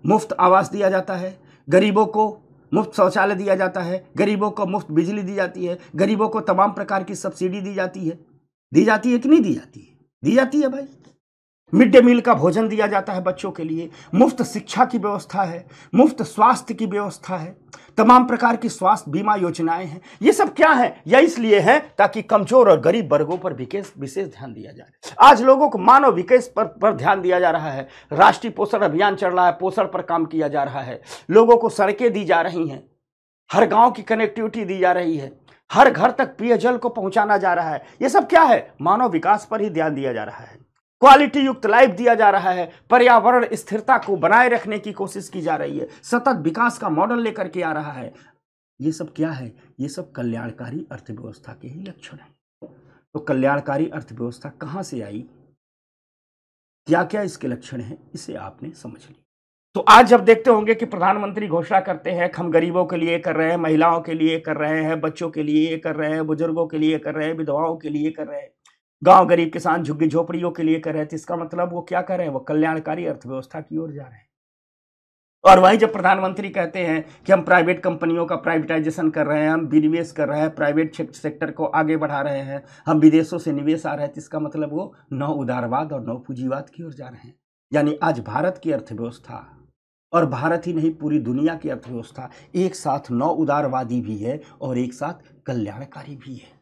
मुफ्त आवास दिया जाता है गरीबों को मुफ्त शौचालय दिया जाता है गरीबों को मुफ्त बिजली दी जाती है गरीबों को तमाम प्रकार की सब्सिडी दी जाती है दी जाती है कि नहीं दी जाती है दी जाती है भाई मिड डे मील का भोजन दिया जाता है बच्चों के लिए मुफ्त शिक्षा की व्यवस्था है मुफ्त स्वास्थ्य की व्यवस्था है तमाम प्रकार की स्वास्थ्य बीमा योजनाएं हैं ये सब क्या है यह इसलिए है ताकि कमजोर और गरीब वर्गों पर विकेश विशेष ध्यान दिया जाए आज लोगों को मानव विकेश पर, पर ध्यान दिया जा रहा है राष्ट्रीय पोषण अभियान चल रहा है पोषण पर काम किया जा रहा है लोगों को सड़कें दी जा रही हैं हर गाँव की कनेक्टिविटी दी जा रही है हर घर तक पेयजल को पहुँचाना जा रहा है ये सब क्या है मानव विकास पर ही ध्यान दिया जा रहा है क्वालिटी युक्त लाइफ दिया जा रहा है पर्यावरण स्थिरता को बनाए रखने की कोशिश की जा रही है सतत विकास का मॉडल लेकर के आ रहा है ये सब क्या है ये सब कल्याणकारी अर्थव्यवस्था के ही लक्षण हैं तो कल्याणकारी अर्थव्यवस्था कहाँ से आई क्या क्या इसके लक्षण हैं इसे आपने समझ लिया तो आज जब देखते होंगे कि प्रधानमंत्री घोषणा करते हैं हम गरीबों के लिए कर रहे हैं महिलाओं के लिए कर रहे हैं बच्चों के लिए कर रहे हैं बुजुर्गों के लिए कर रहे हैं विधवाओं के लिए कर रहे हैं गांव गरीब किसान झुग्गी झोपड़ियों के लिए कर रहे थे इसका मतलब वो क्या कर रहे हैं वो कल्याणकारी अर्थव्यवस्था की ओर जा रहे हैं और वही जब प्रधानमंत्री कहते हैं कि हम प्राइवेट कंपनियों का प्राइवेटाइजेशन कर रहे हैं हम विनिवेश कर रहे हैं प्राइवेट सेक्टर को आगे बढ़ा रहे हैं हम विदेशों से निवेश आ रहे हैं तो इसका मतलब वो नौ उदारवाद और नौ पूंजीवाद की ओर जा रहे हैं यानी आज भारत की अर्थव्यवस्था और भारत ही नहीं पूरी दुनिया की अर्थव्यवस्था एक साथ नौ उदारवादी भी है और एक साथ कल्याणकारी भी है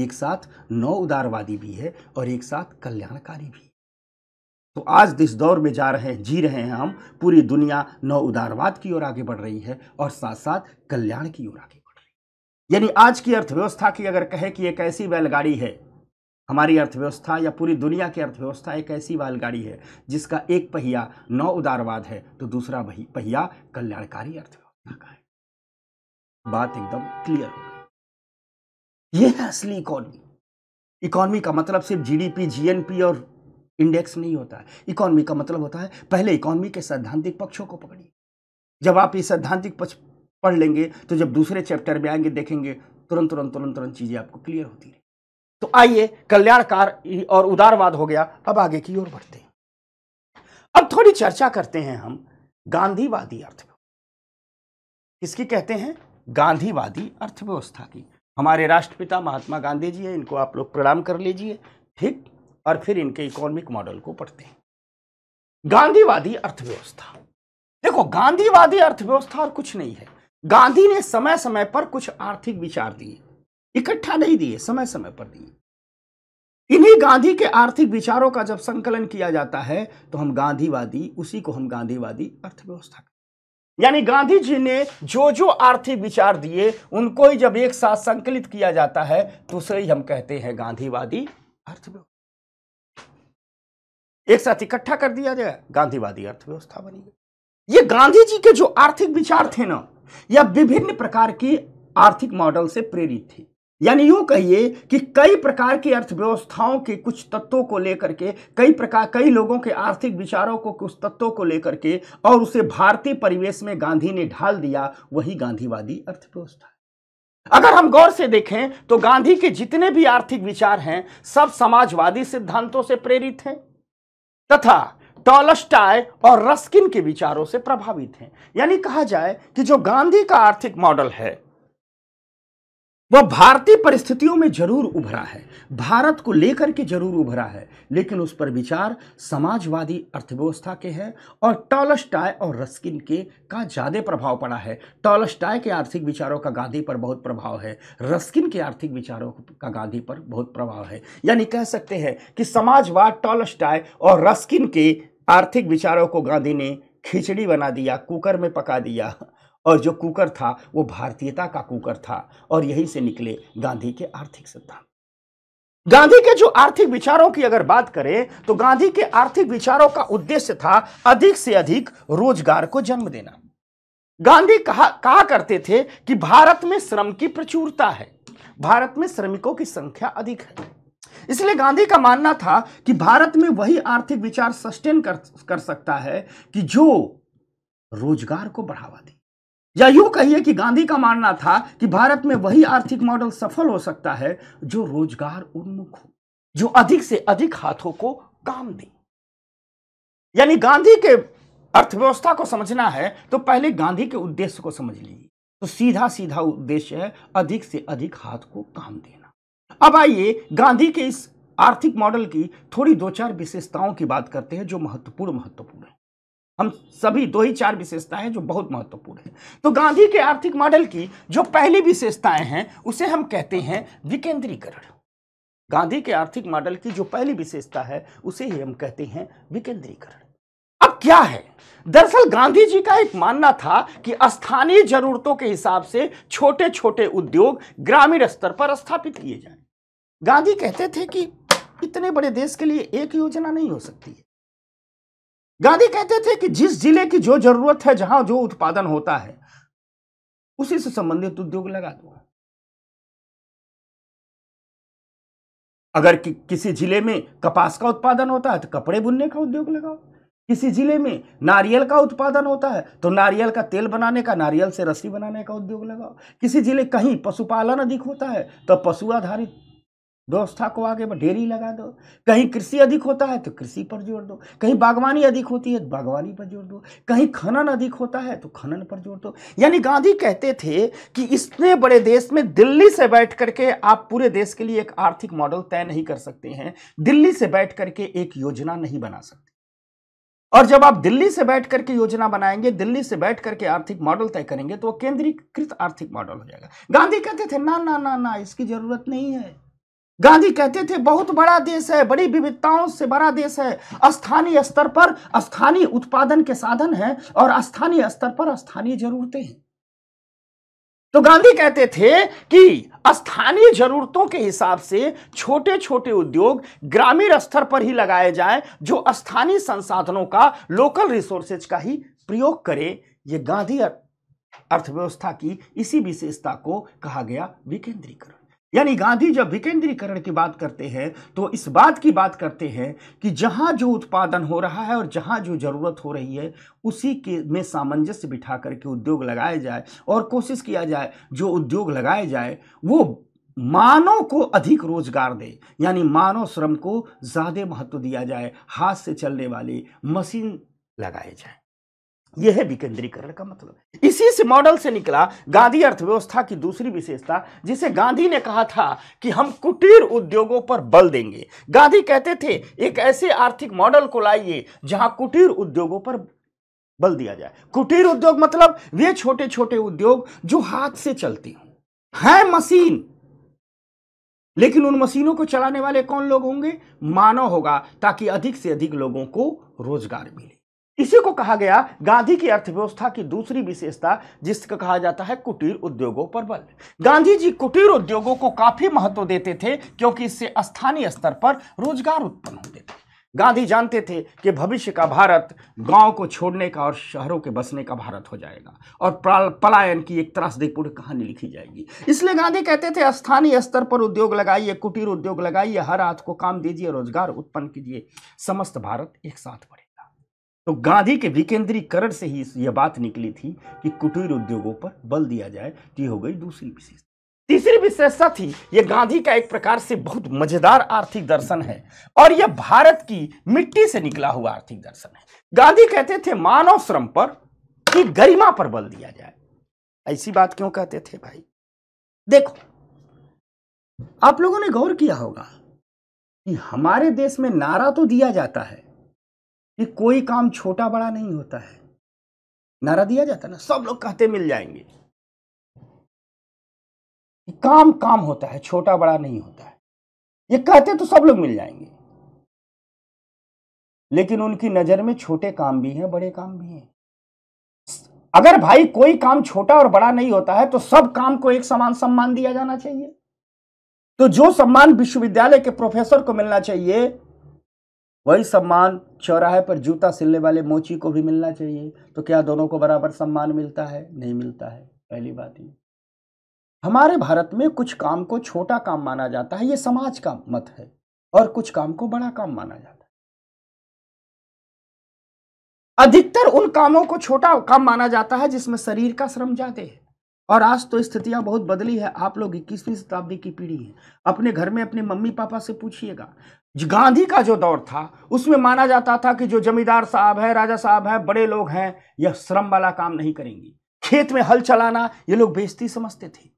एक साथ नौ उदारवादी भी है और एक साथ कल्याणकारी भी तो आज इस दौर में जा रहे हैं जी रहे हैं हम पूरी दुनिया नौ उदारवाद की ओर आगे बढ़ रही है और साथ साथ कल्याण की ओर आगे बढ़ रही है यानी आज की अर्थव्यवस्था की अगर कहे कि एक ऐसी बैलगाड़ी है हमारी अर्थव्यवस्था या पूरी दुनिया की अर्थव्यवस्था एक ऐसी बैलगाड़ी है जिसका एक पहिया नौ उदारवाद है तो दूसरा पहिया कल्याणकारी अर्थव्यवस्था का है बात एकदम क्लियर होगा ये है असली इकोनॉमी इकोनॉमी का मतलब सिर्फ जीडीपी जीएनपी और इंडेक्स नहीं होता है इकोनॉमी का मतलब होता है पहले इकोनॉमी के सैद्धांतिक पक्षों को पकड़िए जब आप ये सैद्धांतिक पक्ष पढ़ लेंगे तो जब दूसरे चैप्टर में आएंगे देखेंगे तुरंत तुरंत तुरंत तुरंत चीज़ें आपको क्लियर होती रही तो आइए कल्याणकार और उदारवाद हो गया अब आगे की ओर बढ़ते हैं अब थोड़ी चर्चा करते हैं हम गांधीवादी अर्थव्यवस्था किसकी कहते हैं गांधीवादी अर्थव्यवस्था की हमारे राष्ट्रपिता महात्मा गांधी जी हैं इनको आप लोग प्रणाम कर लीजिए ठीक और फिर इनके इकोनॉमिक मॉडल को पढ़ते हैं गांधीवादी अर्थव्यवस्था देखो गांधीवादी अर्थव्यवस्था और कुछ नहीं है गांधी ने समय समय पर कुछ आर्थिक विचार दिए इकट्ठा नहीं दिए समय समय पर दिए इन्हीं गांधी के आर्थिक विचारों का जब संकलन किया जाता है तो हम गांधीवादी उसी को हम गांधीवादी अर्थव्यवस्था यानी गांधी जी ने जो जो आर्थिक विचार दिए उनको ही जब एक साथ संकलित किया जाता है तो उसे ही हम कहते हैं गांधीवादी अर्थव्यवस्था एक साथ इकट्ठा कर दिया जाए गांधीवादी अर्थव्यवस्था बनी गई ये गांधी जी के जो आर्थिक विचार थे ना यह विभिन्न प्रकार की आर्थिक मॉडल से प्रेरित थी यानी यूँ कहिए कि कई प्रकार की अर्थव्यवस्थाओं के कुछ तत्वों को लेकर के कई प्रकार कई लोगों के आर्थिक विचारों को कुछ तत्वों को लेकर के और उसे भारतीय परिवेश में गांधी ने ढाल दिया वही गांधीवादी अर्थव्यवस्था अगर हम गौर से देखें तो गांधी के जितने भी आर्थिक विचार हैं सब समाजवादी सिद्धांतों से प्रेरित हैं तथा टॉलस्टाय और रस्किन के विचारों से प्रभावित हैं यानी कहा जाए कि जो गांधी का आर्थिक मॉडल है वह भारतीय परिस्थितियों में जरूर उभरा है भारत को लेकर के जरूर उभरा है लेकिन उस पर विचार समाजवादी अर्थव्यवस्था के हैं और टॉलस्टाय और रस्किन के का ज़्यादा प्रभाव पड़ा है टॉलस्टाय के आर्थिक विचारों का गांधी पर बहुत प्रभाव है रस्किन के आर्थिक विचारों का गांधी पर बहुत प्रभाव है यानी कह सकते हैं कि समाजवाद टॉलस्टाय और रस्किन के आर्थिक विचारों को गांधी ने खिचड़ी बना दिया कुकर में पका दिया और जो कुकर था वो भारतीयता का कुकर था और यहीं से निकले गांधी के आर्थिक सिद्धांत गांधी के जो आर्थिक विचारों की अगर बात करें तो गांधी के आर्थिक विचारों का उद्देश्य था अधिक से अधिक रोजगार को जन्म देना गांधी कहा कहा करते थे कि भारत में श्रम की प्रचुरता है भारत में श्रमिकों की संख्या अधिक है इसलिए गांधी का मानना था कि भारत में वही आर्थिक विचार सस्टेन कर, कर सकता है कि जो रोजगार को बढ़ावा दे या यूं कहिए कि गांधी का मानना था कि भारत में वही आर्थिक मॉडल सफल हो सकता है जो रोजगार उन्मुख हो जो अधिक से अधिक हाथों को काम दे यानी गांधी के अर्थव्यवस्था को समझना है तो पहले गांधी के उद्देश्य को समझ लीजिए तो सीधा सीधा उद्देश्य है अधिक से अधिक हाथ को काम देना अब आइए गांधी के इस आर्थिक मॉडल की थोड़ी दो चार विशेषताओं की बात करते हैं जो महत्वपूर्ण महत्वपूर्ण है हम सभी दो ही चार विशेषताएं जो बहुत महत्वपूर्ण है तो गांधी के आर्थिक मॉडल की जो पहली विशेषताएं हैं उसे हम कहते हैं विकेंद्रीकरण गांधी के आर्थिक मॉडल की जो पहली विशेषता है उसे ही हम कहते हैं विकेंद्रीकरण अब क्या है दरअसल गांधी जी का एक मानना था कि स्थानीय जरूरतों के हिसाब से छोटे छोटे उद्योग ग्रामीण स्तर पर स्थापित किए जाए गांधी कहते थे कि इतने बड़े देश के लिए एक योजना नहीं हो सकती है गांधी कहते थे कि जिस जिले की जो जरूरत है जहां जो उत्पादन होता है उसी से संबंधित उद्योग लगा दो अगर कि, किसी जिले में कपास का उत्पादन होता है तो कपड़े बुनने का उद्योग लगाओ किसी जिले में नारियल का उत्पादन होता है तो नारियल का तेल बनाने का नारियल से रस्सी बनाने का उद्योग लगाओ किसी जिले कहीं पशुपालन अधिक होता है तो पशु आधारित व्यवस्था को आगे डेयरी लगा दो कहीं कृषि अधिक होता है तो कृषि पर जोर दो कहीं बागवानी अधिक होती है तो बागवानी पर जोर दो कहीं खनन अधिक होता है तो खनन पर जोर दो यानी गांधी कहते थे कि इतने बड़े देश में दिल्ली से बैठ करके आप पूरे देश के लिए एक आर्थिक मॉडल तय नहीं कर सकते हैं दिल्ली से बैठ करके एक योजना नहीं बना सकते और जब आप दिल्ली से बैठ करके योजना बनाएंगे दिल्ली से बैठ करके आर्थिक मॉडल तय करेंगे तो वो केंद्रीकृत आर्थिक मॉडल हो जाएगा गांधी कहते थे ना ना ना ना इसकी जरूरत नहीं है गांधी कहते थे बहुत बड़ा देश है बड़ी विविधताओं से बड़ा देश है स्थानीय स्तर पर स्थानीय उत्पादन के साधन है और स्थानीय स्तर पर स्थानीय जरूरतें हैं तो गांधी कहते थे कि स्थानीय जरूरतों के हिसाब से छोटे छोटे उद्योग ग्रामीण स्तर पर ही लगाए जाए जो स्थानीय संसाधनों का लोकल रिसोर्सेज का ही प्रयोग करे ये गांधी अर्थव्यवस्था की इसी विशेषता को कहा गया विकेंद्रीकरण यानी गांधी जब विकेंद्रीकरण की बात करते हैं तो इस बात की बात करते हैं कि जहां जो उत्पादन हो रहा है और जहां जो ज़रूरत हो रही है उसी के में सामंजस्य बिठा करके उद्योग लगाए जाए और कोशिश किया जाए जो उद्योग लगाए जाए वो मानव को अधिक रोजगार दे यानी मानव श्रम को ज़्यादा महत्व दिया जाए हाथ से चलने वाली मशीन लगाई जाए यह है विकेंद्रीकरण का मतलब इसी से मॉडल से निकला गांधी अर्थव्यवस्था की दूसरी विशेषता जिसे गांधी ने कहा था कि हम कुटीर उद्योगों पर बल देंगे गांधी कहते थे एक ऐसे आर्थिक मॉडल को लाइए जहां कुटीर उद्योगों पर बल दिया जाए कुटीर उद्योग मतलब वे छोटे छोटे उद्योग जो हाथ से चलती हैं मशीन लेकिन उन मशीनों को चलाने वाले कौन लोग होंगे मानव होगा ताकि अधिक से अधिक लोगों को रोजगार मिले इसी को कहा गया गांधी की अर्थव्यवस्था की दूसरी विशेषता जिसका कहा जाता है कुटीर उद्योगों पर बल गांधी जी कुटीर उद्योगों को काफी महत्व देते थे क्योंकि इससे स्थानीय स्तर पर रोजगार उत्पन्न होते थे गांधी जानते थे कि भविष्य का भारत गांव को छोड़ने का और शहरों के बसने का भारत हो जाएगा और पलायन की एक त्रासदीपूर्ण कहानी लिखी जाएगी इसलिए गांधी कहते थे स्थानीय स्तर पर उद्योग लगाइए कुटीर उद्योग लगाइए हर हाथ को काम दीजिए रोजगार उत्पन्न कीजिए समस्त भारत एक साथ बढ़े तो गांधी के विकेंद्रीकरण से ही यह बात निकली थी कि कुटीर उद्योगों पर बल दिया जाए तो ये हो गई दूसरी विशेषता तीसरी विशेषता थी ये गांधी का एक प्रकार से बहुत मजेदार आर्थिक दर्शन है और यह भारत की मिट्टी से निकला हुआ आर्थिक दर्शन है गांधी कहते थे मानव श्रम पर कि गरिमा पर बल दिया जाए ऐसी बात क्यों कहते थे भाई देखो आप लोगों ने गौर किया होगा कि हमारे देश में नारा तो दिया जाता है कि कोई काम छोटा बड़ा नहीं होता है नारा दिया जाता ना सब लोग कहते मिल जाएंगे काम काम होता है छोटा बड़ा नहीं होता है ये कहते तो सब लोग मिल जाएंगे लेकिन उनकी नजर में छोटे काम भी हैं बड़े काम भी हैं अगर भाई कोई काम छोटा और बड़ा नहीं होता है तो सब काम को एक समान सम्मान दिया जाना चाहिए तो जो सम्मान विश्वविद्यालय के प्रोफेसर को मिलना चाहिए वही सम्मान चौराहे पर जूता सिलने वाले मोची को भी मिलना चाहिए तो क्या दोनों को बराबर सम्मान मिलता है नहीं मिलता है पहली बात ये हमारे भारत में कुछ काम को छोटा काम माना जाता है ये समाज का मत है और कुछ काम को बड़ा काम माना जाता है अधिकतर उन कामों को छोटा काम माना जाता है जिसमें शरीर का श्रम जाते हैं और आज तो स्थितियां बहुत बदली है आप लोग इक्कीसवीं शताब्दी की पीढ़ी है अपने घर में अपने मम्मी पापा से पूछिएगा गांधी का जो दौर था उसमें माना जाता था कि जो जमींदार साहब हैं राजा साहब हैं बड़े लोग हैं यह श्रम वाला काम नहीं करेंगे खेत में हल चलाना ये लोग बेजती समझते थे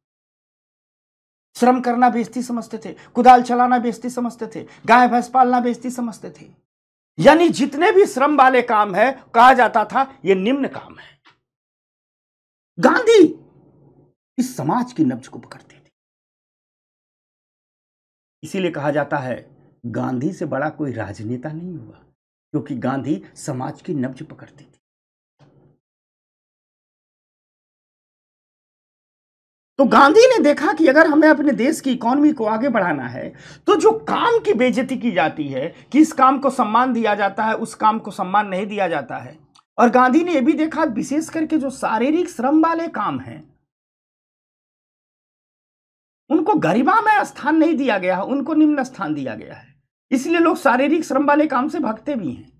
श्रम करना बेजती समझते थे कुदाल चलाना बेजती समझते थे गाय भैंस पालना बेजती समझते थे यानी जितने भी श्रम वाले काम है कहा जाता था ये निम्न काम है गांधी इस समाज की नब्ज को पकड़ते थे इसीलिए कहा जाता है गांधी से बड़ा कोई राजनेता नहीं हुआ क्योंकि गांधी समाज की नब्ज पकड़ती थी तो गांधी ने देखा कि अगर हमें अपने देश की इकोनॉमी को आगे बढ़ाना है तो जो काम की बेजती की जाती है कि इस काम को सम्मान दिया जाता है उस काम को सम्मान नहीं दिया जाता है और गांधी ने यह भी देखा विशेष करके जो शारीरिक श्रम वाले काम हैं उनको गरिमा में स्थान नहीं दिया गया है उनको निम्न स्थान दिया गया है इसलिए लोग शारीरिक श्रम वाले काम से भागते भी हैं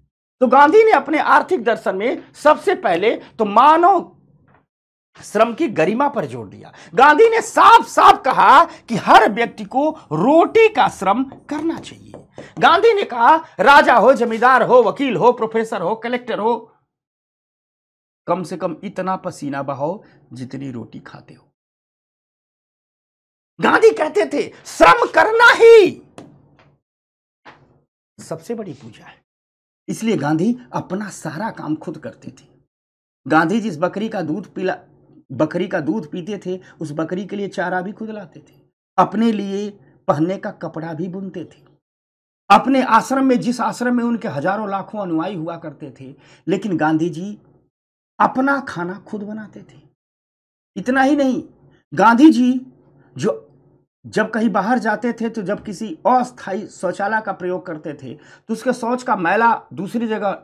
तो गांधी ने अपने आर्थिक दर्शन में सबसे पहले तो मानव श्रम की गरिमा पर जोर दिया गांधी ने साफ साफ कहा कि हर व्यक्ति को रोटी का श्रम करना चाहिए गांधी ने कहा राजा हो जमींदार हो वकील हो प्रोफेसर हो कलेक्टर हो कम से कम इतना पसीना बहाओ जितनी रोटी खाते हो गांधी कहते थे श्रम करना ही सबसे बड़ी पूजा है इसलिए गांधी अपना सारा काम खुद करते थे गांधी जिस बकरी का दूध पिला बकरी का दूध पीते थे उस बकरी के लिए चारा भी खुद लाते थे अपने लिए पहनने का कपड़ा भी बुनते थे अपने आश्रम में जिस आश्रम में उनके हजारों लाखों अनुयायी हुआ करते थे लेकिन गांधी जी अपना खाना खुद बनाते थे इतना ही नहीं गांधी जी जो जब कहीं बाहर जाते थे तो जब किसी अस्थायी शौचालय का प्रयोग करते थे तो उसके शौच का मैला दूसरी जगह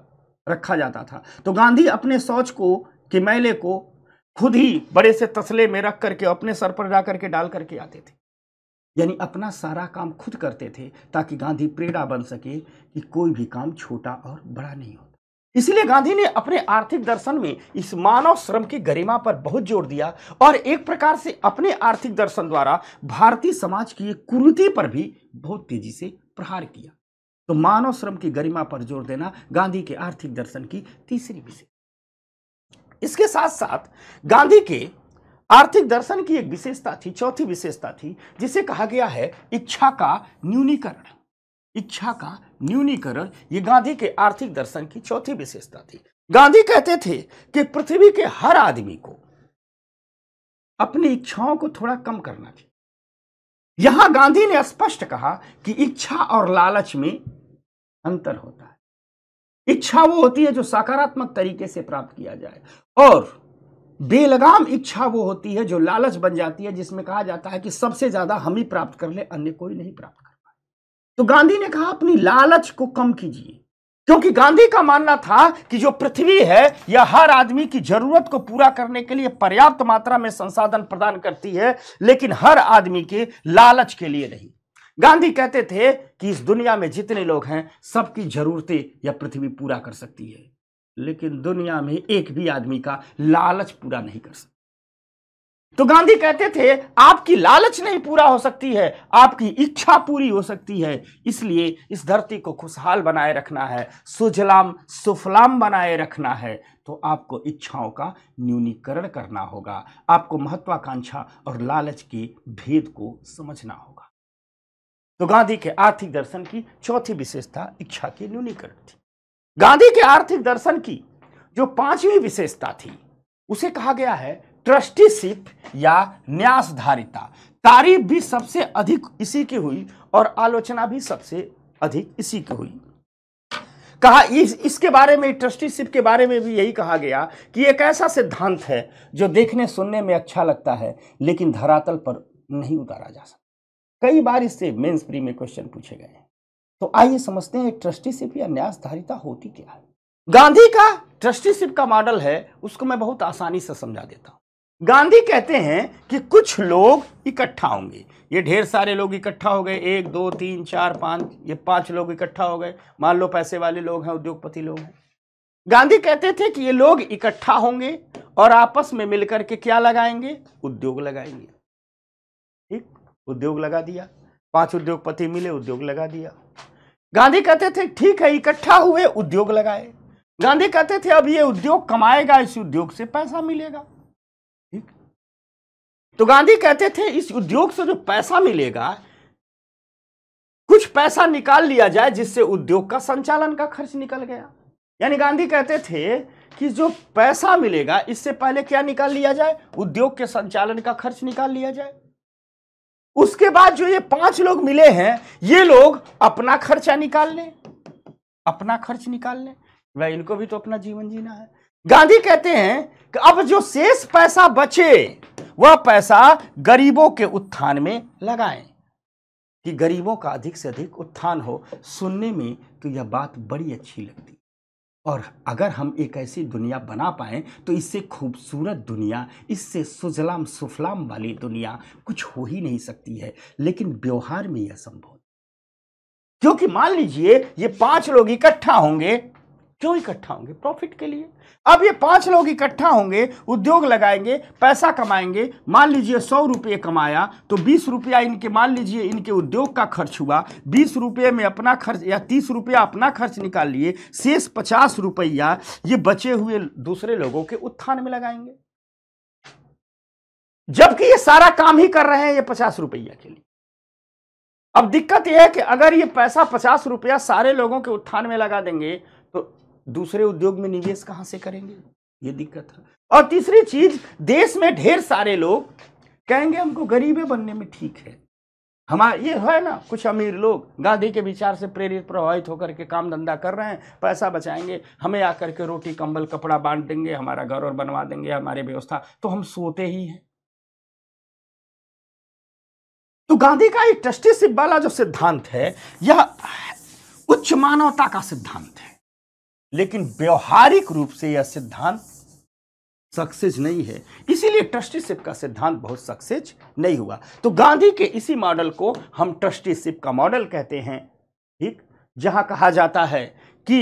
रखा जाता था तो गांधी अपने शौच को के मैले को खुद ही बड़े से तसले में रख करके अपने सर पर जा करके डाल करके आते थे यानी अपना सारा काम खुद करते थे ताकि गांधी प्रेरणा बन सके कि कोई भी काम छोटा और बड़ा नहीं हो इसलिए गांधी ने अपने आर्थिक दर्शन में इस मानव श्रम की गरिमा पर बहुत जोर दिया और एक प्रकार से अपने आर्थिक दर्शन द्वारा भारतीय समाज की कुरुति पर भी बहुत तेजी से प्रहार किया तो मानव श्रम की गरिमा पर जोर देना गांधी के आर्थिक दर्शन की तीसरी विशेष इसके साथ साथ गांधी के आर्थिक दर्शन की एक विशेषता थी चौथी विशेषता थी जिसे कहा गया है इच्छा का न्यूनीकरण इच्छा का न्यूनीकरण ये गांधी के आर्थिक दर्शन की चौथी विशेषता थी गांधी कहते थे कि पृथ्वी के हर आदमी को अपनी इच्छाओं को थोड़ा कम करना चाहिए यहां गांधी ने स्पष्ट कहा कि इच्छा और लालच में अंतर होता है इच्छा वो होती है जो सकारात्मक तरीके से प्राप्त किया जाए और बेलगाम इच्छा वो होती है जो लालच बन जाती है जिसमें कहा जाता है कि सबसे ज्यादा हम ही प्राप्त कर ले अन्य कोई नहीं प्राप्त कर तो गांधी ने कहा अपनी लालच को कम कीजिए क्योंकि गांधी का मानना था कि जो पृथ्वी है यह हर आदमी की जरूरत को पूरा करने के लिए पर्याप्त मात्रा में संसाधन प्रदान करती है लेकिन हर आदमी के लालच के लिए नहीं गांधी कहते थे कि इस दुनिया में जितने लोग हैं सबकी जरूरतें यह पृथ्वी पूरा कर सकती है लेकिन दुनिया में एक भी आदमी का लालच पूरा नहीं कर सकता तो गांधी कहते थे आपकी लालच नहीं पूरा हो सकती है आपकी इच्छा पूरी हो सकती है इसलिए इस धरती को खुशहाल बनाए रखना है सुजलाम सुफलाम बनाए रखना है तो आपको इच्छाओं का न्यूनीकरण करना होगा आपको महत्वाकांक्षा और लालच के भेद को समझना होगा तो गांधी के आर्थिक दर्शन की चौथी विशेषता इच्छा के न्यूनीकरण थी गांधी के आर्थिक दर्शन की जो पांचवी विशेषता थी उसे कहा गया है ट्रस्टीशिप या न्यासधारिता तारीफ भी सबसे अधिक इसी की हुई और आलोचना भी सबसे अधिक इसी की हुई कहा इस इसके बारे में ट्रस्टीशिप के बारे में भी यही कहा गया कि एक ऐसा सिद्धांत है जो देखने सुनने में अच्छा लगता है लेकिन धरातल पर नहीं उतारा जा सकता कई बार इससे मेंस प्री में क्वेश्चन पूछे गए हैं तो आइए समझते हैं ट्रस्टीशिप या न्यासधारिता होती क्या है गांधी का ट्रस्टीशिप का मॉडल है उसको मैं बहुत आसानी से समझा देता हूँ गांधी कहते हैं कि कुछ लोग इकट्ठा होंगे ये ढेर सारे लोग इकट्ठा हो गए एक दो तीन चार पाँच ये पांच लोग इकट्ठा हो गए मान लो पैसे वाले लोग हैं उद्योगपति लोग हैं गांधी कहते थे कि ये लोग इकट्ठा होंगे और आपस में मिलकर के क्या लगाएंगे उद्योग लगाएंगे ठीक उद्योग लगा दिया पांच उद्योगपति मिले उद्योग लगा दिया गांधी कहते थे ठीक है इकट्ठा हुए उद्योग लगाए गांधी कहते थे अब ये उद्योग कमाएगा इस उद्योग से पैसा मिलेगा तो गांधी कहते थे इस उद्योग से जो पैसा मिलेगा कुछ पैसा निकाल लिया जाए जिससे उद्योग का संचालन का खर्च निकल गया यानी गांधी कहते थे कि जो पैसा मिलेगा इससे पहले क्या निकाल लिया जाए उद्योग के संचालन का खर्च निकाल लिया जाए उसके बाद जो ये पांच लोग मिले हैं ये लोग अपना खर्चा निकाल लें अपना खर्च निकाल लें भाई इनको भी तो अपना जीवन जीना है गांधी कहते हैं कि अब जो शेष पैसा बचे वह पैसा गरीबों के उत्थान में लगाएं कि गरीबों का अधिक से अधिक उत्थान हो सुनने में तो यह बात बड़ी अच्छी लगती और अगर हम एक ऐसी दुनिया बना पाए तो इससे खूबसूरत दुनिया इससे सुजलाम सुफलाम वाली दुनिया कुछ हो ही नहीं सकती है लेकिन व्यवहार में यह संभव क्योंकि मान लीजिए ये पांच लोग इकट्ठा होंगे क्यों इकट्ठा होंगे प्रॉफिट के लिए अब ये पांच लोग इकट्ठा होंगे उद्योग लगाएंगे पैसा कमाएंगे मान लीजिए सौ रुपये कमाया तो बीस रुपया इनके मान लीजिए इनके उद्योग का खर्च हुआ बीस रुपये में अपना खर्च या तीस रुपया अपना खर्च निकाल लिए शेष पचास रुपया ये बचे हुए दूसरे लोगों के उत्थान में लगाएंगे जबकि ये सारा काम ही कर रहे हैं ये पचास रुपया के लिए अब दिक्कत यह है कि अगर ये पैसा पचास रुपया सारे लोगों के उत्थान में लगा देंगे दूसरे उद्योग में निवेश कहां से करेंगे ये दिक्कत है और तीसरी चीज देश में ढेर सारे लोग कहेंगे हमको गरीबे बनने में ठीक है हमारे ये है ना कुछ अमीर लोग गांधी के विचार से प्रेरित प्रभावित होकर के काम धंधा कर रहे हैं पैसा बचाएंगे हमें आकर के रोटी कंबल कपड़ा बांट देंगे हमारा घर और बनवा देंगे हमारी व्यवस्था तो हम सोते ही हैं तो गांधी का एक ट्रस्टीशिप वाला जो सिद्धांत है यह उच्च मानवता का सिद्धांत है लेकिन व्यवहारिक रूप से यह सिद्धांत सक्सेस नहीं है इसीलिए ट्रस्टीशिप का सिद्धांत बहुत सक्सेस नहीं हुआ तो गांधी के इसी मॉडल को हम ट्रस्टीशिप का मॉडल कहते हैं ठीक जहां कहा जाता है कि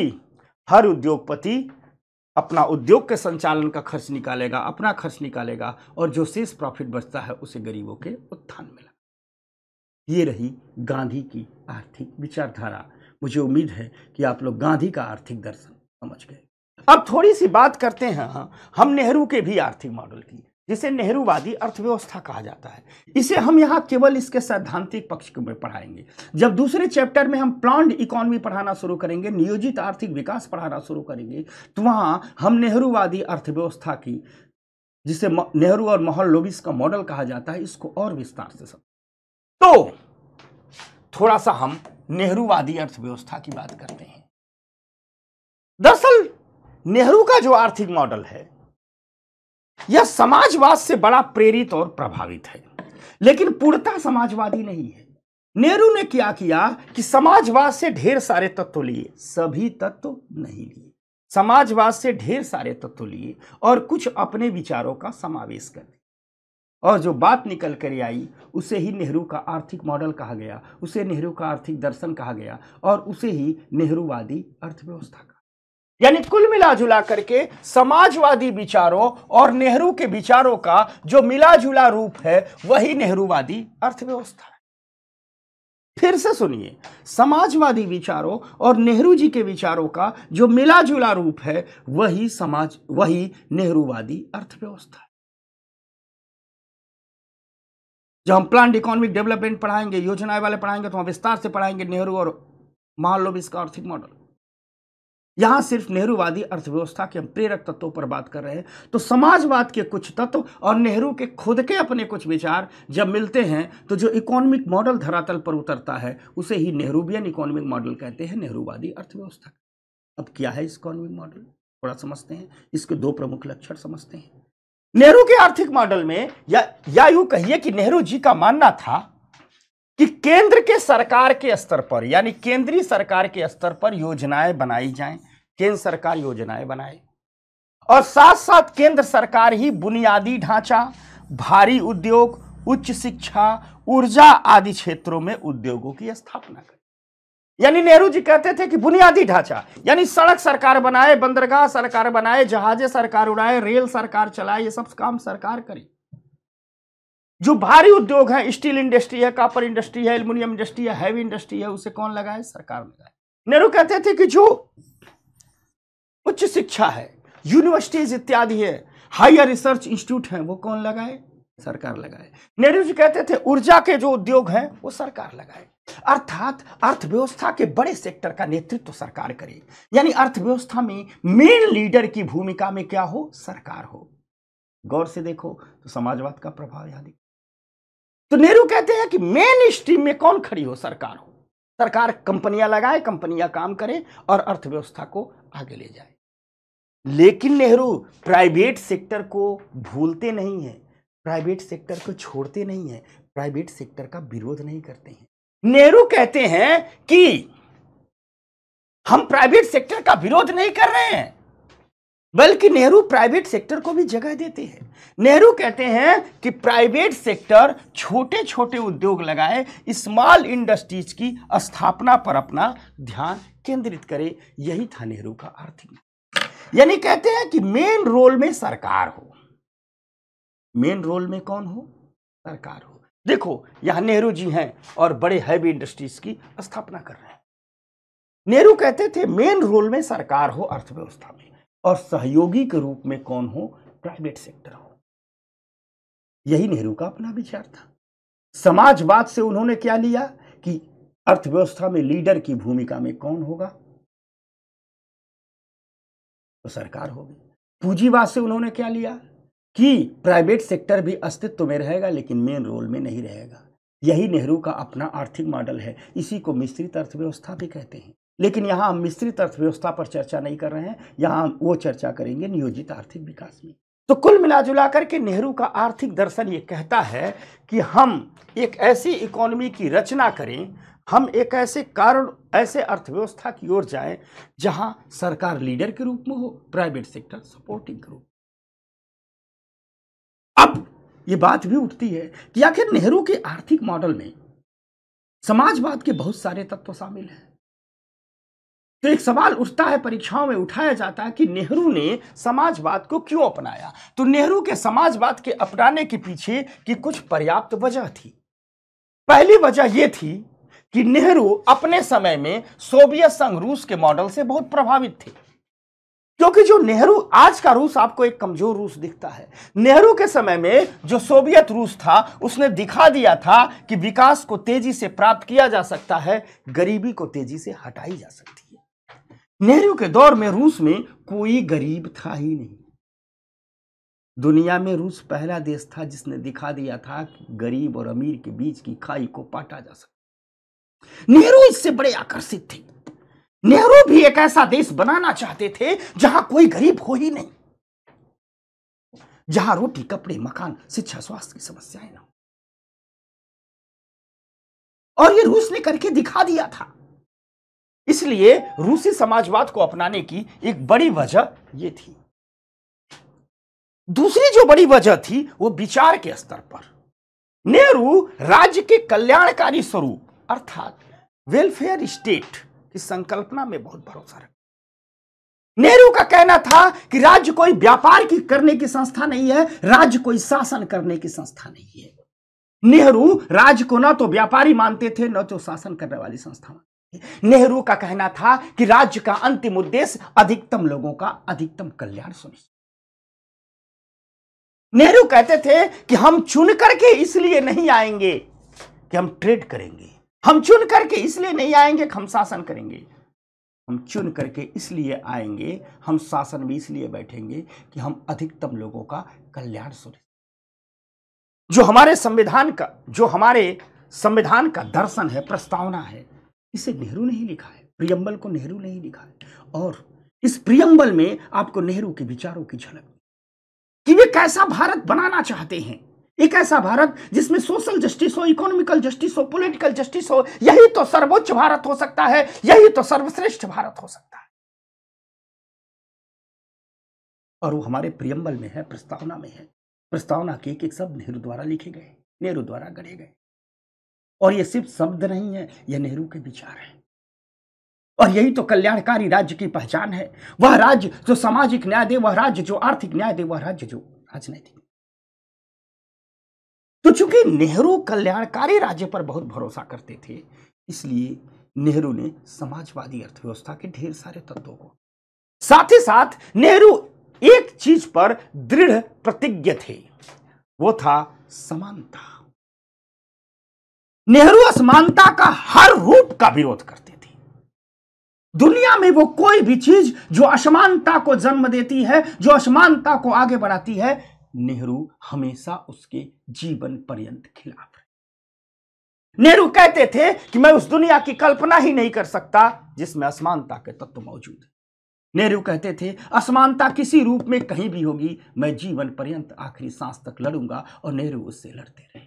हर उद्योगपति अपना उद्योग के संचालन का खर्च निकालेगा अपना खर्च निकालेगा और जो शेष प्रॉफिट बचता है उसे गरीबों के उत्थान में लगा ये रही गांधी की आर्थिक विचारधारा मुझे उम्मीद है कि आप लोग गांधी का आर्थिक दर्शन समझ गए अब थोड़ी सी बात करते हैं हाँ हम नेहरू के भी आर्थिक मॉडल की जिसे नेहरूवादी अर्थव्यवस्था कहा जाता है इसे हम यहाँ केवल इसके सैद्धांतिक पक्ष में पढ़ाएंगे जब दूसरे चैप्टर में हम प्लांट इकोनॉमी पढ़ाना शुरू करेंगे नियोजित आर्थिक विकास पढ़ाना शुरू करेंगे तो वहाँ हम नेहरूवादी अर्थव्यवस्था की जिसे नेहरू और मोहन लोबिस का मॉडल कहा जाता है इसको और विस्तार से समझ तो थोड़ा सा हम नेहरूवादी अर्थव्यवस्था की बात करते हैं दरअसल नेहरू का जो आर्थिक मॉडल है यह समाजवाद से बड़ा प्रेरित और प्रभावित है लेकिन पूर्णता समाजवादी नहीं है नेहरू ने क्या किया कि समाजवाद से ढेर सारे तत्व लिए सभी तत्व नहीं लिए समाजवाद से ढेर सारे तत्व लिए और कुछ अपने विचारों का समावेश कर लिया और जो बात निकल कर आई उसे ही नेहरू का आर्थिक मॉडल कहा गया उसे नेहरू का आर्थिक दर्शन कहा गया और उसे ही नेहरूवादी अर्थव्यवस्था कहा यानी कुल मिला जुला करके समाजवादी विचारों और नेहरू के विचारों का जो मिला जुला रूप है वही नेहरूवादी अर्थव्यवस्था है फिर से सुनिए समाजवादी विचारों और नेहरू जी के विचारों का जो मिला जुला रूप है वही समाज वही नेहरूवादी अर्थव्यवस्था है जब हम प्लांट इकोनॉमिक डेवलपमेंट पढ़ाएंगे योजनाएं वाले पढ़ाएंगे तो हम विस्तार से पढ़ाएंगे नेहरू और महालोबिस का आर्थिक मॉडल यहाँ सिर्फ नेहरूवादी अर्थव्यवस्था के हम प्रेरक तत्वों पर बात कर रहे हैं तो समाजवाद के कुछ तत्व और नेहरू के खुद के अपने कुछ विचार जब मिलते हैं तो जो इकोनॉमिक मॉडल धरातल पर उतरता है उसे ही नेहरूबियन इकोनॉमिक मॉडल कहते हैं नेहरूवादी अर्थव्यवस्था अब क्या है इस इकोनॉमिक मॉडल थोड़ा समझते हैं इसके दो प्रमुख लक्षण समझते हैं नेहरू के आर्थिक मॉडल में या या यूं कहिए कि नेहरू जी का मानना था कि केंद्र के सरकार के स्तर पर यानी केंद्रीय सरकार के स्तर पर योजनाएं बनाई जाएं केंद्र सरकार योजनाएं बनाए और साथ साथ केंद्र सरकार ही बुनियादी ढांचा भारी उद्योग उच्च शिक्षा ऊर्जा आदि क्षेत्रों में उद्योगों की स्थापना करें यानी नेहरू जी कहते थे कि बुनियादी ढांचा यानी सड़क सरकार बनाए बंदरगाह सरकार बनाए जहाजे सरकार उड़ाए रेल सरकार चलाए ये सब काम सरकार करे जो भारी उद्योग है स्टील इंडस्ट्री है कापर इंडस्ट्री है एल्यूमिनियम इंडस्ट्री है हैवी इंडस्ट्री है उसे कौन लगाए सरकार लगाए नेहरू कहते थे कि जो उच्च शिक्षा है यूनिवर्सिटीज इत्यादि है हायर रिसर्च इंस्टीट्यूट है वो कौन लगाए सरकार लगाए नेहरू जी कहते थे ऊर्जा के जो उद्योग हैं वो सरकार लगाए अर्थात अर्थव्यवस्था के बड़े सेक्टर का नेतृत्व तो सरकार करे यानी अर्थव्यवस्था में मेन लीडर की भूमिका में क्या हो सरकार हो गौर से देखो तो समाजवाद का प्रभाव यहां दिख तो नेहरू कहते हैं कि मेन स्ट्रीम में कौन खड़ी हो सरकार हो सरकार कंपनियां लगाए कंपनियां काम करे और अर्थव्यवस्था को आगे ले जाए लेकिन नेहरू प्राइवेट सेक्टर को भूलते नहीं हैं प्राइवेट सेक्टर को छोड़ते नहीं हैं प्राइवेट सेक्टर का विरोध नहीं करते हैं नेहरू कहते हैं कि हम प्राइवेट सेक्टर का विरोध नहीं कर रहे हैं बल्कि नेहरू प्राइवेट सेक्टर को भी जगह देते हैं नेहरू कहते हैं कि प्राइवेट सेक्टर छोटे छोटे उद्योग लगाए स्मॉल इंडस्ट्रीज की स्थापना पर अपना ध्यान केंद्रित करे यही था नेहरू का आर्थिक यानी कहते हैं कि मेन रोल में सरकार हो मेन रोल में कौन हो सरकार हो देखो यहां नेहरू जी हैं और बड़े हैवी इंडस्ट्रीज की स्थापना कर रहे हैं नेहरू कहते थे मेन रोल में सरकार हो अर्थव्यवस्था में और सहयोगी के रूप में कौन हो प्राइवेट सेक्टर हो यही नेहरू का अपना विचार था समाजवाद से उन्होंने क्या लिया कि अर्थव्यवस्था में लीडर की भूमिका में कौन होगा वो तो सरकार होगी पूंजीवाद से उन्होंने क्या लिया कि प्राइवेट सेक्टर भी अस्तित्व में रहेगा लेकिन मेन रोल में नहीं रहेगा यही नेहरू का अपना आर्थिक मॉडल है इसी को मिश्रित अर्थव्यवस्था भी कहते हैं लेकिन यहाँ हम मिश्रित अर्थव्यवस्था पर चर्चा नहीं कर रहे हैं यहाँ हम वो चर्चा करेंगे नियोजित आर्थिक विकास में तो कुल मिला जुला करके नेहरू का आर्थिक दर्शन ये कहता है कि हम एक ऐसी इकोनॉमी की रचना करें हम एक ऐसे कारण ऐसे अर्थव्यवस्था की ओर जाएं जहां सरकार लीडर के रूप में हो प्राइवेट सेक्टर सपोर्टिंग ग्रुप अब ये बात भी उठती है कि आखिर नेहरू के आर्थिक मॉडल में समाजवाद के बहुत सारे तत्व शामिल हैं तो एक सवाल उठता है परीक्षाओं में उठाया जाता है कि नेहरू ने समाजवाद को क्यों अपनाया तो नेहरू के समाजवाद के अपनाने के पीछे की कुछ पर्याप्त वजह थी पहली वजह यह थी कि नेहरू अपने समय में सोवियत संघ रूस के मॉडल से बहुत प्रभावित थे क्योंकि जो नेहरू आज का रूस आपको एक कमजोर रूस दिखता है नेहरू के समय में जो सोवियत रूस था उसने दिखा दिया था कि विकास को तेजी से प्राप्त किया जा सकता है गरीबी को तेजी से हटाई जा सकती है नेहरू के दौर में रूस में कोई गरीब था ही नहीं दुनिया में रूस पहला देश था जिसने दिखा दिया था कि गरीब और अमीर के बीच की खाई को पाटा जा सकता नेहरू इससे बड़े आकर्षित थे नेहरू भी एक ऐसा देश बनाना चाहते थे जहां कोई गरीब हो ही नहीं जहां रोटी कपड़े मकान शिक्षा स्वास्थ्य की समस्याएं ना और ये रूस ने करके दिखा दिया था इसलिए रूसी समाजवाद को अपनाने की एक बड़ी वजह ये थी दूसरी जो बड़ी वजह थी वो विचार के स्तर पर नेहरू राज्य के कल्याणकारी स्वरूप अर्थात वेलफेयर स्टेट की संकल्पना में बहुत भरोसा रख नेहरू का कहना था कि राज्य कोई व्यापार की करने की संस्था नहीं है राज्य कोई शासन करने की संस्था नहीं है नेहरू राज्य को ना तो व्यापारी मानते थे न तो शासन करने वाली संस्था मानते नेहरू का कहना था कि राज्य का अंतिम उद्देश्य अधिकतम लोगों का अधिकतम कल्याण सुनिश्चित नेहरू कहते थे कि हम चुन करके इसलिए नहीं आएंगे कि हम ट्रेड करेंगे हम चुन करके इसलिए नहीं आएंगे हम शासन करेंगे हम चुन करके इसलिए आएंगे हम शासन में इसलिए बैठेंगे कि हम अधिकतम लोगों का कल्याण सुने जो हमारे संविधान का जो हमारे संविधान का दर्शन है प्रस्तावना है इसे नेहरू ने ही लिखा है प्रियम्बल को नेहरू ने ही लिखा है और इस प्रियम्बल में आपको नेहरू के विचारों की झलक कि वे कैसा भारत बनाना चाहते हैं एक ऐसा भारत जिसमें सोशल जस्टिस हो इकोनॉमिकल जस्टिस हो पॉलिटिकल जस्टिस हो यही तो सर्वोच्च भारत हो सकता है यही तो सर्वश्रेष्ठ भारत हो सकता है और वो हमारे प्रियम्बल में है प्रस्तावना में है प्रस्तावना के एक एक शब्द नेहरू द्वारा लिखे गए नेहरू द्वारा गढ़े गए और ये सिर्फ शब्द नहीं है ये नेहरू के विचार हैं और यही तो कल्याणकारी राज्य की पहचान है वह राज्य जो सामाजिक न्याय दे वह राज्य जो आर्थिक न्याय दे वह राज्य जो राजनैतिक तो चूंकि नेहरू कल्याणकारी राज्य पर बहुत भरोसा करते थे इसलिए नेहरू ने समाजवादी अर्थव्यवस्था के ढेर सारे तत्वों को साथ ही साथ नेहरू एक चीज पर दृढ़ प्रतिज्ञ थे वो था समानता नेहरू असमानता का हर रूप का विरोध करते थे दुनिया में वो कोई भी चीज जो असमानता को जन्म देती है जो असमानता को आगे बढ़ाती है नेहरू हमेशा उसके जीवन पर्यंत खिलाफ रहे नेहरू कहते थे कि मैं उस दुनिया की कल्पना ही नहीं कर सकता जिसमें असमानता के तत्व मौजूद है नेहरू कहते थे असमानता किसी रूप में कहीं भी होगी मैं जीवन पर्यंत आखिरी सांस तक लड़ूंगा और नेहरू उससे लड़ते रहे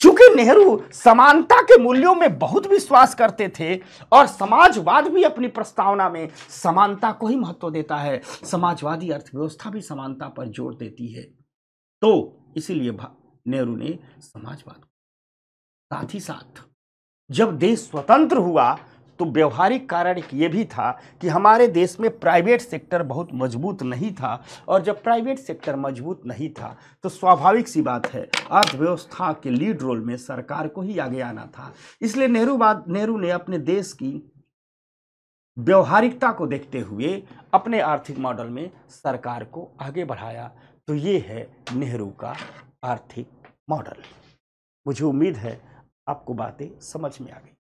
चूंकि नेहरू समानता के मूल्यों में बहुत विश्वास करते थे और समाजवाद भी अपनी प्रस्तावना में समानता को ही महत्व देता है समाजवादी अर्थव्यवस्था भी समानता पर जोर देती है तो इसीलिए नेहरू ने समाजवाद साथ ही साथ जब देश स्वतंत्र हुआ तो व्यवहारिक कारण ये भी था कि हमारे देश में प्राइवेट सेक्टर बहुत मजबूत नहीं था और जब प्राइवेट सेक्टर मजबूत नहीं था तो स्वाभाविक सी बात है अर्थव्यवस्था के लीड रोल में सरकार को ही आगे आना था इसलिए नेहरू बाद नेहरू ने अपने देश की व्यवहारिकता को देखते हुए अपने आर्थिक मॉडल में सरकार को आगे बढ़ाया तो ये है नेहरू का आर्थिक मॉडल मुझे उम्मीद है आपको बातें समझ में आ गई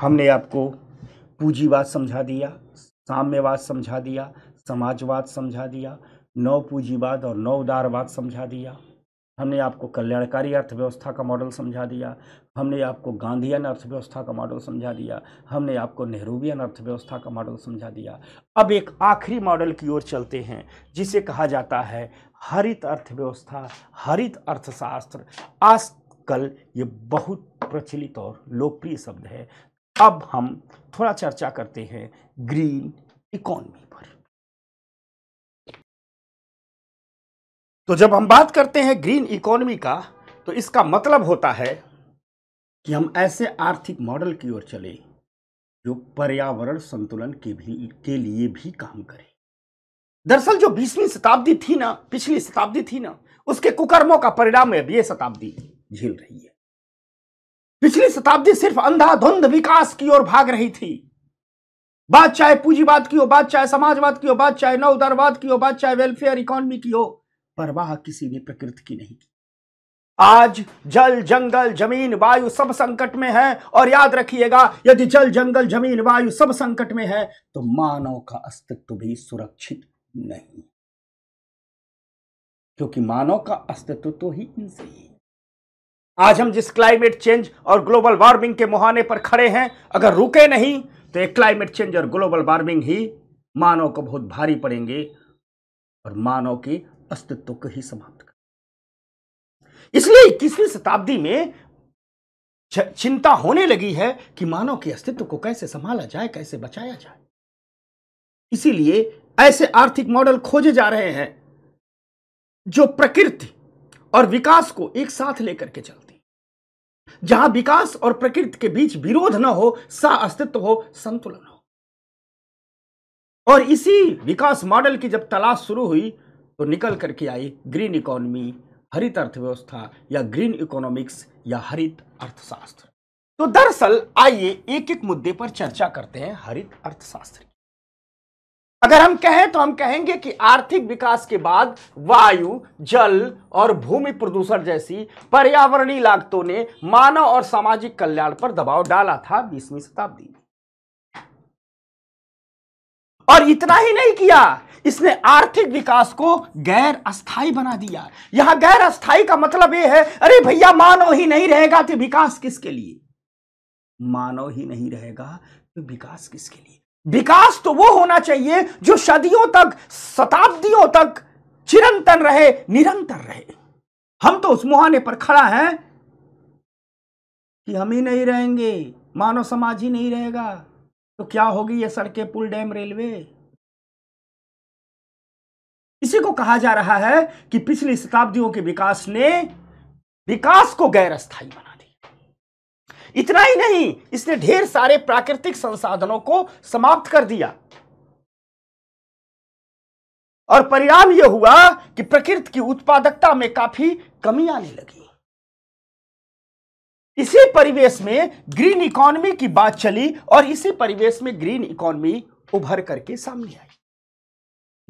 हमने आपको पूंजीवाद समझा दिया साम्यवाद समझा दिया समाजवाद समझा दिया नव पूंजीवाद और नव उदारवाद समझा दिया हमने आपको कल्याणकारी अर्थव्यवस्था का मॉडल समझा दिया हमने आपको गांधीयन अर्थव्यवस्था का मॉडल समझा दिया हमने आपको नेहरूवियन अर्थव्यवस्था का मॉडल समझा दिया अब एक आखिरी मॉडल की ओर चलते हैं जिसे कहा जाता है हरित अर्थव्यवस्था हरित अर्थशास्त्र आजकल ये बहुत प्रचलित और लोकप्रिय शब्द है अब हम थोड़ा चर्चा करते हैं ग्रीन इकोनमी तो जब हम बात करते हैं ग्रीन इकोनॉमी का तो इसका मतलब होता है कि हम ऐसे आर्थिक मॉडल की ओर चले जो पर्यावरण संतुलन के भी के लिए भी काम करे दरअसल जो बीसवीं शताब्दी थी ना पिछली शताब्दी थी ना उसके कुकर्मों का परिणाम अब यह शताब्दी झेल रही है पिछली शताब्दी सिर्फ अंधाधुंध विकास की ओर भाग रही थी बात चाहे पूंजीवाद की हो बात चाहे समाजवाद की हो बात चाहे उदारवाद की हो बात चाहे वेलफेयर इकोनॉमी की हो परवाह किसी ने प्रकृति की नहीं की आज जल जंगल जमीन वायु सब संकट में है और याद रखिएगा यदि जल जंगल जमीन वायु सब संकट में है तो मानव का अस्तित्व भी सुरक्षित नहीं क्योंकि मानव का अस्तित्व तो ही इनसे ही आज हम जिस क्लाइमेट चेंज और ग्लोबल वार्मिंग के मुहाने पर खड़े हैं अगर रुके नहीं तो एक क्लाइमेट चेंज और ग्लोबल वार्मिंग ही मानव को बहुत भारी पड़ेंगे और मानव की अस्तित्व को ही समाप्त कर इसलिए इक्कीसवीं शताब्दी में चिंता होने लगी है कि मानव के अस्तित्व को कैसे संभाला जाए कैसे बचाया जाए इसीलिए ऐसे आर्थिक मॉडल खोजे जा रहे हैं जो प्रकृति और विकास को एक साथ लेकर के चलती जहां विकास और प्रकृति के बीच विरोध ना हो सा अस्तित्व हो संतुलन हो और इसी विकास मॉडल की जब तलाश शुरू हुई तो निकल करके आई ग्रीन इकोनॉमी हरित अर्थव्यवस्था या ग्रीन इकोनॉमिक्स या हरित अर्थशास्त्र तो दरअसल आइए एक एक मुद्दे पर चर्चा करते हैं हरित अर्थशास्त्र अगर हम कहें तो हम कहेंगे कि आर्थिक विकास के बाद वायु जल और भूमि प्रदूषण जैसी पर्यावरणीय लागतों ने मानव और सामाजिक कल्याण पर दबाव डाला था बीसवीं शताब्दी में और इतना ही नहीं किया इसने आर्थिक विकास को गैर अस्थाई बना दिया यहां गैर अस्थाई का मतलब यह है अरे भैया मानव ही नहीं रहेगा तो विकास किसके लिए मानव ही नहीं रहेगा तो विकास किसके लिए विकास तो वो होना चाहिए जो सदियों तक शताब्दियों तक चिरंतन रहे निरंतर रहे हम तो उस मुहाने पर खड़ा है कि हम ही नहीं रहेंगे मानव समाज ही नहीं रहेगा तो क्या होगी ये सड़कें पुल डैम रेलवे इसी को कहा जा रहा है कि पिछली शताब्दियों के विकास ने विकास को गैर स्थायी बना दिया इतना ही नहीं इसने ढेर सारे प्राकृतिक संसाधनों को समाप्त कर दिया और परिणाम यह हुआ कि प्रकृति की उत्पादकता में काफी कमी आने लगी इसी परिवेश में ग्रीन इकोनॉमी की बात चली और इसी परिवेश में ग्रीन इकोनॉमी उभर करके सामने आई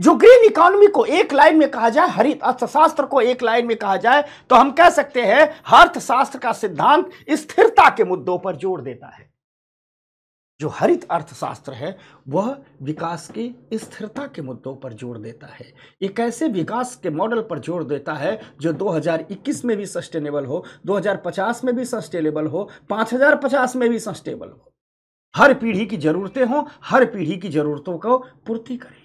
जो ग्रीन इकोनॉमी को एक लाइन में कहा जाए हरित अर्थशास्त्र को एक लाइन में कहा जाए तो हम कह सकते हैं अर्थशास्त्र का सिद्धांत स्थिरता के मुद्दों पर जोर देता है जो हरित अर्थशास्त्र है वह विकास की स्थिरता के मुद्दों पर जोर देता है एक ऐसे विकास के मॉडल पर जोर देता है जो 2021 में भी सस्टेनेबल हो 2050 में भी सस्टेनेबल हो 5050 में भी सस्टेनेबल हो हर पीढ़ी की जरूरतें हों हर पीढ़ी की जरूरतों को पूर्ति करें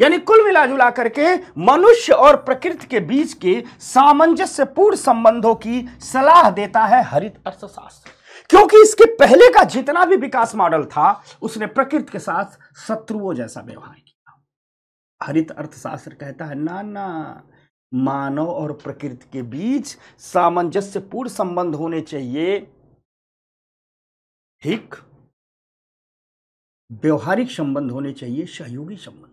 यानी कुल मिला जुला करके मनुष्य और प्रकृति के बीच के सामंजस्यपूर्ण संबंधों की सलाह देता है हरित अर्थशास्त्र क्योंकि इसके पहले का जितना भी विकास मॉडल था उसने प्रकृति के साथ शत्रुओं जैसा व्यवहार किया हरित अर्थशास्त्र कहता है ना ना मानव और प्रकृति के बीच सामंजस्यपूर्ण संबंध होने चाहिए ठीक व्यवहारिक संबंध होने चाहिए सहयोगी संबंध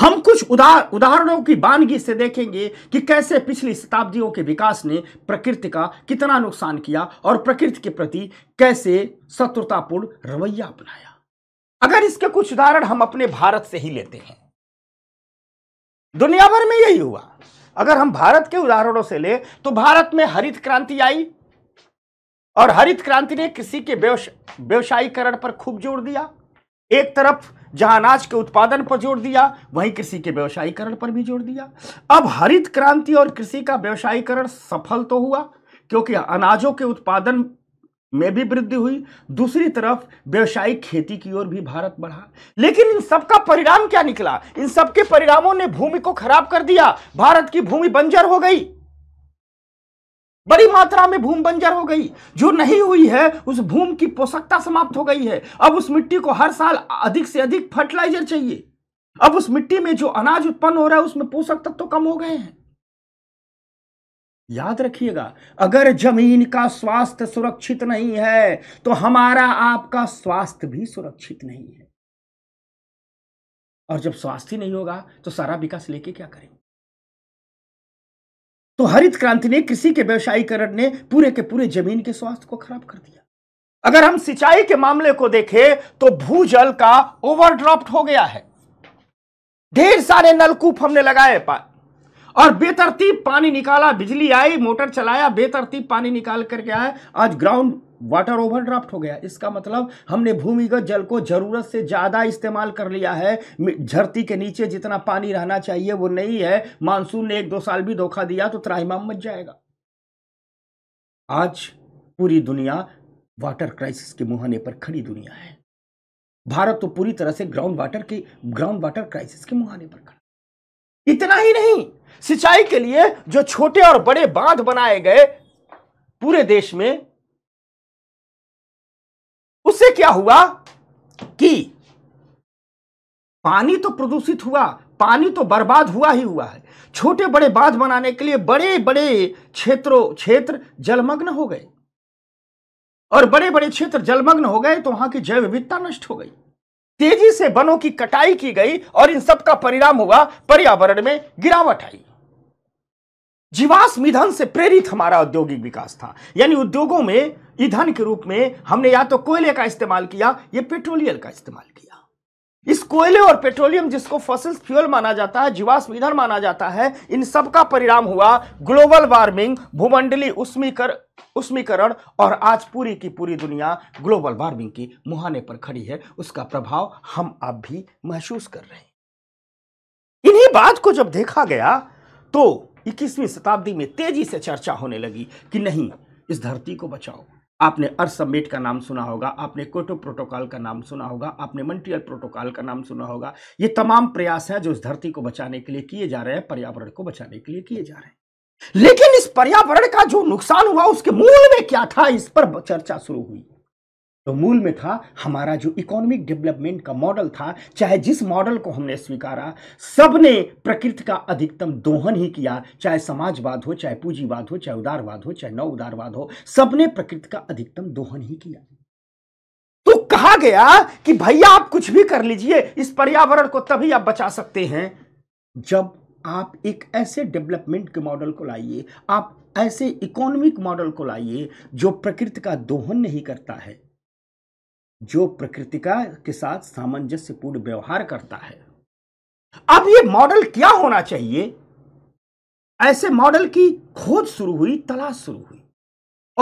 हम कुछ उदाह उदाहरणों की बानगी से देखेंगे कि कैसे पिछली शताब्दियों के विकास ने प्रकृति का कितना नुकसान किया और प्रकृति के प्रति कैसे शत्रुतापूर्ण रवैया अपनाया अगर इसके कुछ उदाहरण हम अपने भारत से ही लेते हैं दुनिया भर में यही हुआ अगर हम भारत के उदाहरणों से ले तो भारत में हरित क्रांति आई और हरित क्रांति ने कृषि के व्यवसायीकरण पर खूब जोर दिया एक तरफ जहां अनाज के उत्पादन पर जोर दिया वहीं कृषि के व्यवसायीकरण पर भी जोर दिया अब हरित क्रांति और कृषि का व्यवसायीकरण सफल तो हुआ क्योंकि अनाजों के उत्पादन में भी वृद्धि हुई दूसरी तरफ व्यवसायिक खेती की ओर भी भारत बढ़ा लेकिन इन सब का परिणाम क्या निकला इन सबके परिणामों ने भूमि को खराब कर दिया भारत की भूमि बंजर हो गई बड़ी मात्रा में भूमि बंजर हो गई जो नहीं हुई है उस भूमि की पोषकता समाप्त हो गई है अब उस मिट्टी को हर साल अधिक से अधिक फर्टिलाइजर चाहिए अब उस मिट्टी में जो अनाज उत्पन्न हो रहा है उसमें पोषक तत्व तो कम हो गए हैं याद रखिएगा अगर जमीन का स्वास्थ्य सुरक्षित नहीं है तो हमारा आपका स्वास्थ्य भी सुरक्षित नहीं है और जब स्वास्थ्य नहीं होगा तो सारा विकास लेके क्या करेंगे तो हरित क्रांति ने कृषि के व्यवसायीकरण ने पूरे के पूरे जमीन के स्वास्थ्य को खराब कर दिया अगर हम सिंचाई के मामले को देखें तो भूजल का ओवरड्राफ्ट हो गया है ढेर सारे नलकूप हमने लगाए पा और बेतरतीब पानी निकाला बिजली आई मोटर चलाया बेतरतीब पानी निकाल करके आए आज ग्राउंड वाटर ओवरड्राफ्ट हो गया इसका मतलब हमने भूमिगत जल को ज़रूरत से ज़्यादा इस्तेमाल कर लिया है धरती के नीचे जितना पानी रहना चाहिए वो नहीं है मानसून ने एक दो साल भी धोखा दिया तो त्राहिमाम मच जाएगा आज पूरी दुनिया वाटर क्राइसिस के मुहाने पर खड़ी दुनिया है भारत तो पूरी तरह से ग्राउंड वाटर के ग्राउंड वाटर क्राइसिस के मुहाने पर खड़ा इतना ही नहीं सिंचाई के लिए जो छोटे और बड़े बांध बनाए गए पूरे देश में इससे क्या हुआ कि पानी तो प्रदूषित हुआ पानी तो बर्बाद हुआ ही हुआ है छोटे बड़े बांध बनाने के लिए बड़े बड़े क्षेत्रों क्षेत्र जलमग्न हो गए और बड़े बड़े क्षेत्र जलमग्न हो गए तो वहां की जैव विविधता नष्ट हो गई तेजी से वनों की कटाई की गई और इन सब का परिणाम हुआ पर्यावरण में गिरावट आई जीवाश्म ईंधन से प्रेरित हमारा औद्योगिक विकास था यानी उद्योगों में ईंधन के रूप में हमने या तो कोयले का इस्तेमाल किया या पेट्रोलियल का इस्तेमाल किया इस कोयले और पेट्रोलियम जिसको फसल फ्यूल माना जाता है जीवाश्म ईंधन माना जाता है इन सब का परिणाम हुआ ग्लोबल वार्मिंग भूमंडली उष्मीकर उष्मीकरण और आज पूरी की पूरी दुनिया ग्लोबल वार्मिंग की मुहाने पर खड़ी है उसका प्रभाव हम आप भी महसूस कर रहे हैं इन्हीं बात को जब देखा गया तो इक्कीसवीं शताब्दी में तेजी से चर्चा होने लगी कि नहीं इस धरती को बचाओ आपने अर्थ समिट का नाम सुना होगा आपने कोटो प्रोटोकॉल का नाम सुना होगा आपने मंट्रियल प्रोटोकॉल का नाम सुना होगा ये तमाम प्रयास हैं जो इस धरती को बचाने के लिए किए जा रहे हैं पर्यावरण को बचाने के लिए किए जा रहे हैं लेकिन इस पर्यावरण का जो नुकसान हुआ उसके मूल में क्या था इस पर चर्चा शुरू हुई तो मूल में था हमारा जो इकोनॉमिक डेवलपमेंट का मॉडल था चाहे जिस मॉडल को हमने स्वीकारा सब ने प्रकृति का अधिकतम दोहन ही किया चाहे समाजवाद हो चाहे पूंजीवाद हो चाहे उदारवाद हो चाहे नव उदारवाद हो सब ने प्रकृति का अधिकतम दोहन ही किया तो कहा गया कि भैया आप कुछ भी कर लीजिए इस पर्यावरण को तभी आप बचा सकते हैं जब आप एक ऐसे डेवलपमेंट के मॉडल को लाइए आप ऐसे इकोनॉमिक मॉडल को लाइए जो प्रकृति का दोहन नहीं करता है जो प्रकृति का के साथ सामंजस्यपूर्ण व्यवहार करता है अब ये मॉडल क्या होना चाहिए ऐसे मॉडल की खोज शुरू हुई तलाश शुरू हुई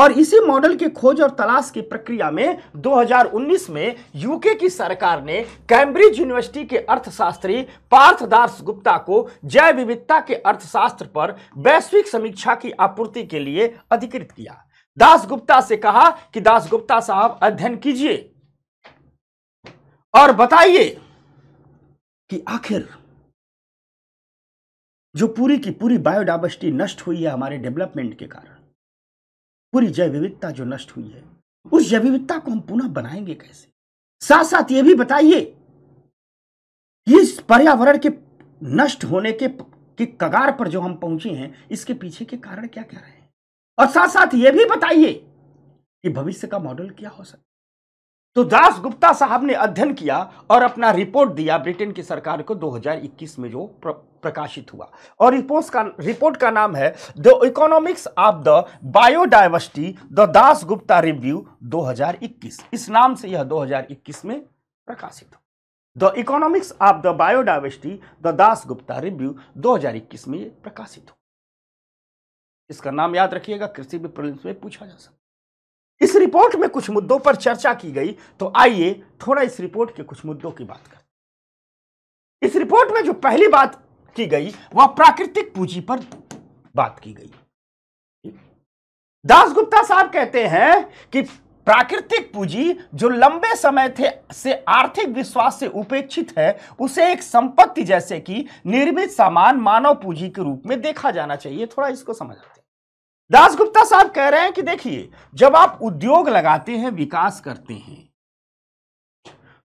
और इसी मॉडल की खोज और तलाश की प्रक्रिया में 2019 में यूके की सरकार ने कैम्ब्रिज यूनिवर्सिटी के अर्थशास्त्री पार्थ दास गुप्ता को जैव विविधता के अर्थशास्त्र पर वैश्विक समीक्षा की आपूर्ति के लिए अधिकृत किया दास गुप्ता से कहा कि दास गुप्ता साहब अध्ययन कीजिए और बताइए कि आखिर जो पूरी की पूरी बायोडाइवर्सिटी नष्ट हुई है हमारे डेवलपमेंट के कारण पूरी जैव विविधता जो नष्ट हुई है उस जैव विविधता को हम पुनः बनाएंगे कैसे साथ साथ ये भी बताइए इस पर्यावरण के नष्ट होने के के कगार पर जो हम पहुंचे हैं इसके पीछे के कारण क्या क्या रहे हैं और साथ साथ ये भी बताइए कि भविष्य का मॉडल क्या हो सकता तो दास गुप्ता साहब ने अध्ययन किया और अपना रिपोर्ट दिया ब्रिटेन की सरकार को 2021 में जो प्र, प्रकाशित हुआ और रिपोर्ट का रिपोर्ट का नाम है the economics of the biodiversity the Das Gupta review 2021 इस नाम से यह 2021 में प्रकाशित हुआ the economics of the biodiversity the Das Gupta review 2021 में प्रकाशित हुआ इसका नाम याद रखिएगा कृषि में में पूछा जा सकता इस रिपोर्ट में कुछ मुद्दों पर चर्चा की गई तो आइए थोड़ा इस रिपोर्ट के कुछ मुद्दों की बात करें इस रिपोर्ट में जो पहली बात की गई वह प्राकृतिक पूंजी पर बात की गई दास गुप्ता साहब कहते हैं कि प्राकृतिक पूंजी जो लंबे समय थे से आर्थिक विश्वास से उपेक्षित है उसे एक संपत्ति जैसे कि निर्मित सामान मानव पूंजी के रूप में देखा जाना चाहिए थोड़ा इसको समझ दास गुप्ता साहब कह रहे हैं कि देखिए जब आप उद्योग लगाते हैं विकास करते हैं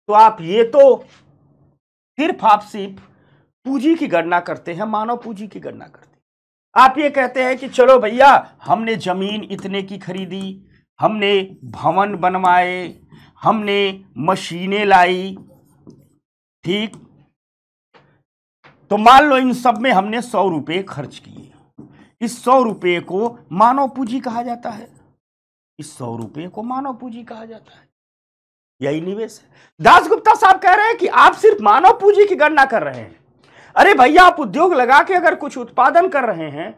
तो आप ये तो सिर्फ आप सिर्फ पूंजी की गणना करते हैं मानव पूंजी की गणना करते हैं आप ये कहते हैं कि चलो भैया हमने जमीन इतने की खरीदी हमने भवन बनवाए हमने मशीनें लाई ठीक तो मान लो इन सब में हमने सौ रुपये खर्च किए इस सौ रुपये को मानव पूंजी कहा जाता है इस सौ रुपये को मानव पूंजी कहा जाता है यही निवेश है दास गुप्ता साहब कह रहे हैं कि आप सिर्फ मानव पूंजी की गणना कर रहे हैं अरे भैया आप उद्योग लगा के अगर कुछ उत्पादन कर रहे हैं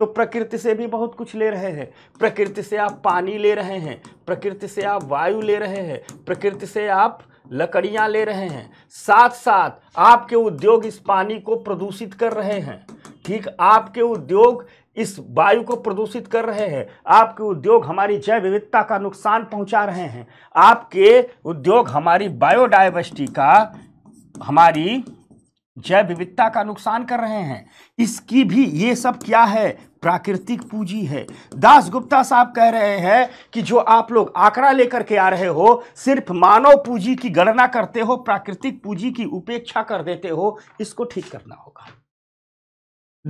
तो प्रकृति से भी बहुत कुछ ले रहे हैं प्रकृति से आप पानी ले रहे हैं प्रकृति से आप वायु ले रहे हैं प्रकृति से आप लकड़ियां ले रहे हैं साथ साथ आपके उद्योग इस पानी को प्रदूषित कर रहे हैं ठीक आपके उद्योग इस वायु को प्रदूषित कर रहे हैं आपके उद्योग हमारी जैव विविधता का नुकसान पहुंचा रहे हैं आपके उद्योग हमारी बायोडाइवर्सिटी का हमारी जैव विविधता का नुकसान कर रहे हैं इसकी भी ये सब क्या है प्राकृतिक पूंजी है दास गुप्ता साहब कह रहे हैं कि जो आप लोग आंकड़ा लेकर के आ रहे हो सिर्फ मानव पूंजी की गणना करते हो प्राकृतिक पूंजी की उपेक्षा कर देते हो इसको ठीक करना होगा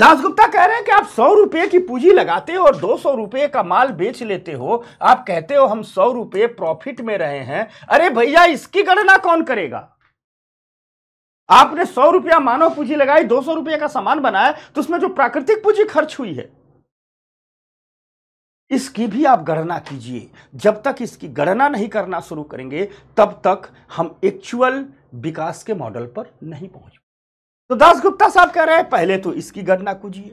दास गुप्ता कह रहे हैं कि आप सौ रुपए की पूंजी लगाते हो और दो सौ रुपये का माल बेच लेते हो आप कहते हो हम सौ रुपये प्रॉफिट में रहे हैं अरे भैया इसकी गणना कौन करेगा आपने सौ रुपया मानव पूंजी लगाई दो सौ रुपये का सामान बनाया तो उसमें जो प्राकृतिक पूंजी खर्च हुई है इसकी भी आप गणना कीजिए जब तक इसकी गणना नहीं करना शुरू करेंगे तब तक हम एक्चुअल विकास के मॉडल पर नहीं पहुंच तो दास गुप्ता साहब कह रहे हैं पहले तो इसकी गणना कीजिए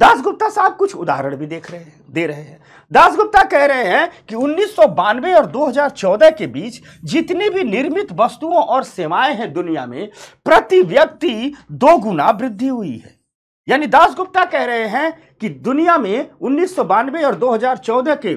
दास गुप्ता साहब कुछ उदाहरण भी देख रहे हैं दे रहे हैं दास गुप्ता कह रहे हैं कि उन्नीस और 2014 के बीच जितनी भी निर्मित वस्तुओं और सेवाएं हैं दुनिया में प्रति व्यक्ति दो गुना वृद्धि हुई है यानी दास गुप्ता कह रहे हैं कि दुनिया में उन्नीस और 2014 के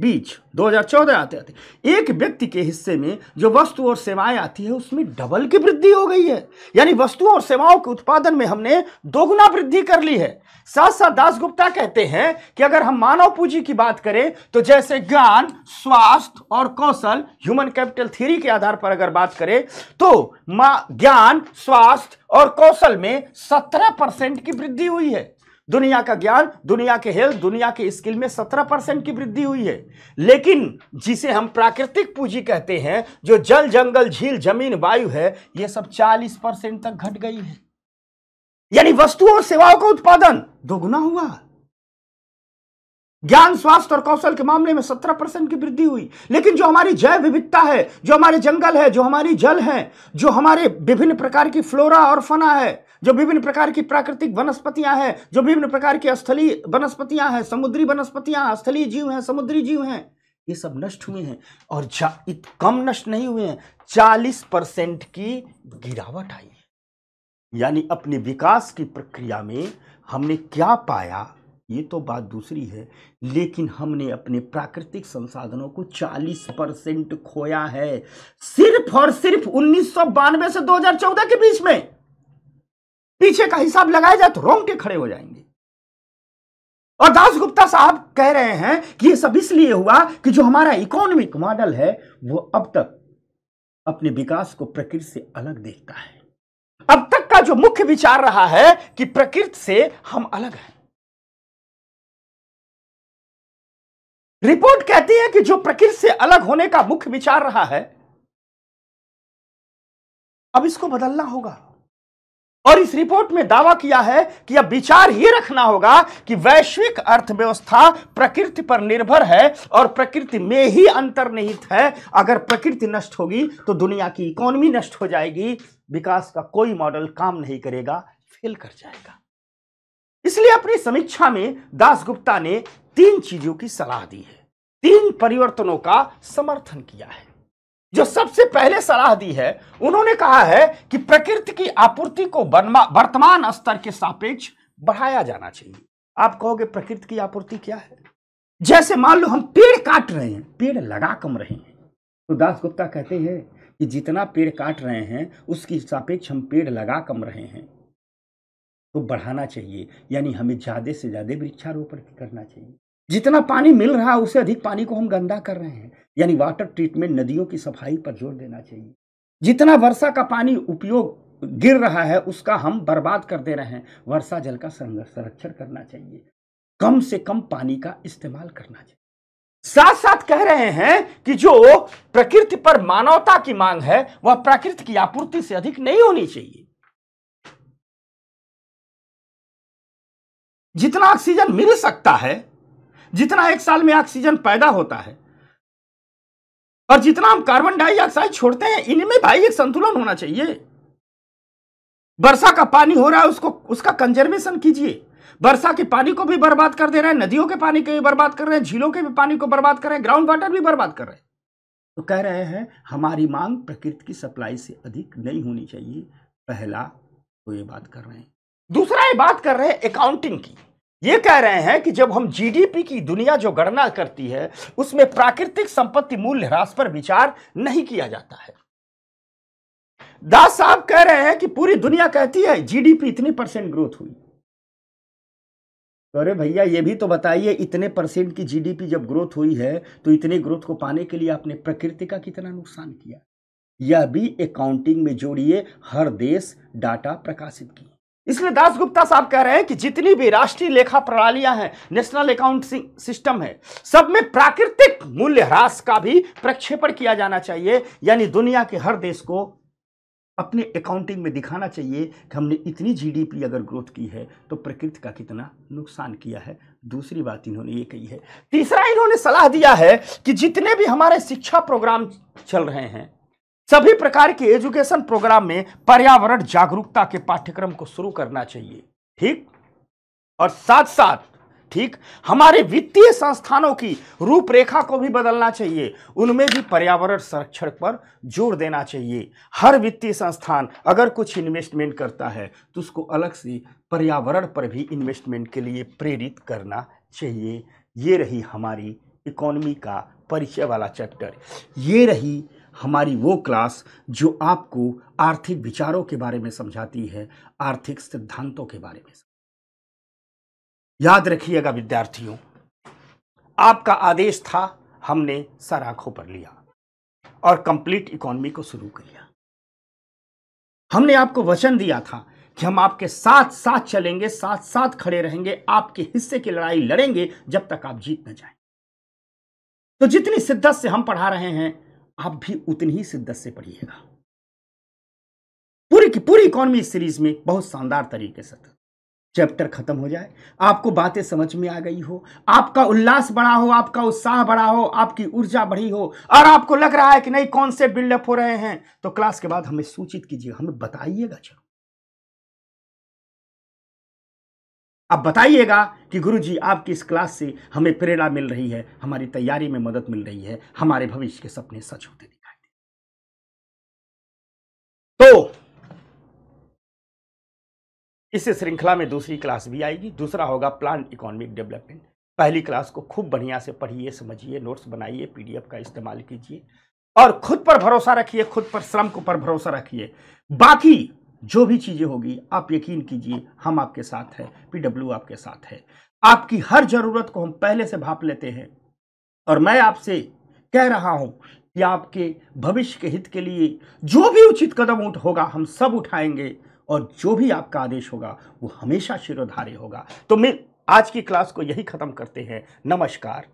बीच 2014 आते आते एक व्यक्ति के हिस्से में जो वस्तु और सेवाएं आती है उसमें डबल की वृद्धि हो गई है यानी वस्तुओं और सेवाओं के उत्पादन में हमने दोगुना वृद्धि कर ली है साथ साथ दास गुप्ता कहते हैं कि अगर हम मानव पूंजी की बात करें तो जैसे ज्ञान स्वास्थ्य और कौशल ह्यूमन कैपिटल थ्योरी के आधार पर अगर बात करें तो ज्ञान स्वास्थ्य और कौशल में सत्रह परसेंट की वृद्धि हुई है दुनिया का ज्ञान दुनिया के हेल्थ दुनिया के स्किल में सत्रह परसेंट की वृद्धि हुई है लेकिन जिसे हम प्राकृतिक पूंजी कहते हैं जो जल जंगल झील जमीन वायु है यह सब चालीस परसेंट तक घट गई है यानी वस्तुओं और सेवाओं का उत्पादन दोगुना हुआ ज्ञान स्वास्थ्य और कौशल के मामले में सत्रह परसेंट की वृद्धि हुई लेकिन जो हमारी जैव विविधता है जो हमारे जंगल है जो हमारी जल है जो हमारे विभिन्न प्रकार की फ्लोरा और फना है जो विभिन्न प्रकार की प्राकृतिक वनस्पतियां हैं जो विभिन्न प्रकार की स्थलीय वनस्पतियां हैं समुद्री वनस्पतियां स्थलीय जीव हैं समुद्री जीव हैं ये सब नष्ट हुए हैं और कम नष्ट नहीं हुए हैं चालीस परसेंट की गिरावट आई है यानी अपने विकास की प्रक्रिया में हमने क्या पाया ये तो बात दूसरी है लेकिन हमने अपने प्राकृतिक संसाधनों को 40 परसेंट खोया है सिर्फ और सिर्फ उन्नीस से 2014 के बीच में पीछे का हिसाब लगाया जाए तो रोंग के खड़े हो जाएंगे और दास गुप्ता साहब कह रहे हैं कि ये सब इसलिए हुआ कि जो हमारा इकोनॉमिक मॉडल है वो अब तक अपने विकास को प्रकृति से अलग देखता है अब तक का जो मुख्य विचार रहा है कि प्रकृति से हम अलग हैं रिपोर्ट कहती है कि जो प्रकृति से अलग होने का मुख्य विचार रहा है अब इसको बदलना होगा और इस रिपोर्ट में दावा किया है कि अब विचार ही रखना होगा कि वैश्विक अर्थव्यवस्था प्रकृति पर निर्भर है और प्रकृति में ही अंतर्निहित है अगर प्रकृति नष्ट होगी तो दुनिया की इकोनॉमी नष्ट हो जाएगी विकास का कोई मॉडल काम नहीं करेगा फेल कर जाएगा इसलिए अपनी समीक्षा में दास गुप्ता ने तीन चीजों की सलाह दी है तीन परिवर्तनों का समर्थन किया है जो सबसे पहले सलाह दी है उन्होंने कहा है कि प्रकृति की आपूर्ति को वर्तमान स्तर के सापेक्ष बढ़ाया जाना चाहिए आप कहोगे प्रकृति की आपूर्ति क्या है जैसे मान लो हम पेड़ काट रहे हैं पेड़ लगा कम रहे हैं तो दास गुप्ता कहते हैं कि जितना पेड़ काट रहे हैं उसकी सापेक्ष हम पेड़ लगा कम रहे हैं तो बढ़ाना चाहिए यानी हमें ज़्यादा से ज़्यादा वृक्षारोपण करना चाहिए जितना पानी मिल रहा है उससे अधिक पानी को हम गंदा कर रहे हैं यानी वाटर ट्रीटमेंट नदियों की सफाई पर जोर देना चाहिए जितना वर्षा का पानी उपयोग गिर रहा है उसका हम बर्बाद कर दे रहे हैं वर्षा जल का संरक्षण करना चाहिए कम से कम पानी का इस्तेमाल करना चाहिए साथ साथ कह रहे हैं कि जो प्रकृति पर मानवता की मांग है वह प्रकृति की आपूर्ति से अधिक नहीं होनी चाहिए जितना ऑक्सीजन मिल सकता है जितना एक साल में ऑक्सीजन पैदा होता है और जितना हम कार्बन डाइऑक्साइड छोड़ते हैं इनमें भाई एक संतुलन होना चाहिए वर्षा का पानी हो रहा है उसको उसका कंजर्वेशन कीजिए वर्षा के पानी को भी बर्बाद कर दे रहे हैं नदियों के पानी को भी बर्बाद कर रहे हैं झीलों के भी पानी को बर्बाद कर रहे हैं ग्राउंड वाटर भी बर्बाद कर रहे हैं तो कह रहे हैं हमारी मांग प्रकृति की सप्लाई से अधिक नहीं होनी चाहिए पहला तो ये बात कर रहे हैं दूसरा ये बात कर रहे हैं अकाउंटिंग की ये कह रहे हैं कि जब हम जीडीपी की दुनिया जो गणना करती है उसमें प्राकृतिक संपत्ति मूल्य ह्रास पर विचार नहीं किया जाता है दास साहब कह रहे हैं कि पूरी दुनिया कहती है जीडीपी इतनी परसेंट ग्रोथ हुई तो अरे भैया ये भी तो बताइए इतने परसेंट की जीडीपी जब ग्रोथ हुई है तो इतने ग्रोथ को पाने के लिए आपने प्रकृति का कितना नुकसान किया यह भी अकाउंटिंग में जोड़िए हर देश डाटा प्रकाशित किया इसलिए गुप्ता साहब कह रहे हैं कि जितनी भी राष्ट्रीय लेखा प्रणालियां हैं नेशनल अकाउंट सिस्टम है सब में प्राकृतिक मूल्य ह्रास का भी प्रक्षेपण किया जाना चाहिए यानी दुनिया के हर देश को अपने अकाउंटिंग में दिखाना चाहिए कि हमने इतनी जीडीपी अगर ग्रोथ की है तो प्रकृति का कितना नुकसान किया है दूसरी बात इन्होंने ये कही है तीसरा इन्होंने सलाह दिया है कि जितने भी हमारे शिक्षा प्रोग्राम चल रहे हैं सभी प्रकार के एजुकेशन प्रोग्राम में पर्यावरण जागरूकता के पाठ्यक्रम को शुरू करना चाहिए ठीक और साथ साथ ठीक हमारे वित्तीय संस्थानों की रूपरेखा को भी बदलना चाहिए उनमें भी पर्यावरण संरक्षण पर जोर देना चाहिए हर वित्तीय संस्थान अगर कुछ इन्वेस्टमेंट करता है तो उसको अलग से पर्यावरण पर भी इन्वेस्टमेंट के लिए प्रेरित करना चाहिए ये रही हमारी इकोनॉमी का परिचय वाला चैप्टर ये रही हमारी वो क्लास जो आपको आर्थिक विचारों के बारे में समझाती है आर्थिक सिद्धांतों के बारे में याद रखिएगा विद्यार्थियों आपका आदेश था हमने सर आंखों पर लिया और कंप्लीट इकोनॉमी को शुरू कर लिया हमने आपको वचन दिया था कि हम आपके साथ साथ चलेंगे साथ साथ खड़े रहेंगे आपके हिस्से की लड़ाई लड़ेंगे जब तक आप जीत न जाए तो जितनी शिद्दत से हम पढ़ा रहे हैं आप भी उतनी ही शिद्दत से पढ़िएगा पूरी की पूरी इकोनॉमी सीरीज में बहुत शानदार तरीके से था चैप्टर खत्म हो जाए आपको बातें समझ में आ गई हो आपका उल्लास बढ़ा हो आपका उत्साह बढ़ा हो आपकी ऊर्जा बढ़ी हो और आपको लग रहा है कि नहीं कौन से बिल्डअप हो रहे हैं तो क्लास के बाद हमें सूचित कीजिएगा हमें बताइएगा जरूर आप बताइएगा कि गुरु जी आपकी इस क्लास से हमें प्रेरणा मिल रही है हमारी तैयारी में मदद मिल रही है हमारे भविष्य के सपने सच होते दिखाई दे तो इस श्रृंखला में दूसरी क्लास भी आएगी दूसरा होगा प्लान इकोनॉमिक डेवलपमेंट पहली क्लास को खूब बढ़िया से पढ़िए समझिए नोट्स बनाइए पीडीएफ का इस्तेमाल कीजिए और खुद पर भरोसा रखिए खुद पर श्रम को पर भरोसा रखिए बाकी जो भी चीज़ें होगी आप यकीन कीजिए हम आपके साथ हैं पी आपके साथ है आपकी हर ज़रूरत को हम पहले से भाप लेते हैं और मैं आपसे कह रहा हूं कि आपके भविष्य के हित के लिए जो भी उचित कदम उठ होगा हम सब उठाएंगे और जो भी आपका आदेश होगा वो हमेशा शिरोधार्य होगा तो मैं आज की क्लास को यही ख़त्म करते हैं नमस्कार